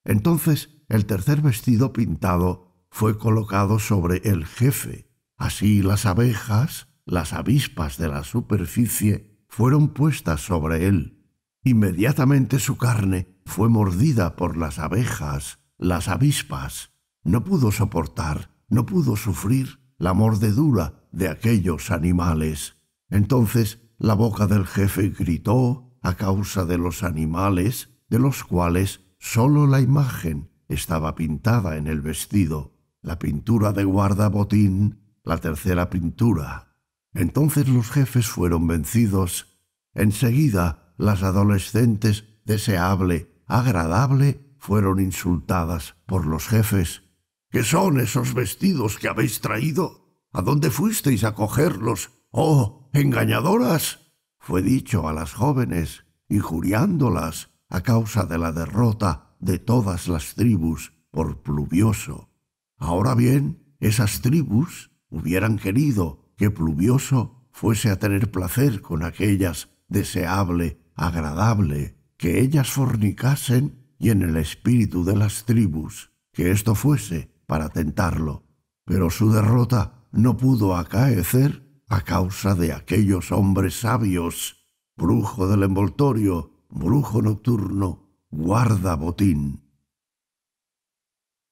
Entonces el tercer vestido pintado fue colocado sobre el jefe. Así las abejas, las avispas de la superficie fueron puestas sobre él. Inmediatamente su carne fue mordida por las abejas, las avispas. No pudo soportar, no pudo sufrir la mordedura de aquellos animales. Entonces la boca del jefe gritó a causa de los animales, de los cuales sólo la imagen estaba pintada en el vestido. La pintura de guardabotín, la tercera pintura entonces los jefes fueron vencidos. Enseguida las adolescentes deseable, agradable, fueron insultadas por los jefes. ¿Qué son esos vestidos que habéis traído? ¿A dónde fuisteis a cogerlos? ¡Oh, engañadoras! fue dicho a las jóvenes, injuriándolas a causa de la derrota de todas las tribus por pluvioso. Ahora bien, esas tribus hubieran querido que Pluvioso fuese a tener placer con aquellas deseable, agradable, que ellas fornicasen y en el espíritu de las tribus, que esto fuese para tentarlo. Pero su derrota no pudo acaecer a causa de aquellos hombres sabios, brujo del envoltorio, brujo nocturno, guarda botín.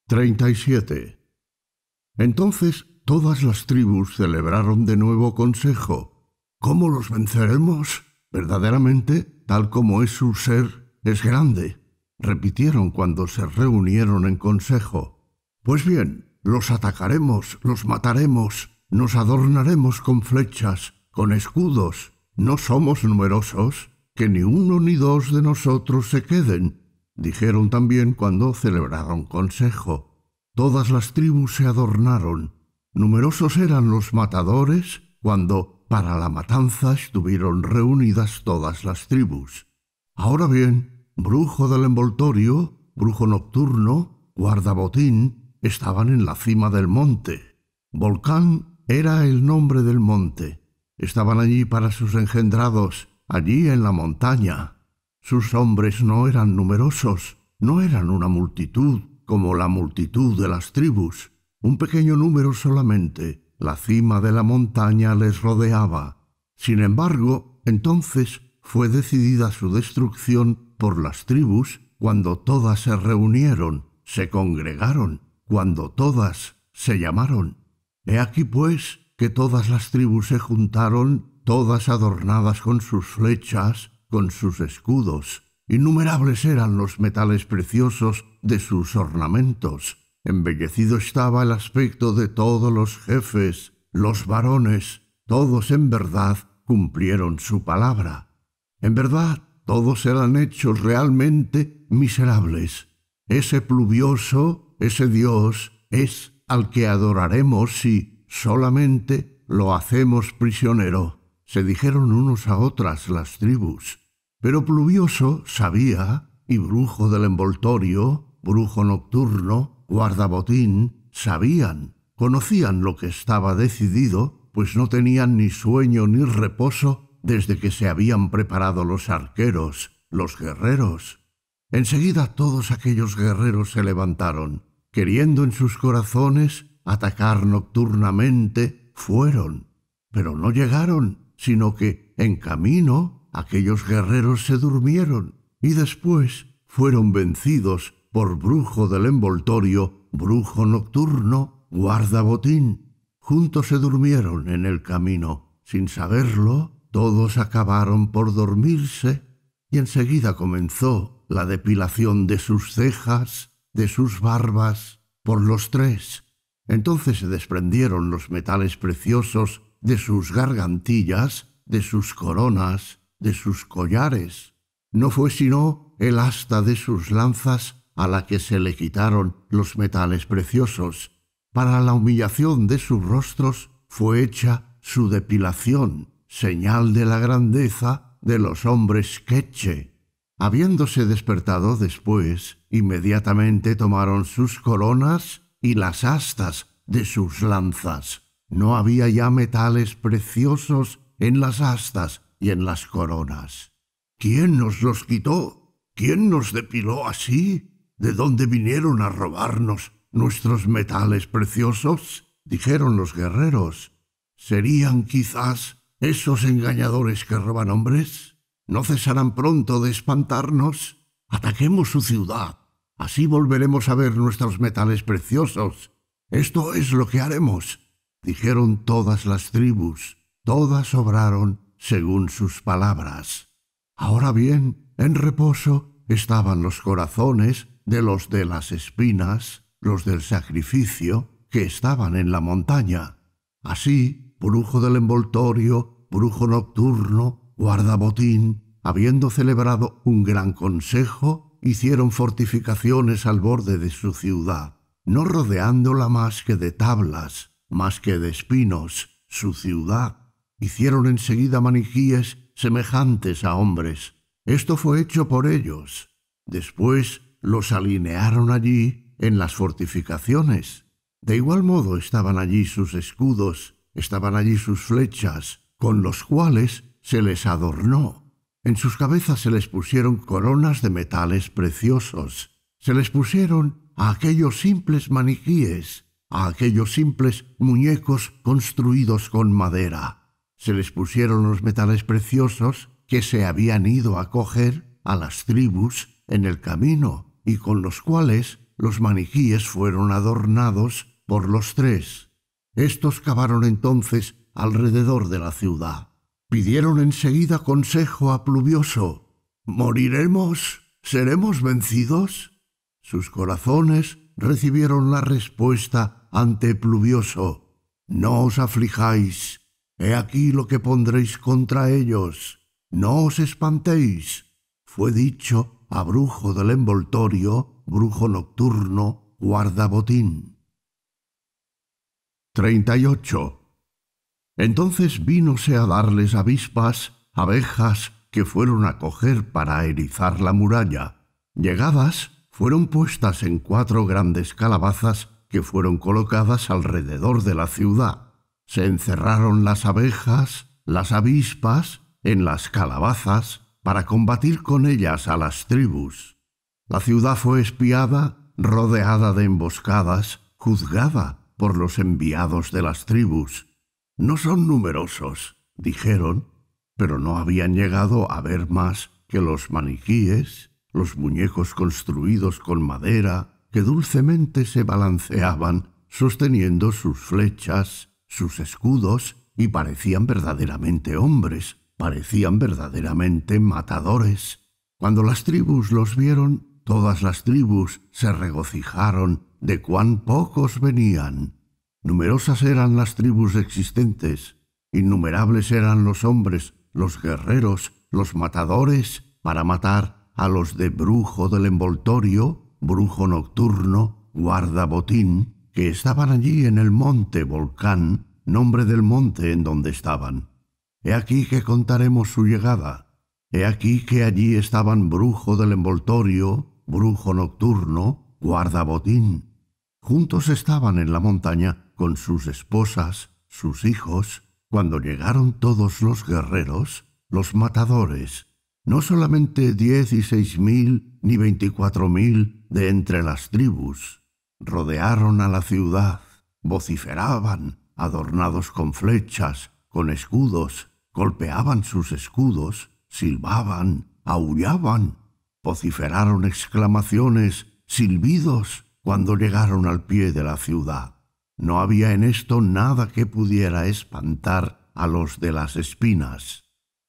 37. Entonces Todas las tribus celebraron de nuevo consejo. ¿Cómo los venceremos? Verdaderamente, tal como es su ser, es grande. Repitieron cuando se reunieron en consejo. Pues bien, los atacaremos, los mataremos, nos adornaremos con flechas, con escudos. No somos numerosos, que ni uno ni dos de nosotros se queden. Dijeron también cuando celebraron consejo. Todas las tribus se adornaron, Numerosos eran los matadores cuando para la matanza estuvieron reunidas todas las tribus. Ahora bien, brujo del envoltorio, brujo nocturno, guardabotín, estaban en la cima del monte. Volcán era el nombre del monte. Estaban allí para sus engendrados, allí en la montaña. Sus hombres no eran numerosos, no eran una multitud como la multitud de las tribus, un pequeño número solamente, la cima de la montaña les rodeaba. Sin embargo, entonces fue decidida su destrucción por las tribus cuando todas se reunieron, se congregaron, cuando todas se llamaron. He aquí, pues, que todas las tribus se juntaron, todas adornadas con sus flechas, con sus escudos. Innumerables eran los metales preciosos de sus ornamentos, Envejecido estaba el aspecto de todos los jefes, los varones, todos en verdad cumplieron su palabra. En verdad, todos eran hechos realmente miserables. Ese pluvioso, ese Dios, es al que adoraremos si solamente lo hacemos prisionero, se dijeron unos a otras las tribus. Pero pluvioso sabía, y brujo del envoltorio, brujo nocturno, guardabotín sabían, conocían lo que estaba decidido, pues no tenían ni sueño ni reposo desde que se habían preparado los arqueros, los guerreros. Enseguida todos aquellos guerreros se levantaron, queriendo en sus corazones atacar nocturnamente, fueron, pero no llegaron, sino que en camino aquellos guerreros se durmieron y después fueron vencidos por brujo del envoltorio, brujo nocturno, guarda botín. Juntos se durmieron en el camino. Sin saberlo, todos acabaron por dormirse y enseguida comenzó la depilación de sus cejas, de sus barbas, por los tres. Entonces se desprendieron los metales preciosos de sus gargantillas, de sus coronas, de sus collares. No fue sino el asta de sus lanzas a la que se le quitaron los metales preciosos. Para la humillación de sus rostros fue hecha su depilación, señal de la grandeza de los hombres queche. Habiéndose despertado después, inmediatamente tomaron sus coronas y las astas de sus lanzas. No había ya metales preciosos en las astas y en las coronas. ¿Quién nos los quitó? ¿Quién nos depiló así? de dónde vinieron a robarnos nuestros metales preciosos? dijeron los guerreros. ¿Serían quizás esos engañadores que roban hombres? ¿No cesarán pronto de espantarnos? Ataquemos su ciudad. Así volveremos a ver nuestros metales preciosos. Esto es lo que haremos, dijeron todas las tribus. Todas obraron según sus palabras. Ahora bien, en reposo estaban los corazones de los de las espinas, los del sacrificio, que estaban en la montaña. Así, brujo del envoltorio, brujo nocturno, guardabotín, habiendo celebrado un gran consejo, hicieron fortificaciones al borde de su ciudad, no rodeándola más que de tablas, más que de espinos, su ciudad. Hicieron enseguida maniquíes semejantes a hombres. Esto fue hecho por ellos. Después los alinearon allí en las fortificaciones. De igual modo estaban allí sus escudos, estaban allí sus flechas, con los cuales se les adornó. En sus cabezas se les pusieron coronas de metales preciosos. Se les pusieron a aquellos simples maniquíes, a aquellos simples muñecos construidos con madera. Se les pusieron los metales preciosos que se habían ido a coger a las tribus en el camino y con los cuales los maniquíes fueron adornados por los tres. Estos cavaron entonces alrededor de la ciudad. Pidieron enseguida consejo a Pluvioso. ¿Moriremos? ¿Seremos vencidos? Sus corazones recibieron la respuesta ante Pluvioso. No os aflijáis. He aquí lo que pondréis contra ellos. No os espantéis. Fue dicho a brujo del envoltorio, brujo nocturno, guardabotín. 38. Entonces vínose a darles avispas, abejas, que fueron a coger para erizar la muralla. Llegadas, fueron puestas en cuatro grandes calabazas que fueron colocadas alrededor de la ciudad. Se encerraron las abejas, las avispas, en las calabazas, para combatir con ellas a las tribus. La ciudad fue espiada, rodeada de emboscadas, juzgada por los enviados de las tribus. No son numerosos, dijeron, pero no habían llegado a ver más que los maniquíes, los muñecos construidos con madera, que dulcemente se balanceaban sosteniendo sus flechas, sus escudos, y parecían verdaderamente hombres, parecían verdaderamente matadores. Cuando las tribus los vieron, todas las tribus se regocijaron de cuán pocos venían. Numerosas eran las tribus existentes, innumerables eran los hombres, los guerreros, los matadores, para matar a los de brujo del envoltorio, brujo nocturno, guardabotín, que estaban allí en el monte Volcán, nombre del monte en donde estaban. He aquí que contaremos su llegada. He aquí que allí estaban brujo del envoltorio, brujo nocturno, guardabotín. Juntos estaban en la montaña con sus esposas, sus hijos, cuando llegaron todos los guerreros, los matadores, no solamente diez y seis mil ni veinticuatro mil de entre las tribus. Rodearon a la ciudad, vociferaban, adornados con flechas, con escudos, golpeaban sus escudos, silbaban, aullaban, vociferaron exclamaciones, silbidos, cuando llegaron al pie de la ciudad. No había en esto nada que pudiera espantar a los de las espinas.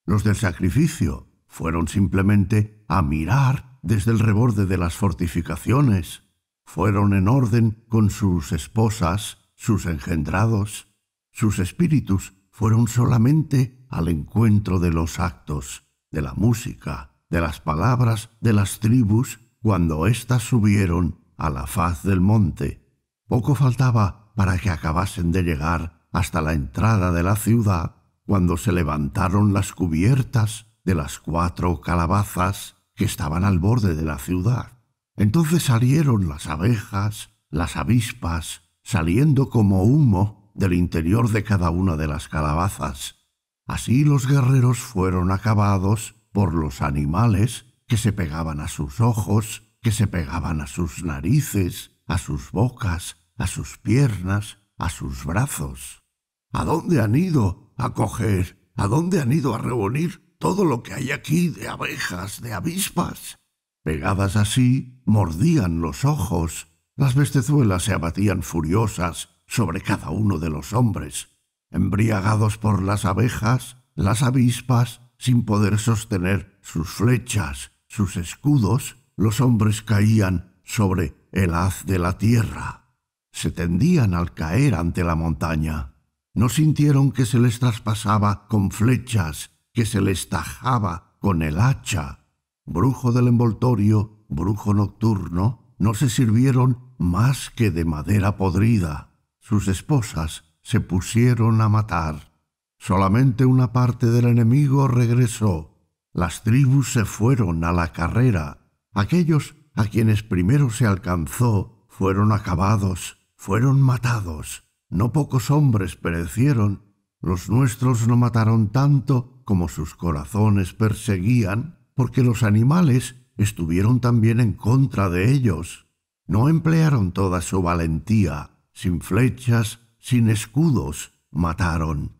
Los del sacrificio fueron simplemente a mirar desde el reborde de las fortificaciones. Fueron en orden con sus esposas, sus engendrados. Sus espíritus fueron solamente al encuentro de los actos, de la música, de las palabras de las tribus cuando éstas subieron a la faz del monte. Poco faltaba para que acabasen de llegar hasta la entrada de la ciudad cuando se levantaron las cubiertas de las cuatro calabazas que estaban al borde de la ciudad. Entonces salieron las abejas, las avispas, saliendo como humo del interior de cada una de las calabazas, Así los guerreros fueron acabados por los animales que se pegaban a sus ojos, que se pegaban a sus narices, a sus bocas, a sus piernas, a sus brazos. ¿A dónde han ido a coger? ¿A dónde han ido a reunir todo lo que hay aquí de abejas, de avispas? Pegadas así, mordían los ojos, las bestezuelas se abatían furiosas sobre cada uno de los hombres, embriagados por las abejas, las avispas, sin poder sostener sus flechas, sus escudos, los hombres caían sobre el haz de la tierra. Se tendían al caer ante la montaña. No sintieron que se les traspasaba con flechas, que se les tajaba con el hacha. Brujo del envoltorio, brujo nocturno, no se sirvieron más que de madera podrida. Sus esposas se pusieron a matar. Solamente una parte del enemigo regresó. Las tribus se fueron a la carrera. Aquellos a quienes primero se alcanzó fueron acabados, fueron matados. No pocos hombres perecieron. Los nuestros no mataron tanto como sus corazones perseguían, porque los animales estuvieron también en contra de ellos. No emplearon toda su valentía, sin flechas, sin escudos mataron.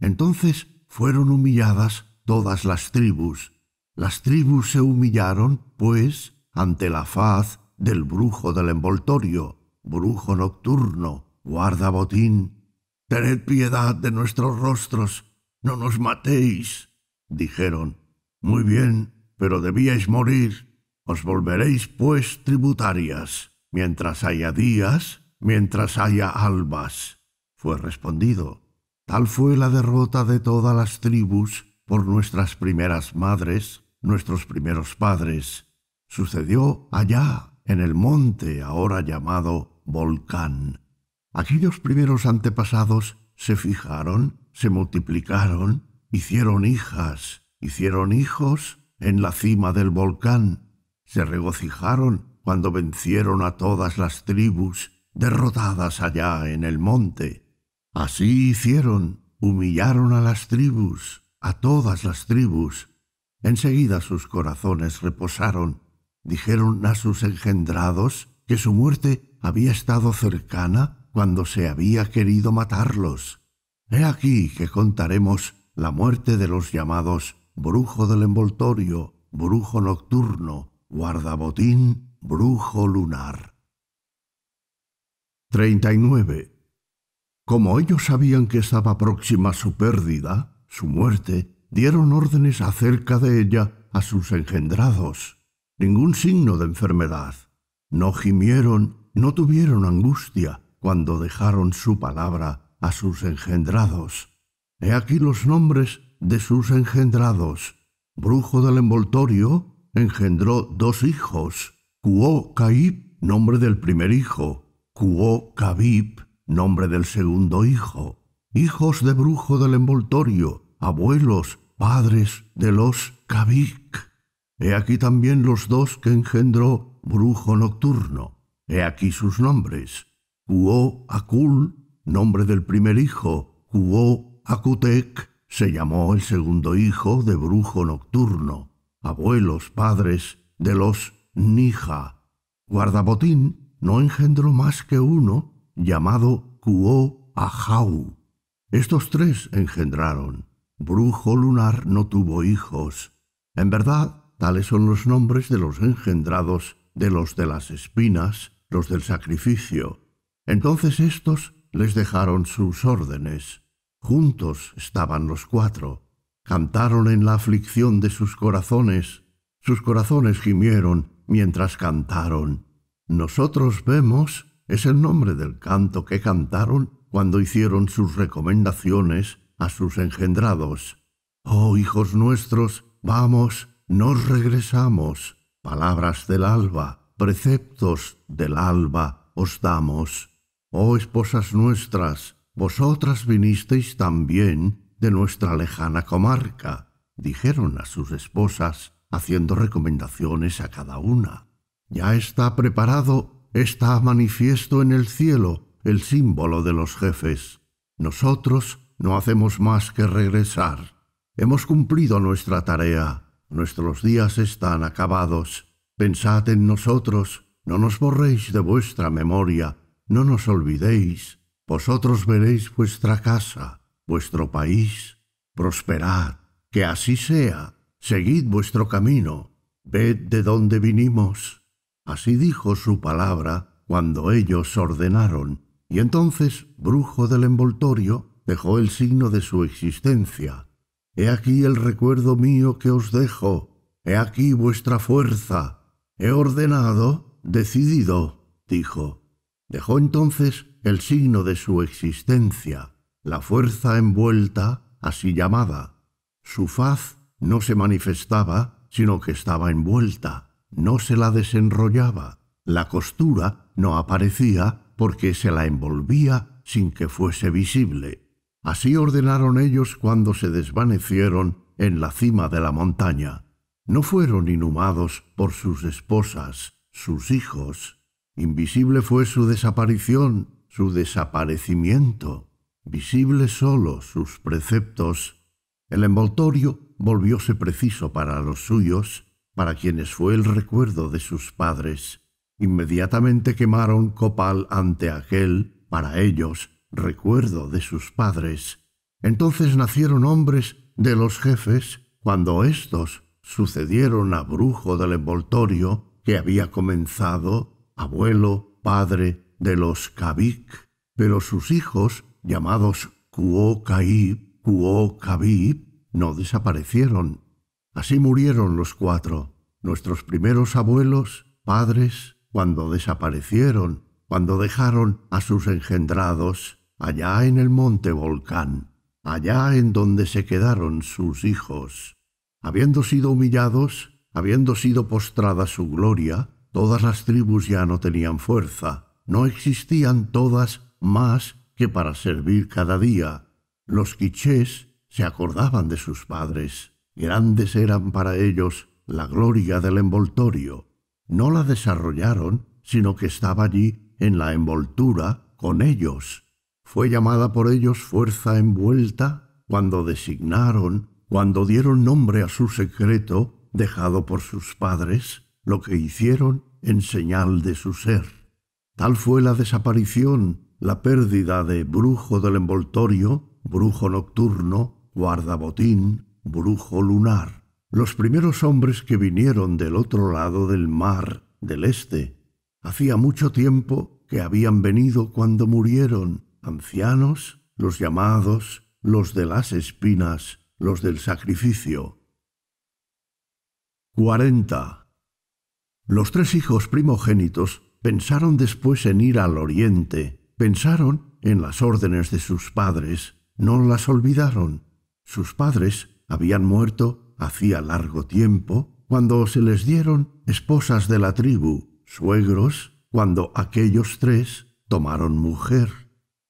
Entonces fueron humilladas todas las tribus. Las tribus se humillaron, pues, ante la faz del brujo del envoltorio, brujo nocturno, guarda botín. Tened piedad de nuestros rostros, no nos matéis, dijeron. Muy bien, pero debíais morir. Os volveréis, pues, tributarias, mientras haya días, mientras haya albas fue respondido, Tal fue la derrota de todas las tribus por nuestras primeras madres, nuestros primeros padres. Sucedió allá, en el monte ahora llamado Volcán. Aquellos primeros antepasados se fijaron, se multiplicaron, hicieron hijas, hicieron hijos en la cima del volcán. Se regocijaron cuando vencieron a todas las tribus derrotadas allá en el monte Así hicieron, humillaron a las tribus, a todas las tribus. Enseguida sus corazones reposaron. Dijeron a sus engendrados que su muerte había estado cercana cuando se había querido matarlos. He aquí que contaremos la muerte de los llamados brujo del envoltorio, brujo nocturno, guardabotín, brujo lunar. 39. Como ellos sabían que estaba próxima su pérdida, su muerte, dieron órdenes acerca de ella a sus engendrados. Ningún signo de enfermedad. No gimieron, no tuvieron angustia cuando dejaron su palabra a sus engendrados. He aquí los nombres de sus engendrados. Brujo del envoltorio engendró dos hijos. Cuo Caib, nombre del primer hijo. Cuo Cabib, nombre del segundo hijo, hijos de brujo del envoltorio, abuelos, padres de los Cabic. He aquí también los dos que engendró brujo nocturno. He aquí sus nombres. Cuó akul nombre del primer hijo, Cuó akutek se llamó el segundo hijo de brujo nocturno, abuelos, padres de los Nija. Guardabotín no engendró más que uno, llamado Kuo Ahau. Estos tres engendraron. Brujo lunar no tuvo hijos. En verdad, tales son los nombres de los engendrados, de los de las espinas, los del sacrificio. Entonces estos les dejaron sus órdenes. Juntos estaban los cuatro. Cantaron en la aflicción de sus corazones. Sus corazones gimieron mientras cantaron. Nosotros vemos es el nombre del canto que cantaron cuando hicieron sus recomendaciones a sus engendrados. Oh hijos nuestros, vamos, nos regresamos. Palabras del alba, preceptos del alba os damos. Oh esposas nuestras, vosotras vinisteis también de nuestra lejana comarca, dijeron a sus esposas, haciendo recomendaciones a cada una. Ya está preparado está manifiesto en el cielo el símbolo de los jefes. Nosotros no hacemos más que regresar. Hemos cumplido nuestra tarea. Nuestros días están acabados. Pensad en nosotros. No nos borréis de vuestra memoria. No nos olvidéis. Vosotros veréis vuestra casa, vuestro país. Prosperad. Que así sea. Seguid vuestro camino. Ved de dónde vinimos. Así dijo su palabra cuando ellos ordenaron, y entonces, brujo del envoltorio, dejó el signo de su existencia. He aquí el recuerdo mío que os dejo, he aquí vuestra fuerza. He ordenado, decidido, dijo. Dejó entonces el signo de su existencia, la fuerza envuelta, así llamada. Su faz no se manifestaba, sino que estaba envuelta no se la desenrollaba, la costura no aparecía porque se la envolvía sin que fuese visible. Así ordenaron ellos cuando se desvanecieron en la cima de la montaña. No fueron inhumados por sus esposas, sus hijos. Invisible fue su desaparición, su desaparecimiento. Visible sólo sus preceptos. El envoltorio volvióse preciso para los suyos para quienes fue el recuerdo de sus padres. Inmediatamente quemaron copal ante aquel, para ellos, recuerdo de sus padres. Entonces nacieron hombres de los jefes, cuando éstos sucedieron a brujo del envoltorio que había comenzado abuelo, padre de los Kabik, pero sus hijos, llamados Kuo Kaib, no desaparecieron, Así murieron los cuatro, nuestros primeros abuelos, padres, cuando desaparecieron, cuando dejaron a sus engendrados allá en el monte Volcán, allá en donde se quedaron sus hijos. Habiendo sido humillados, habiendo sido postrada su gloria, todas las tribus ya no tenían fuerza, no existían todas más que para servir cada día. Los quichés se acordaban de sus padres, Grandes eran para ellos la gloria del envoltorio. No la desarrollaron, sino que estaba allí en la envoltura con ellos. Fue llamada por ellos fuerza envuelta cuando designaron, cuando dieron nombre a su secreto dejado por sus padres, lo que hicieron en señal de su ser. Tal fue la desaparición, la pérdida de brujo del envoltorio, brujo nocturno, guardabotín, brujo lunar, los primeros hombres que vinieron del otro lado del mar, del este. Hacía mucho tiempo que habían venido cuando murieron, ancianos, los llamados, los de las espinas, los del sacrificio. 40. Los tres hijos primogénitos pensaron después en ir al oriente, pensaron en las órdenes de sus padres, no las olvidaron. Sus padres habían muerto hacía largo tiempo cuando se les dieron esposas de la tribu, suegros, cuando aquellos tres tomaron mujer.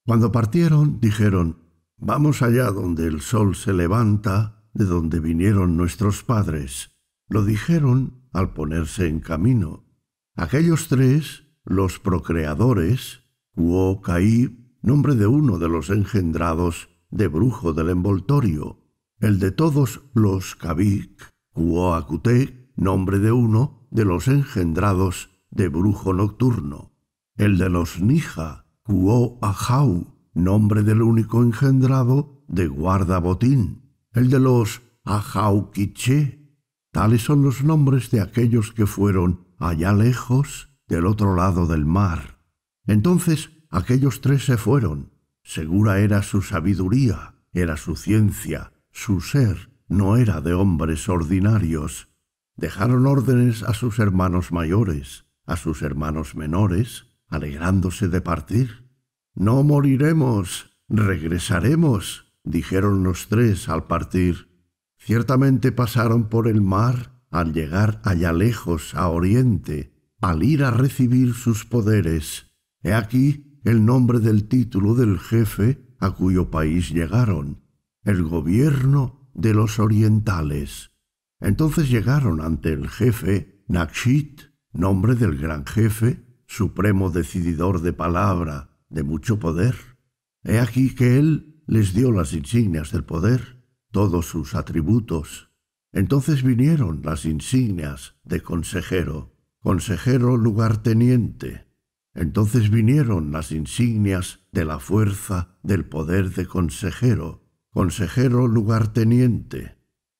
Cuando partieron dijeron, Vamos allá donde el sol se levanta, de donde vinieron nuestros padres. Lo dijeron al ponerse en camino. Aquellos tres, los procreadores, huo Caí, nombre de uno de los engendrados de brujo del envoltorio, el de todos los Kabik Kuoakuté, nombre de uno de los engendrados de brujo nocturno, el de los Nija, Kuoahau, nombre del único engendrado de guardabotín, el de los ajaukiche. Tales son los nombres de aquellos que fueron allá lejos del otro lado del mar. Entonces aquellos tres se fueron. Segura era su sabiduría, era su ciencia, su ser no era de hombres ordinarios. Dejaron órdenes a sus hermanos mayores, a sus hermanos menores, alegrándose de partir. No moriremos, regresaremos, dijeron los tres al partir. Ciertamente pasaron por el mar al llegar allá lejos, a oriente, al ir a recibir sus poderes. He aquí el nombre del título del jefe a cuyo país llegaron, el gobierno de los orientales. Entonces llegaron ante el jefe Nakshit, nombre del gran jefe, supremo decididor de palabra, de mucho poder. He aquí que él les dio las insignias del poder, todos sus atributos. Entonces vinieron las insignias de consejero, consejero lugarteniente. Entonces vinieron las insignias de la fuerza del poder de consejero, consejero lugarteniente,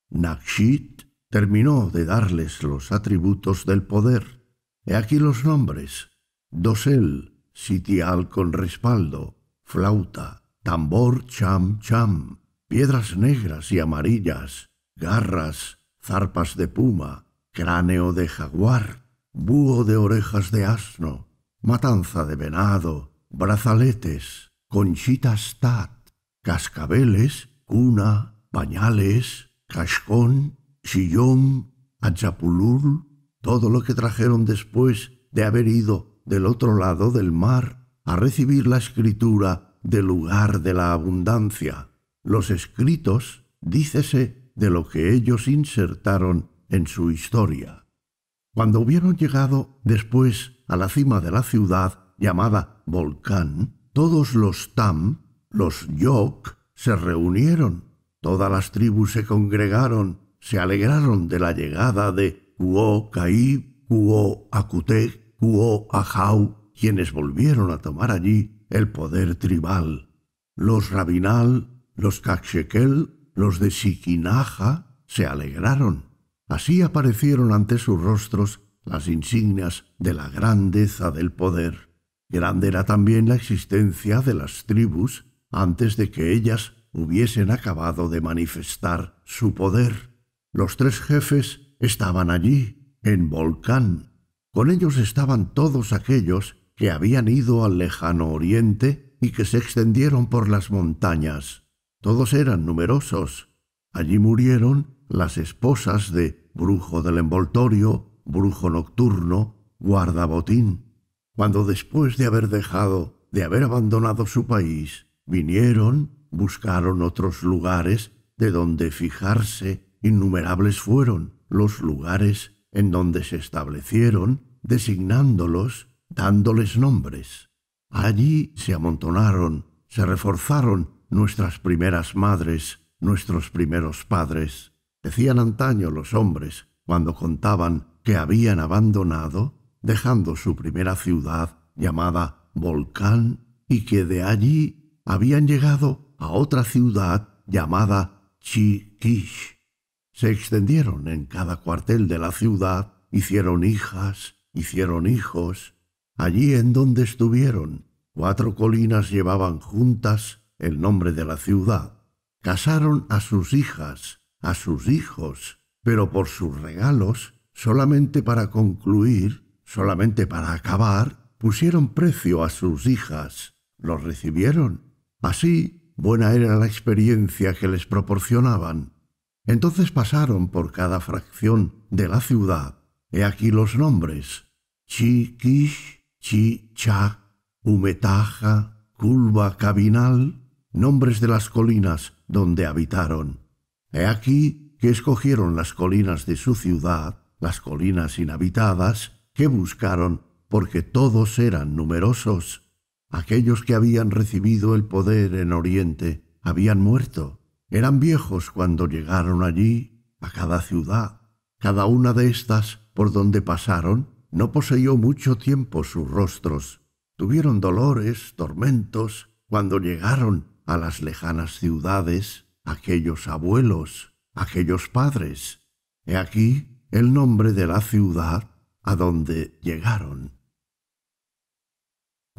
Nakshit terminó de darles los atributos del poder. He aquí los nombres. Dosel, sitial con respaldo, flauta, tambor cham cham, piedras negras y amarillas, garras, zarpas de puma, cráneo de jaguar, búho de orejas de asno, matanza de venado, brazaletes, conchitas tat, cascabeles, cuna, pañales, cascón, sillón, achapulul, todo lo que trajeron después de haber ido del otro lado del mar a recibir la escritura del lugar de la abundancia. Los escritos, dícese, de lo que ellos insertaron en su historia. Cuando hubieron llegado después a la cima de la ciudad llamada Volcán, todos los Tam los Yok se reunieron, todas las tribus se congregaron, se alegraron de la llegada de Kuo Kuo Akutek, Kuo Ajau, quienes volvieron a tomar allí el poder tribal. Los Rabinal, los Kakshekel, los de Siquinaja se alegraron. Así aparecieron ante sus rostros las insignias de la grandeza del poder. Grande era también la existencia de las tribus antes de que ellas hubiesen acabado de manifestar su poder. Los tres jefes estaban allí, en Volcán. Con ellos estaban todos aquellos que habían ido al lejano oriente y que se extendieron por las montañas. Todos eran numerosos. Allí murieron las esposas de Brujo del Envoltorio, Brujo Nocturno, Guardabotín. Cuando después de haber dejado, de haber abandonado su país, Vinieron, buscaron otros lugares de donde fijarse, innumerables fueron los lugares en donde se establecieron, designándolos, dándoles nombres. Allí se amontonaron, se reforzaron nuestras primeras madres, nuestros primeros padres. Decían antaño los hombres, cuando contaban que habían abandonado, dejando su primera ciudad llamada Volcán, y que de allí habían llegado a otra ciudad llamada Chiquish. Se extendieron en cada cuartel de la ciudad, hicieron hijas, hicieron hijos. Allí en donde estuvieron, cuatro colinas llevaban juntas el nombre de la ciudad. Casaron a sus hijas, a sus hijos, pero por sus regalos, solamente para concluir, solamente para acabar, pusieron precio a sus hijas, los recibieron Así, buena era la experiencia que les proporcionaban. Entonces pasaron por cada fracción de la ciudad. He aquí los nombres. chi Chicha, Humetaja, Culba, Cabinal, nombres de las colinas donde habitaron. He aquí que escogieron las colinas de su ciudad, las colinas inhabitadas, que buscaron, porque todos eran numerosos. Aquellos que habían recibido el poder en Oriente habían muerto. Eran viejos cuando llegaron allí, a cada ciudad. Cada una de estas por donde pasaron no poseyó mucho tiempo sus rostros. Tuvieron dolores, tormentos, cuando llegaron a las lejanas ciudades aquellos abuelos, aquellos padres. He aquí el nombre de la ciudad a donde llegaron.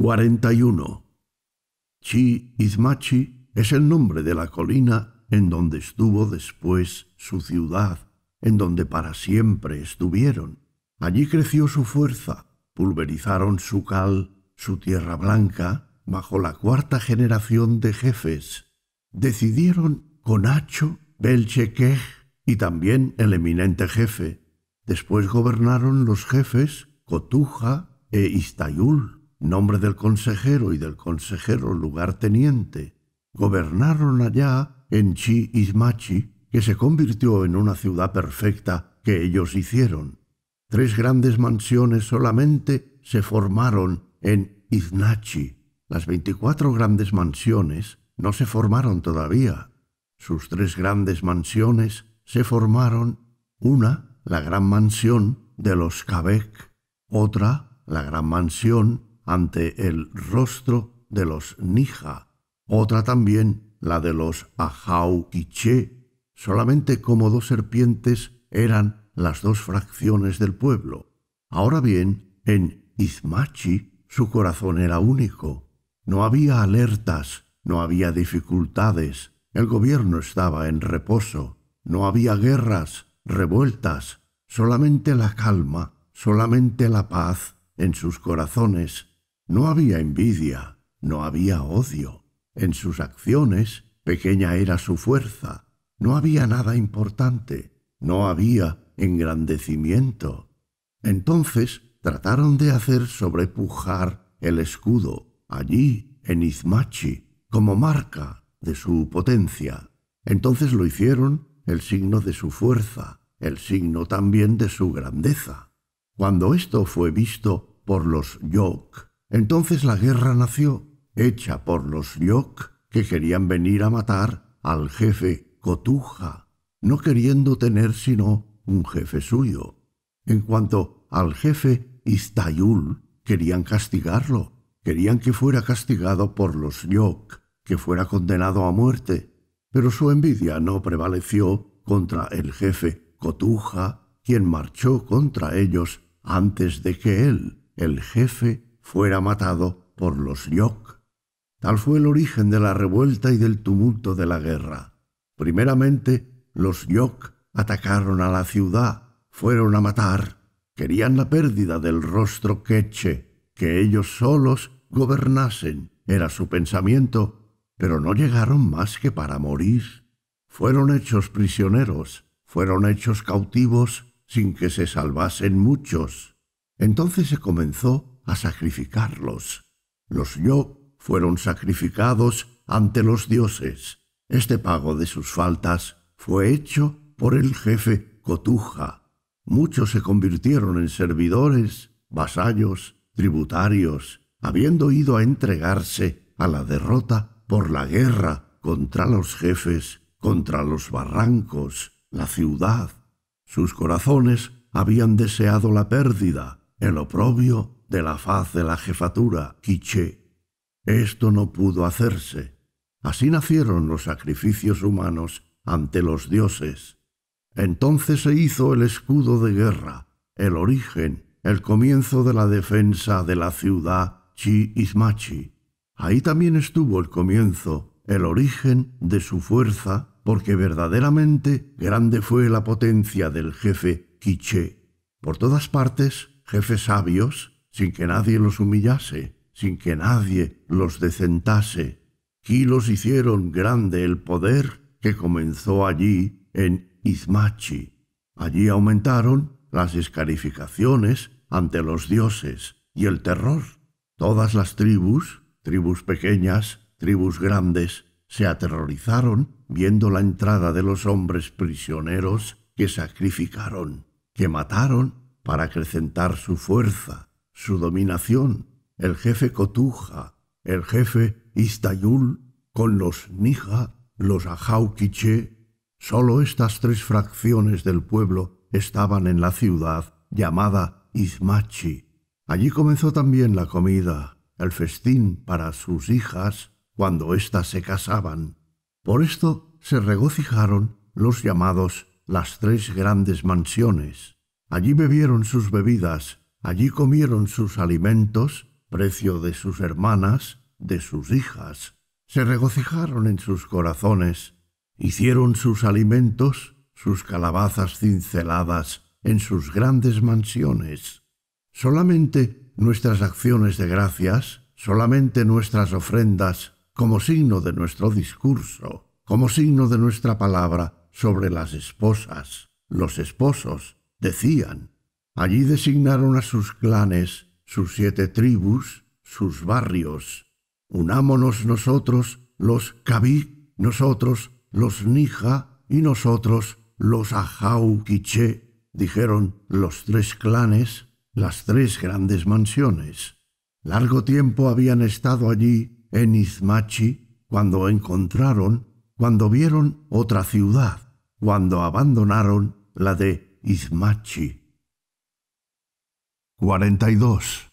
41. Chi Izmachi es el nombre de la colina en donde estuvo después su ciudad, en donde para siempre estuvieron. Allí creció su fuerza, pulverizaron su cal, su tierra blanca, bajo la cuarta generación de jefes. Decidieron Conacho, Belcheque Belchequej y también el eminente jefe. Después gobernaron los jefes Cotuja e Istayul nombre del consejero y del consejero lugarteniente, gobernaron allá en Chi Ismachi, que se convirtió en una ciudad perfecta que ellos hicieron. Tres grandes mansiones solamente se formaron en Iznachi. Las veinticuatro grandes mansiones no se formaron todavía. Sus tres grandes mansiones se formaron una, la gran mansión de los Kabek, otra, la gran mansión ante el rostro de los Nija, otra también la de los Ajau Che, Solamente como dos serpientes eran las dos fracciones del pueblo. Ahora bien, en Izmachi su corazón era único. No había alertas, no había dificultades, el gobierno estaba en reposo, no había guerras, revueltas, solamente la calma, solamente la paz en sus corazones no había envidia, no había odio. En sus acciones pequeña era su fuerza, no había nada importante, no había engrandecimiento. Entonces trataron de hacer sobrepujar el escudo allí en Izmachi como marca de su potencia. Entonces lo hicieron el signo de su fuerza, el signo también de su grandeza. Cuando esto fue visto por los Yok, entonces la guerra nació, hecha por los yok que querían venir a matar al jefe Cotuja, no queriendo tener sino un jefe suyo. En cuanto al jefe Istayul, querían castigarlo, querían que fuera castigado por los yok, que fuera condenado a muerte, pero su envidia no prevaleció contra el jefe Cotuja, quien marchó contra ellos antes de que él, el jefe, fuera matado por los yok. Tal fue el origen de la revuelta y del tumulto de la guerra. Primeramente, los yok atacaron a la ciudad, fueron a matar, querían la pérdida del rostro queche, que ellos solos gobernasen, era su pensamiento, pero no llegaron más que para morir. Fueron hechos prisioneros, fueron hechos cautivos sin que se salvasen muchos. Entonces se comenzó a sacrificarlos. Los yo fueron sacrificados ante los dioses. Este pago de sus faltas fue hecho por el jefe Cotuja. Muchos se convirtieron en servidores, vasallos, tributarios, habiendo ido a entregarse a la derrota por la guerra contra los jefes, contra los barrancos, la ciudad. Sus corazones habían deseado la pérdida, el oprobio de la faz de la jefatura quiché. Esto no pudo hacerse. Así nacieron los sacrificios humanos ante los dioses. Entonces se hizo el escudo de guerra, el origen, el comienzo de la defensa de la ciudad Chi-Ismachi. Ahí también estuvo el comienzo, el origen de su fuerza, porque verdaderamente grande fue la potencia del jefe Quiché. Por todas partes, jefes sabios, sin que nadie los humillase, sin que nadie los decentase. Kilos los hicieron grande el poder que comenzó allí en Izmachi. Allí aumentaron las escarificaciones ante los dioses y el terror. Todas las tribus, tribus pequeñas, tribus grandes, se aterrorizaron viendo la entrada de los hombres prisioneros que sacrificaron, que mataron para acrecentar su fuerza su dominación, el jefe Cotuja, el jefe Istayul, con los Nija, los Ajauquiche. Solo estas tres fracciones del pueblo estaban en la ciudad llamada Ismachi. Allí comenzó también la comida, el festín para sus hijas cuando éstas se casaban. Por esto se regocijaron los llamados las tres grandes mansiones. Allí bebieron sus bebidas Allí comieron sus alimentos, precio de sus hermanas, de sus hijas. Se regocijaron en sus corazones, hicieron sus alimentos, sus calabazas cinceladas, en sus grandes mansiones. Solamente nuestras acciones de gracias, solamente nuestras ofrendas, como signo de nuestro discurso, como signo de nuestra palabra sobre las esposas, los esposos, decían, Allí designaron a sus clanes, sus siete tribus, sus barrios. Unámonos nosotros los kabi nosotros los Nija y nosotros los Ajauquiche, dijeron los tres clanes, las tres grandes mansiones. Largo tiempo habían estado allí en Izmachi cuando encontraron, cuando vieron otra ciudad, cuando abandonaron la de Izmachi 42.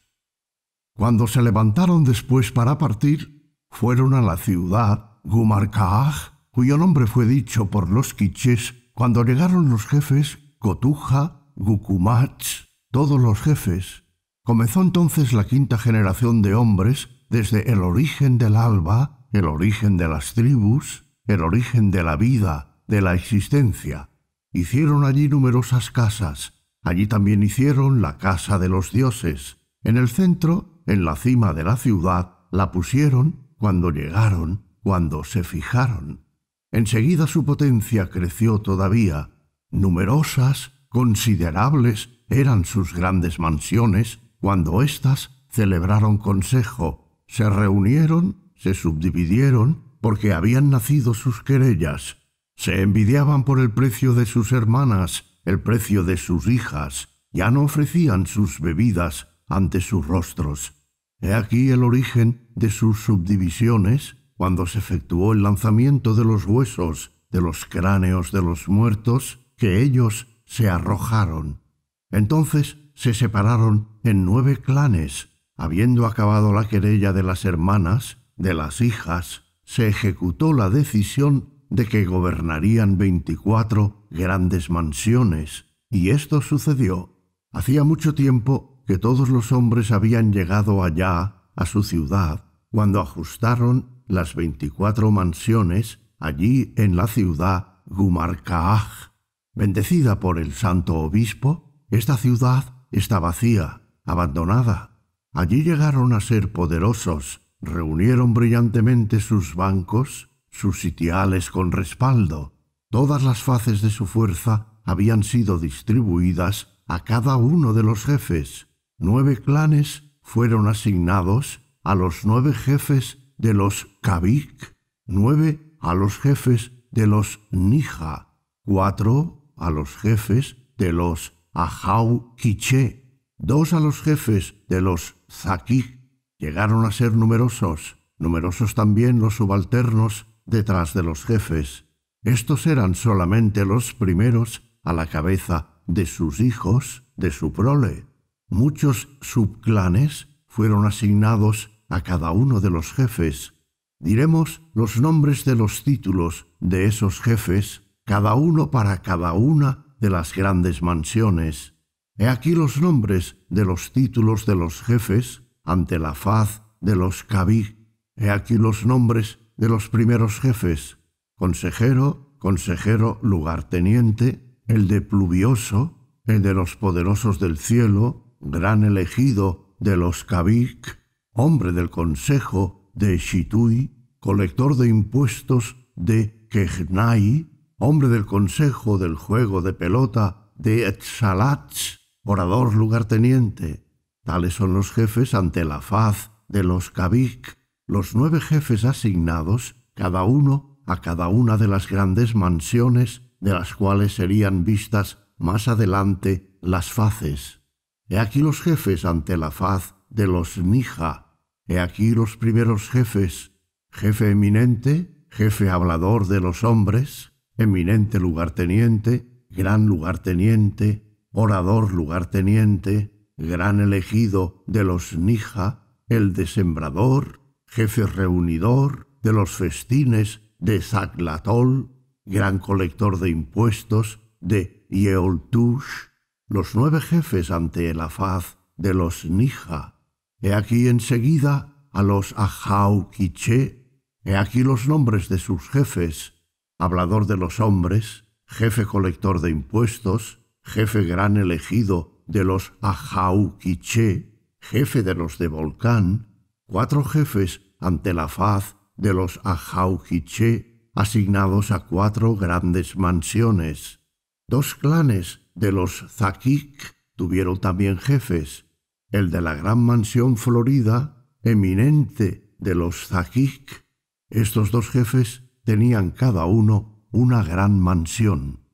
Cuando se levantaron después para partir, fueron a la ciudad Gumarcaaj, cuyo nombre fue dicho por los quichés cuando llegaron los jefes Gotuja, Gucumatz, todos los jefes. Comenzó entonces la quinta generación de hombres desde el origen del alba, el origen de las tribus, el origen de la vida, de la existencia. Hicieron allí numerosas casas, Allí también hicieron la casa de los dioses. En el centro, en la cima de la ciudad, la pusieron cuando llegaron, cuando se fijaron. Enseguida su potencia creció todavía. Numerosas, considerables, eran sus grandes mansiones cuando éstas celebraron consejo, se reunieron, se subdividieron, porque habían nacido sus querellas, se envidiaban por el precio de sus hermanas, el precio de sus hijas, ya no ofrecían sus bebidas ante sus rostros. He aquí el origen de sus subdivisiones cuando se efectuó el lanzamiento de los huesos de los cráneos de los muertos que ellos se arrojaron. Entonces se separaron en nueve clanes, habiendo acabado la querella de las hermanas, de las hijas, se ejecutó la decisión de que gobernarían 24 grandes mansiones, y esto sucedió. Hacía mucho tiempo que todos los hombres habían llegado allá, a su ciudad, cuando ajustaron las 24 mansiones allí en la ciudad Gumarcaaj. Bendecida por el santo obispo, esta ciudad está vacía, abandonada. Allí llegaron a ser poderosos, reunieron brillantemente sus bancos sus sitiales con respaldo. Todas las fases de su fuerza habían sido distribuidas a cada uno de los jefes. Nueve clanes fueron asignados a los nueve jefes de los Kabik, nueve a los jefes de los Nija, cuatro a los jefes de los Ajau Kiche, dos a los jefes de los zaki Llegaron a ser numerosos, numerosos también los subalternos detrás de los jefes. Estos eran solamente los primeros a la cabeza de sus hijos, de su prole. Muchos subclanes fueron asignados a cada uno de los jefes. Diremos los nombres de los títulos de esos jefes, cada uno para cada una de las grandes mansiones. He aquí los nombres de los títulos de los jefes ante la faz de los Kabig. He aquí los nombres de los primeros jefes, consejero, consejero lugarteniente, el de Pluvioso, el de los poderosos del cielo, gran elegido de los Kabik, hombre del consejo de Shitui, colector de impuestos de Kehnai, hombre del consejo del juego de pelota de Etzalatz, orador lugarteniente. Tales son los jefes ante la faz de los Kabik, los nueve jefes asignados, cada uno a cada una de las grandes mansiones de las cuales serían vistas más adelante las faces. He aquí los jefes ante la faz de los Nija. He aquí los primeros jefes, jefe eminente, jefe hablador de los hombres, eminente lugarteniente, gran lugarteniente, orador lugarteniente, gran elegido de los Nija, el desembrador, jefe reunidor de los festines de Zaglatol, gran colector de impuestos de Yeoltush, los nueve jefes ante la faz de los Nija. He aquí enseguida a los Ajauquiche, he aquí los nombres de sus jefes, hablador de los hombres, jefe colector de impuestos, jefe gran elegido de los Ajauquiche, jefe de los de Volcán, cuatro jefes ante la faz de los Ajaujiche asignados a cuatro grandes mansiones. Dos clanes de los Zakik tuvieron también jefes, el de la gran mansión florida, eminente de los Zakik. Estos dos jefes tenían cada uno una gran mansión.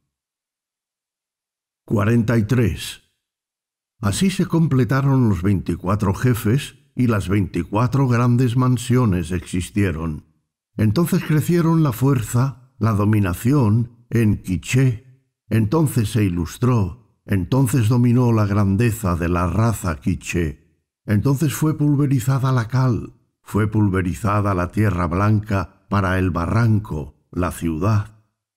43. Así se completaron los veinticuatro jefes y las veinticuatro grandes mansiones existieron. Entonces crecieron la fuerza, la dominación en Quiché, entonces se ilustró, entonces dominó la grandeza de la raza Quiché, entonces fue pulverizada la cal, fue pulverizada la tierra blanca para el barranco, la ciudad.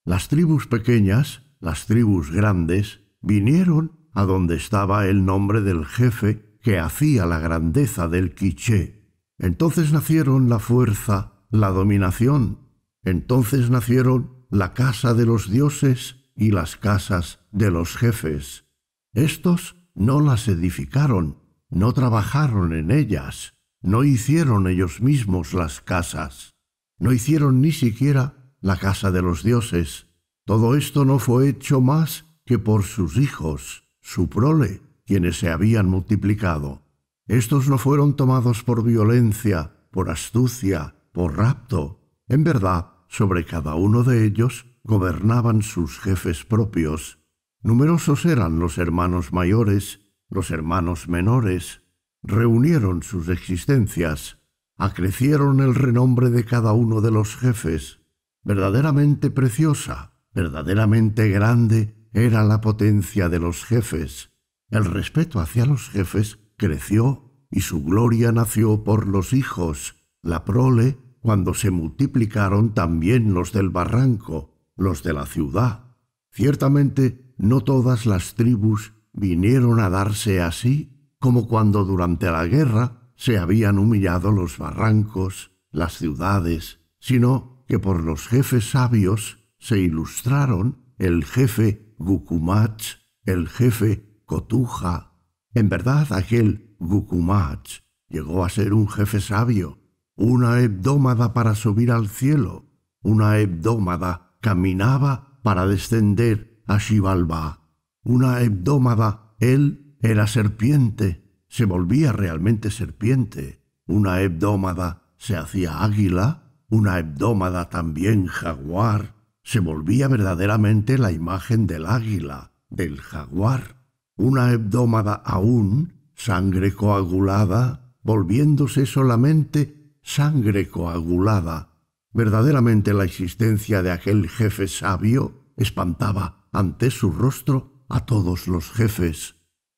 Las tribus pequeñas, las tribus grandes, vinieron a donde estaba el nombre del jefe que hacía la grandeza del quiché. Entonces nacieron la fuerza, la dominación. Entonces nacieron la casa de los dioses y las casas de los jefes. Estos no las edificaron, no trabajaron en ellas, no hicieron ellos mismos las casas, no hicieron ni siquiera la casa de los dioses. Todo esto no fue hecho más que por sus hijos, su prole, quienes se habían multiplicado. Estos no fueron tomados por violencia, por astucia, por rapto. En verdad, sobre cada uno de ellos gobernaban sus jefes propios. Numerosos eran los hermanos mayores, los hermanos menores. Reunieron sus existencias, acrecieron el renombre de cada uno de los jefes. Verdaderamente preciosa, verdaderamente grande era la potencia de los jefes. El respeto hacia los jefes creció y su gloria nació por los hijos, la prole, cuando se multiplicaron también los del barranco, los de la ciudad. Ciertamente no todas las tribus vinieron a darse así, como cuando durante la guerra se habían humillado los barrancos, las ciudades, sino que por los jefes sabios se ilustraron el jefe Gucumach, el jefe Cotuja. En verdad aquel Gukumach llegó a ser un jefe sabio, una hebdomada para subir al cielo, una hebdomada caminaba para descender a Shivalba, una hebdomada él era serpiente, se volvía realmente serpiente, una hebdomada se hacía águila, una hebdomada también jaguar, se volvía verdaderamente la imagen del águila, del jaguar una hebdómada aún, sangre coagulada, volviéndose solamente sangre coagulada. Verdaderamente la existencia de aquel jefe sabio espantaba ante su rostro a todos los jefes.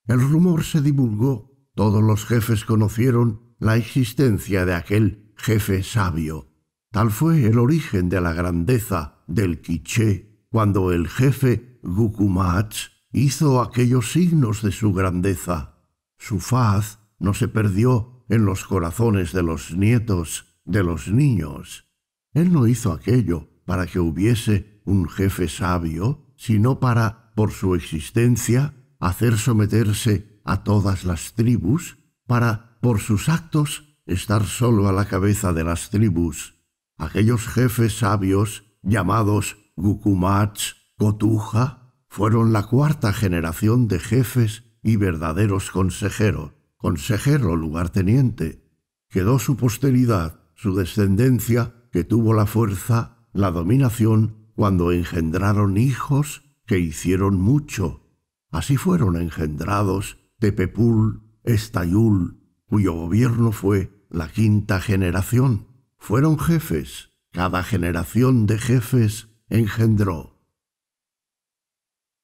El rumor se divulgó, todos los jefes conocieron la existencia de aquel jefe sabio. Tal fue el origen de la grandeza del quiché, cuando el jefe Gukumach hizo aquellos signos de su grandeza. Su faz no se perdió en los corazones de los nietos, de los niños. Él no hizo aquello para que hubiese un jefe sabio, sino para, por su existencia, hacer someterse a todas las tribus, para, por sus actos, estar solo a la cabeza de las tribus. Aquellos jefes sabios, llamados Gukumats, Cotuja, fueron la cuarta generación de jefes y verdaderos consejeros, consejero lugarteniente. Quedó su posteridad, su descendencia, que tuvo la fuerza, la dominación, cuando engendraron hijos que hicieron mucho. Así fueron engendrados Tepepul, Estayul, cuyo gobierno fue la quinta generación. Fueron jefes, cada generación de jefes engendró.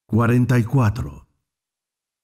44.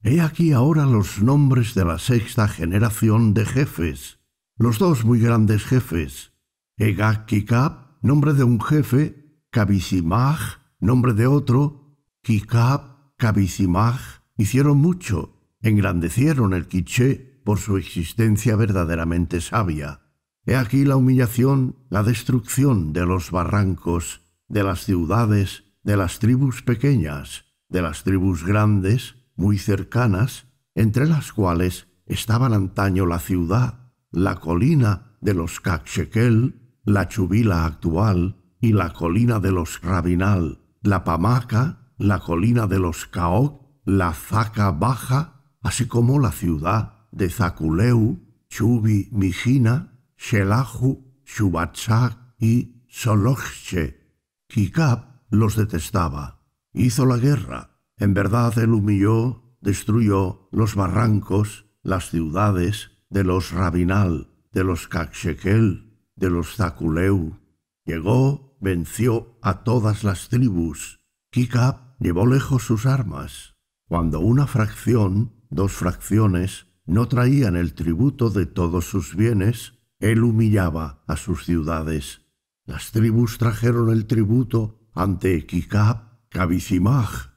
He aquí ahora los nombres de la sexta generación de jefes, los dos muy grandes jefes, Egak Kikab, nombre de un jefe, Kabisimaj, nombre de otro, Kikab, Kabisimaj, hicieron mucho, engrandecieron el Quiché por su existencia verdaderamente sabia. He aquí la humillación, la destrucción de los barrancos, de las ciudades, de las tribus pequeñas, de las tribus grandes, muy cercanas, entre las cuales estaban antaño la ciudad, la colina de los Caxequel, la Chubila actual y la colina de los Rabinal, la Pamaca, la colina de los Caoc, la Zaca Baja, así como la ciudad de Zaculeu, Chubi, Mijina, Shelahu, Shubatsak y Soloche. Kicap los detestaba Hizo la guerra. En verdad él humilló, destruyó los barrancos, las ciudades de los Rabinal, de los Caxequel, de los Zaculeu. Llegó, venció a todas las tribus. Kikap llevó lejos sus armas. Cuando una fracción, dos fracciones, no traían el tributo de todos sus bienes, él humillaba a sus ciudades. Las tribus trajeron el tributo ante Kikap cabizimaj,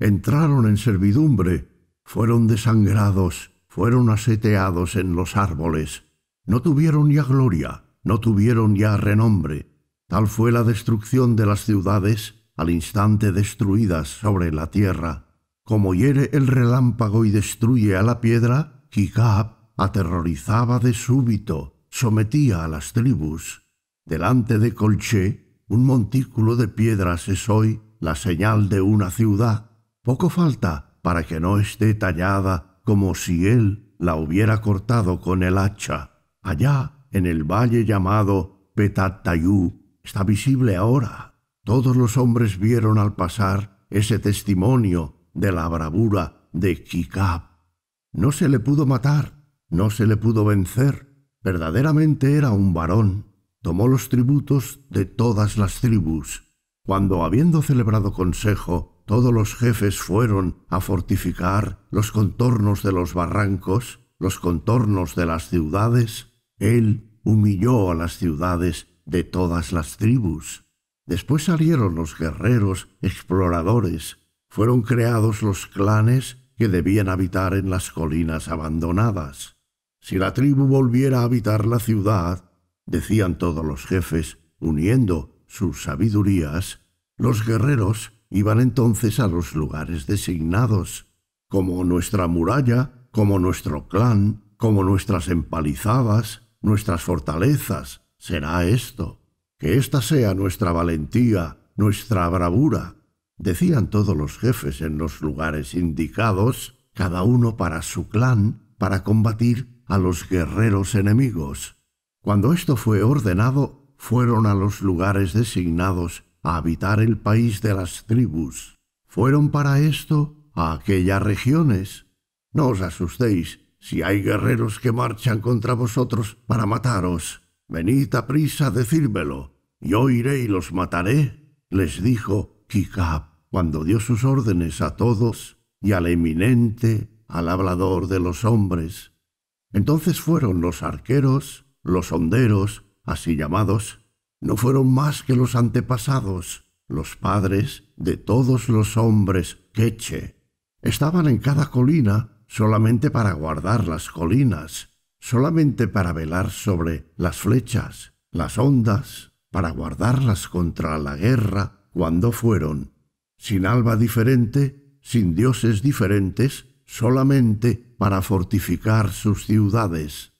entraron en servidumbre, fueron desangrados, fueron aseteados en los árboles. No tuvieron ya gloria, no tuvieron ya renombre. Tal fue la destrucción de las ciudades al instante destruidas sobre la tierra. Como hiere el relámpago y destruye a la piedra, Kikab aterrorizaba de súbito, sometía a las tribus. Delante de Colché, un montículo de piedras es hoy la señal de una ciudad, poco falta para que no esté tallada como si él la hubiera cortado con el hacha. Allá, en el valle llamado Petatayú, está visible ahora. Todos los hombres vieron al pasar ese testimonio de la bravura de Kikab. No se le pudo matar, no se le pudo vencer. Verdaderamente era un varón. Tomó los tributos de todas las tribus cuando, habiendo celebrado consejo, todos los jefes fueron a fortificar los contornos de los barrancos, los contornos de las ciudades, él humilló a las ciudades de todas las tribus. Después salieron los guerreros, exploradores, fueron creados los clanes que debían habitar en las colinas abandonadas. Si la tribu volviera a habitar la ciudad, decían todos los jefes, uniendo sus sabidurías, los guerreros iban entonces a los lugares designados, como nuestra muralla, como nuestro clan, como nuestras empalizadas, nuestras fortalezas. Será esto. Que esta sea nuestra valentía, nuestra bravura, decían todos los jefes en los lugares indicados, cada uno para su clan, para combatir a los guerreros enemigos. Cuando esto fue ordenado, fueron a los lugares designados a habitar el país de las tribus. Fueron para esto a aquellas regiones. No os asustéis si hay guerreros que marchan contra vosotros para mataros. Venid a prisa, decírmelo. Yo iré y los mataré, les dijo Kikab cuando dio sus órdenes a todos y al eminente, al hablador de los hombres. Entonces fueron los arqueros, los honderos, así llamados, no fueron más que los antepasados, los padres de todos los hombres queche. Estaban en cada colina solamente para guardar las colinas, solamente para velar sobre las flechas, las ondas, para guardarlas contra la guerra cuando fueron, sin alba diferente, sin dioses diferentes, solamente para fortificar sus ciudades.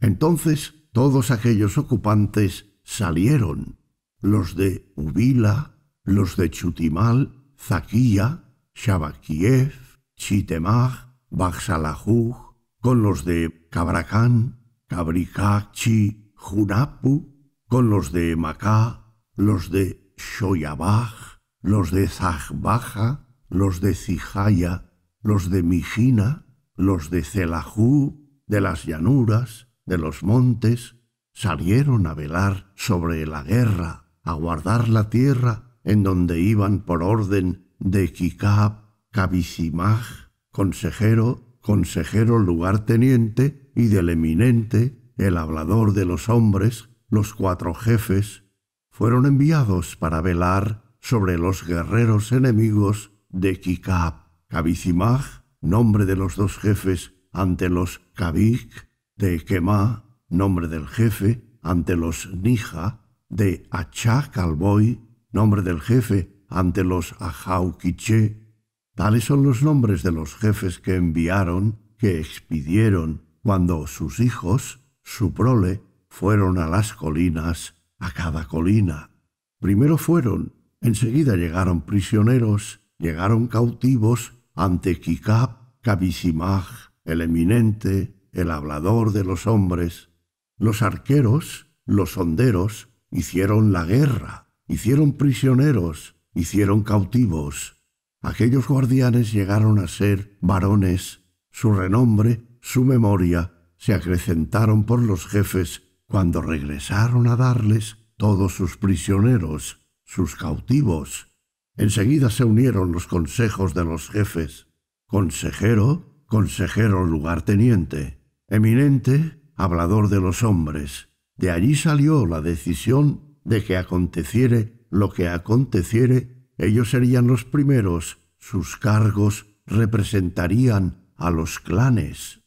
Entonces todos aquellos ocupantes salieron, los de Ubila, los de Chutimal, Zaquía, Shabakiev, Chitemaj, Baxalajuj, con los de Cabracán, Cabricachi, Junapu, con los de Macá, los de Shoyabaj, los de Zajbaja, los de Zijaya, los de Mijina, los de Celajú, de las llanuras, de los montes salieron a velar sobre la guerra, a guardar la tierra en donde iban por orden de Kikab, Cabizimaj, consejero, consejero lugarteniente y del eminente, el hablador de los hombres, los cuatro jefes, fueron enviados para velar sobre los guerreros enemigos de Kikab, Cabizimaj, nombre de los dos jefes ante los de Kemá, nombre del jefe, ante los Nija, de Achá Calboy, nombre del jefe, ante los Ajauquiche. Tales son los nombres de los jefes que enviaron, que expidieron, cuando sus hijos, su prole, fueron a las colinas, a cada colina. Primero fueron, enseguida llegaron prisioneros, llegaron cautivos ante Kikab, Kabisimaj, el eminente, el hablador de los hombres, los arqueros, los honderos, hicieron la guerra, hicieron prisioneros, hicieron cautivos. Aquellos guardianes llegaron a ser varones, su renombre, su memoria, se acrecentaron por los jefes cuando regresaron a darles todos sus prisioneros, sus cautivos. Enseguida se unieron los consejos de los jefes, consejero, consejero lugarteniente. Eminente hablador de los hombres, de allí salió la decisión de que aconteciere lo que aconteciere, ellos serían los primeros, sus cargos representarían a los clanes.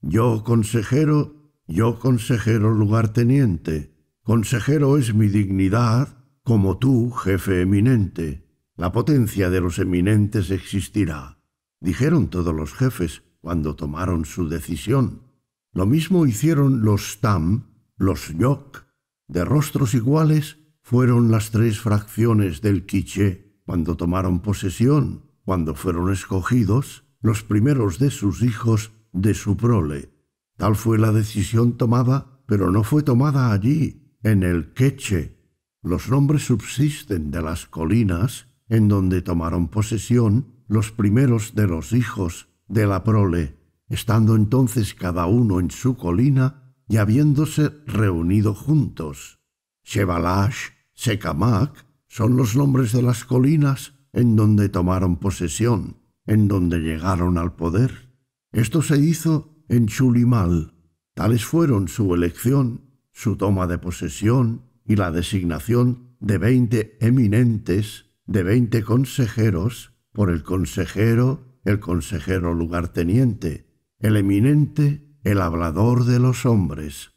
Yo consejero, yo consejero lugarteniente, consejero es mi dignidad, como tú, jefe eminente. La potencia de los eminentes existirá, dijeron todos los jefes cuando tomaron su decisión. Lo mismo hicieron los Tam, los Yok, de rostros iguales fueron las tres fracciones del Quiche cuando tomaron posesión, cuando fueron escogidos los primeros de sus hijos de su prole. Tal fue la decisión tomada, pero no fue tomada allí, en el Queche. Los nombres subsisten de las colinas en donde tomaron posesión los primeros de los hijos de la prole estando entonces cada uno en su colina y habiéndose reunido juntos. Shebalash, Sekamak, son los nombres de las colinas en donde tomaron posesión, en donde llegaron al poder. Esto se hizo en Chulimal. Tales fueron su elección, su toma de posesión y la designación de veinte eminentes, de veinte consejeros, por el consejero, el consejero lugarteniente, el eminente, el hablador de los hombres.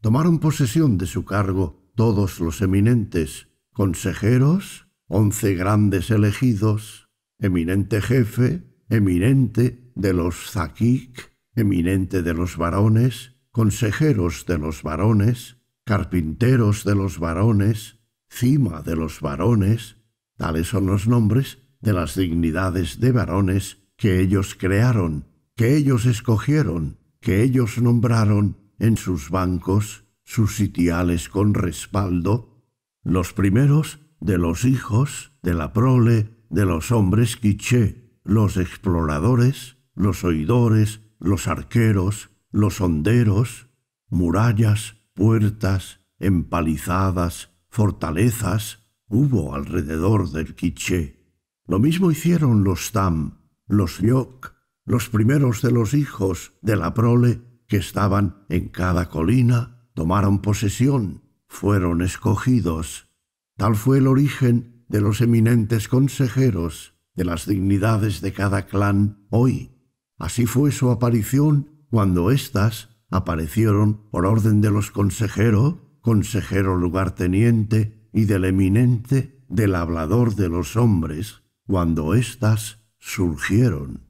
Tomaron posesión de su cargo todos los eminentes, consejeros, once grandes elegidos, eminente jefe, eminente de los zaquic, eminente de los varones, consejeros de los varones, carpinteros de los varones, cima de los varones, tales son los nombres de las dignidades de varones que ellos crearon que ellos escogieron, que ellos nombraron en sus bancos, sus sitiales con respaldo, los primeros de los hijos, de la prole, de los hombres quiché, los exploradores, los oidores, los arqueros, los honderos, murallas, puertas, empalizadas, fortalezas, hubo alrededor del quiché. Lo mismo hicieron los tam, los yok, los primeros de los hijos de la prole que estaban en cada colina tomaron posesión, fueron escogidos. Tal fue el origen de los eminentes consejeros, de las dignidades de cada clan hoy. Así fue su aparición cuando éstas aparecieron por orden de los consejero, consejero lugarteniente y del eminente del hablador de los hombres, cuando éstas surgieron.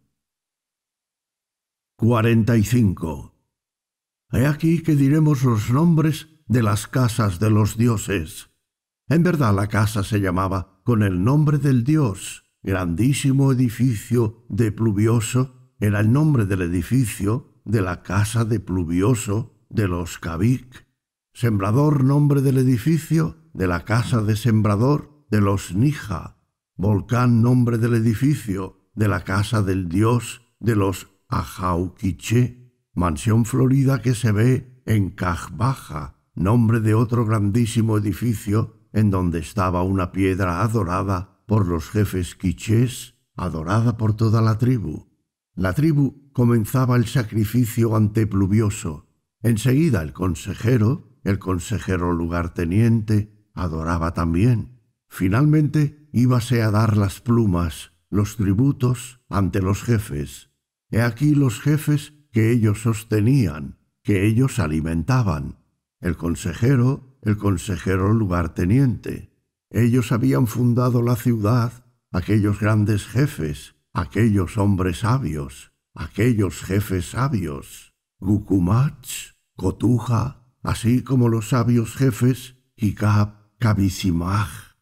45. He aquí que diremos los nombres de las casas de los dioses. En verdad la casa se llamaba con el nombre del dios. Grandísimo edificio de Pluvioso era el nombre del edificio de la casa de Pluvioso de los Kavik. Sembrador nombre del edificio de la casa de Sembrador de los Nija. Volcán nombre del edificio de la casa del dios de los a mansión florida que se ve en Cajbaja, nombre de otro grandísimo edificio en donde estaba una piedra adorada por los jefes quichés, adorada por toda la tribu. La tribu comenzaba el sacrificio antepluvioso. Enseguida el consejero, el consejero lugarteniente, adoraba también. Finalmente íbase a dar las plumas, los tributos, ante los jefes aquí los jefes que ellos sostenían, que ellos alimentaban, el consejero, el consejero lugarteniente. Ellos habían fundado la ciudad, aquellos grandes jefes, aquellos hombres sabios, aquellos jefes sabios, Gukumach, Cotuja, así como los sabios jefes, Hicap, Kabisimaj.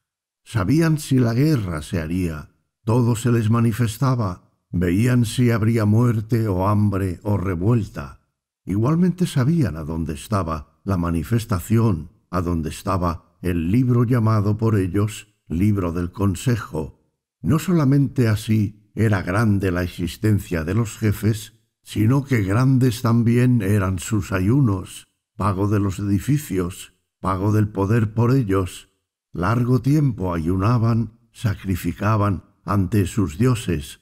Sabían si la guerra se haría, todo se les manifestaba, Veían si habría muerte o hambre o revuelta. Igualmente sabían a dónde estaba la manifestación, a dónde estaba el libro llamado por ellos libro del consejo. No solamente así era grande la existencia de los jefes, sino que grandes también eran sus ayunos, pago de los edificios, pago del poder por ellos. Largo tiempo ayunaban, sacrificaban ante sus dioses,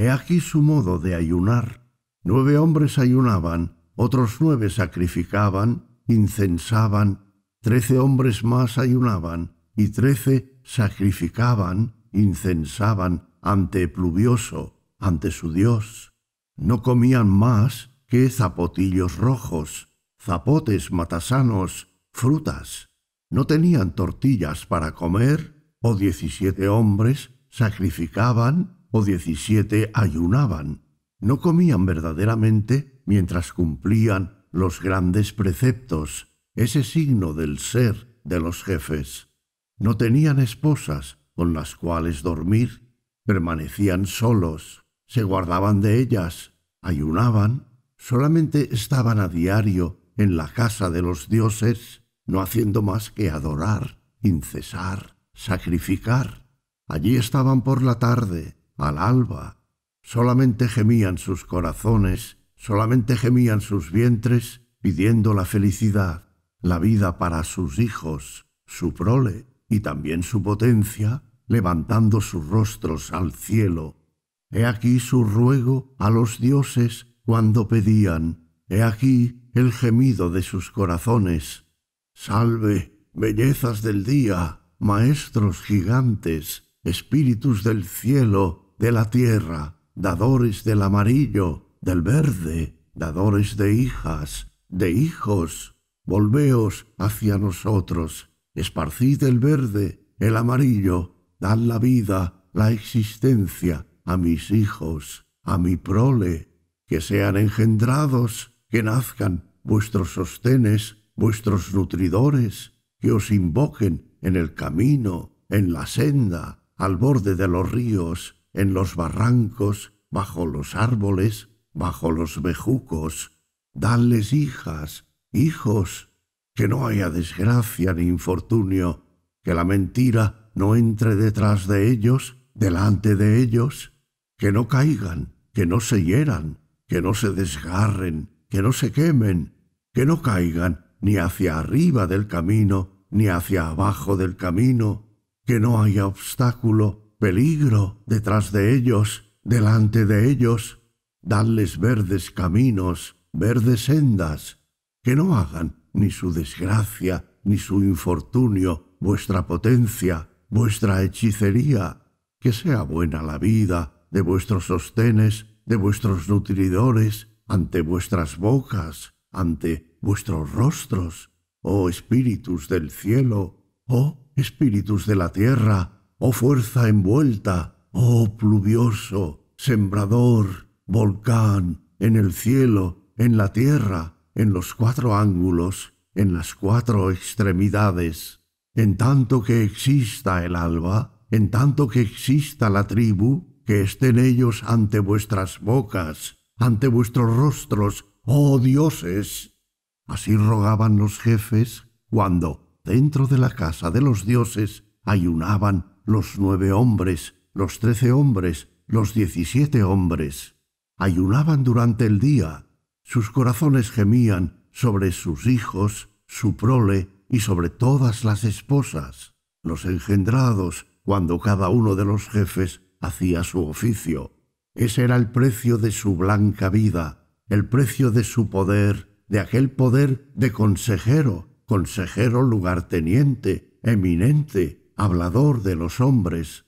He aquí su modo de ayunar. Nueve hombres ayunaban, otros nueve sacrificaban, incensaban, trece hombres más ayunaban, y trece sacrificaban, incensaban ante Pluvioso, ante su Dios. No comían más que zapotillos rojos, zapotes matasanos, frutas. No tenían tortillas para comer, o diecisiete hombres sacrificaban, o diecisiete ayunaban, no comían verdaderamente mientras cumplían los grandes preceptos, ese signo del ser de los jefes. No tenían esposas con las cuales dormir, permanecían solos, se guardaban de ellas, ayunaban, solamente estaban a diario en la casa de los dioses, no haciendo más que adorar, incesar, sacrificar. Allí estaban por la tarde, al alba. Solamente gemían sus corazones, solamente gemían sus vientres pidiendo la felicidad, la vida para sus hijos, su prole y también su potencia, levantando sus rostros al cielo. He aquí su ruego a los dioses cuando pedían, he aquí el gemido de sus corazones. Salve, bellezas del día, maestros gigantes, espíritus del cielo, de la tierra, dadores del amarillo, del verde, dadores de hijas, de hijos. Volveos hacia nosotros, esparcid el verde, el amarillo, dad la vida, la existencia a mis hijos, a mi prole, que sean engendrados, que nazcan vuestros sostenes, vuestros nutridores, que os invoquen en el camino, en la senda, al borde de los ríos, en los barrancos, bajo los árboles, bajo los bejucos. Danles hijas, hijos, que no haya desgracia ni infortunio, que la mentira no entre detrás de ellos, delante de ellos, que no caigan, que no se hieran, que no se desgarren, que no se quemen, que no caigan ni hacia arriba del camino, ni hacia abajo del camino, que no haya obstáculo, peligro detrás de ellos, delante de ellos, dadles verdes caminos, verdes sendas, que no hagan ni su desgracia, ni su infortunio, vuestra potencia, vuestra hechicería, que sea buena la vida de vuestros sostenes, de vuestros nutridores, ante vuestras bocas, ante vuestros rostros, oh espíritus del cielo, oh espíritus de la tierra, oh fuerza envuelta, oh pluvioso, sembrador, volcán, en el cielo, en la tierra, en los cuatro ángulos, en las cuatro extremidades. En tanto que exista el alba, en tanto que exista la tribu, que estén ellos ante vuestras bocas, ante vuestros rostros, oh dioses. Así rogaban los jefes cuando, dentro de la casa de los dioses, ayunaban los nueve hombres, los trece hombres, los diecisiete hombres. Ayunaban durante el día, sus corazones gemían sobre sus hijos, su prole y sobre todas las esposas, los engendrados, cuando cada uno de los jefes hacía su oficio. Ese era el precio de su blanca vida, el precio de su poder, de aquel poder de consejero, consejero lugarteniente, eminente, hablador de los hombres,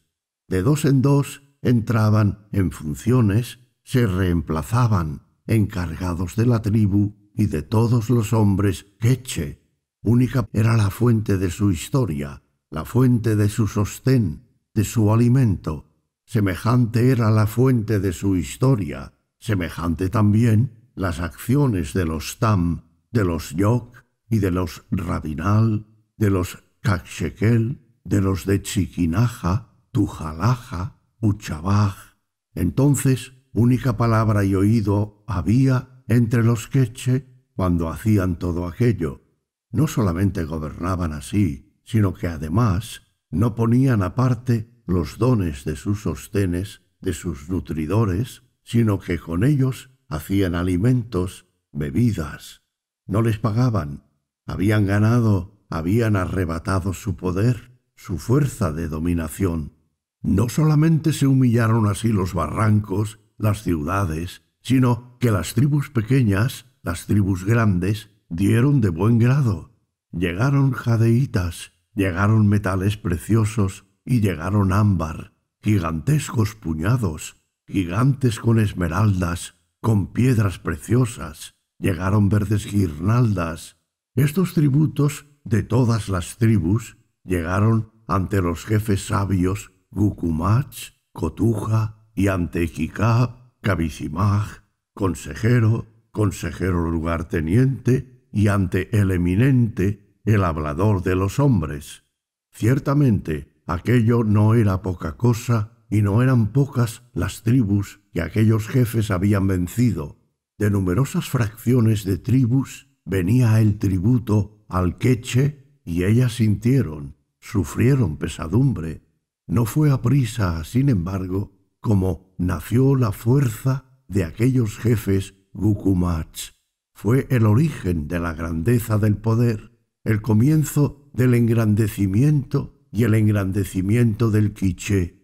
de dos en dos entraban en funciones, se reemplazaban, encargados de la tribu y de todos los hombres, queche. Única era la fuente de su historia, la fuente de su sostén, de su alimento. Semejante era la fuente de su historia, semejante también las acciones de los Tam, de los Yok y de los Rabinal, de los Kakshekel, de los de Chiquinaja, Tujalaja, Uchabaj. Entonces única palabra y oído había entre los queche cuando hacían todo aquello. No solamente gobernaban así, sino que además no ponían aparte los dones de sus sostenes, de sus nutridores, sino que con ellos hacían alimentos, bebidas. No les pagaban, habían ganado, habían arrebatado su poder, su fuerza de dominación. No solamente se humillaron así los barrancos, las ciudades, sino que las tribus pequeñas, las tribus grandes, dieron de buen grado. Llegaron jadeitas, llegaron metales preciosos y llegaron ámbar, gigantescos puñados, gigantes con esmeraldas, con piedras preciosas, llegaron verdes guirnaldas. Estos tributos de todas las tribus llegaron ante los jefes sabios Gukumach, Cotuja y ante Antequicá, Cabizimaj, consejero, consejero lugarteniente y ante el eminente, el hablador de los hombres. Ciertamente, aquello no era poca cosa y no eran pocas las tribus que aquellos jefes habían vencido. De numerosas fracciones de tribus venía el tributo al queche y ellas sintieron, sufrieron pesadumbre. No fue aprisa, sin embargo, como nació la fuerza de aquellos jefes Gukumats. Fue el origen de la grandeza del poder, el comienzo del engrandecimiento y el engrandecimiento del quiché.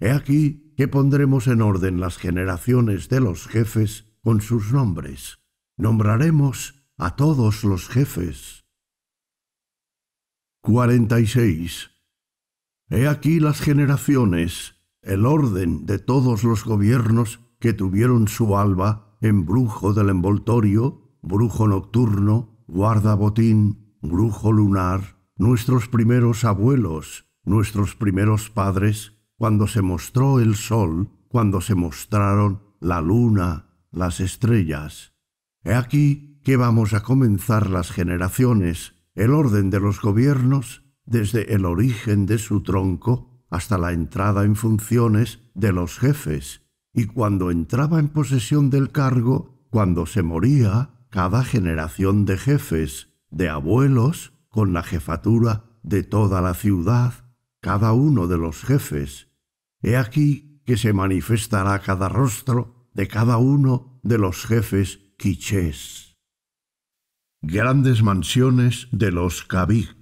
He aquí que pondremos en orden las generaciones de los jefes con sus nombres. Nombraremos a todos los jefes. 46. He aquí las generaciones, el orden de todos los gobiernos que tuvieron su alba en brujo del envoltorio, brujo nocturno, Guarda-Botín, brujo lunar, nuestros primeros abuelos, nuestros primeros padres, cuando se mostró el sol, cuando se mostraron la luna, las estrellas. He aquí que vamos a comenzar las generaciones, el orden de los gobiernos desde el origen de su tronco hasta la entrada en funciones de los jefes, y cuando entraba en posesión del cargo, cuando se moría cada generación de jefes, de abuelos, con la jefatura de toda la ciudad, cada uno de los jefes. He aquí que se manifestará cada rostro de cada uno de los jefes quichés grandes mansiones de los Kavik.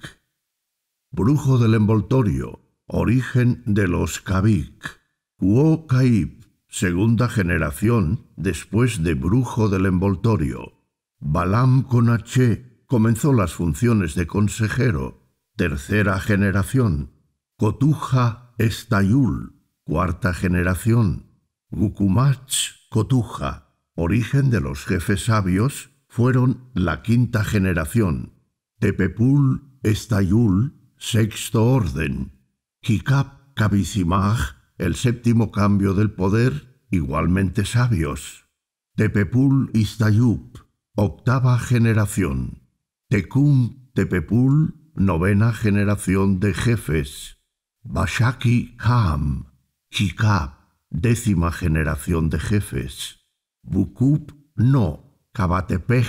brujo del envoltorio, origen de los Kavik. Kuo Kaib, segunda generación después de brujo del envoltorio, Balam Konache comenzó las funciones de consejero, tercera generación, Kotuja Estayul, cuarta generación, Gukumach Kotuja, origen de los jefes sabios fueron la quinta generación, Tepepul Estayul, sexto orden, Kikap Kabizimaj, el séptimo cambio del poder, igualmente sabios, Tepepul Istayup, octava generación, Tecum Tepepul, novena generación de jefes, Bashaki Ham, Kikap, décima generación de jefes, Bukup No, Cabatepec,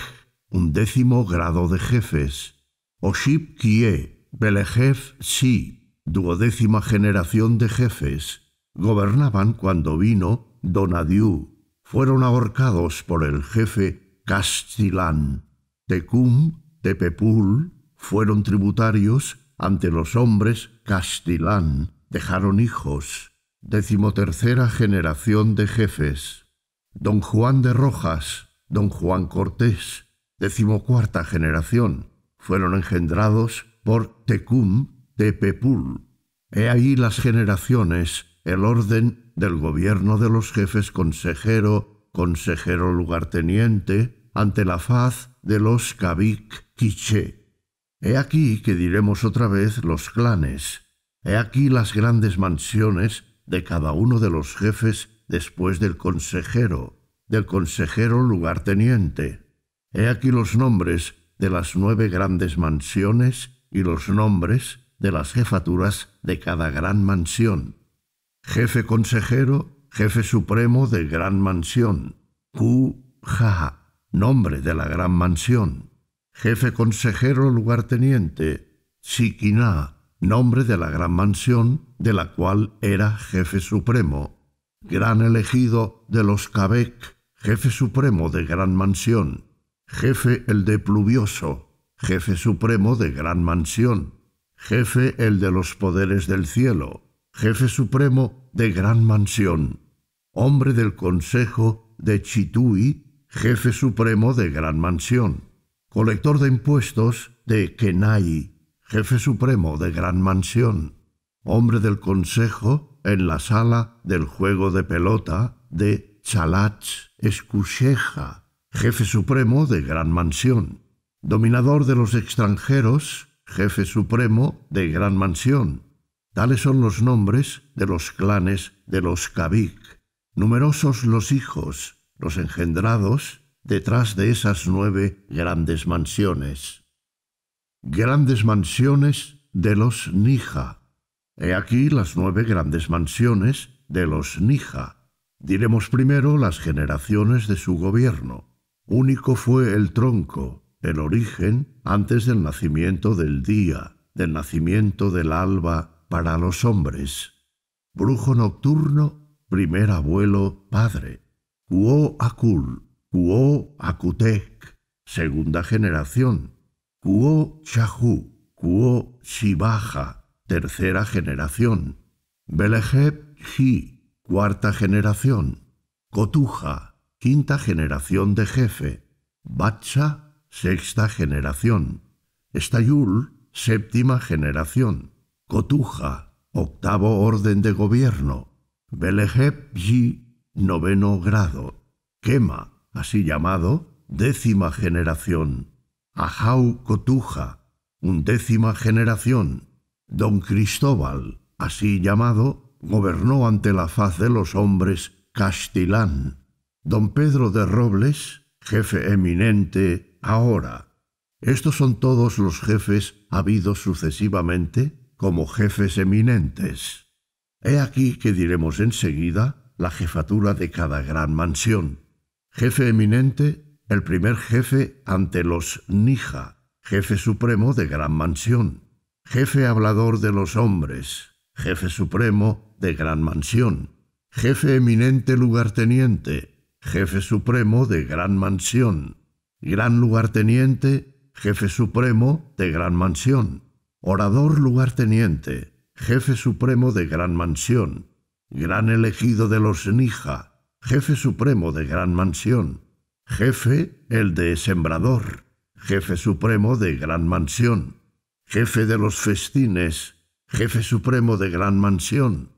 undécimo grado de jefes, oshib Kie, Belejef Si, duodécima generación de jefes, gobernaban cuando vino Donadiú. Fueron ahorcados por el jefe Castilán. Tecum, Tepepul, fueron tributarios ante los hombres Castilán. Dejaron hijos. Decimotercera generación de jefes. Don Juan de Rojas, don Juan Cortés, decimocuarta generación, fueron engendrados por Tecum Tepepul. He ahí las generaciones, el orden del gobierno de los jefes consejero, consejero lugarteniente, ante la faz de los cabic quiché. He aquí que diremos otra vez los clanes. He aquí las grandes mansiones de cada uno de los jefes después del consejero, del consejero lugarteniente. He aquí los nombres de las nueve grandes mansiones y los nombres de las jefaturas de cada gran mansión. Jefe consejero, jefe supremo de gran mansión. Q-Ja, nombre de la gran mansión. Jefe consejero lugarteniente, Siquiná, nombre de la gran mansión de la cual era jefe supremo. Gran elegido de los Kabek, jefe supremo de Gran Mansión, jefe el de Pluvioso, jefe supremo de Gran Mansión, jefe el de los poderes del cielo, jefe supremo de Gran Mansión, hombre del Consejo de Chitui, jefe supremo de Gran Mansión, colector de impuestos de Kenai, jefe supremo de Gran Mansión, hombre del Consejo en la sala del juego de pelota de Chalach Escucheja, jefe supremo de Gran Mansión, dominador de los extranjeros, jefe supremo de Gran Mansión. Tales son los nombres de los clanes de los Kavik. Numerosos los hijos, los engendrados, detrás de esas nueve grandes mansiones. Grandes mansiones de los Nija. He aquí las nueve grandes mansiones de los Nija Diremos primero las generaciones de su gobierno. Único fue el tronco, el origen antes del nacimiento del día, del nacimiento del alba para los hombres. Brujo nocturno, primer abuelo, padre. Cuo Akul, Cuo Akutek, segunda generación. Cuo Chahu, Cuo Shibaja, tercera generación cuarta generación, Cotuja, quinta generación de jefe, Batcha, sexta generación, Estayul, séptima generación, Cotuja, octavo orden de gobierno, y, noveno grado, Kema, así llamado, décima generación, Ajau Cotuja, undécima generación, Don Cristóbal, así llamado, gobernó ante la faz de los hombres Castilán, don Pedro de Robles, jefe eminente ahora. Estos son todos los jefes habidos sucesivamente como jefes eminentes. He aquí que diremos enseguida la jefatura de cada gran mansión. Jefe eminente, el primer jefe ante los Nija, jefe supremo de gran mansión, jefe hablador de los hombres, jefe supremo de Gran Mansión, jefe eminente lugarteniente, jefe supremo de Gran Mansión, gran lugarteniente, jefe supremo de Gran Mansión, orador lugarteniente, jefe supremo de Gran Mansión, gran elegido de los Nija, jefe supremo de Gran Mansión, jefe el de Sembrador, jefe supremo de Gran Mansión, jefe de los festines, jefe supremo de Gran Mansión,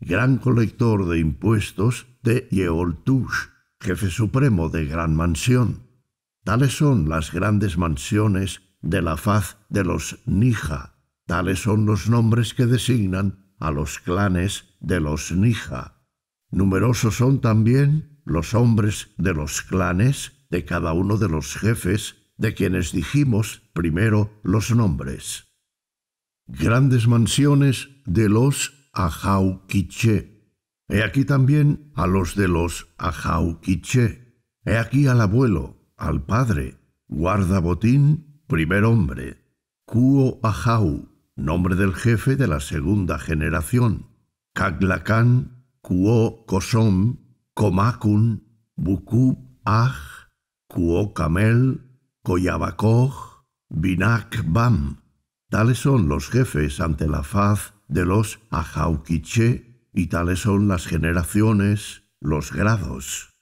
gran colector de impuestos de Yeoltush, jefe supremo de Gran Mansión. Tales son las grandes mansiones de la faz de los Nija. Tales son los nombres que designan a los clanes de los Nija. Numerosos son también los hombres de los clanes de cada uno de los jefes, de quienes dijimos primero los nombres grandes mansiones de los Ajauquiche. He aquí también a los de los Ajauquiche. He aquí al abuelo, al padre, guarda botín, primer hombre, Cuo Ajau, nombre del jefe de la segunda generación, Caglacán, Cuo Cosom, Comacun, bucú Aj, Cuo Camel, Coyabacoj, Binak Bam, Tales son los jefes ante la faz de los Ajauquiche y tales son las generaciones, los grados.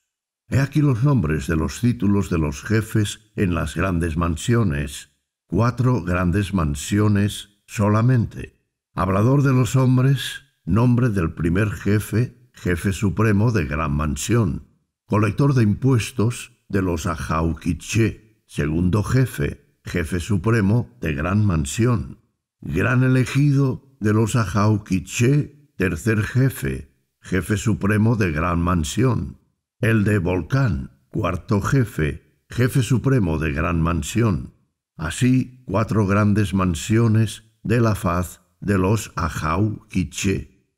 He aquí los nombres de los títulos de los jefes en las grandes mansiones. Cuatro grandes mansiones solamente. Hablador de los hombres, nombre del primer jefe, jefe supremo de gran mansión. Colector de impuestos de los Ajauquiche, segundo jefe, jefe supremo de Gran Mansión, gran elegido de los Ajauquiche, tercer jefe, jefe supremo de Gran Mansión, el de Volcán, cuarto jefe, jefe supremo de Gran Mansión, así cuatro grandes mansiones de la faz de los Ahau-Quiché.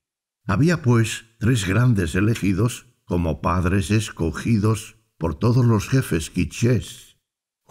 Había pues tres grandes elegidos como padres escogidos por todos los jefes quichés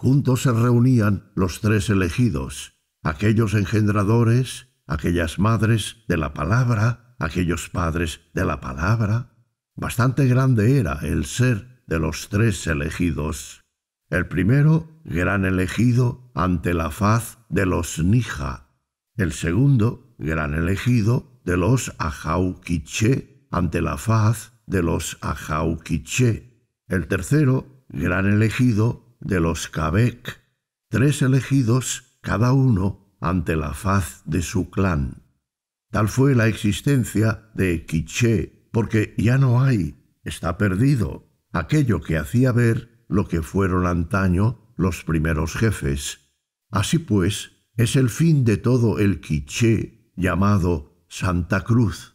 Juntos se reunían los tres elegidos, aquellos engendradores, aquellas madres de la palabra, aquellos padres de la palabra. Bastante grande era el ser de los tres elegidos. El primero, gran elegido ante la faz de los Nija. El segundo, gran elegido de los Ajauquiche ante la faz de los Ajauquiche. El tercero, gran elegido de los Kabek, tres elegidos cada uno ante la faz de su clan. Tal fue la existencia de Quiché, porque ya no hay, está perdido, aquello que hacía ver lo que fueron antaño los primeros jefes. Así pues, es el fin de todo el Quiché llamado Santa Cruz.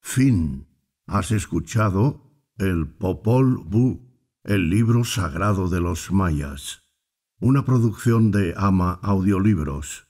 Fin. Has escuchado el Popol Vuh el libro sagrado de los mayas, una producción de Ama Audiolibros.